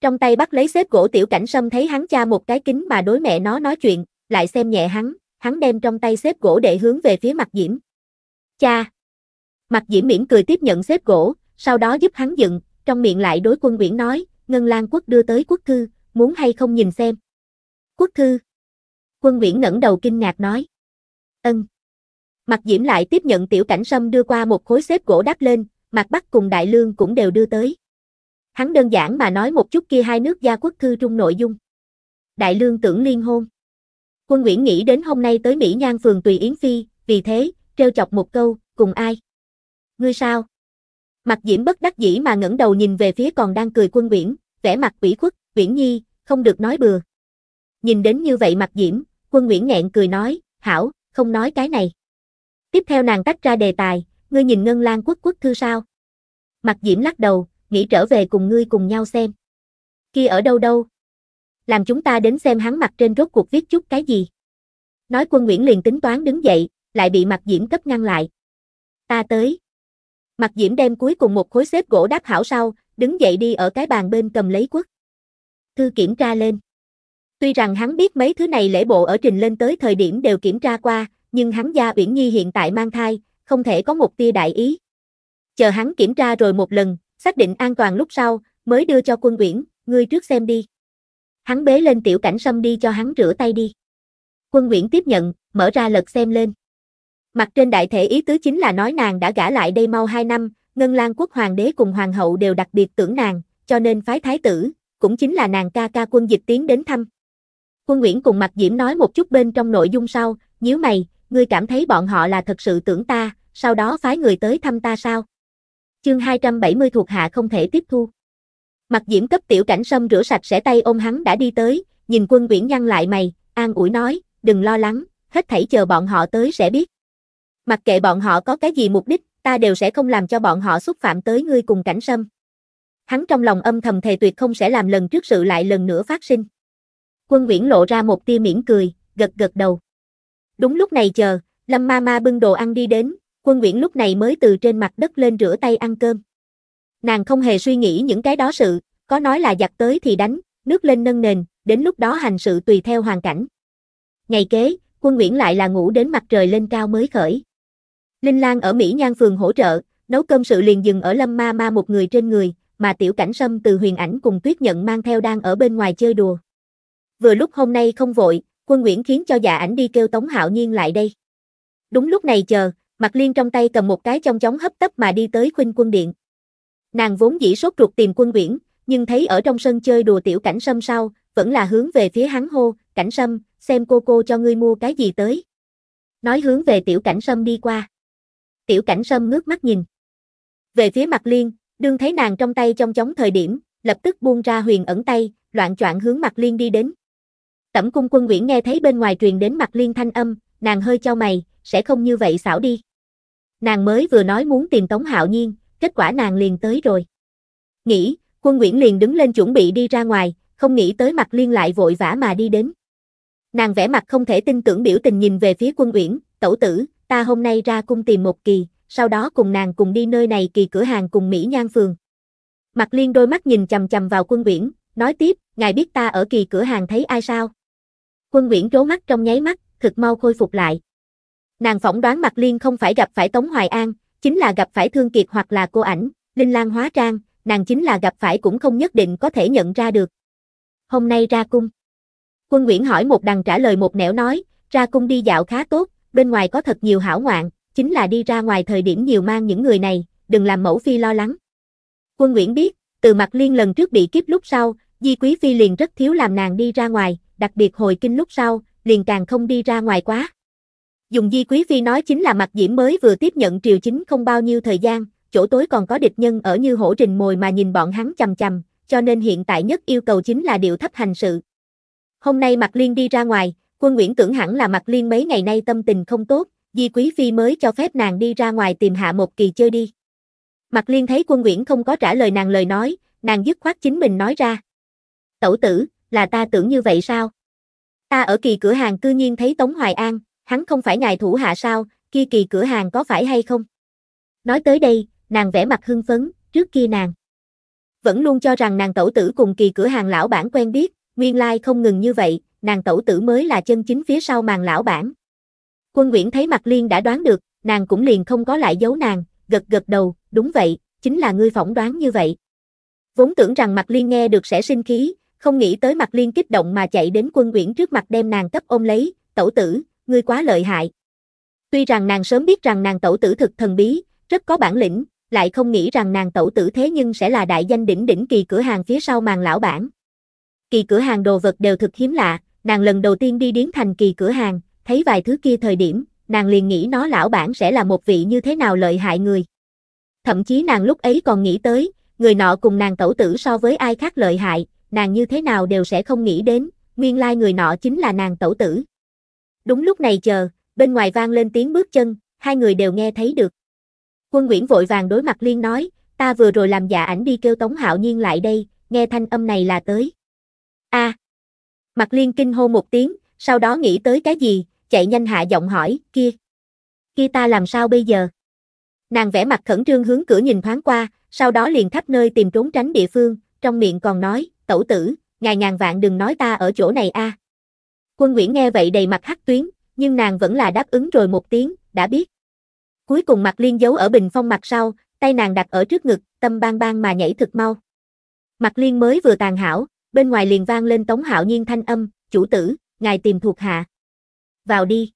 Trong tay bắt lấy xếp gỗ tiểu cảnh sâm thấy hắn cha một cái kính mà đối mẹ nó nói chuyện, lại xem nhẹ hắn, hắn đem trong tay xếp gỗ để hướng về phía mặt diễm. Cha! Mặt diễm mỉm cười tiếp nhận xếp gỗ, sau đó giúp hắn dựng, trong miệng lại đối quân quyển nói, Ngân Lan quốc đưa tới quốc thư, muốn hay không nhìn xem. Quốc thư! Quân quyển ngẩng đầu kinh ngạc nói. Ân! Mặt diễm lại tiếp nhận tiểu cảnh sâm đưa qua một khối xếp gỗ đắp lên, mặt bắc cùng đại lương cũng đều đưa tới. Hắn đơn giản mà nói một chút kia hai nước gia quốc thư trung nội dung. Đại lương tưởng liên hôn. Quân Nguyễn nghĩ đến hôm nay tới Mỹ Nhan phường tùy Yến Phi, vì thế, treo chọc một câu, cùng ai? Ngươi sao? Mặt diễm bất đắc dĩ mà ngẩng đầu nhìn về phía còn đang cười quân Nguyễn, vẻ mặt quỷ khuất, Nguyễn Nhi, không được nói bừa. Nhìn đến như vậy mặt diễm, quân Nguyễn nghẹn cười nói, hảo, không nói cái này. Tiếp theo nàng tách ra đề tài, ngươi nhìn Ngân Lan quốc quốc thư sao? Mặt diễm lắc đầu, nghĩ trở về cùng ngươi cùng nhau xem. Kia ở đâu đâu? Làm chúng ta đến xem hắn mặt trên rốt cuộc viết chút cái gì. Nói quân Nguyễn liền tính toán đứng dậy, lại bị mặt diễm cấp ngăn lại. Ta tới. Mặt diễm đem cuối cùng một khối xếp gỗ đáp hảo sau, đứng dậy đi ở cái bàn bên cầm lấy quất. Thư kiểm tra lên. Tuy rằng hắn biết mấy thứ này lễ bộ ở trình lên tới thời điểm đều kiểm tra qua, nhưng hắn gia Uyển Nhi hiện tại mang thai, không thể có một tia đại ý. Chờ hắn kiểm tra rồi một lần, xác định an toàn lúc sau, mới đưa cho quân uyển, ngươi trước xem đi. Hắn bế lên tiểu cảnh sâm đi cho hắn rửa tay đi. Quân uyển tiếp nhận, mở ra lật xem lên. Mặt trên đại thể ý tứ chính là nói nàng đã gả lại đây mau 2 năm, Ngân Lan quốc hoàng đế cùng hoàng hậu đều đặc biệt tưởng nàng, cho nên phái thái tử, cũng chính là nàng ca ca quân dịch tiến đến thăm. Quân Nguyễn cùng mặt Diễm nói một chút bên trong nội dung sau, nhíu mày, ngươi cảm thấy bọn họ là thật sự tưởng ta, sau đó phái người tới thăm ta sao? Chương 270 thuộc hạ không thể tiếp thu. Mặt diễm cấp tiểu cảnh sâm rửa sạch sẽ tay ôm hắn đã đi tới, nhìn quân uyển nhăn lại mày, an ủi nói, đừng lo lắng, hết thảy chờ bọn họ tới sẽ biết. Mặc kệ bọn họ có cái gì mục đích, ta đều sẽ không làm cho bọn họ xúc phạm tới ngươi cùng cảnh sâm. Hắn trong lòng âm thầm thề tuyệt không sẽ làm lần trước sự lại lần nữa phát sinh. Quân Uyển lộ ra một tia miễn cười, gật gật đầu. Đúng lúc này chờ, Lâm Ma Ma bưng đồ ăn đi đến, quân uyển lúc này mới từ trên mặt đất lên rửa tay ăn cơm. Nàng không hề suy nghĩ những cái đó sự, có nói là giặt tới thì đánh, nước lên nâng nền, đến lúc đó hành sự tùy theo hoàn cảnh. Ngày kế, quân uyển lại là ngủ đến mặt trời lên cao mới khởi. Linh Lan ở Mỹ Nhan phường hỗ trợ, nấu cơm sự liền dừng ở Lâm Ma Ma một người trên người, mà tiểu cảnh sâm từ huyền ảnh cùng tuyết nhận mang theo đang ở bên ngoài chơi đùa. Vừa lúc hôm nay không vội, quân Nguyễn khiến cho dạ ảnh đi kêu Tống Hạo Nhiên lại đây. Đúng lúc này chờ, Mạc Liên trong tay cầm một cái trong chóng hấp tấp mà đi tới khuynh quân điện. Nàng vốn dĩ sốt ruột tìm quân quyển, nhưng thấy ở trong sân chơi đùa tiểu cảnh sâm sau, vẫn là hướng về phía hắn hô, cảnh sâm, xem cô cô cho ngươi mua cái gì tới. Nói hướng về tiểu cảnh sâm đi qua. Tiểu cảnh sâm ngước mắt nhìn. Về phía mặt liên, đương thấy nàng trong tay trong chóng thời điểm, lập tức buông ra huyền ẩn tay, loạn choạng hướng mặt liên đi đến. Tẩm cung quân Nguyễn nghe thấy bên ngoài truyền đến mặt liên thanh âm, nàng hơi cho mày, sẽ không như vậy xảo đi. Nàng mới vừa nói muốn tìm Tống Hạo Nhiên, kết quả nàng liền tới rồi. Nghĩ, quân Nguyễn liền đứng lên chuẩn bị đi ra ngoài, không nghĩ tới mặt liên lại vội vã mà đi đến. Nàng vẽ mặt không thể tin tưởng biểu tình nhìn về phía quân Nguyễn, tẩu tử, ta hôm nay ra cung tìm một kỳ, sau đó cùng nàng cùng đi nơi này kỳ cửa hàng cùng Mỹ Nhan Phường. Mặt liên đôi mắt nhìn chầm chầm vào quân Nguyễn, nói tiếp, ngài biết ta ở kỳ cửa hàng thấy ai sao? Quân Nguyễn trố mắt trong nháy mắt, thực mau khôi phục lại. Nàng phỏng đoán Mạc Liên không phải gặp phải Tống Hoài An, chính là gặp phải Thương Kiệt hoặc là cô ảnh, Linh Lan hóa trang, nàng chính là gặp phải cũng không nhất định có thể nhận ra được. Hôm nay ra cung. Quân Nguyễn hỏi một đằng trả lời một nẻo nói, ra cung đi dạo khá tốt, bên ngoài có thật nhiều hảo ngoạn, chính là đi ra ngoài thời điểm nhiều mang những người này, đừng làm mẫu phi lo lắng. Quân Nguyễn biết, từ mặt liên lần trước bị kiếp lúc sau, Di Quý Phi liền rất thiếu làm nàng đi ra ngoài, đặc biệt hồi kinh lúc sau, liền càng không đi ra ngoài quá. Dùng Di Quý Phi nói chính là mặt diễm mới vừa tiếp nhận triều chính không bao nhiêu thời gian, chỗ tối còn có địch nhân ở như hổ trình mồi mà nhìn bọn hắn chằm chằm, cho nên hiện tại nhất yêu cầu chính là điều thấp hành sự. Hôm nay Mạc Liên đi ra ngoài, quân Nguyễn tưởng hẳn là Mạc Liên mấy ngày nay tâm tình không tốt, Di Quý Phi mới cho phép nàng đi ra ngoài tìm hạ một kỳ chơi đi. Mạc Liên thấy quân Nguyễn không có trả lời nàng lời nói, nàng dứt khoát chính mình nói ra. Tẩu tử, là ta tưởng như vậy sao? Ta ở kỳ cửa hàng cư nhiên thấy Tống Hoài An, hắn không phải ngài thủ hạ sao, kia kỳ cửa hàng có phải hay không? Nói tới đây, nàng vẽ mặt hưng phấn, trước kia nàng. Vẫn luôn cho rằng nàng tẩu tử cùng kỳ cửa hàng lão bản quen biết, nguyên lai like không ngừng như vậy, nàng tẩu tử mới là chân chính phía sau màn lão bản. Quân Nguyễn thấy mặt liên đã đoán được, nàng cũng liền không có lại giấu nàng, gật gật đầu, đúng vậy, chính là ngươi phỏng đoán như vậy. Vốn tưởng rằng mặt liên nghe được sẽ sinh khí, không nghĩ tới mặt liên kích động mà chạy đến quân Nguyễn trước mặt đem nàng cấp ôm lấy, tẩu tử, ngươi quá lợi hại. Tuy rằng nàng sớm biết rằng nàng tẩu tử thực thần bí, rất có bản lĩnh, lại không nghĩ rằng nàng tẩu tử thế nhưng sẽ là đại danh đỉnh đỉnh kỳ cửa hàng phía sau màn lão bản. Kỳ cửa hàng đồ vật đều thực hiếm lạ, nàng lần đầu tiên đi đến thành kỳ cửa hàng, thấy vài thứ kia thời điểm, nàng liền nghĩ nó lão bản sẽ là một vị như thế nào lợi hại người. Thậm chí nàng lúc ấy còn nghĩ tới, người nọ cùng nàng tẩu tử so với ai khác lợi hại, nàng như thế nào đều sẽ không nghĩ đến, nguyên lai like người nọ chính là nàng tẩu tử. Đúng lúc này chờ, bên ngoài vang lên tiếng bước chân, hai người đều nghe thấy được. Quân Nguyễn vội vàng đối mặt Liên nói, ta vừa rồi làm giả ảnh đi kêu Tống Hạo Nhiên lại đây, nghe thanh âm này là tới. a à. Mặt Liên kinh hô một tiếng, sau đó nghĩ tới cái gì, chạy nhanh hạ giọng hỏi, kia. Kia ta làm sao bây giờ? Nàng vẽ mặt khẩn trương hướng cửa nhìn thoáng qua, sau đó liền khắp nơi tìm trốn tránh địa phương, trong miệng còn nói, tẩu tử, ngài ngàn vạn đừng nói ta ở chỗ này a. À. Quân Nguyễn nghe vậy đầy mặt hắc tuyến, nhưng nàng vẫn là đáp ứng rồi một tiếng, đã biết. Cuối cùng mặt liên giấu ở bình phong mặt sau, tay nàng đặt ở trước ngực, tâm bang bang mà nhảy thật mau. Mặt liên mới vừa tàn hảo, bên ngoài liền vang lên Tống Hạo Nhiên thanh âm, chủ tử, ngài tìm thuộc hạ. Vào đi.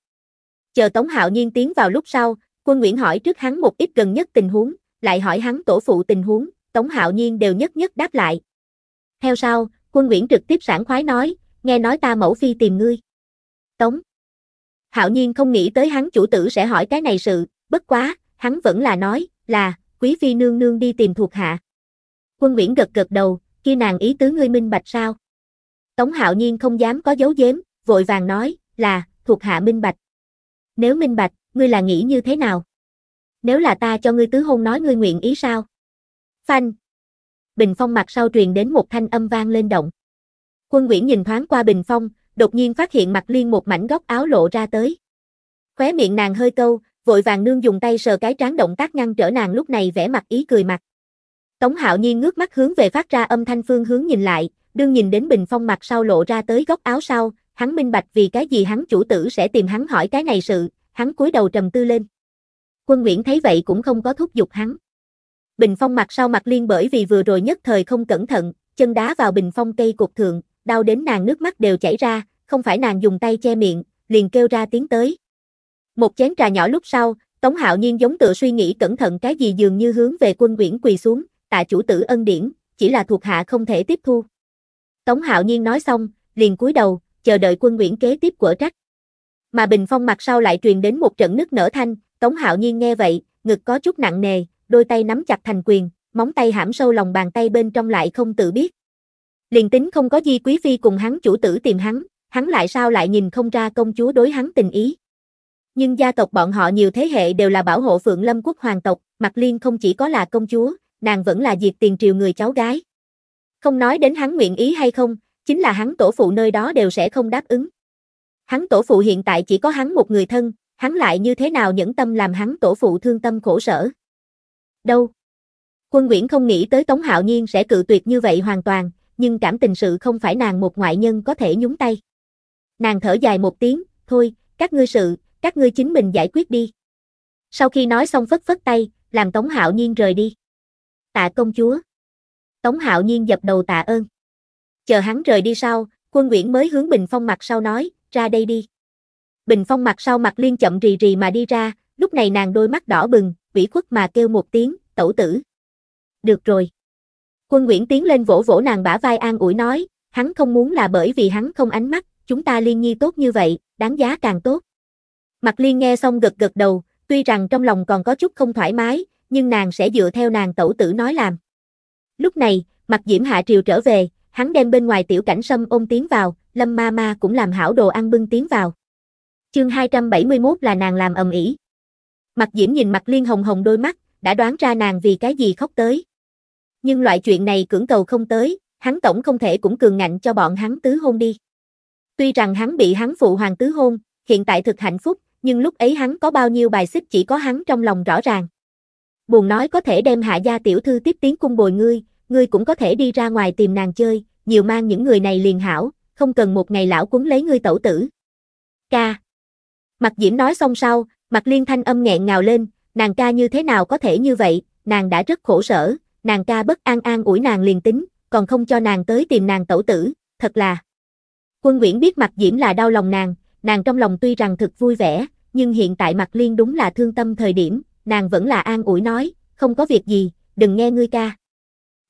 Chờ Tống Hạo Nhiên tiến vào lúc sau, quân Nguyễn hỏi trước hắn một ít gần nhất tình huống, lại hỏi hắn tổ phụ tình huống, Tống Hạo Nhiên đều nhất nhất đáp lại. Theo sau, quân Nguyễn trực tiếp sảng khoái nói, nghe nói ta mẫu phi tìm ngươi. Tống. Hạo nhiên không nghĩ tới hắn chủ tử sẽ hỏi cái này sự, bất quá, hắn vẫn là nói, là, quý phi nương nương đi tìm thuộc hạ. Quân Nguyễn gật gật đầu, kia nàng ý tứ ngươi minh bạch sao? Tống Hạo Nhiên không dám có dấu dếm, vội vàng nói, là, thuộc hạ minh bạch. Nếu minh bạch, ngươi là nghĩ như thế nào? Nếu là ta cho ngươi tứ hôn nói ngươi nguyện ý sao? Phanh. Bình phong mặt sau truyền đến một thanh âm vang lên động. Quân Nguyễn nhìn thoáng qua bình phong, đột nhiên phát hiện mặt liên một mảnh góc áo lộ ra tới. Khóe miệng nàng hơi câu, vội vàng nương dùng tay sờ cái trán động tác ngăn trở nàng lúc này vẻ mặt ý cười mặt. Tống Hạo Nhiên ngước mắt hướng về phát ra âm thanh phương hướng nhìn lại, đương nhìn đến bình phong mặt sau lộ ra tới góc áo sau, hắn minh bạch vì cái gì hắn chủ tử sẽ tìm hắn hỏi cái này sự, hắn cúi đầu trầm tư lên. Quân Nguyễn thấy vậy cũng không có thúc giục hắn. Bình phong mặt sau mặt liên bởi vì vừa rồi nhất thời không cẩn thận, chân đá vào bình phong cây cột thượng, đau đến nàng nước mắt đều chảy ra, không phải nàng dùng tay che miệng, liền kêu ra tiếng tới. Một chén trà nhỏ lúc sau, Tống Hạo Nhiên giống tự suy nghĩ cẩn thận cái gì dường như hướng về quân quyển quỳ xuống, tạ chủ tử ân điển, chỉ là thuộc hạ không thể tiếp thu. Tống Hạo Nhiên nói xong, liền cúi đầu, chờ đợi quân quyển kế tiếp của trách. Mà Bình Phong mặt sau lại truyền đến một trận nước nở thanh, Tống Hạo Nhiên nghe vậy, ngực có chút nặng nề, đôi tay nắm chặt thành quyền, móng tay hãm sâu lòng bàn tay bên trong lại không tự biết, Liền tính không có Di Quý Phi cùng hắn chủ tử tìm hắn, hắn lại sao lại nhìn không ra công chúa đối hắn tình ý. Nhưng gia tộc bọn họ nhiều thế hệ đều là bảo hộ Phượng Lâm quốc hoàng tộc, Mạc Liên không chỉ có là công chúa, nàng vẫn là diệt tiền triều người cháu gái. Không nói đến hắn nguyện ý hay không, chính là hắn tổ phụ nơi đó đều sẽ không đáp ứng. Hắn tổ phụ hiện tại chỉ có hắn một người thân, hắn lại như thế nào nhẫn tâm làm hắn tổ phụ thương tâm khổ sở. Đâu? Quân Nguyễn không nghĩ tới Tống Hạo Nhiên sẽ cự tuyệt như vậy hoàn toàn, nhưng cảm tình sự không phải nàng một ngoại nhân có thể nhúng tay. Nàng thở dài một tiếng, thôi, các ngươi sự, các ngươi chính mình giải quyết đi. Sau khi nói xong phất phất tay, làm Tống Hạo Nhiên rời đi. Tạ công chúa. Tống Hạo Nhiên dập đầu tạ ơn. Chờ hắn rời đi sau, quân Nguyễn mới hướng Bình Phong mặt sau nói, ra đây đi. Bình Phong mặt sau mặt liên chậm rì rì mà đi ra, lúc này nàng đôi mắt đỏ bừng, ủy khuất mà kêu một tiếng, tẩu tử. Được rồi. Quân Nguyễn tiến lên vỗ vỗ nàng bả vai an ủi nói, hắn không muốn là bởi vì hắn không ánh mắt, chúng ta liên nhi tốt như vậy, đáng giá càng tốt. Mặt liên nghe xong gật gật đầu, tuy rằng trong lòng còn có chút không thoải mái, nhưng nàng sẽ dựa theo nàng tẩu tử nói làm. Lúc này, mặt diễm hạ triều trở về, hắn đem bên ngoài tiểu cảnh sâm ôm tiến vào, lâm ma ma cũng làm hảo đồ ăn bưng tiến vào. Chương 271 là nàng làm ầm ĩ. Mặt diễm nhìn mặt liên hồng hồng đôi mắt, đã đoán ra nàng vì cái gì khóc tới nhưng loại chuyện này cưỡng cầu không tới, hắn tổng không thể cũng cường ngạnh cho bọn hắn tứ hôn đi. Tuy rằng hắn bị hắn phụ hoàng tứ hôn, hiện tại thực hạnh phúc, nhưng lúc ấy hắn có bao nhiêu bài xích chỉ có hắn trong lòng rõ ràng. Buồn nói có thể đem hạ gia tiểu thư tiếp tiến cung bồi ngươi, ngươi cũng có thể đi ra ngoài tìm nàng chơi, nhiều mang những người này liền hảo, không cần một ngày lão cuốn lấy ngươi tẩu tử. Ca. Mặt Diễm nói xong sau, mặt liên thanh âm nghẹn ngào lên, nàng ca như thế nào có thể như vậy, nàng đã rất khổ sở, nàng ca bất an an ủi nàng liền tính, còn không cho nàng tới tìm nàng tẩu tử, thật là. Quân Nguyễn biết mặt Diễm là đau lòng nàng, nàng trong lòng tuy rằng thực vui vẻ, nhưng hiện tại mặt liên đúng là thương tâm thời điểm, nàng vẫn là an ủi nói, không có việc gì, đừng nghe ngươi ca.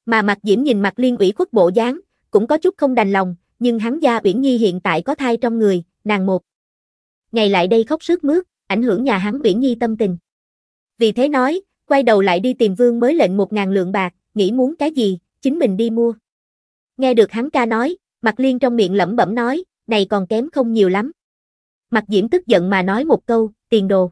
Mà mặt Diễm nhìn mặt liên ủy khuất bộ dáng, cũng có chút không đành lòng, nhưng hắn gia Uyển Nhi hiện tại có thai trong người, nàng một. Ngày lại đây khóc sướt mướt, ảnh hưởng nhà hắn Uyển Nhi tâm tình. Vì thế nói, quay đầu lại đi tìm vương mới lệnh một ngàn lượng bạc, nghĩ muốn cái gì, chính mình đi mua. Nghe được hắn ca nói, Mạc Liên trong miệng lẩm bẩm nói, này còn kém không nhiều lắm. Mạc Diễm tức giận mà nói một câu, tiền đồ.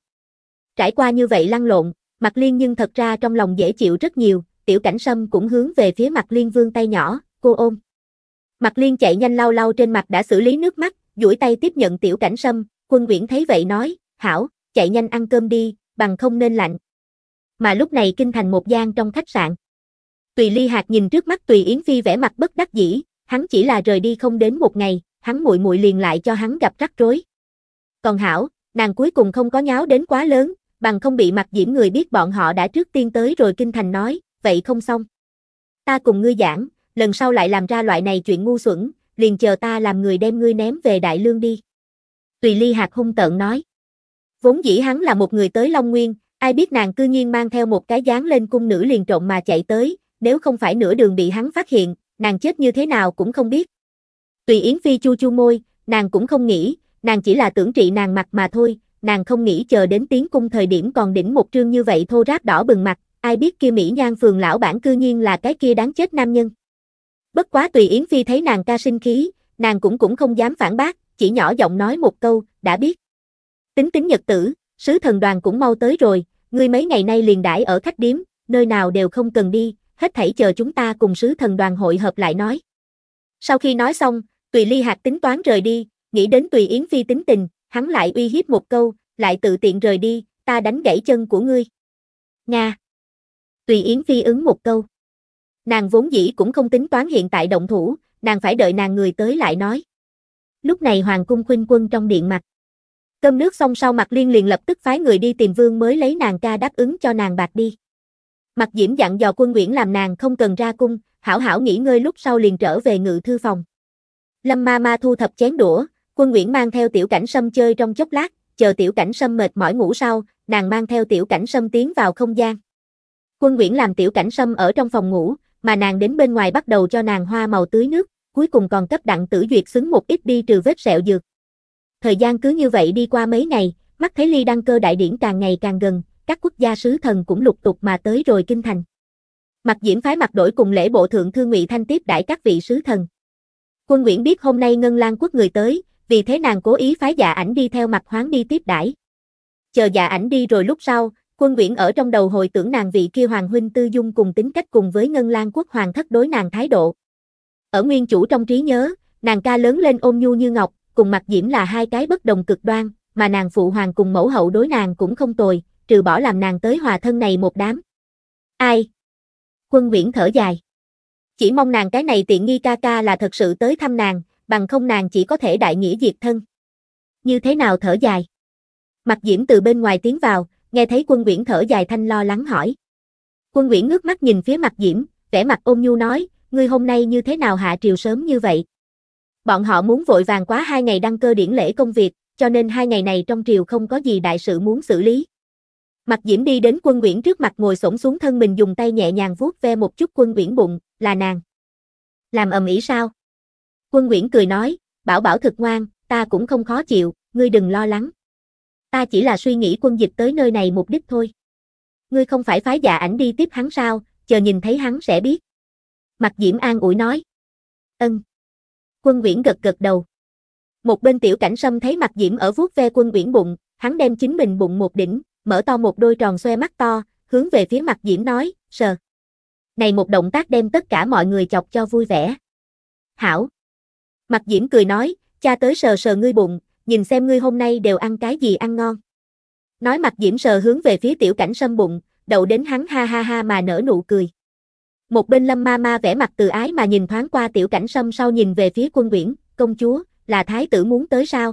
Trải qua như vậy lăn lộn, Mạc Liên nhưng thật ra trong lòng dễ chịu rất nhiều, tiểu cảnh sâm cũng hướng về phía Mạc Liên vương tay nhỏ, cô ôm. Mạc Liên chạy nhanh lau lau trên mặt đã xử lý nước mắt, duỗi tay tiếp nhận tiểu cảnh sâm, quân quyển thấy vậy nói, hảo, chạy nhanh ăn cơm đi, bằng không nên lạnh mà lúc này kinh thành một gian trong khách sạn. Tùy Ly Hạc nhìn trước mắt Tùy Yến Phi vẻ mặt bất đắc dĩ, hắn chỉ là rời đi không đến một ngày, hắn muội muội liền lại cho hắn gặp rắc rối. Còn Hảo, nàng cuối cùng không có nháo đến quá lớn, bằng không bị mặt diễm người biết bọn họ đã trước tiên tới rồi kinh thành nói, vậy không xong. Ta cùng ngươi giảng, lần sau lại làm ra loại này chuyện ngu xuẩn, liền chờ ta làm người đem ngươi ném về đại lương đi. Tùy Ly Hạc hung tợn nói. Vốn dĩ hắn là một người tới Long Nguyên, Ai biết nàng cư nhiên mang theo một cái dáng lên cung nữ liền trộm mà chạy tới, nếu không phải nửa đường bị hắn phát hiện, nàng chết như thế nào cũng không biết. Tùy Yến Phi chu chu môi, nàng cũng không nghĩ, nàng chỉ là tưởng trị nàng mặt mà thôi, nàng không nghĩ chờ đến tiếng cung thời điểm còn đỉnh một trương như vậy thô ráp đỏ bừng mặt, ai biết kia Mỹ Nhan phường lão bản cư nhiên là cái kia đáng chết nam nhân. Bất quá Tùy Yến Phi thấy nàng ca sinh khí, nàng cũng cũng không dám phản bác, chỉ nhỏ giọng nói một câu, đã biết. Tính tính nhật tử, sứ thần đoàn cũng mau tới rồi, Ngươi mấy ngày nay liền đãi ở khách điếm, nơi nào đều không cần đi, hết thảy chờ chúng ta cùng sứ thần đoàn hội hợp lại nói. Sau khi nói xong, Tùy Ly Hạc tính toán rời đi, nghĩ đến Tùy Yến Phi tính tình, hắn lại uy hiếp một câu, lại tự tiện rời đi, ta đánh gãy chân của ngươi. Nga. Tùy Yến Phi ứng một câu. Nàng vốn dĩ cũng không tính toán hiện tại động thủ, nàng phải đợi nàng người tới lại nói. Lúc này Hoàng cung khuynh quân trong điện mặt. Cơm nước xong sau mặt liên liền lập tức phái người đi tìm vương mới lấy nàng ca đáp ứng cho nàng bạc đi. Mặt diễm dặn dò quân Nguyễn làm nàng không cần ra cung, hảo hảo nghỉ ngơi lúc sau liền trở về ngự thư phòng. Lâm ma ma thu thập chén đũa, quân Nguyễn mang theo tiểu cảnh sâm chơi trong chốc lát, chờ tiểu cảnh sâm mệt mỏi ngủ sau, nàng mang theo tiểu cảnh sâm tiến vào không gian. Quân Nguyễn làm tiểu cảnh sâm ở trong phòng ngủ, mà nàng đến bên ngoài bắt đầu cho nàng hoa màu tưới nước, cuối cùng còn cấp đặng tử duyệt xứng một ít đi trừ vết sẹo dược. Thời gian cứ như vậy đi qua mấy ngày, mắt thấy ly đăng cơ đại điển càng ngày càng gần, các quốc gia sứ thần cũng lục tục mà tới rồi kinh thành. Mặt diễm phái mặt đổi cùng lễ bộ thượng thư Ngụy Thanh tiếp đãi các vị sứ thần. Quân Nguyễn biết hôm nay Ngân Lan quốc người tới, vì thế nàng cố ý phái dạ ảnh đi theo mặt hoáng đi tiếp đãi. Chờ dạ ảnh đi rồi lúc sau, quân Nguyễn ở trong đầu hồi tưởng nàng vị kia hoàng huynh tư dung cùng tính cách cùng với Ngân Lan quốc hoàng thất đối nàng thái độ. Ở nguyên chủ trong trí nhớ, nàng ca lớn lên ôm nhu như ngọc, cùng mặt diễm là hai cái bất đồng cực đoan, mà nàng phụ hoàng cùng mẫu hậu đối nàng cũng không tồi, trừ bỏ làm nàng tới hòa thân này một đám. Ai? Quân Nguyễn thở dài. Chỉ mong nàng cái này tiện nghi ca ca là thật sự tới thăm nàng, bằng không nàng chỉ có thể đại nghĩa diệt thân. Như thế nào thở dài? Mặt diễm từ bên ngoài tiến vào, nghe thấy quân Nguyễn thở dài thanh lo lắng hỏi. Quân Nguyễn ngước mắt nhìn phía mặt diễm, vẻ mặt ôm nhu nói, ngươi hôm nay như thế nào hạ triều sớm như vậy? Bọn họ muốn vội vàng quá hai ngày đăng cơ điển lễ công việc, cho nên hai ngày này trong triều không có gì đại sự muốn xử lý. Mặt Diễm đi đến quân quyển trước mặt ngồi xổm xuống thân mình dùng tay nhẹ nhàng vuốt ve một chút quân quyển bụng, là nàng. Làm ầm ĩ sao? Quân quyển cười nói, bảo bảo thực ngoan, ta cũng không khó chịu, ngươi đừng lo lắng. Ta chỉ là suy nghĩ quân dịch tới nơi này mục đích thôi. Ngươi không phải phái dạ ảnh đi tiếp hắn sao, chờ nhìn thấy hắn sẽ biết. Mặt Diễm an ủi nói. Ân. Quân Uyển gật gật đầu. Một bên tiểu cảnh sâm thấy mặt diễm ở vuốt ve quân Uyển bụng, hắn đem chính mình bụng một đỉnh, mở to một đôi tròn xoe mắt to, hướng về phía mặt diễm nói, sờ. Này một động tác đem tất cả mọi người chọc cho vui vẻ. Hảo. Mặt diễm cười nói, cha tới sờ sờ ngươi bụng, nhìn xem ngươi hôm nay đều ăn cái gì ăn ngon. Nói mặt diễm sờ hướng về phía tiểu cảnh sâm bụng, đậu đến hắn ha ha ha mà nở nụ cười. Một bên Lâm Ma Ma vẻ mặt từ ái mà nhìn thoáng qua tiểu cảnh sâm sau nhìn về phía quân uyển công chúa, là thái tử muốn tới sao?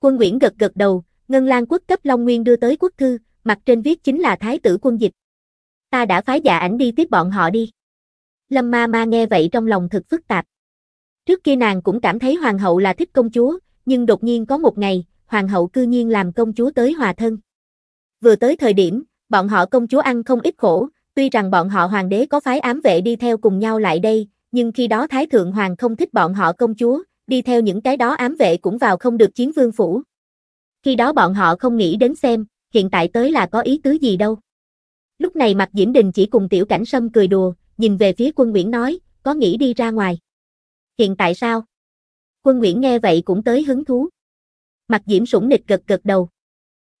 Quân uyển gật gật đầu, Ngân Lan quốc cấp Long Nguyên đưa tới quốc thư, mặt trên viết chính là thái tử quân dịch. Ta đã phái dạ ảnh đi tiếp bọn họ đi. Lâm Ma Ma nghe vậy trong lòng thực phức tạp. Trước kia nàng cũng cảm thấy hoàng hậu là thích công chúa, nhưng đột nhiên có một ngày, hoàng hậu cư nhiên làm công chúa tới hòa thân. Vừa tới thời điểm, bọn họ công chúa ăn không ít khổ, Tuy rằng bọn họ hoàng đế có phái ám vệ đi theo cùng nhau lại đây, nhưng khi đó Thái Thượng Hoàng không thích bọn họ công chúa, đi theo những cái đó ám vệ cũng vào không được chiến vương phủ. Khi đó bọn họ không nghĩ đến xem, hiện tại tới là có ý tứ gì đâu. Lúc này mặt Diễm Đình chỉ cùng tiểu cảnh sâm cười đùa, nhìn về phía quân Nguyễn nói, có nghĩ đi ra ngoài. Hiện tại sao? Quân Nguyễn nghe vậy cũng tới hứng thú. Mặt Diễm sủng nịch gật gật đầu.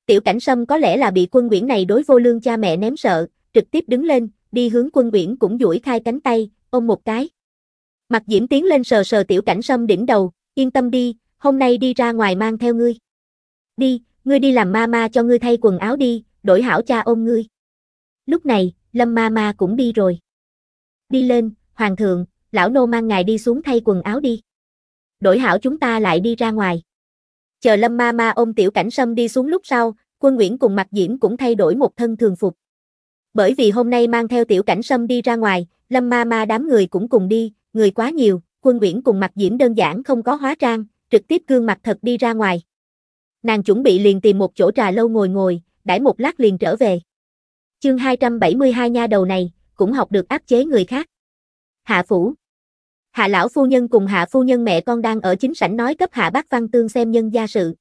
Tiểu cảnh sâm có lẽ là bị quân Nguyễn này đối vô lương cha mẹ ném sợ, trực tiếp đứng lên, đi hướng quân uyển cũng duỗi khai cánh tay, ôm một cái. Mặt diễm tiến lên sờ sờ tiểu cảnh sâm đỉnh đầu, yên tâm đi, hôm nay đi ra ngoài mang theo ngươi. Đi, ngươi đi làm ma ma cho ngươi thay quần áo đi, đổi hảo cha ôm ngươi. Lúc này, lâm ma ma cũng đi rồi. Đi lên, hoàng thượng, lão nô mang ngài đi xuống thay quần áo đi. Đổi hảo chúng ta lại đi ra ngoài. Chờ lâm ma ma ôm tiểu cảnh sâm đi xuống lúc sau, quân Nguyễn cùng mặt diễm cũng thay đổi một thân thường phục bởi vì hôm nay mang theo tiểu cảnh sâm đi ra ngoài, lâm ma ma đám người cũng cùng đi, người quá nhiều, quân quyển cùng mặt diễm đơn giản không có hóa trang, trực tiếp gương mặt thật đi ra ngoài. Nàng chuẩn bị liền tìm một chỗ trà lâu ngồi ngồi, đãi một lát liền trở về. Chương 272 nha đầu này, cũng học được áp chế người khác. Hạ Phủ Hạ lão phu nhân cùng hạ phu nhân mẹ con đang ở chính sảnh nói cấp hạ bác văn tương xem nhân gia sự.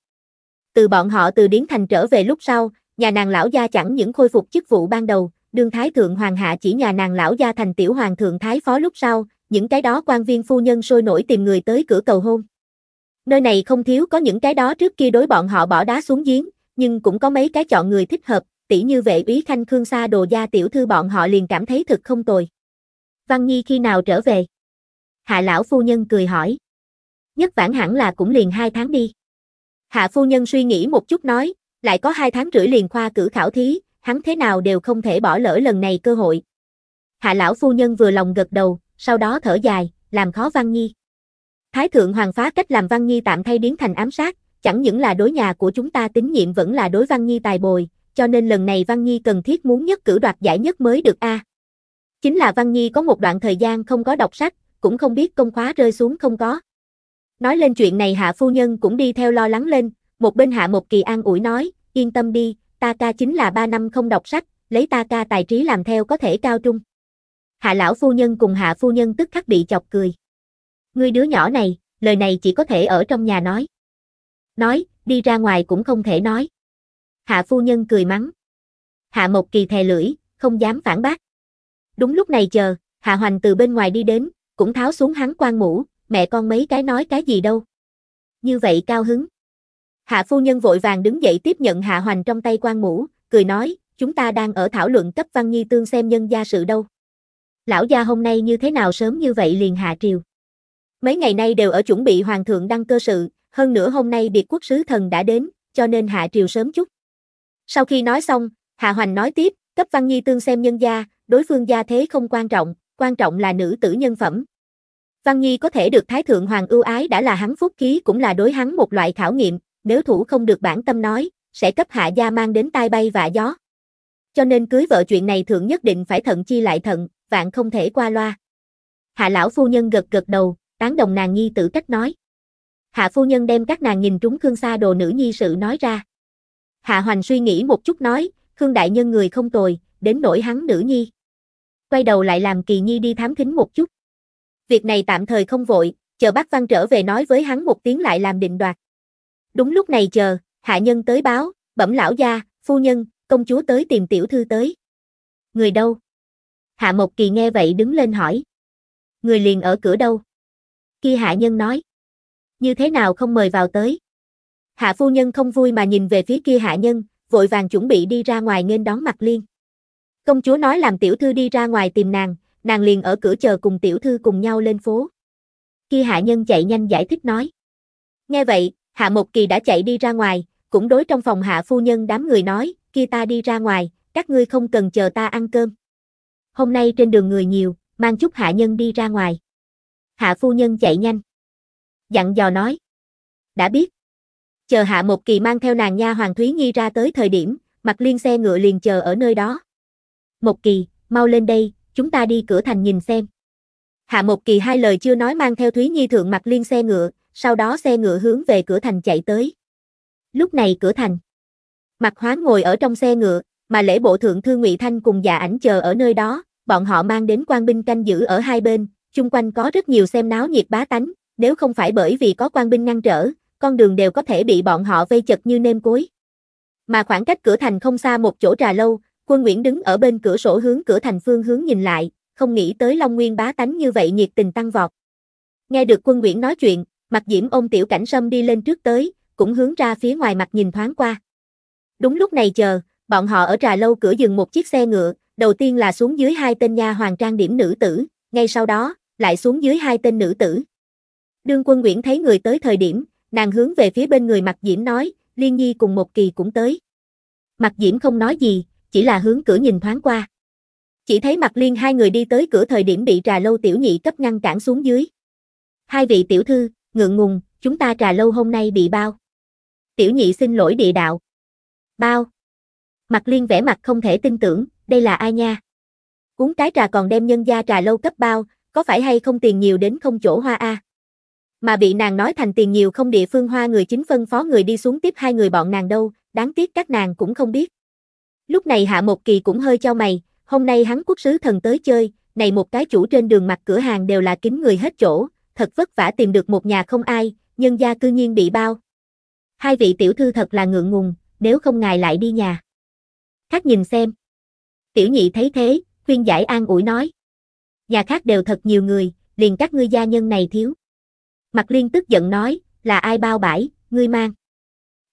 Từ bọn họ từ Điến Thành trở về lúc sau, nhà nàng lão gia chẳng những khôi phục chức vụ ban đầu, đương thái thượng hoàng hạ chỉ nhà nàng lão gia thành tiểu hoàng thượng thái phó lúc sau, những cái đó quan viên phu nhân sôi nổi tìm người tới cửa cầu hôn. Nơi này không thiếu có những cái đó trước kia đối bọn họ bỏ đá xuống giếng, nhưng cũng có mấy cái chọn người thích hợp, tỷ như vệ úy khanh khương xa đồ gia tiểu thư bọn họ liền cảm thấy thực không tồi. Văn Nhi khi nào trở về? Hạ lão phu nhân cười hỏi. Nhất vãn hẳn là cũng liền hai tháng đi. Hạ phu nhân suy nghĩ một chút nói, lại có hai tháng rưỡi liền khoa cử khảo thí, hắn thế nào đều không thể bỏ lỡ lần này cơ hội. Hạ lão phu nhân vừa lòng gật đầu, sau đó thở dài, làm khó Văn Nhi. Thái thượng hoàng phá cách làm Văn Nhi tạm thay biến thành ám sát, chẳng những là đối nhà của chúng ta tín nhiệm vẫn là đối Văn Nhi tài bồi, cho nên lần này Văn Nhi cần thiết muốn nhất cử đoạt giải nhất mới được a. Chính là Văn Nhi có một đoạn thời gian không có đọc sách, cũng không biết công khóa rơi xuống không có. Nói lên chuyện này hạ phu nhân cũng đi theo lo lắng lên, một bên hạ một kỳ an ủi nói, yên tâm đi, ta ca chính là ba năm không đọc sách, lấy ta ca tài trí làm theo có thể cao trung. Hạ lão phu nhân cùng hạ phu nhân tức khắc bị chọc cười. Ngươi đứa nhỏ này, lời này chỉ có thể ở trong nhà nói. Nói, đi ra ngoài cũng không thể nói. Hạ phu nhân cười mắng. Hạ một Kỳ thè lưỡi, không dám phản bác. Đúng lúc này chờ, Hạ Hoành từ bên ngoài đi đến, cũng tháo xuống hắn quan mũ, mẹ con mấy cái nói cái gì đâu. Như vậy cao hứng. Hạ phu nhân vội vàng đứng dậy tiếp nhận Hạ Hoành trong tay quan mũ, cười nói, chúng ta đang ở thảo luận cấp văn nhi tương xem nhân gia sự đâu. Lão gia hôm nay như thế nào sớm như vậy liền hạ triều. Mấy ngày nay đều ở chuẩn bị hoàng thượng đăng cơ sự, hơn nữa hôm nay biệt quốc sứ thần đã đến, cho nên hạ triều sớm chút. Sau khi nói xong, Hạ Hoành nói tiếp, cấp văn nhi tương xem nhân gia, đối phương gia thế không quan trọng, quan trọng là nữ tử nhân phẩm. Văn Nhi có thể được Thái Thượng Hoàng ưu ái đã là hắn phúc khí cũng là đối hắn một loại khảo nghiệm, nếu thủ không được bản tâm nói, sẽ cấp hạ gia mang đến tai bay vạ gió. Cho nên cưới vợ chuyện này thượng nhất định phải thận chi lại thận, vạn không thể qua loa. Hạ lão phu nhân gật gật đầu, tán đồng nàng nhi tử cách nói. Hạ phu nhân đem các nàng nhìn trúng Khương Sa đồ nữ nhi sự nói ra. Hạ Hoành suy nghĩ một chút nói, Khương đại nhân người không tồi, đến nỗi hắn nữ nhi. Quay đầu lại làm Kỳ Nhi đi thám thính một chút. Việc này tạm thời không vội, chờ bác Văn trở về nói với hắn một tiếng lại làm định đoạt. Đúng lúc này chờ, hạ nhân tới báo, bẩm lão gia, phu nhân, công chúa tới tìm tiểu thư tới. Người đâu? Hạ Mộc Kỳ nghe vậy đứng lên hỏi. Người liền ở cửa đâu? Kia hạ nhân nói. Như thế nào không mời vào tới? Hạ phu nhân không vui mà nhìn về phía kia hạ nhân, vội vàng chuẩn bị đi ra ngoài nên đón mặt liên. Công chúa nói làm tiểu thư đi ra ngoài tìm nàng, nàng liền ở cửa chờ cùng tiểu thư cùng nhau lên phố. Kia hạ nhân chạy nhanh giải thích nói. Nghe vậy, Hạ Mộc Kỳ đã chạy đi ra ngoài, cũng đối trong phòng hạ phu nhân đám người nói, kia ta đi ra ngoài, các ngươi không cần chờ ta ăn cơm. Hôm nay trên đường người nhiều, mang chút hạ nhân đi ra ngoài. Hạ phu nhân chạy nhanh. Dặn dò nói. Đã biết. Chờ hạ một kỳ mang theo nàng nha Hoàng Thúy Nhi ra tới thời điểm, mặt liên xe ngựa liền chờ ở nơi đó. Một kỳ, mau lên đây, chúng ta đi cửa thành nhìn xem. Hạ một kỳ hai lời chưa nói mang theo Thúy Nhi thượng mặt liên xe ngựa, sau đó xe ngựa hướng về cửa thành chạy tới. Lúc này cửa thành, Mạc Hoán ngồi ở trong xe ngựa, mà lễ bộ thượng thư Ngụy Thanh cùng già ảnh chờ ở nơi đó, bọn họ mang đến quan binh canh giữ ở hai bên, chung quanh có rất nhiều xem náo nhiệt bá tánh, nếu không phải bởi vì có quan binh ngăn trở, con đường đều có thể bị bọn họ vây chật như nêm cối. Mà khoảng cách cửa thành không xa một chỗ trà lâu, quân Nguyễn đứng ở bên cửa sổ hướng cửa thành phương hướng nhìn lại, không nghĩ tới Long Nguyên bá tánh như vậy nhiệt tình tăng vọt. Nghe được quân Nguyễn nói chuyện, Mặt diễm ôm tiểu cảnh sâm đi lên trước tới, cũng hướng ra phía ngoài mặt nhìn thoáng qua. Đúng lúc này chờ, bọn họ ở trà lâu cửa dừng một chiếc xe ngựa, đầu tiên là xuống dưới hai tên nha hoàng trang điểm nữ tử, ngay sau đó, lại xuống dưới hai tên nữ tử. Đương quân Nguyễn thấy người tới thời điểm, nàng hướng về phía bên người mặt diễm nói, liên nhi cùng một kỳ cũng tới. Mặt diễm không nói gì, chỉ là hướng cửa nhìn thoáng qua. Chỉ thấy mặt liên hai người đi tới cửa thời điểm bị trà lâu tiểu nhị cấp ngăn cản xuống dưới. Hai vị tiểu thư, ngượng ngùng, chúng ta trà lâu hôm nay bị bao. Tiểu nhị xin lỗi địa đạo. Bao. Mặt liên vẻ mặt không thể tin tưởng, đây là ai nha? Uống cái trà còn đem nhân gia trà lâu cấp bao, có phải hay không tiền nhiều đến không chỗ hoa a? Mà bị nàng nói thành tiền nhiều không địa phương hoa người chính phân phó người đi xuống tiếp hai người bọn nàng đâu, đáng tiếc các nàng cũng không biết. Lúc này Hạ Một Kỳ cũng hơi cho mày, hôm nay hắn quốc sứ thần tới chơi, này một cái chủ trên đường mặt cửa hàng đều là kính người hết chỗ, thật vất vả tìm được một nhà không ai, nhân gia cư nhiên bị bao. Hai vị tiểu thư thật là ngượng ngùng, nếu không ngài lại đi nhà. Khác nhìn xem. Tiểu nhị thấy thế, khuyên giải an ủi nói. Nhà khác đều thật nhiều người, liền các ngươi gia nhân này thiếu. Mặt liên tức giận nói, là ai bao bãi, ngươi mang.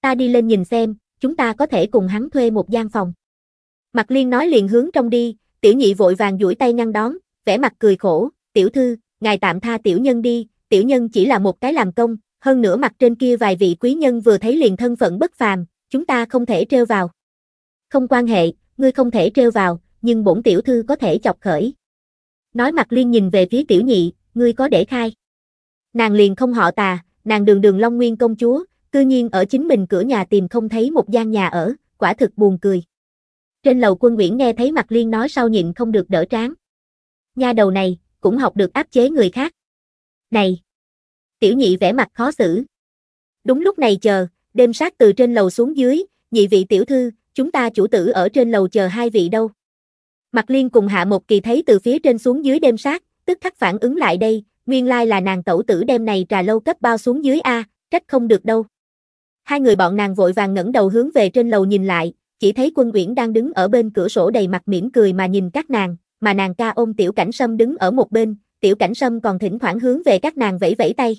Ta đi lên nhìn xem, chúng ta có thể cùng hắn thuê một gian phòng. Mặt liên nói liền hướng trong đi, tiểu nhị vội vàng duỗi tay ngăn đón, vẻ mặt cười khổ, tiểu thư, ngài tạm tha tiểu nhân đi, tiểu nhân chỉ là một cái làm công, hơn nữa mặt trên kia vài vị quý nhân vừa thấy liền thân phận bất phàm, chúng ta không thể trêu vào. Không quan hệ, ngươi không thể trêu vào, nhưng bổn tiểu thư có thể chọc khởi. Nói mặt liên nhìn về phía tiểu nhị, ngươi có để khai. Nàng liền không họ tà, nàng đường đường Long Nguyên công chúa, cư nhiên ở chính mình cửa nhà tìm không thấy một gian nhà ở, quả thực buồn cười. Trên lầu quân Nguyễn nghe thấy mặt liên nói sau nhịn không được đỡ tráng. Nha đầu này, cũng học được áp chế người khác. Này! Tiểu nhị vẻ mặt khó xử. Đúng lúc này chờ, đêm sát từ trên lầu xuống dưới, nhị vị tiểu thư, chúng ta chủ tử ở trên lầu chờ hai vị đâu. Mặt liên cùng hạ một kỳ thấy từ phía trên xuống dưới đêm sát, tức khắc phản ứng lại đây, nguyên lai là nàng tẩu tử đêm này trà lâu cấp bao xuống dưới A, trách không được đâu. Hai người bọn nàng vội vàng ngẩng đầu hướng về trên lầu nhìn lại, chỉ thấy quân uyển đang đứng ở bên cửa sổ đầy mặt mỉm cười mà nhìn các nàng, mà nàng ca ôm tiểu cảnh sâm đứng ở một bên, tiểu cảnh sâm còn thỉnh thoảng hướng về các nàng vẫy vẫy tay.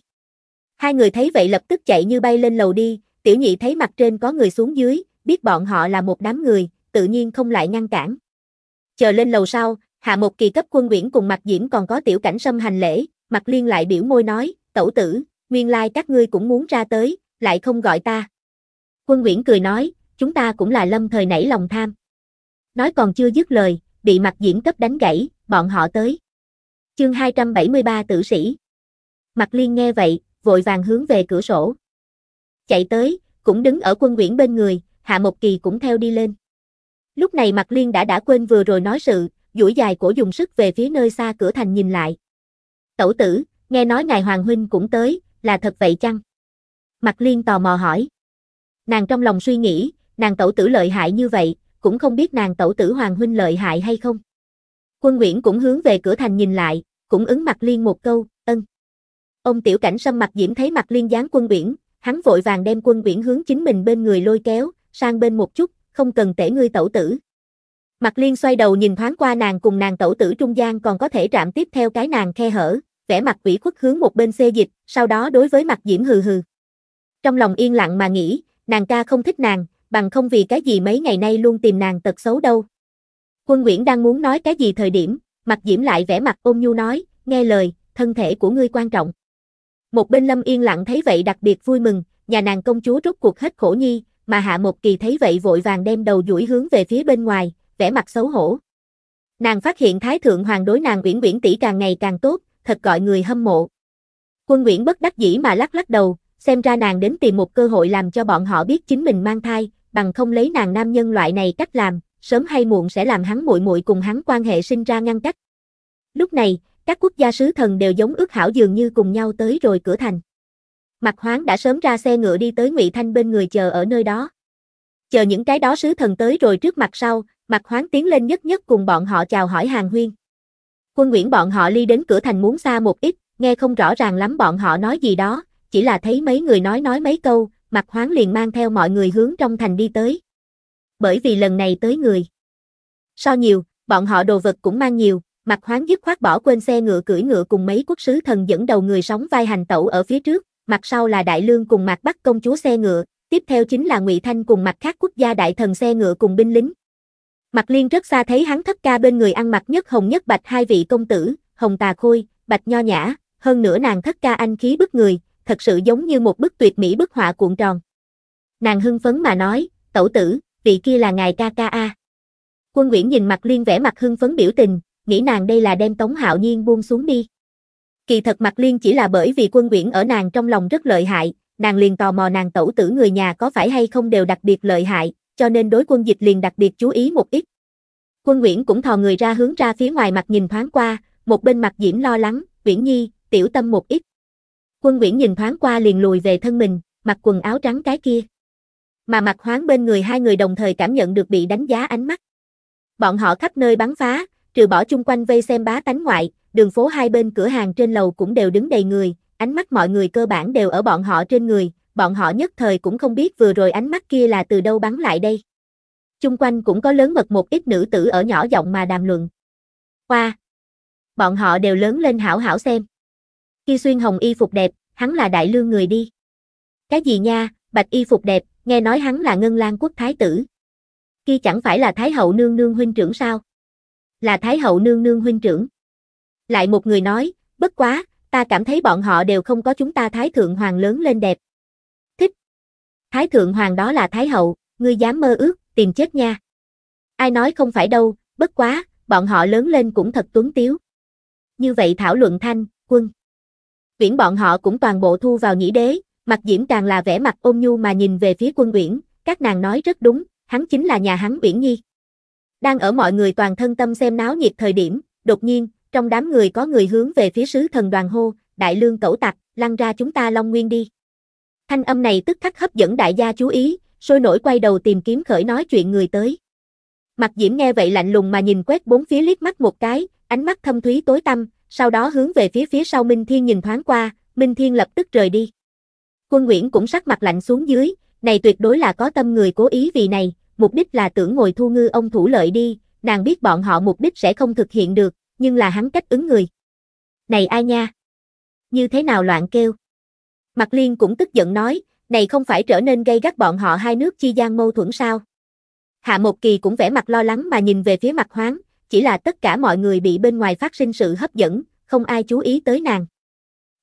Hai người thấy vậy lập tức chạy như bay lên lầu đi, tiểu nhị thấy mặt trên có người xuống dưới, biết bọn họ là một đám người, tự nhiên không lại ngăn cản. Chờ lên lầu sau, hạ một kỳ cấp quân quyển cùng mặt diễm còn có tiểu cảnh sâm hành lễ, mặt liên lại biểu môi nói, tẩu tử, nguyên lai các ngươi cũng muốn ra tới, lại không gọi ta. Quân quyển cười nói, chúng ta cũng là lâm thời nảy lòng tham. Nói còn chưa dứt lời, bị mặt diễm cấp đánh gãy, bọn họ tới. Chương 273 tử sĩ. Mặt liên nghe vậy, vội vàng hướng về cửa sổ. Chạy tới, cũng đứng ở quân quyển bên người, hạ một kỳ cũng theo đi lên. Lúc này mặt liên đã đã quên vừa rồi nói sự, duỗi dài cổ dùng sức về phía nơi xa cửa thành nhìn lại. Tẩu tử, nghe nói ngài Hoàng Huynh cũng tới, là thật vậy chăng? Mặt liên tò mò hỏi. Nàng trong lòng suy nghĩ, nàng tẩu tử lợi hại như vậy, cũng không biết nàng tẩu tử Hoàng Huynh lợi hại hay không. Quân Nguyễn cũng hướng về cửa thành nhìn lại, cũng ứng mặt liên một câu, ân. Ông tiểu cảnh sâm mặt diễm thấy mặt liên dáng quân Nguyễn, hắn vội vàng đem quân Nguyễn hướng chính mình bên người lôi kéo, sang bên một chút, không cần tể ngươi tẩu tử. Mặt liên xoay đầu nhìn thoáng qua nàng cùng nàng tẩu tử trung gian còn có thể trạm tiếp theo cái nàng khe hở, vẻ mặt quỷ khuất hướng một bên xê dịch, sau đó đối với mặt diễm hừ hừ. Trong lòng yên lặng mà nghĩ, nàng ca không thích nàng, bằng không vì cái gì mấy ngày nay luôn tìm nàng tật xấu đâu. Quân Nguyễn đang muốn nói cái gì thời điểm, mặt diễm lại vẻ mặt ôm nhu nói, nghe lời, thân thể của ngươi quan trọng. Một bên Lâm yên lặng thấy vậy đặc biệt vui mừng, nhà nàng công chúa rút cuộc hết khổ nhi, mà hạ một kỳ thấy vậy vội vàng đem đầu duỗi hướng về phía bên ngoài, vẻ mặt xấu hổ. Nàng phát hiện Thái Thượng Hoàng đối nàng Uyển Uyển tỷ càng ngày càng tốt, thật gọi người hâm mộ. Quân Uyển bất đắc dĩ mà lắc lắc đầu, xem ra nàng đến tìm một cơ hội làm cho bọn họ biết chính mình mang thai, bằng không lấy nàng nam nhân loại này cách làm, sớm hay muộn sẽ làm hắn muội muội cùng hắn quan hệ sinh ra ngăn cách. Lúc này, các quốc gia sứ thần đều giống ước hảo dường như cùng nhau tới rồi cửa thành. Mặt hoáng đã sớm ra xe ngựa đi tới Ngụy Thanh bên người chờ ở nơi đó. Chờ những cái đó sứ thần tới rồi trước mặt sau, mặt hoáng tiến lên nhất nhất cùng bọn họ chào hỏi hàng huyên. Quân Nguyễn bọn họ ly đến cửa thành muốn xa một ít, nghe không rõ ràng lắm bọn họ nói gì đó, chỉ là thấy mấy người nói nói mấy câu, mặt Hoáng liền mang theo mọi người hướng trong thành đi tới. Bởi vì lần này tới người. So nhiều, bọn họ đồ vật cũng mang nhiều, mặt Hoáng dứt khoát bỏ quên xe ngựa cưỡi ngựa cùng mấy quốc sứ thần dẫn đầu người sóng vai hành tẩu ở phía trước, mặt sau là Đại Lương cùng mặt bắt công chúa xe ngựa, tiếp theo chính là Ngụy Thanh cùng mặt khác quốc gia đại thần xe ngựa cùng binh lính. mặt Liên rất xa thấy hắn thất ca bên người ăn mặc nhất hồng nhất bạch hai vị công tử, Hồng Tà Khôi, Bạch Nho Nhã, hơn nữa nàng thất ca anh khí bức người, thật sự giống như một bức tuyệt mỹ bức họa cuộn tròn. Nàng hưng phấn mà nói, tẩu tử, vị kia là ngài ca ca a. Quân Nguyễn nhìn mặt liên vẻ mặt hưng phấn biểu tình, nghĩ nàng đây là đem Tống Hạo Nhiên buông xuống đi. Kỳ thật mặt liên chỉ là bởi vì quân Nguyễn ở nàng trong lòng rất lợi hại, nàng liền tò mò nàng tẩu tử người nhà có phải hay không đều đặc biệt lợi hại, cho nên đối quân dịch liền đặc biệt chú ý một ít. Quân Nguyễn cũng thò người ra hướng ra phía ngoài mặt nhìn thoáng qua, một bên mặt Diễm lo lắng, Nguyễn Nhi, tiểu tâm một ít. Quân Nguyễn nhìn thoáng qua liền lùi về thân mình, mặc quần áo trắng cái kia. Mà mặt hoáng bên người hai người đồng thời cảm nhận được bị đánh giá ánh mắt. Bọn họ khắp nơi bắn phá, trừ bỏ chung quanh vây xem bá tánh ngoại, đường phố hai bên cửa hàng trên lầu cũng đều đứng đầy người, ánh mắt mọi người cơ bản đều ở bọn họ trên người, bọn họ nhất thời cũng không biết vừa rồi ánh mắt kia là từ đâu bắn lại đây. Chung quanh cũng có lớn mật một ít nữ tử ở nhỏ giọng mà đàm luận. Qua! Bọn họ đều lớn lên hảo hảo xem. Khi xuyên hồng y phục đẹp, hắn là đại lương người đi. Cái gì nha, bạch y phục đẹp, nghe nói hắn là ngân lan quốc thái tử. Khi chẳng phải là thái hậu nương nương huynh trưởng sao? Là thái hậu nương nương huynh trưởng. Lại một người nói, bất quá, ta cảm thấy bọn họ đều không có chúng ta thái thượng hoàng lớn lên đẹp. Thích. Thái thượng hoàng đó là thái hậu, ngươi dám mơ ước, tìm chết nha. Ai nói không phải đâu, bất quá, bọn họ lớn lên cũng thật tuấn tiếu. Như vậy thảo luận thanh, quân viễn bọn họ cũng toàn bộ thu vào nhĩ đế, mặt diễm càng là vẻ mặt ôn nhu mà nhìn về phía quân uyển, các nàng nói rất đúng, hắn chính là nhà hắn uyển nhi. Đang ở mọi người toàn thân tâm xem náo nhiệt thời điểm, đột nhiên, trong đám người có người hướng về phía sứ thần đoàn hô, đại lương cẩu tặc, lăn ra chúng ta Long Nguyên đi. Thanh âm này tức khắc hấp dẫn đại gia chú ý, sôi nổi quay đầu tìm kiếm khởi nói chuyện người tới. Mặt diễm nghe vậy lạnh lùng mà nhìn quét bốn phía liếc mắt một cái, ánh mắt thâm thúy tối tăm, sau đó hướng về phía phía sau Minh Thiên nhìn thoáng qua, Minh Thiên lập tức rời đi. Quân Nguyễn cũng sắc mặt lạnh xuống dưới, này tuyệt đối là có tâm người cố ý vì này, mục đích là tưởng ngồi thu ngư ông thủ lợi đi, nàng biết bọn họ mục đích sẽ không thực hiện được, nhưng là hắn cách ứng người. Này ai nha? Như thế nào loạn kêu? Mặt liên cũng tức giận nói, này không phải trở nên gây gắt bọn họ hai nước chi gian mâu thuẫn sao? Hạ Mộc Kỳ cũng vẻ mặt lo lắng mà nhìn về phía mặt hoáng, chỉ là tất cả mọi người bị bên ngoài phát sinh sự hấp dẫn, không ai chú ý tới nàng.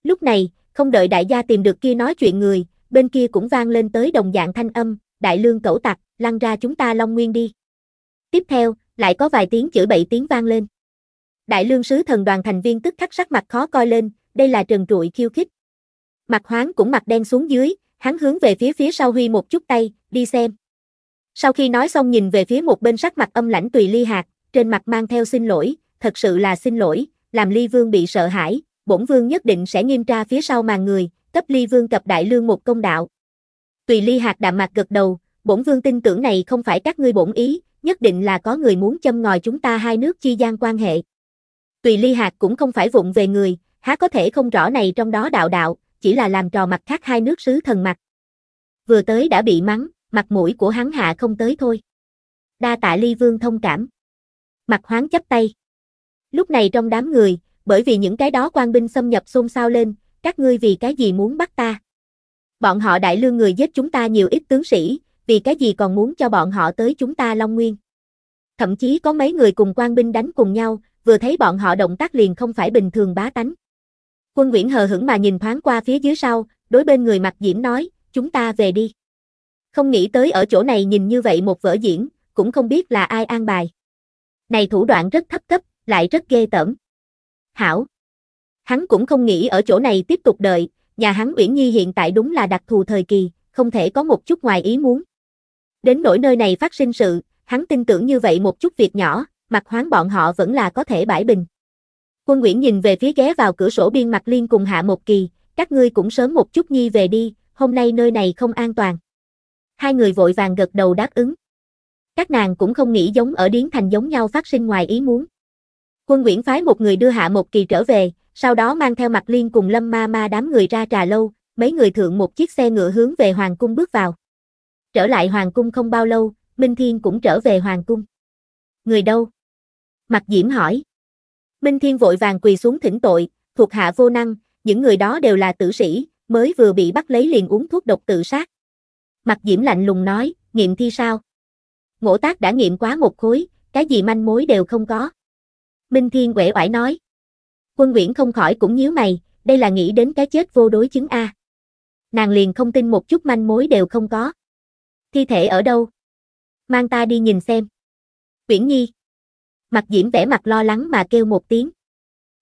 Lúc này, không đợi đại gia tìm được kia nói chuyện người, bên kia cũng vang lên tới đồng dạng thanh âm, đại lương cẩu tặc, lăn ra chúng ta Long Nguyên đi. Tiếp theo, lại có vài tiếng chửi bậy tiếng vang lên. Đại lương sứ thần đoàn thành viên tức khắc sắc mặt khó coi lên, đây là trần trụi khiêu khích. Mặt hoáng cũng mặt đen xuống dưới, hắn hướng về phía phía sau huy một chút tay, đi xem. Sau khi nói xong nhìn về phía một bên sắc mặt âm lãnh tùy ly hạt, trên mặt mang theo xin lỗi, thật sự là xin lỗi, làm Ly Vương bị sợ hãi, bổn Vương nhất định sẽ nghiêm tra phía sau màn người, cấp Ly Vương cập đại lương một công đạo. Tùy Ly Hạc đạm mặt gật đầu, bổn Vương tin tưởng này không phải các ngươi bổn ý, nhất định là có người muốn châm ngòi chúng ta hai nước chi gian quan hệ. Tùy Ly Hạc cũng không phải vụng về người, há có thể không rõ này trong đó đạo đạo, chỉ là làm trò mặt khác hai nước sứ thần mặt. Vừa tới đã bị mắng, mặt mũi của hắn hạ không tới thôi. Đa tạ Ly Vương thông cảm mặt hoáng chấp tay. Lúc này trong đám người, bởi vì những cái đó quan binh xâm nhập xôn xao lên, các ngươi vì cái gì muốn bắt ta? Bọn họ đại lương người giết chúng ta nhiều ít tướng sĩ, vì cái gì còn muốn cho bọn họ tới chúng ta Long Nguyên? Thậm chí có mấy người cùng quan binh đánh cùng nhau, vừa thấy bọn họ động tác liền không phải bình thường bá tánh. Quân Nguyễn hờ hững mà nhìn thoáng qua phía dưới sau, đối bên người mặt diễm nói, chúng ta về đi. Không nghĩ tới ở chỗ này nhìn như vậy một vở diễn, cũng không biết là ai an bài. Này thủ đoạn rất thấp cấp, lại rất ghê tởm. Hảo. Hắn cũng không nghĩ ở chỗ này tiếp tục đợi, nhà hắn Uyển Nhi hiện tại đúng là đặc thù thời kỳ, không thể có một chút ngoài ý muốn. Đến nỗi nơi này phát sinh sự, hắn tin tưởng như vậy một chút việc nhỏ, mặt hoáng bọn họ vẫn là có thể bãi bình. Quân uyển nhìn về phía ghé vào cửa sổ biên mặt liên cùng hạ một kỳ, các ngươi cũng sớm một chút nhi về đi, hôm nay nơi này không an toàn. Hai người vội vàng gật đầu đáp ứng. Các nàng cũng không nghĩ giống ở Điến Thành giống nhau phát sinh ngoài ý muốn. Quân Nguyễn phái một người đưa Hạ một Kỳ trở về, sau đó mang theo mặt liên cùng Lâm Ma Ma đám người ra trà lâu, mấy người thượng một chiếc xe ngựa hướng về Hoàng Cung bước vào. Trở lại Hoàng Cung không bao lâu, Minh Thiên cũng trở về Hoàng Cung. Người đâu? Mặt Diễm hỏi. Minh Thiên vội vàng quỳ xuống thỉnh tội, thuộc hạ vô năng, những người đó đều là tử sĩ, mới vừa bị bắt lấy liền uống thuốc độc tự sát. Mặt Diễm lạnh lùng nói, nghiệm thi sao? ngỗ tác đã nghiệm quá một khối, cái gì manh mối đều không có. Minh Thiên quể oải nói. Quân Nguyễn không khỏi cũng nhíu mày, đây là nghĩ đến cái chết vô đối chứng A. Nàng liền không tin một chút manh mối đều không có. Thi thể ở đâu? Mang ta đi nhìn xem. Uyển Nhi. Mặt diễm vẻ mặt lo lắng mà kêu một tiếng.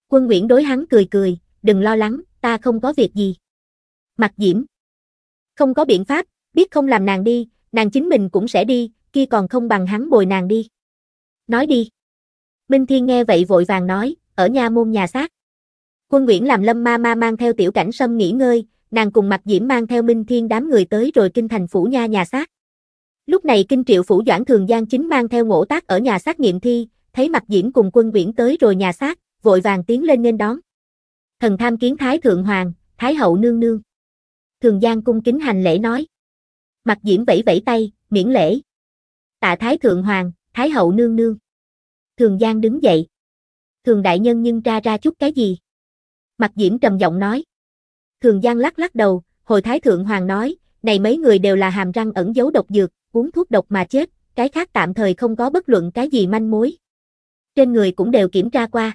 Quân Nguyễn đối hắn cười cười, đừng lo lắng, ta không có việc gì. Mặt diễm. Không có biện pháp, biết không làm nàng đi, nàng chính mình cũng sẽ đi, kia còn không bằng hắn bồi nàng đi. Nói đi. Minh Thiên nghe vậy vội vàng nói, ở nha môn nhà xác. Quân Nguyễn làm lâm ma ma mang theo tiểu cảnh sâm nghỉ ngơi, nàng cùng mặt diễm mang theo Minh Thiên đám người tới rồi kinh thành phủ nha nhà xác. Lúc này kinh triệu phủ doãn thường giang chính mang theo ngộ tác ở nhà xác nghiệm thi, thấy mặt diễm cùng quân Nguyễn tới rồi nhà xác, vội vàng tiến lên nên đón. Thần tham kiến Thái Thượng Hoàng, Thái Hậu Nương Nương. Thường Giang cung kính hành lễ nói. Mặt diễm vẫy vẫy tay, miễn lễ. Tạ Thái Thượng Hoàng, Thái Hậu Nương Nương. Thường Giang đứng dậy. Thường Đại Nhân nhưng ra ra chút cái gì? Mặt Diễm trầm giọng nói. Thường Giang lắc lắc đầu, hồi Thái Thượng Hoàng nói, này mấy người đều là hàm răng ẩn giấu độc dược, uống thuốc độc mà chết, cái khác tạm thời không có bất luận cái gì manh mối. Trên người cũng đều kiểm tra qua.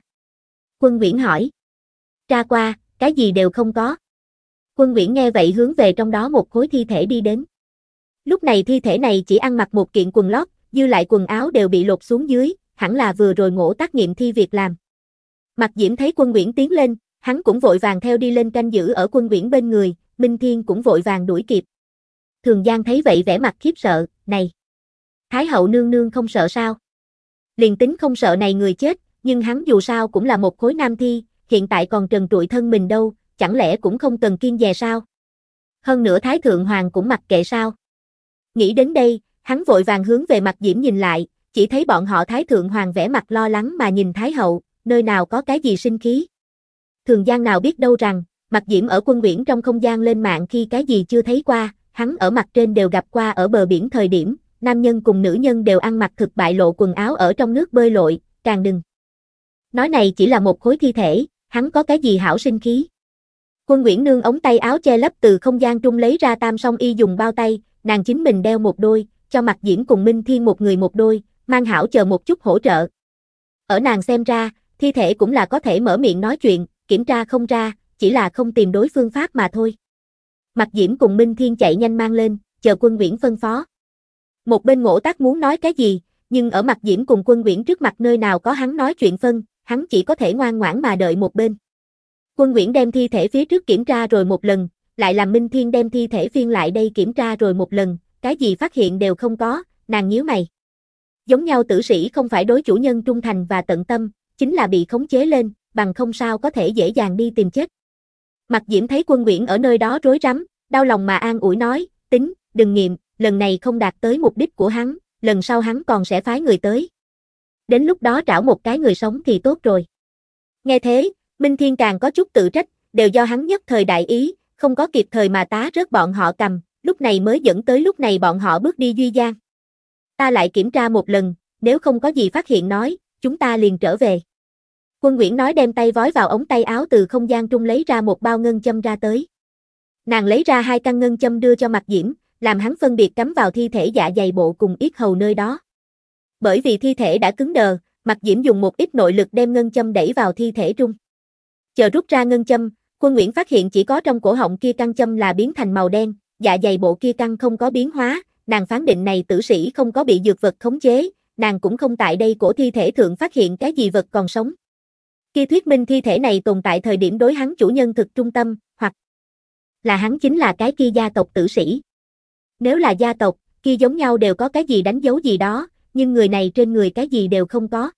Quân Viễn hỏi. Tra qua, cái gì đều không có. Quân Viễn nghe vậy hướng về trong đó một khối thi thể đi đến. Lúc này thi thể này chỉ ăn mặc một kiện quần lót, dư lại quần áo đều bị lột xuống dưới, hẳn là vừa rồi ngộ tác nghiệm thi việc làm. Mặc Diễm thấy quân Nguyễn tiến lên, hắn cũng vội vàng theo đi lên canh giữ ở quân Nguyễn bên người, Minh Thiên cũng vội vàng đuổi kịp. Thường Giang thấy vậy vẻ mặt khiếp sợ, này. Thái hậu nương nương không sợ sao? Liền tính không sợ này người chết, nhưng hắn dù sao cũng là một khối nam thi, hiện tại còn trần trụi thân mình đâu, chẳng lẽ cũng không cần kiên dè sao? Hơn nữa Thái Thượng Hoàng cũng mặc kệ sao? Nghĩ đến đây, hắn vội vàng hướng về mặt Diễm nhìn lại, chỉ thấy bọn họ Thái Thượng Hoàng vẻ mặt lo lắng mà nhìn Thái Hậu, nơi nào có cái gì sinh khí. Thường gian nào biết đâu rằng, mặt Diễm ở quân quyển trong không gian lên mạng khi cái gì chưa thấy qua, hắn ở mặt trên đều gặp qua ở bờ biển thời điểm, nam nhân cùng nữ nhân đều ăn mặc thực bại lộ quần áo ở trong nước bơi lội, càng đừng. Nói này chỉ là một khối thi thể, hắn có cái gì hảo sinh khí. Quân Nguyễn Nương ống tay áo che lấp từ không gian trung lấy ra tam song y dùng bao tay, nàng chính mình đeo một đôi, cho mặt diễn cùng Minh Thiên một người một đôi, mang hảo chờ một chút hỗ trợ. Ở nàng xem ra, thi thể cũng là có thể mở miệng nói chuyện, kiểm tra không ra, chỉ là không tìm đối phương pháp mà thôi. Mặt diễm cùng Minh Thiên chạy nhanh mang lên, chờ quân Viễn phân phó. Một bên ngộ tác muốn nói cái gì, nhưng ở mặt diễm cùng quân Viễn trước mặt nơi nào có hắn nói chuyện phân, hắn chỉ có thể ngoan ngoãn mà đợi một bên. Quân Viễn đem thi thể phía trước kiểm tra rồi một lần, lại làm Minh Thiên đem thi thể phiên lại đây kiểm tra rồi một lần, cái gì phát hiện đều không có, nàng nhíu mày. Giống nhau tử sĩ không phải đối chủ nhân trung thành và tận tâm, chính là bị khống chế lên, bằng không sao có thể dễ dàng đi tìm chết. Mặc Diễm thấy quân Nguyễn ở nơi đó rối rắm, đau lòng mà an ủi nói, tính, đừng nghiệm, lần này không đạt tới mục đích của hắn, lần sau hắn còn sẽ phái người tới. Đến lúc đó trảo một cái người sống thì tốt rồi. Nghe thế, Minh Thiên càng có chút tự trách, đều do hắn nhất thời đại ý, không có kịp thời mà tá rớt bọn họ cầm, lúc này mới dẫn tới lúc này bọn họ bước đi Duy Giang. Ta lại kiểm tra một lần, nếu không có gì phát hiện nói, chúng ta liền trở về. Quân Nguyễn nói đem tay vói vào ống tay áo từ không gian trung lấy ra một bao ngân châm ra tới. Nàng lấy ra hai căn ngân châm đưa cho mặt diễm, làm hắn phân biệt cắm vào thi thể dạ dày bộ cùng ít hầu nơi đó. Bởi vì thi thể đã cứng đờ, mặt diễm dùng một ít nội lực đem ngân châm đẩy vào thi thể trung. Chờ rút ra ngân châm, Quân Nguyễn phát hiện chỉ có trong cổ họng kia căng châm là biến thành màu đen, dạ dày bộ kia căng không có biến hóa, nàng phán định này tử sĩ không có bị dược vật khống chế, nàng cũng không tại đây cổ thi thể thượng phát hiện cái gì vật còn sống. Khi thuyết minh thi thể này tồn tại thời điểm đối hắn chủ nhân thực trung tâm, hoặc là hắn chính là cái kia gia tộc tử sĩ. Nếu là gia tộc, kia giống nhau đều có cái gì đánh dấu gì đó, nhưng người này trên người cái gì đều không có.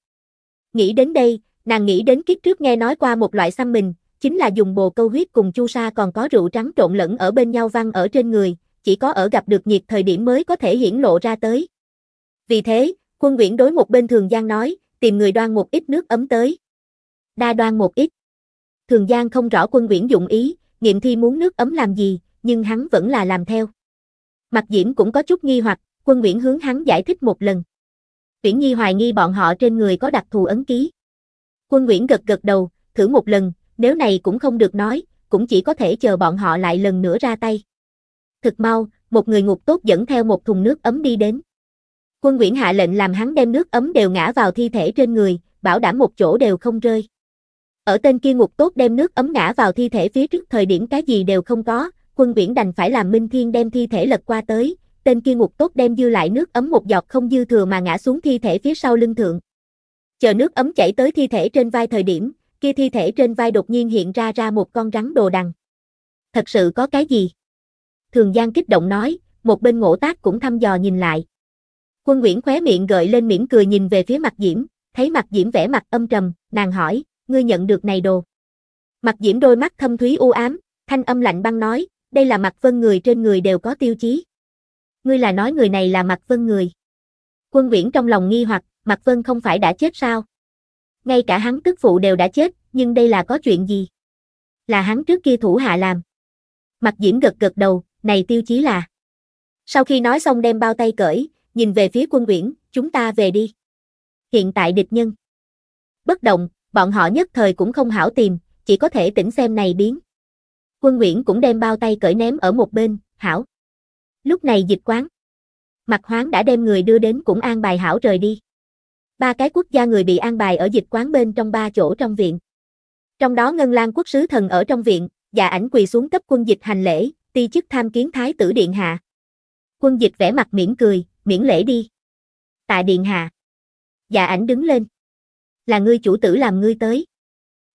Nghĩ đến đây, nàng nghĩ đến kiếp trước nghe nói qua một loại xăm mình, chính là dùng bồ câu huyết cùng chu sa còn có rượu trắng trộn lẫn ở bên nhau văng ở trên người, chỉ có ở gặp được nhiệt thời điểm mới có thể hiển lộ ra tới. Vì thế, quân Nguyễn đối một bên Thường Giang nói, tìm người đoan một ít nước ấm tới. Đa đoan một ít. Thường Giang không rõ quân Nguyễn dụng ý, nghiệm thi muốn nước ấm làm gì, nhưng hắn vẫn là làm theo. Mặt Diễm cũng có chút nghi hoặc, quân Nguyễn hướng hắn giải thích một lần. tuyển Nhi hoài nghi bọn họ trên người có đặc thù ấn ký. Quân Nguyễn gật gật đầu, thử một lần, nếu này cũng không được nói, cũng chỉ có thể chờ bọn họ lại lần nữa ra tay. Thực mau, một người ngục tốt dẫn theo một thùng nước ấm đi đến. Quân Nguyễn hạ lệnh làm hắn đem nước ấm đều ngã vào thi thể trên người, bảo đảm một chỗ đều không rơi. Ở tên kia ngục tốt đem nước ấm ngã vào thi thể phía trước thời điểm cái gì đều không có, quân Nguyễn đành phải làm Minh Thiên đem thi thể lật qua tới, tên kia ngục tốt đem dư lại nước ấm một giọt không dư thừa mà ngã xuống thi thể phía sau lưng thượng. Chờ nước ấm chảy tới thi thể trên vai thời điểm, kia thi thể trên vai đột nhiên hiện ra ra một con rắn đồ đằng. Thật sự có cái gì? Thường Giang kích động nói, một bên ngộ tác cũng thăm dò nhìn lại. Quân Nguyễn khóe miệng gợi lên mỉm cười nhìn về phía mặt Diễm, thấy mặt Diễm vẻ mặt âm trầm, nàng hỏi, ngươi nhận được này đồ. Mặt Diễm đôi mắt thâm thúy u ám, thanh âm lạnh băng nói, đây là mặt vân người trên người đều có tiêu chí. Ngươi là nói người này là mặt vân người. Quân Nguyễn trong lòng nghi hoặc, mặt vân không phải đã chết sao? Ngay cả hắn tức phụ đều đã chết, nhưng đây là có chuyện gì? Là hắn trước kia thủ hạ làm. Mặt Diễm gật gật đầu, này tiêu chí là. Sau khi nói xong đem bao tay cởi, nhìn về phía quân uyển, chúng ta về đi. Hiện tại địch nhân. Bất động, bọn họ nhất thời cũng không hảo tìm, chỉ có thể tỉnh xem này biến. Quân Nguyễn cũng đem bao tay cởi ném ở một bên, hảo. Lúc này dịch quán. Mặt hoáng đã đem người đưa đến cũng an bài hảo rời đi ba cái quốc gia người bị an bài ở dịch quán bên trong ba chỗ trong viện. Trong đó Ngân Lan quốc sứ thần ở trong viện, và ảnh quỳ xuống cấp quân dịch hành lễ, ti chức tham kiến thái tử điện hạ. Quân dịch vẻ mặt mỉm cười, miễn lễ đi. Tại điện hạ. Dạ ảnh đứng lên. Là ngươi chủ tử làm ngươi tới.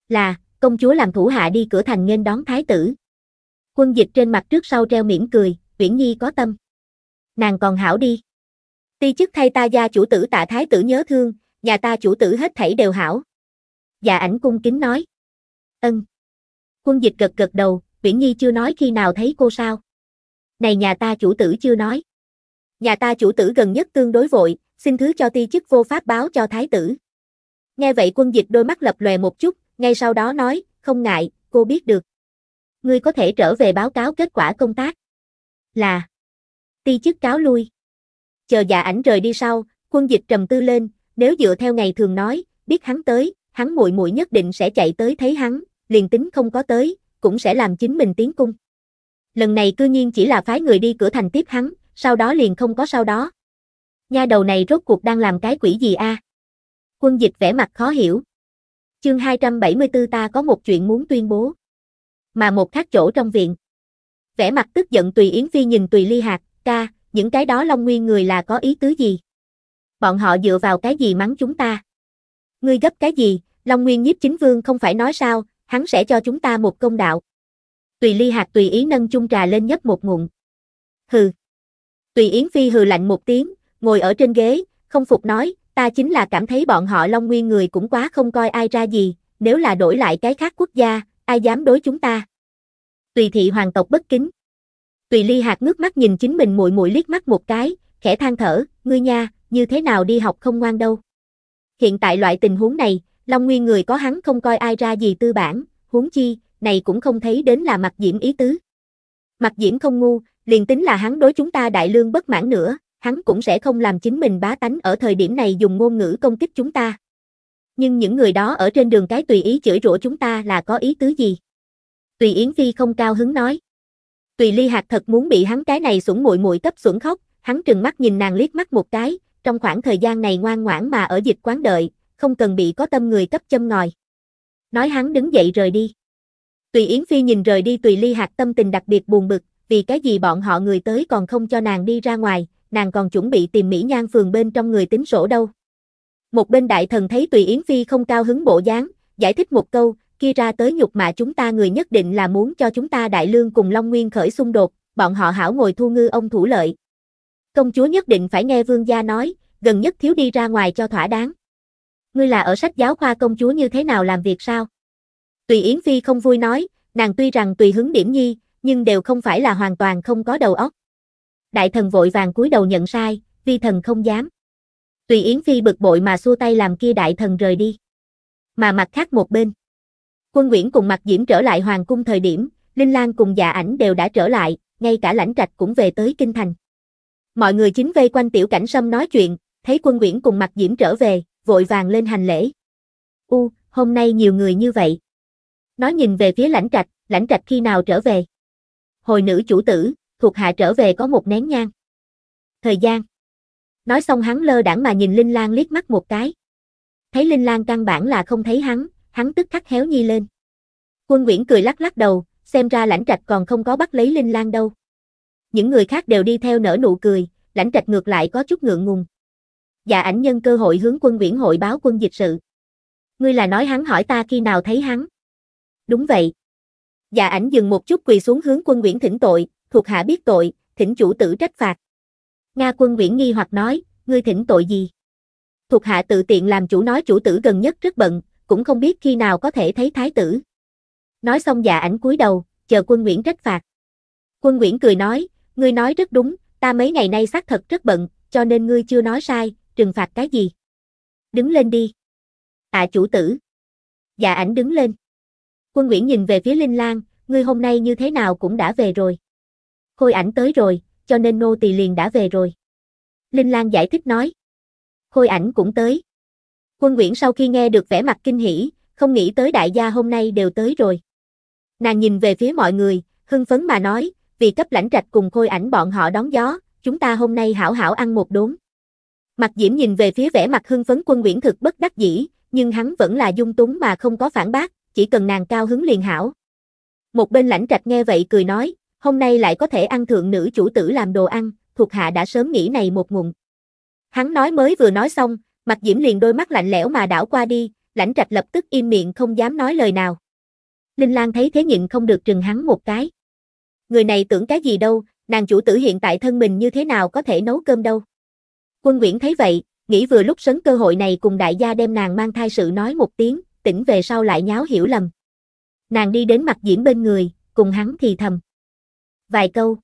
Là, công chúa làm thủ hạ đi cửa thành nghênh đón thái tử. Quân dịch trên mặt trước sau treo mỉm cười, uyển nhi có tâm. Nàng còn hảo đi. Ti chức thay ta gia chủ tử tạ thái tử nhớ thương, nhà ta chủ tử hết thảy đều hảo. Dạ ảnh cung kính nói. Ân. Quân dịch gật gật đầu, Viễn Nhi chưa nói khi nào thấy cô sao. Này nhà ta chủ tử chưa nói. Nhà ta chủ tử gần nhất tương đối vội, xin thứ cho ti chức vô pháp báo cho thái tử. Nghe vậy quân dịch đôi mắt lập lòe một chút, ngay sau đó nói, không ngại, cô biết được. Ngươi có thể trở về báo cáo kết quả công tác. Là. Ti chức cáo lui chờ dạ ảnh rời đi sau, quân dịch trầm tư lên, nếu dựa theo ngày thường nói, biết hắn tới, hắn muội muội nhất định sẽ chạy tới thấy hắn, liền tính không có tới, cũng sẽ làm chính mình tiến cung. Lần này cư nhiên chỉ là phái người đi cửa thành tiếp hắn, sau đó liền không có sau đó. Nha đầu này rốt cuộc đang làm cái quỷ gì a? À? Quân dịch vẻ mặt khó hiểu. Chương 274 ta có một chuyện muốn tuyên bố. Mà một khác chỗ trong viện. Vẻ mặt tức giận Tùy Yến Phi nhìn Tùy Ly Hạc, ca, những cái đó Long Nguyên người là có ý tứ gì? Bọn họ dựa vào cái gì mắng chúng ta? Ngươi gấp cái gì? Long Nguyên nhiếp chính vương không phải nói sao, hắn sẽ cho chúng ta một công đạo. Tùy ly hạt tùy ý nâng chung trà lên nhấp một ngụm. Hừ. Tùy Yến Phi hừ lạnh một tiếng, ngồi ở trên ghế, không phục nói, ta chính là cảm thấy bọn họ Long Nguyên người cũng quá không coi ai ra gì, nếu là đổi lại cái khác quốc gia, ai dám đối chúng ta. Tùy thị hoàng tộc bất kính. Tùy Ly hạt ngước mắt nhìn chính mình muội muội liếc mắt một cái, khẽ than thở, ngươi nha, như thế nào đi học không ngoan đâu. Hiện tại loại tình huống này, Long Nguyên người có hắn không coi ai ra gì tư bản, huống chi, này cũng không thấy đến là mặt diễm ý tứ. Mặt diễm không ngu, liền tính là hắn đối chúng ta đại lương bất mãn nữa, hắn cũng sẽ không làm chính mình bá tánh ở thời điểm này dùng ngôn ngữ công kích chúng ta. Nhưng những người đó ở trên đường cái tùy ý chửi rủa chúng ta là có ý tứ gì? Tùy Yến Phi không cao hứng nói. Tùy Ly Hạc thật muốn bị hắn cái này sủng muội muội cấp sủng khóc, hắn trừng mắt nhìn nàng liếc mắt một cái, trong khoảng thời gian này ngoan ngoãn mà ở dịch quán đợi, không cần bị có tâm người cấp châm ngòi. Nói hắn đứng dậy rời đi. Tùy Yến Phi nhìn rời đi Tùy Ly Hạc tâm tình đặc biệt buồn bực, vì cái gì bọn họ người tới còn không cho nàng đi ra ngoài, nàng còn chuẩn bị tìm Mỹ Nhan phường bên trong người tính sổ đâu. Một bên đại thần thấy Tùy Yến Phi không cao hứng bộ dáng, giải thích một câu, kia ra tới nhục mạ chúng ta người nhất định là muốn cho chúng ta đại lương cùng Long Nguyên khởi xung đột, bọn họ hảo ngồi thu ngư ông thủ lợi. Công chúa nhất định phải nghe vương gia nói, gần nhất thiếu đi ra ngoài cho thỏa đáng. Ngươi là ở sách giáo khoa công chúa như thế nào làm việc sao? Tùy Yến Phi không vui nói, nàng tuy rằng tùy hứng điểm nhi, nhưng đều không phải là hoàn toàn không có đầu óc. Đại thần vội vàng cúi đầu nhận sai, vi thần không dám. Tùy Yến Phi bực bội mà xua tay làm kia đại thần rời đi. Mà mặt khác một bên. Quân Nguyễn cùng Mạc Diễm trở lại Hoàng Cung thời điểm, Linh Lan cùng dạ ảnh đều đã trở lại, ngay cả lãnh trạch cũng về tới Kinh Thành. Mọi người chính vây quanh tiểu cảnh sâm nói chuyện, thấy quân Nguyễn cùng Mạc Diễm trở về, vội vàng lên hành lễ. U, hôm nay nhiều người như vậy. Nó nhìn về phía lãnh trạch, lãnh trạch khi nào trở về? Hồi nữ chủ tử, thuộc hạ trở về có một nén nhang. Thời gian. Nói xong hắn lơ đãng mà nhìn Linh Lan liếc mắt một cái. Thấy Linh Lan căn bản là không thấy hắn, hắn tức khắc héo nhi lên. Quân Nguyễn cười lắc lắc đầu, xem ra lãnh trạch còn không có bắt lấy Linh Lan đâu. Những người khác đều đi theo nở nụ cười, lãnh trạch ngược lại có chút ngượng ngùng. Dạ ảnh nhân cơ hội hướng quân Nguyễn hội báo quân dịch sự. Ngươi là nói hắn hỏi ta khi nào thấy hắn. Đúng vậy. Dạ ảnh dừng một chút quỳ xuống hướng quân Nguyễn thỉnh tội, thuộc hạ biết tội, thỉnh chủ tử trách phạt. Nga quân Nguyễn nghi hoặc nói, ngươi thỉnh tội gì? Thuộc hạ tự tiện làm chủ nói chủ tử gần nhất rất bận, cũng không biết khi nào có thể thấy thái tử. Nói xong già dạ ảnh cúi đầu, chờ quân Nguyễn trách phạt. Quân Nguyễn cười nói, ngươi nói rất đúng, ta mấy ngày nay xác thật rất bận, cho nên ngươi chưa nói sai, trừng phạt cái gì. Đứng lên đi. Tạ chủ tử. Dạ ảnh đứng lên. Quân Nguyễn nhìn về phía Linh Lan, ngươi hôm nay như thế nào cũng đã về rồi. Khôi ảnh tới rồi, cho nên nô tỳ liền đã về rồi. Linh Lan giải thích nói. Khôi ảnh cũng tới. Quân Uyển sau khi nghe được vẻ mặt kinh hỉ, không nghĩ tới đại gia hôm nay đều tới rồi. Nàng nhìn về phía mọi người, hưng phấn mà nói, vì cấp lãnh trạch cùng khôi ảnh bọn họ đón gió, chúng ta hôm nay hảo hảo ăn một đốn. Mặt diễm nhìn về phía vẻ mặt hưng phấn quân Uyển thực bất đắc dĩ, nhưng hắn vẫn là dung túng mà không có phản bác, chỉ cần nàng cao hứng liền hảo. Một bên lãnh trạch nghe vậy cười nói, hôm nay lại có thể ăn thượng nữ chủ tử làm đồ ăn, thuộc hạ đã sớm nghĩ này một ngụm. Hắn nói mới vừa nói xong, Mặt Diễm liền đôi mắt lạnh lẽo mà đảo qua đi, lãnh trạch lập tức im miệng không dám nói lời nào. Linh Lan thấy thế nhịn không được trừng hắn một cái. Người này tưởng cái gì đâu, nàng chủ tử hiện tại thân mình như thế nào có thể nấu cơm đâu. Quân Nguyễn thấy vậy, nghĩ vừa lúc sấn cơ hội này cùng đại gia đem nàng mang thai sự nói một tiếng, tỉnh về sau lại nháo hiểu lầm. Nàng đi đến mặt diễm bên người, cùng hắn thì thầm. Vài câu.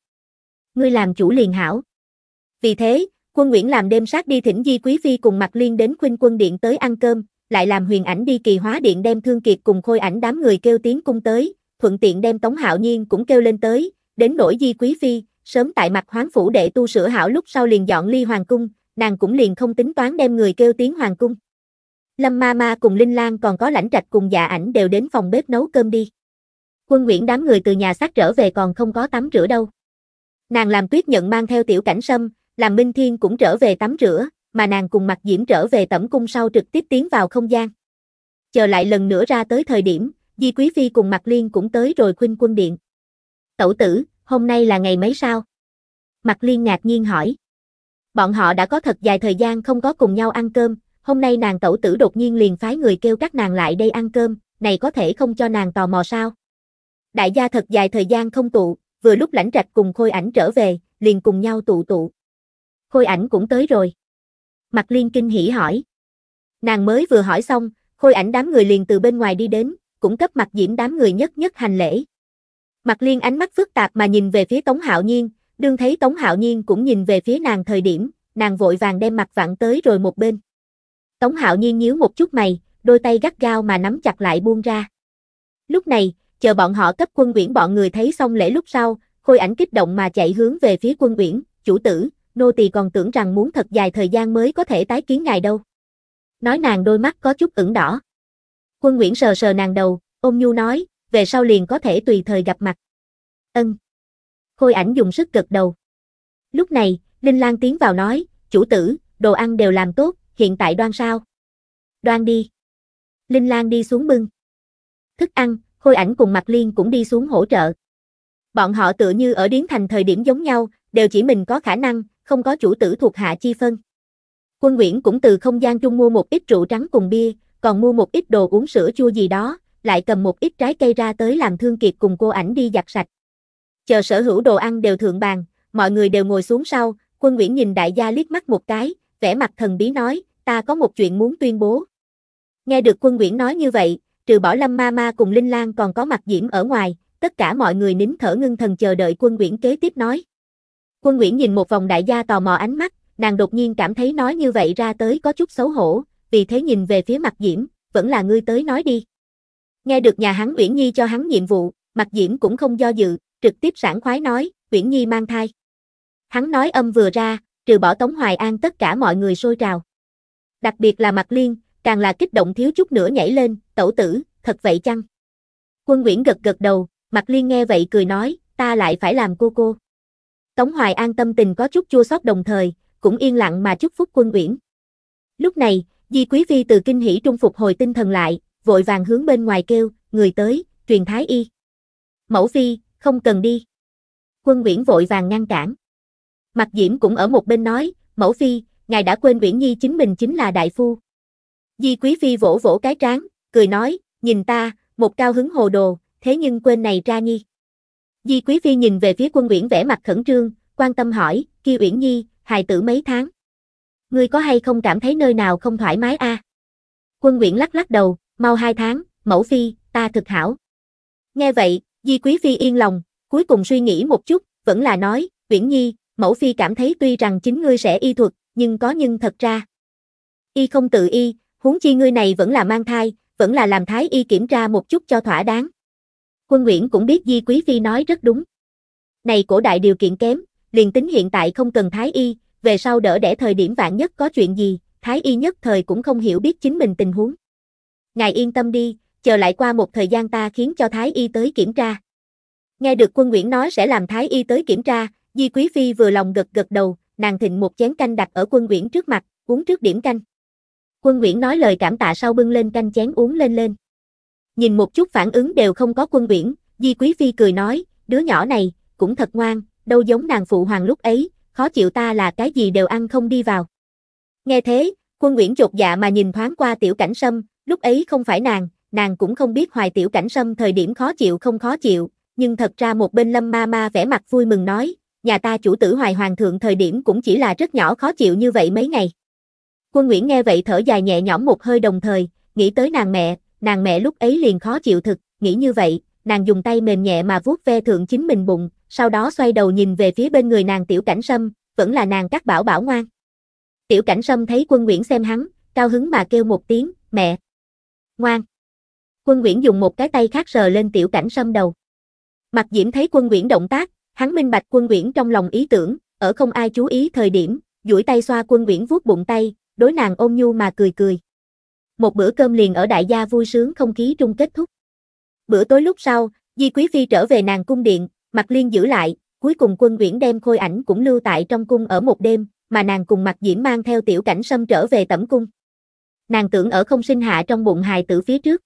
Ngươi làm chủ liền hảo. Vì thế, Quân Nguyễn làm đêm sát đi thỉnh Di Quý Phi cùng Mạc Liên đến khuynh quân điện tới ăn cơm, lại làm huyền ảnh đi kỳ hóa điện đem Thương Kiệt cùng khôi ảnh đám người kêu tiếng cung tới, thuận tiện đem Tống Hạo Nhiên cũng kêu lên tới, đến nỗi Di Quý Phi, sớm tại mặt hoáng phủ để tu sửa hảo lúc sau liền dọn ly hoàng cung, nàng cũng liền không tính toán đem người kêu tiếng hoàng cung. Lâm Ma Ma cùng Linh Lan còn có lãnh trạch cùng dạ ảnh đều đến phòng bếp nấu cơm đi. Quân Nguyễn đám người từ nhà xác trở về còn không có tắm rửa đâu. Nàng làm tuyết nhận mang theo tiểu cảnh sâm, làm Minh Thiên cũng trở về tắm rửa, mà nàng cùng mặt diễm trở về tẩm cung sau trực tiếp tiến vào không gian. Chờ lại lần nữa ra tới thời điểm, Di Quý Phi cùng mặt liên cũng tới rồi khuynh quân điện. Tẩu tử, hôm nay là ngày mấy sao? Mặt liên ngạc nhiên hỏi. Bọn họ đã có thật dài thời gian không có cùng nhau ăn cơm, hôm nay nàng tẩu tử đột nhiên liền phái người kêu các nàng lại đây ăn cơm, này có thể không cho nàng tò mò sao? Đại gia thật dài thời gian không tụ, vừa lúc lãnh trạch cùng khôi ảnh trở về, liền cùng nhau tụ tụ. Khôi ảnh cũng tới rồi. Mặt liên kinh hỉ hỏi. Nàng mới vừa hỏi xong, khôi ảnh đám người liền từ bên ngoài đi đến, cũng cấp mặt diễm đám người nhất nhất hành lễ. Mặt liên ánh mắt phức tạp mà nhìn về phía Tống Hạo Nhiên, đương thấy Tống Hạo Nhiên cũng nhìn về phía nàng thời điểm, nàng vội vàng đem mặt vặn tới rồi một bên. Tống Hạo Nhiên nhíu một chút mày, đôi tay gắt gao mà nắm chặt lại buông ra. Lúc này, chờ bọn họ cấp quân quyển bọn người thấy xong lễ lúc sau, khôi ảnh kích động mà chạy hướng về phía quân quyển chủ tử, nô tỳ còn tưởng rằng muốn thật dài thời gian mới có thể tái kiến ngài đâu. Nói nàng đôi mắt có chút ửng đỏ. Quân Nguyễn sờ sờ nàng đầu, ôm nhu nói, về sau liền có thể tùy thời gặp mặt. Ân. Khôi ảnh dùng sức gật đầu. Lúc này, Linh Lan tiến vào nói, chủ tử, đồ ăn đều làm tốt, hiện tại đoan sao? Đoan đi. Linh Lan đi xuống bưng. Thức ăn, Khôi ảnh cùng mặt Liên cũng đi xuống hỗ trợ. Bọn họ tựa như ở Điến Thành thời điểm giống nhau, đều chỉ mình có khả năng, không có chủ tử thuộc hạ chi phân. Quân Nguyễn cũng từ không gian chung mua một ít rượu trắng cùng bia, còn mua một ít đồ uống sữa chua gì đó, lại cầm một ít trái cây ra tới làm Thương Kiệt cùng cô ảnh đi giặt sạch. Chờ sở hữu đồ ăn đều thượng bàn, mọi người đều ngồi xuống sau, Quân Nguyễn nhìn đại gia liếc mắt một cái, vẻ mặt thần bí nói, ta có một chuyện muốn tuyên bố. Nghe được Quân Nguyễn nói như vậy, trừ bỏ Lâm Ma Ma cùng Linh Lan còn có mặt diễm ở ngoài, tất cả mọi người nín thở ngưng thần chờ đợi Quân Nguyễn kế tiếp nói. Quân Nguyễn nhìn một vòng đại gia tò mò ánh mắt, nàng đột nhiên cảm thấy nói như vậy ra tới có chút xấu hổ, vì thế nhìn về phía mặt Diễm, vẫn là ngươi tới nói đi. Nghe được nhà hắn Uyển Nhi cho hắn nhiệm vụ, mặt Diễm cũng không do dự, trực tiếp sẵn khoái nói, Uyển Nhi mang thai. Hắn nói âm vừa ra, trừ bỏ Tống Hoài An tất cả mọi người sôi trào. Đặc biệt là mặt Liên, càng là kích động thiếu chút nữa nhảy lên, tẩu tử, thật vậy chăng? Quân Nguyễn gật gật đầu, mặt Liên nghe vậy cười nói, ta lại phải làm cô cô. Tống Hoài An tâm tình có chút chua xót đồng thời, cũng yên lặng mà chúc phúc quân uyển. Lúc này, Di Quý Phi từ kinh hỉ trung phục hồi tinh thần lại, vội vàng hướng bên ngoài kêu, người tới, truyền thái y. Mẫu Phi, không cần đi. Quân uyển vội vàng ngăn cản. Mặt Diễm cũng ở một bên nói, mẫu Phi, ngài đã quên uyển nhi chính mình chính là đại phu. Di Quý Phi vỗ vỗ cái trán, cười nói, nhìn ta, một cao hứng hồ đồ, thế nhưng quên này ra nhi. Di Quý Phi nhìn về phía quân Uyển vẻ mặt khẩn trương, quan tâm hỏi, kia Uyển Nhi, hài tử mấy tháng? Ngươi có hay không cảm thấy nơi nào không thoải mái a? À? Quân Uyển lắc lắc đầu, mau hai tháng, mẫu phi, ta thực hảo. Nghe vậy, Di Quý Phi yên lòng, cuối cùng suy nghĩ một chút, vẫn là nói, Uyển Nhi, mẫu phi cảm thấy tuy rằng chính ngươi sẽ y thuật, nhưng có nhưng thật ra. Y không tự y, huống chi ngươi này vẫn là mang thai, vẫn là làm thái y kiểm tra một chút cho thỏa đáng. Quân Nguyễn cũng biết Di Quý Phi nói rất đúng. Này cổ đại điều kiện kém, liền tính hiện tại không cần Thái Y, về sau đỡ để thời điểm vạn nhất có chuyện gì, Thái Y nhất thời cũng không hiểu biết chính mình tình huống. Ngài yên tâm đi, chờ lại qua một thời gian ta khiến cho Thái Y tới kiểm tra. Nghe được quân Nguyễn nói sẽ làm Thái Y tới kiểm tra, Di Quý Phi vừa lòng gật gật đầu, nàng thịnh một chén canh đặt ở quân Nguyễn trước mặt, uống trước điểm canh. Quân Nguyễn nói lời cảm tạ sau bưng lên canh chén uống lên lên. Nhìn một chút phản ứng đều không có quân uyển, Di Quý Phi cười nói, đứa nhỏ này, cũng thật ngoan, đâu giống nàng phụ hoàng lúc ấy, khó chịu ta là cái gì đều ăn không đi vào. Nghe thế, quân uyển chột dạ mà nhìn thoáng qua tiểu cảnh sâm, lúc ấy không phải nàng, nàng cũng không biết hoài tiểu cảnh sâm thời điểm khó chịu không khó chịu, nhưng thật ra một bên lâm ma ma vẻ mặt vui mừng nói, nhà ta chủ tử hoài hoàng thượng thời điểm cũng chỉ là rất nhỏ khó chịu như vậy mấy ngày. Quân uyển nghe vậy thở dài nhẹ nhõm một hơi đồng thời, nghĩ tới nàng mẹ, nàng mẹ lúc ấy liền khó chịu thực, nghĩ như vậy, nàng dùng tay mềm nhẹ mà vuốt ve thượng chính mình bụng, sau đó xoay đầu nhìn về phía bên người nàng tiểu cảnh sâm, vẫn là nàng các bảo bảo ngoan. Tiểu cảnh sâm thấy quân Nguyễn xem hắn, cao hứng mà kêu một tiếng, mẹ. Ngoan. Quân Nguyễn dùng một cái tay khác sờ lên tiểu cảnh sâm đầu. Mặt diễm thấy quân Nguyễn động tác, hắn minh bạch quân Nguyễn trong lòng ý tưởng, ở không ai chú ý thời điểm, duỗi tay xoa quân Nguyễn vuốt bụng tay, đối nàng ôm nhu mà cười cười một bữa cơm liền ở đại gia vui sướng không khí trung kết thúc. Bữa tối lúc sau, Di Quý Phi trở về nàng cung điện, Mạc Liên giữ lại, cuối cùng quân uyển đem khôi ảnh cũng lưu tại trong cung ở một đêm, mà nàng cùng Mạc Diễm mang theo tiểu cảnh sâm trở về tẩm cung. Nàng tưởng ở không sinh hạ trong bụng hài tử phía trước.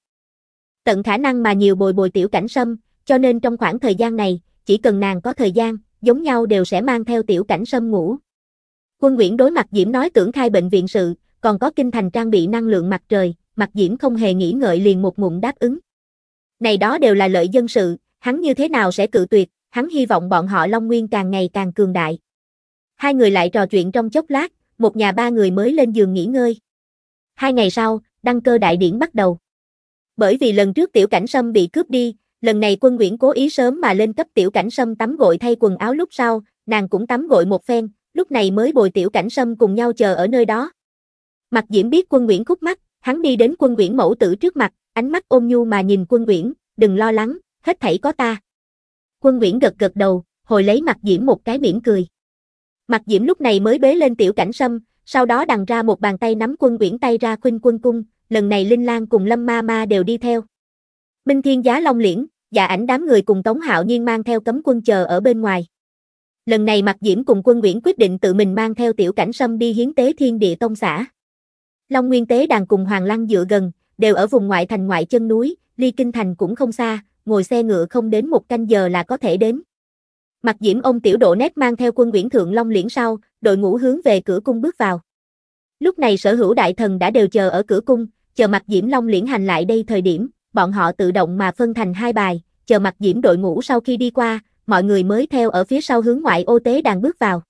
Tận khả năng mà nhiều bồi bồi tiểu cảnh sâm, cho nên trong khoảng thời gian này, chỉ cần nàng có thời gian, giống nhau đều sẽ mang theo tiểu cảnh sâm ngủ. Quân Nguyễn đối mặt Diễm nói tưởng khai bệnh viện sự, còn có kinh thành trang bị năng lượng mặt trời, mặt diễm không hề nghĩ ngợi liền một ngụm đáp ứng. Này đó đều là lợi dân sự, hắn như thế nào sẽ cự tuyệt, hắn hy vọng bọn họ Long Nguyên càng ngày càng cường đại. Hai người lại trò chuyện trong chốc lát, một nhà ba người mới lên giường nghỉ ngơi. Hai ngày sau, đăng cơ đại điển bắt đầu. Bởi vì lần trước tiểu cảnh sâm bị cướp đi, lần này quân Nguyễn cố ý sớm mà lên cấp tiểu cảnh sâm tắm gội thay quần áo lúc sau, nàng cũng tắm gội một phen, lúc này mới bồi tiểu cảnh sâm cùng nhau chờ ở nơi đó, Mặt diễm biết quân Nguyễn khúc mắt, hắn đi đến quân Nguyễn mẫu tử trước mặt, ánh mắt ôm nhu mà nhìn quân Nguyễn, đừng lo lắng, hết thảy có ta. Quân Nguyễn gật gật đầu, hồi lấy mặt diễm một cái mỉm cười. Mặt diễm lúc này mới bế lên tiểu cảnh sâm, sau đó đằng ra một bàn tay nắm quân Nguyễn tay ra khuynh quân cung, lần này Linh Lan cùng Lâm Ma Ma đều đi theo. Minh Thiên Giá Long Liễn, dạ ảnh đám người cùng Tống Hạo Nhiên mang theo cấm quân chờ ở bên ngoài. Lần này Mạc Diễm cùng quân Nguyễn quyết định tự mình mang theo tiểu cảnh sâm đi hiến tế thiên địa tông xã. Long Nguyên Tế đàn cùng Hoàng Lăng dựa gần, đều ở vùng ngoại thành ngoại chân núi, ly kinh thành cũng không xa, ngồi xe ngựa không đến một canh giờ là có thể đến. Mặc diễm ông tiểu độ nét mang theo quân Nguyễn Thượng Long liễn sau, đội ngũ hướng về cửa cung bước vào. Lúc này sở hữu đại thần đã đều chờ ở cửa cung, chờ Mặc diễm Long liễn hành lại đây thời điểm, bọn họ tự động mà phân thành hai bài, chờ Mặc diễm đội ngũ sau khi đi qua, mọi người mới theo ở phía sau hướng ngoại ô tế đàn bước vào.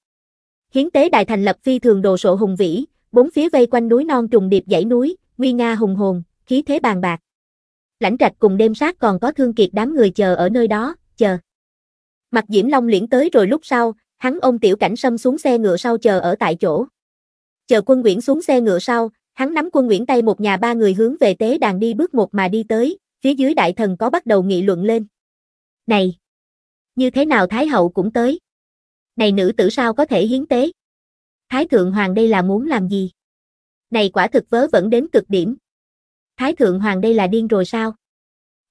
Hiến tế Đại thành lập phi thường đồ sộ hùng vĩ, Bốn phía vây quanh núi non trùng điệp dãy núi, nguy nga hùng hồn, khí thế bàn bạc. Lãnh trạch cùng đêm sát còn có thương kiệt đám người chờ ở nơi đó, chờ. Mặt Diễm Long liễn tới rồi lúc sau, hắn ôm tiểu cảnh sâm xuống xe ngựa sau chờ ở tại chỗ. Chờ quân Nguyễn xuống xe ngựa sau, hắn nắm quân Nguyễn tay một nhà ba người hướng về tế đàn đi bước một mà đi tới, phía dưới đại thần có bắt đầu nghị luận lên. Này! Như thế nào Thái Hậu cũng tới? Này nữ tử sao có thể hiến tế? Thái Thượng Hoàng đây là muốn làm gì? Này quả thực vớ vẫn đến cực điểm. Thái Thượng Hoàng đây là điên rồi sao?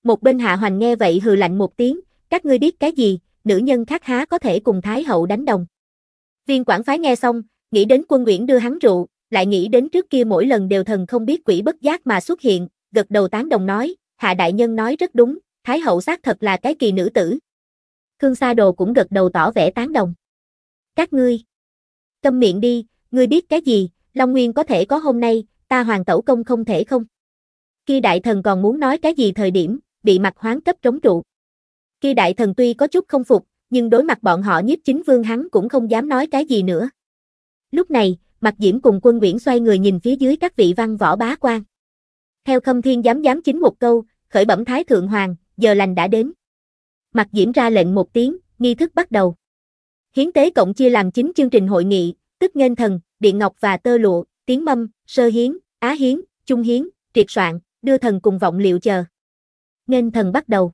Một bên Hạ Hoành nghe vậy hừ lạnh một tiếng, các ngươi biết cái gì, nữ nhân khác há có thể cùng Thái Hậu đánh đồng. Viên quản phái nghe xong, nghĩ đến quân Nguyễn đưa hắn rượu, lại nghĩ đến trước kia mỗi lần đều thần không biết quỷ bất giác mà xuất hiện, gật đầu tán đồng nói, Hạ Đại Nhân nói rất đúng, Thái Hậu xác thật là cái kỳ nữ tử. Khương Sa Đồ cũng gật đầu tỏ vẻ tán đồng. Các ngươi, Câm miệng đi, ngươi biết cái gì, Long Nguyên có thể có hôm nay, ta hoàng tẩu công không thể không. Khi đại thần còn muốn nói cái gì thời điểm, bị mặt hoáng cấp trống trụ. Khi đại thần tuy có chút không phục, nhưng đối mặt bọn họ nhiếp chính vương hắn cũng không dám nói cái gì nữa. Lúc này, mặt diễm cùng quân Nguyễn xoay người nhìn phía dưới các vị văn võ bá quan. Theo khâm thiên dám dám chính một câu, khởi bẩm thái thượng hoàng, giờ lành đã đến. Mặt diễm ra lệnh một tiếng, nghi thức bắt đầu. Hiến tế cộng chia làm 9 chương trình hội nghị, tức Ngân thần, điện ngọc và tơ lụa, tiếng mâm, sơ hiến, á hiến, trung hiến, triệt soạn, đưa thần cùng vọng liệu chờ. Ngân thần bắt đầu.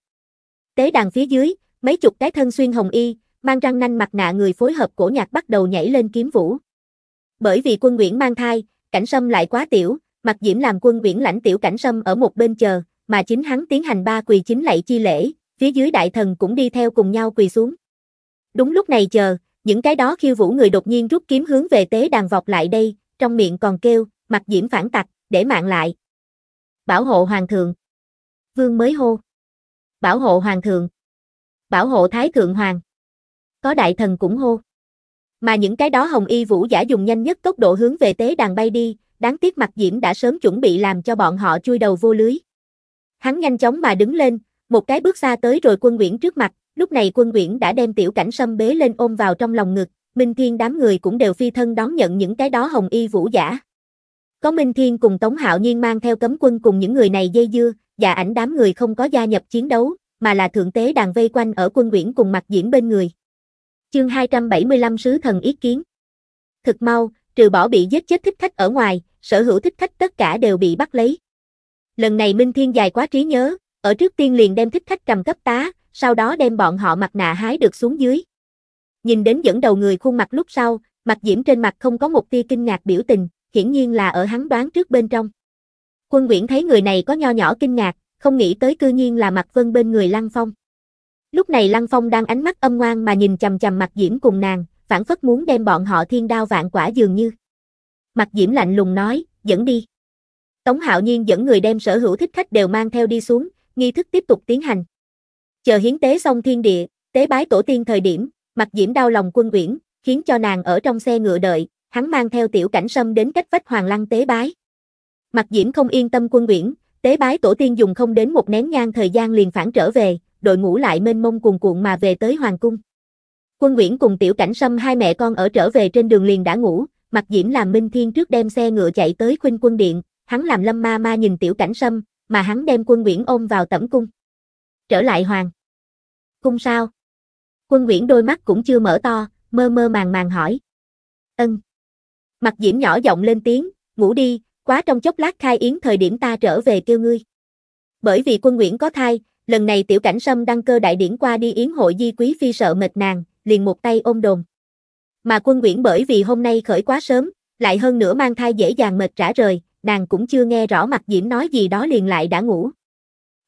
Tế đàn phía dưới, mấy chục cái thân xuyên hồng y, mang răng nanh mặt nạ người phối hợp cổ nhạc bắt đầu nhảy lên kiếm vũ. Bởi vì quân Nguyễn mang thai, cảnh sâm lại quá tiểu, mặt diễm làm quân Nguyễn lãnh tiểu cảnh sâm ở một bên chờ, mà chính hắn tiến hành ba quỳ chính lạy chi lễ, phía dưới đại thần cũng đi theo cùng nhau quỳ xuống. Đúng lúc này chờ, những cái đó khiêu vũ người đột nhiên rút kiếm hướng về tế đàn vọc lại đây, trong miệng còn kêu, mặt diễm phản tặc, để mạng lại. Bảo hộ hoàng thượng. Vương mới hô. Bảo hộ hoàng thượng. Bảo hộ thái thượng hoàng. Có đại thần cũng hô. Mà những cái đó hồng y vũ giả dùng nhanh nhất tốc độ hướng về tế đàn bay đi, đáng tiếc mặt diễm đã sớm chuẩn bị làm cho bọn họ chui đầu vô lưới. Hắn nhanh chóng mà đứng lên, một cái bước xa tới rồi quân Nguyễn trước mặt, Lúc này quân Uyển đã đem tiểu cảnh sâm bế lên ôm vào trong lòng ngực, Minh Thiên đám người cũng đều phi thân đón nhận những cái đó hồng y vũ giả. Có Minh Thiên cùng Tống Hạo Nhiên mang theo cấm quân cùng những người này dây dưa, và ảnh đám người không có gia nhập chiến đấu, mà là thượng tế đàn vây quanh ở quân Uyển cùng mặt diễn bên người. Chương 275 Sứ Thần Ý Kiến Thực mau, trừ bỏ bị giết chết thích khách ở ngoài, sở hữu thích khách tất cả đều bị bắt lấy. Lần này Minh Thiên dài quá trí nhớ, ở trước tiên liền đem thích khách cầm cấp tá, sau đó đem bọn họ mặt nạ hái được xuống dưới. Nhìn đến dẫn đầu người khuôn mặt lúc sau, mặt diễm trên mặt không có một tia kinh ngạc biểu tình, hiển nhiên là ở hắn đoán trước bên trong. Quân Nguyễn thấy người này có nho nhỏ kinh ngạc, không nghĩ tới cư nhiên là mặt vân bên người Lăng Phong. Lúc này Lăng Phong đang ánh mắt âm ngoan mà nhìn chầm chầm mặt diễm cùng nàng, phản phất muốn đem bọn họ thiên đao vạn quả dường như. Mặt diễm lạnh lùng nói, dẫn đi. Tống Hạo Nhiên dẫn người đem sở hữu thích khách đều mang theo đi xuống, nghi thức tiếp tục tiến hành. Chờ hiến tế xong thiên địa, tế bái tổ tiên thời điểm, mặt diễm đau lòng quân uyển, khiến cho nàng ở trong xe ngựa đợi, hắn mang theo tiểu cảnh sâm đến cách vách hoàng lăng tế bái. Mặt diễm không yên tâm quân uyển, tế bái tổ tiên dùng không đến một nén nhang thời gian liền phản trở về, đội ngũ lại mênh mông cuồn cuộn mà về tới hoàng cung. Quân Nguyễn cùng Tiểu Cảnh Sâm hai mẹ con ở trở về trên đường liền đã ngủ, Mặc Diễm làm Minh Thiên trước đem xe ngựa chạy tới Khuynh Quân Điện, hắn làm Lâm Ma Ma nhìn Tiểu Cảnh Sâm, mà hắn đem Quân Nguyễn ôm vào tẩm cung. Trở lại hoàng không sao. Quân Nguyễn đôi mắt cũng chưa mở to, mơ mơ màng màng hỏi. Ân. Mặt diễm nhỏ giọng lên tiếng, ngủ đi, quá trong chốc lát khai yến thời điểm ta trở về kêu ngươi. Bởi vì quân Nguyễn có thai, lần này tiểu cảnh sâm đăng cơ đại điển qua đi yến hội di quý phi sợ mệt nàng, liền một tay ôm đồn. Mà quân Nguyễn bởi vì hôm nay khởi quá sớm, lại hơn nữa mang thai dễ dàng mệt trả rời, nàng cũng chưa nghe rõ mặt diễm nói gì đó liền lại đã ngủ.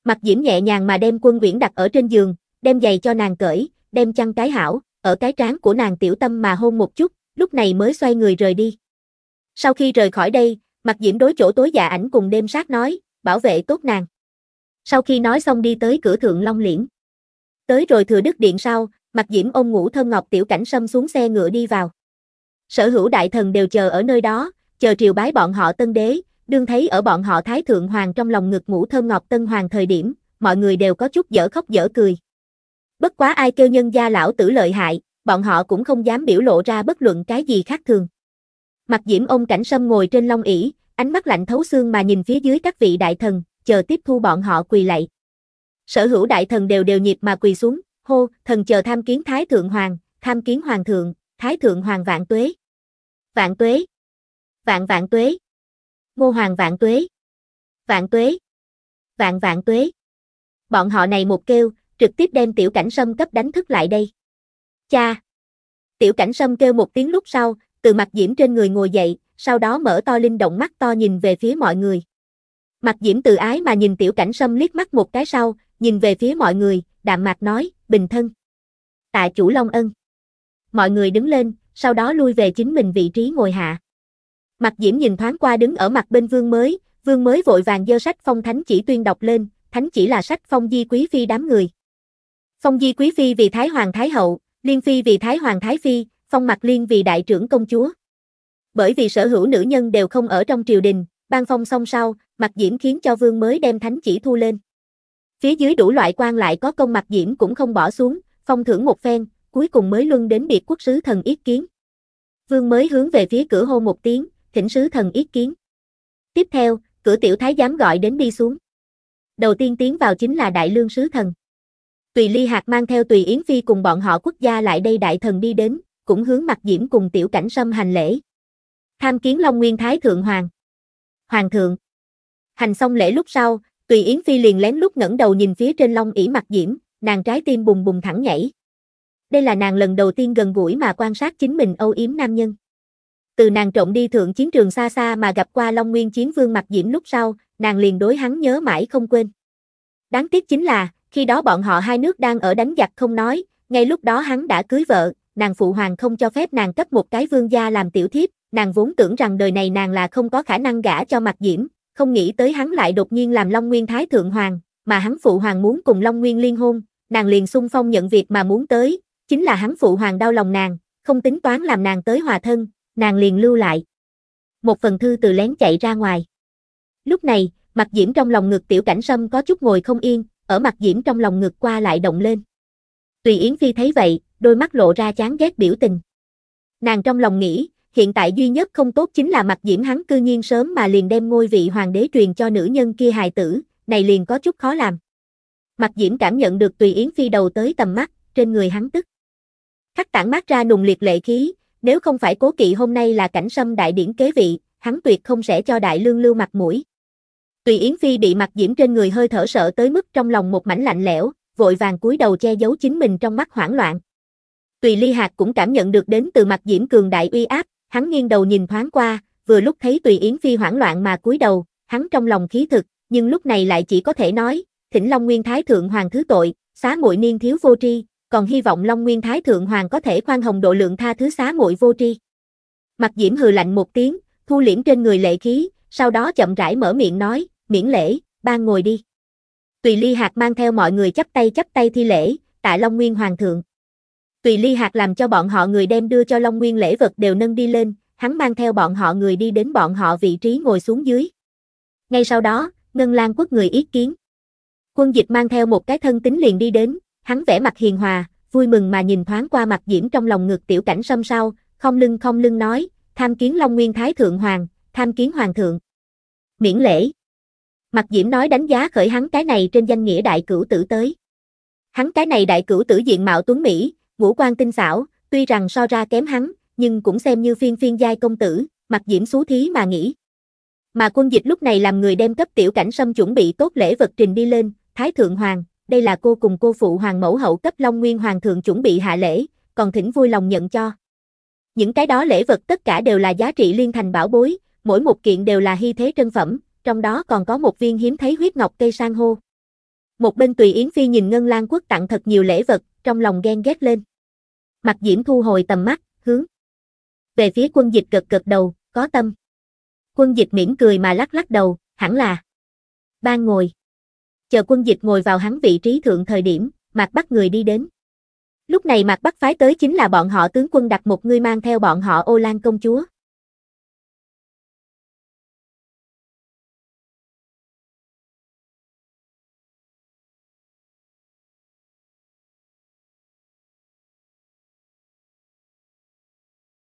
Mặt diễm nhẹ nhàng mà đem quân Nguyễn đặt ở trên giường, đem giày cho nàng cởi, đem chăn cái hảo, ở cái trán của nàng tiểu tâm mà hôn một chút, lúc này mới xoay người rời đi. Sau khi rời khỏi đây, Mặt Diễm đối chỗ tối dạ ảnh cùng đêm sát nói, bảo vệ tốt nàng. Sau khi nói xong đi tới cửa thượng Long Liễn. Tới rồi thừa đức điện sau, Mặt Diễm ôm ngủ thơm ngọc tiểu cảnh sâm xuống xe ngựa đi vào. Sở hữu đại thần đều chờ ở nơi đó, chờ triều bái bọn họ tân đế, đương thấy ở bọn họ thái thượng hoàng trong lòng ngực ngũ thơm ngọc tân hoàng thời điểm, mọi người đều có chút dở khóc dở cười. Bất quá ai kêu nhân gia lão tử lợi hại, bọn họ cũng không dám biểu lộ ra bất luận cái gì khác thường. Mặt diễm ông cảnh sâm ngồi trên long ỷ ánh mắt lạnh thấu xương mà nhìn phía dưới các vị đại thần, chờ tiếp thu bọn họ quỳ lạy. Sở hữu đại thần đều đều nhịp mà quỳ xuống, hô, thần chờ tham kiến Thái Thượng Hoàng, tham kiến Hoàng Thượng, Thái Thượng Hoàng Vạn Tuế. Vạn Tuế. Vạn Vạn Tuế. Ngô Hoàng Vạn Tuế. Vạn Tuế. Vạn Vạn Tuế. Bọn họ này một kêu, trực tiếp đem tiểu cảnh sâm cấp đánh thức lại đây. Cha! Tiểu cảnh sâm kêu một tiếng lúc sau, từ mặt diễm trên người ngồi dậy, sau đó mở to linh động mắt to nhìn về phía mọi người. Mặt diễm từ ái mà nhìn tiểu cảnh sâm liếc mắt một cái sau, nhìn về phía mọi người, đạm mạc nói, bình thân. tại chủ Long Ân. Mọi người đứng lên, sau đó lui về chính mình vị trí ngồi hạ. Mặt diễm nhìn thoáng qua đứng ở mặt bên vương mới, vương mới vội vàng dơ sách phong thánh chỉ tuyên đọc lên, thánh chỉ là sách phong di quý phi đám người. Phong Di Quý Phi vì Thái Hoàng Thái Hậu, Liên Phi vì Thái Hoàng Thái Phi, Phong mặc Liên vì Đại trưởng Công Chúa. Bởi vì sở hữu nữ nhân đều không ở trong triều đình, ban phong song sau, mặc Diễm khiến cho vương mới đem thánh chỉ thu lên. Phía dưới đủ loại quan lại có công mặc Diễm cũng không bỏ xuống, phong thưởng một phen, cuối cùng mới luân đến biệt quốc sứ thần yết kiến. Vương mới hướng về phía cửa hô một tiếng, thỉnh sứ thần yết kiến. Tiếp theo, cửa tiểu thái giám gọi đến đi xuống. Đầu tiên tiến vào chính là đại lương sứ thần. Tùy Ly Hạc mang theo Tùy Yến Phi cùng bọn họ quốc gia lại đây đại thần đi đến, cũng hướng mặt diễm cùng tiểu cảnh sâm hành lễ. Tham kiến Long Nguyên Thái Thượng Hoàng. Hoàng thượng. Hành xong lễ lúc sau, Tùy Yến Phi liền lén lút ngẩng đầu nhìn phía trên Long ỉ mặt diễm, nàng trái tim bùng bùng thẳng nhảy. Đây là nàng lần đầu tiên gần gũi mà quan sát chính mình âu yếm nam nhân. Từ nàng trộm đi thượng chiến trường xa xa mà gặp qua Long Nguyên Chiến Vương mặt diễm lúc sau, nàng liền đối hắn nhớ mãi không quên. Đáng tiếc chính là, khi đó bọn họ hai nước đang ở đánh giặc không nói, ngay lúc đó hắn đã cưới vợ, nàng phụ hoàng không cho phép nàng cấp một cái vương gia làm tiểu thiếp, nàng vốn tưởng rằng đời này nàng là không có khả năng gả cho mặt diễm, không nghĩ tới hắn lại đột nhiên làm Long Nguyên Thái Thượng Hoàng, mà hắn phụ hoàng muốn cùng Long Nguyên liên hôn, nàng liền xung phong nhận việc mà muốn tới, chính là hắn phụ hoàng đau lòng nàng, không tính toán làm nàng tới hòa thân, nàng liền lưu lại. Một phần thư từ lén chạy ra ngoài. Lúc này, mặt diễm trong lòng ngực tiểu cảnh sâm có chút ngồi không yên, ở mặt diễm trong lòng ngực qua lại động lên. Tùy Yến Phi thấy vậy, đôi mắt lộ ra chán ghét biểu tình. Nàng trong lòng nghĩ, hiện tại duy nhất không tốt chính là mặt diễm hắn cư nhiên sớm mà liền đem ngôi vị hoàng đế truyền cho nữ nhân kia hài tử, này liền có chút khó làm. Mặt diễm cảm nhận được Tùy Yến Phi đầu tới tầm mắt, trên người hắn tức. Khắc tản mát ra nùng liệt lệ khí, nếu không phải cố kỵ hôm nay là cảnh sâm đại điển kế vị, hắn tuyệt không sẽ cho đại lương lưu mặt mũi. Tùy Yến Phi bị mặt diễm trên người hơi thở sợ tới mức trong lòng một mảnh lạnh lẽo, vội vàng cúi đầu che giấu chính mình trong mắt hoảng loạn. Tùy Ly Hạc cũng cảm nhận được đến từ mặt diễm cường đại uy áp, hắn nghiêng đầu nhìn thoáng qua, vừa lúc thấy Tùy Yến Phi hoảng loạn mà cúi đầu, hắn trong lòng khí thực, nhưng lúc này lại chỉ có thể nói, Thỉnh Long Nguyên Thái thượng hoàng thứ tội, xá muội niên thiếu vô tri, còn hy vọng Long Nguyên Thái thượng hoàng có thể khoan hồng độ lượng tha thứ xá muội vô tri. Mặt Diễm hừ lạnh một tiếng, thu liễm trên người lệ khí, sau đó chậm rãi mở miệng nói, miễn lễ, ban ngồi đi. Tùy Ly hạt mang theo mọi người chấp tay chấp tay thi lễ, tại Long Nguyên Hoàng thượng. Tùy Ly hạt làm cho bọn họ người đem đưa cho Long Nguyên lễ vật đều nâng đi lên, hắn mang theo bọn họ người đi đến bọn họ vị trí ngồi xuống dưới. Ngay sau đó, Ngân Lan quốc người ý kiến. Quân dịch mang theo một cái thân tính liền đi đến, hắn vẽ mặt hiền hòa, vui mừng mà nhìn thoáng qua mặt diễm trong lòng ngực tiểu cảnh sâm sau, không lưng không lưng nói, tham kiến Long Nguyên Thái Thượng Hoàng, tham kiến hoàng thượng. Miễn lễ. Mặt Diễm nói đánh giá khởi hắn cái này trên danh nghĩa đại cửu tử tới. Hắn cái này đại cửu tử diện mạo tuấn Mỹ, ngũ quan tinh xảo, tuy rằng so ra kém hắn, nhưng cũng xem như phiên phiên giai công tử, Mặt Diễm xú thí mà nghĩ. Mà quân dịch lúc này làm người đem cấp tiểu cảnh sâm chuẩn bị tốt lễ vật trình đi lên, Thái Thượng Hoàng, đây là cô cùng cô phụ Hoàng mẫu hậu cấp Long Nguyên Hoàng thượng chuẩn bị hạ lễ, còn thỉnh vui lòng nhận cho. Những cái đó lễ vật tất cả đều là giá trị liên thành bảo bối, mỗi một kiện đều là hy thế trân phẩm, trong đó còn có một viên hiếm thấy huyết ngọc cây sang hô. Một bên tùy Yến Phi nhìn Ngân Lan Quốc tặng thật nhiều lễ vật, trong lòng ghen ghét lên. Mặt Diễm thu hồi tầm mắt, hướng. Về phía quân dịch cực cực đầu, có tâm. Quân dịch mỉm cười mà lắc lắc đầu, hẳn là. Ban ngồi. Chờ quân dịch ngồi vào hắn vị trí thượng thời điểm, mặt bắt người đi đến. Lúc này mặt bắt phái tới chính là bọn họ tướng quân đặt một người mang theo bọn họ ô lan công chúa.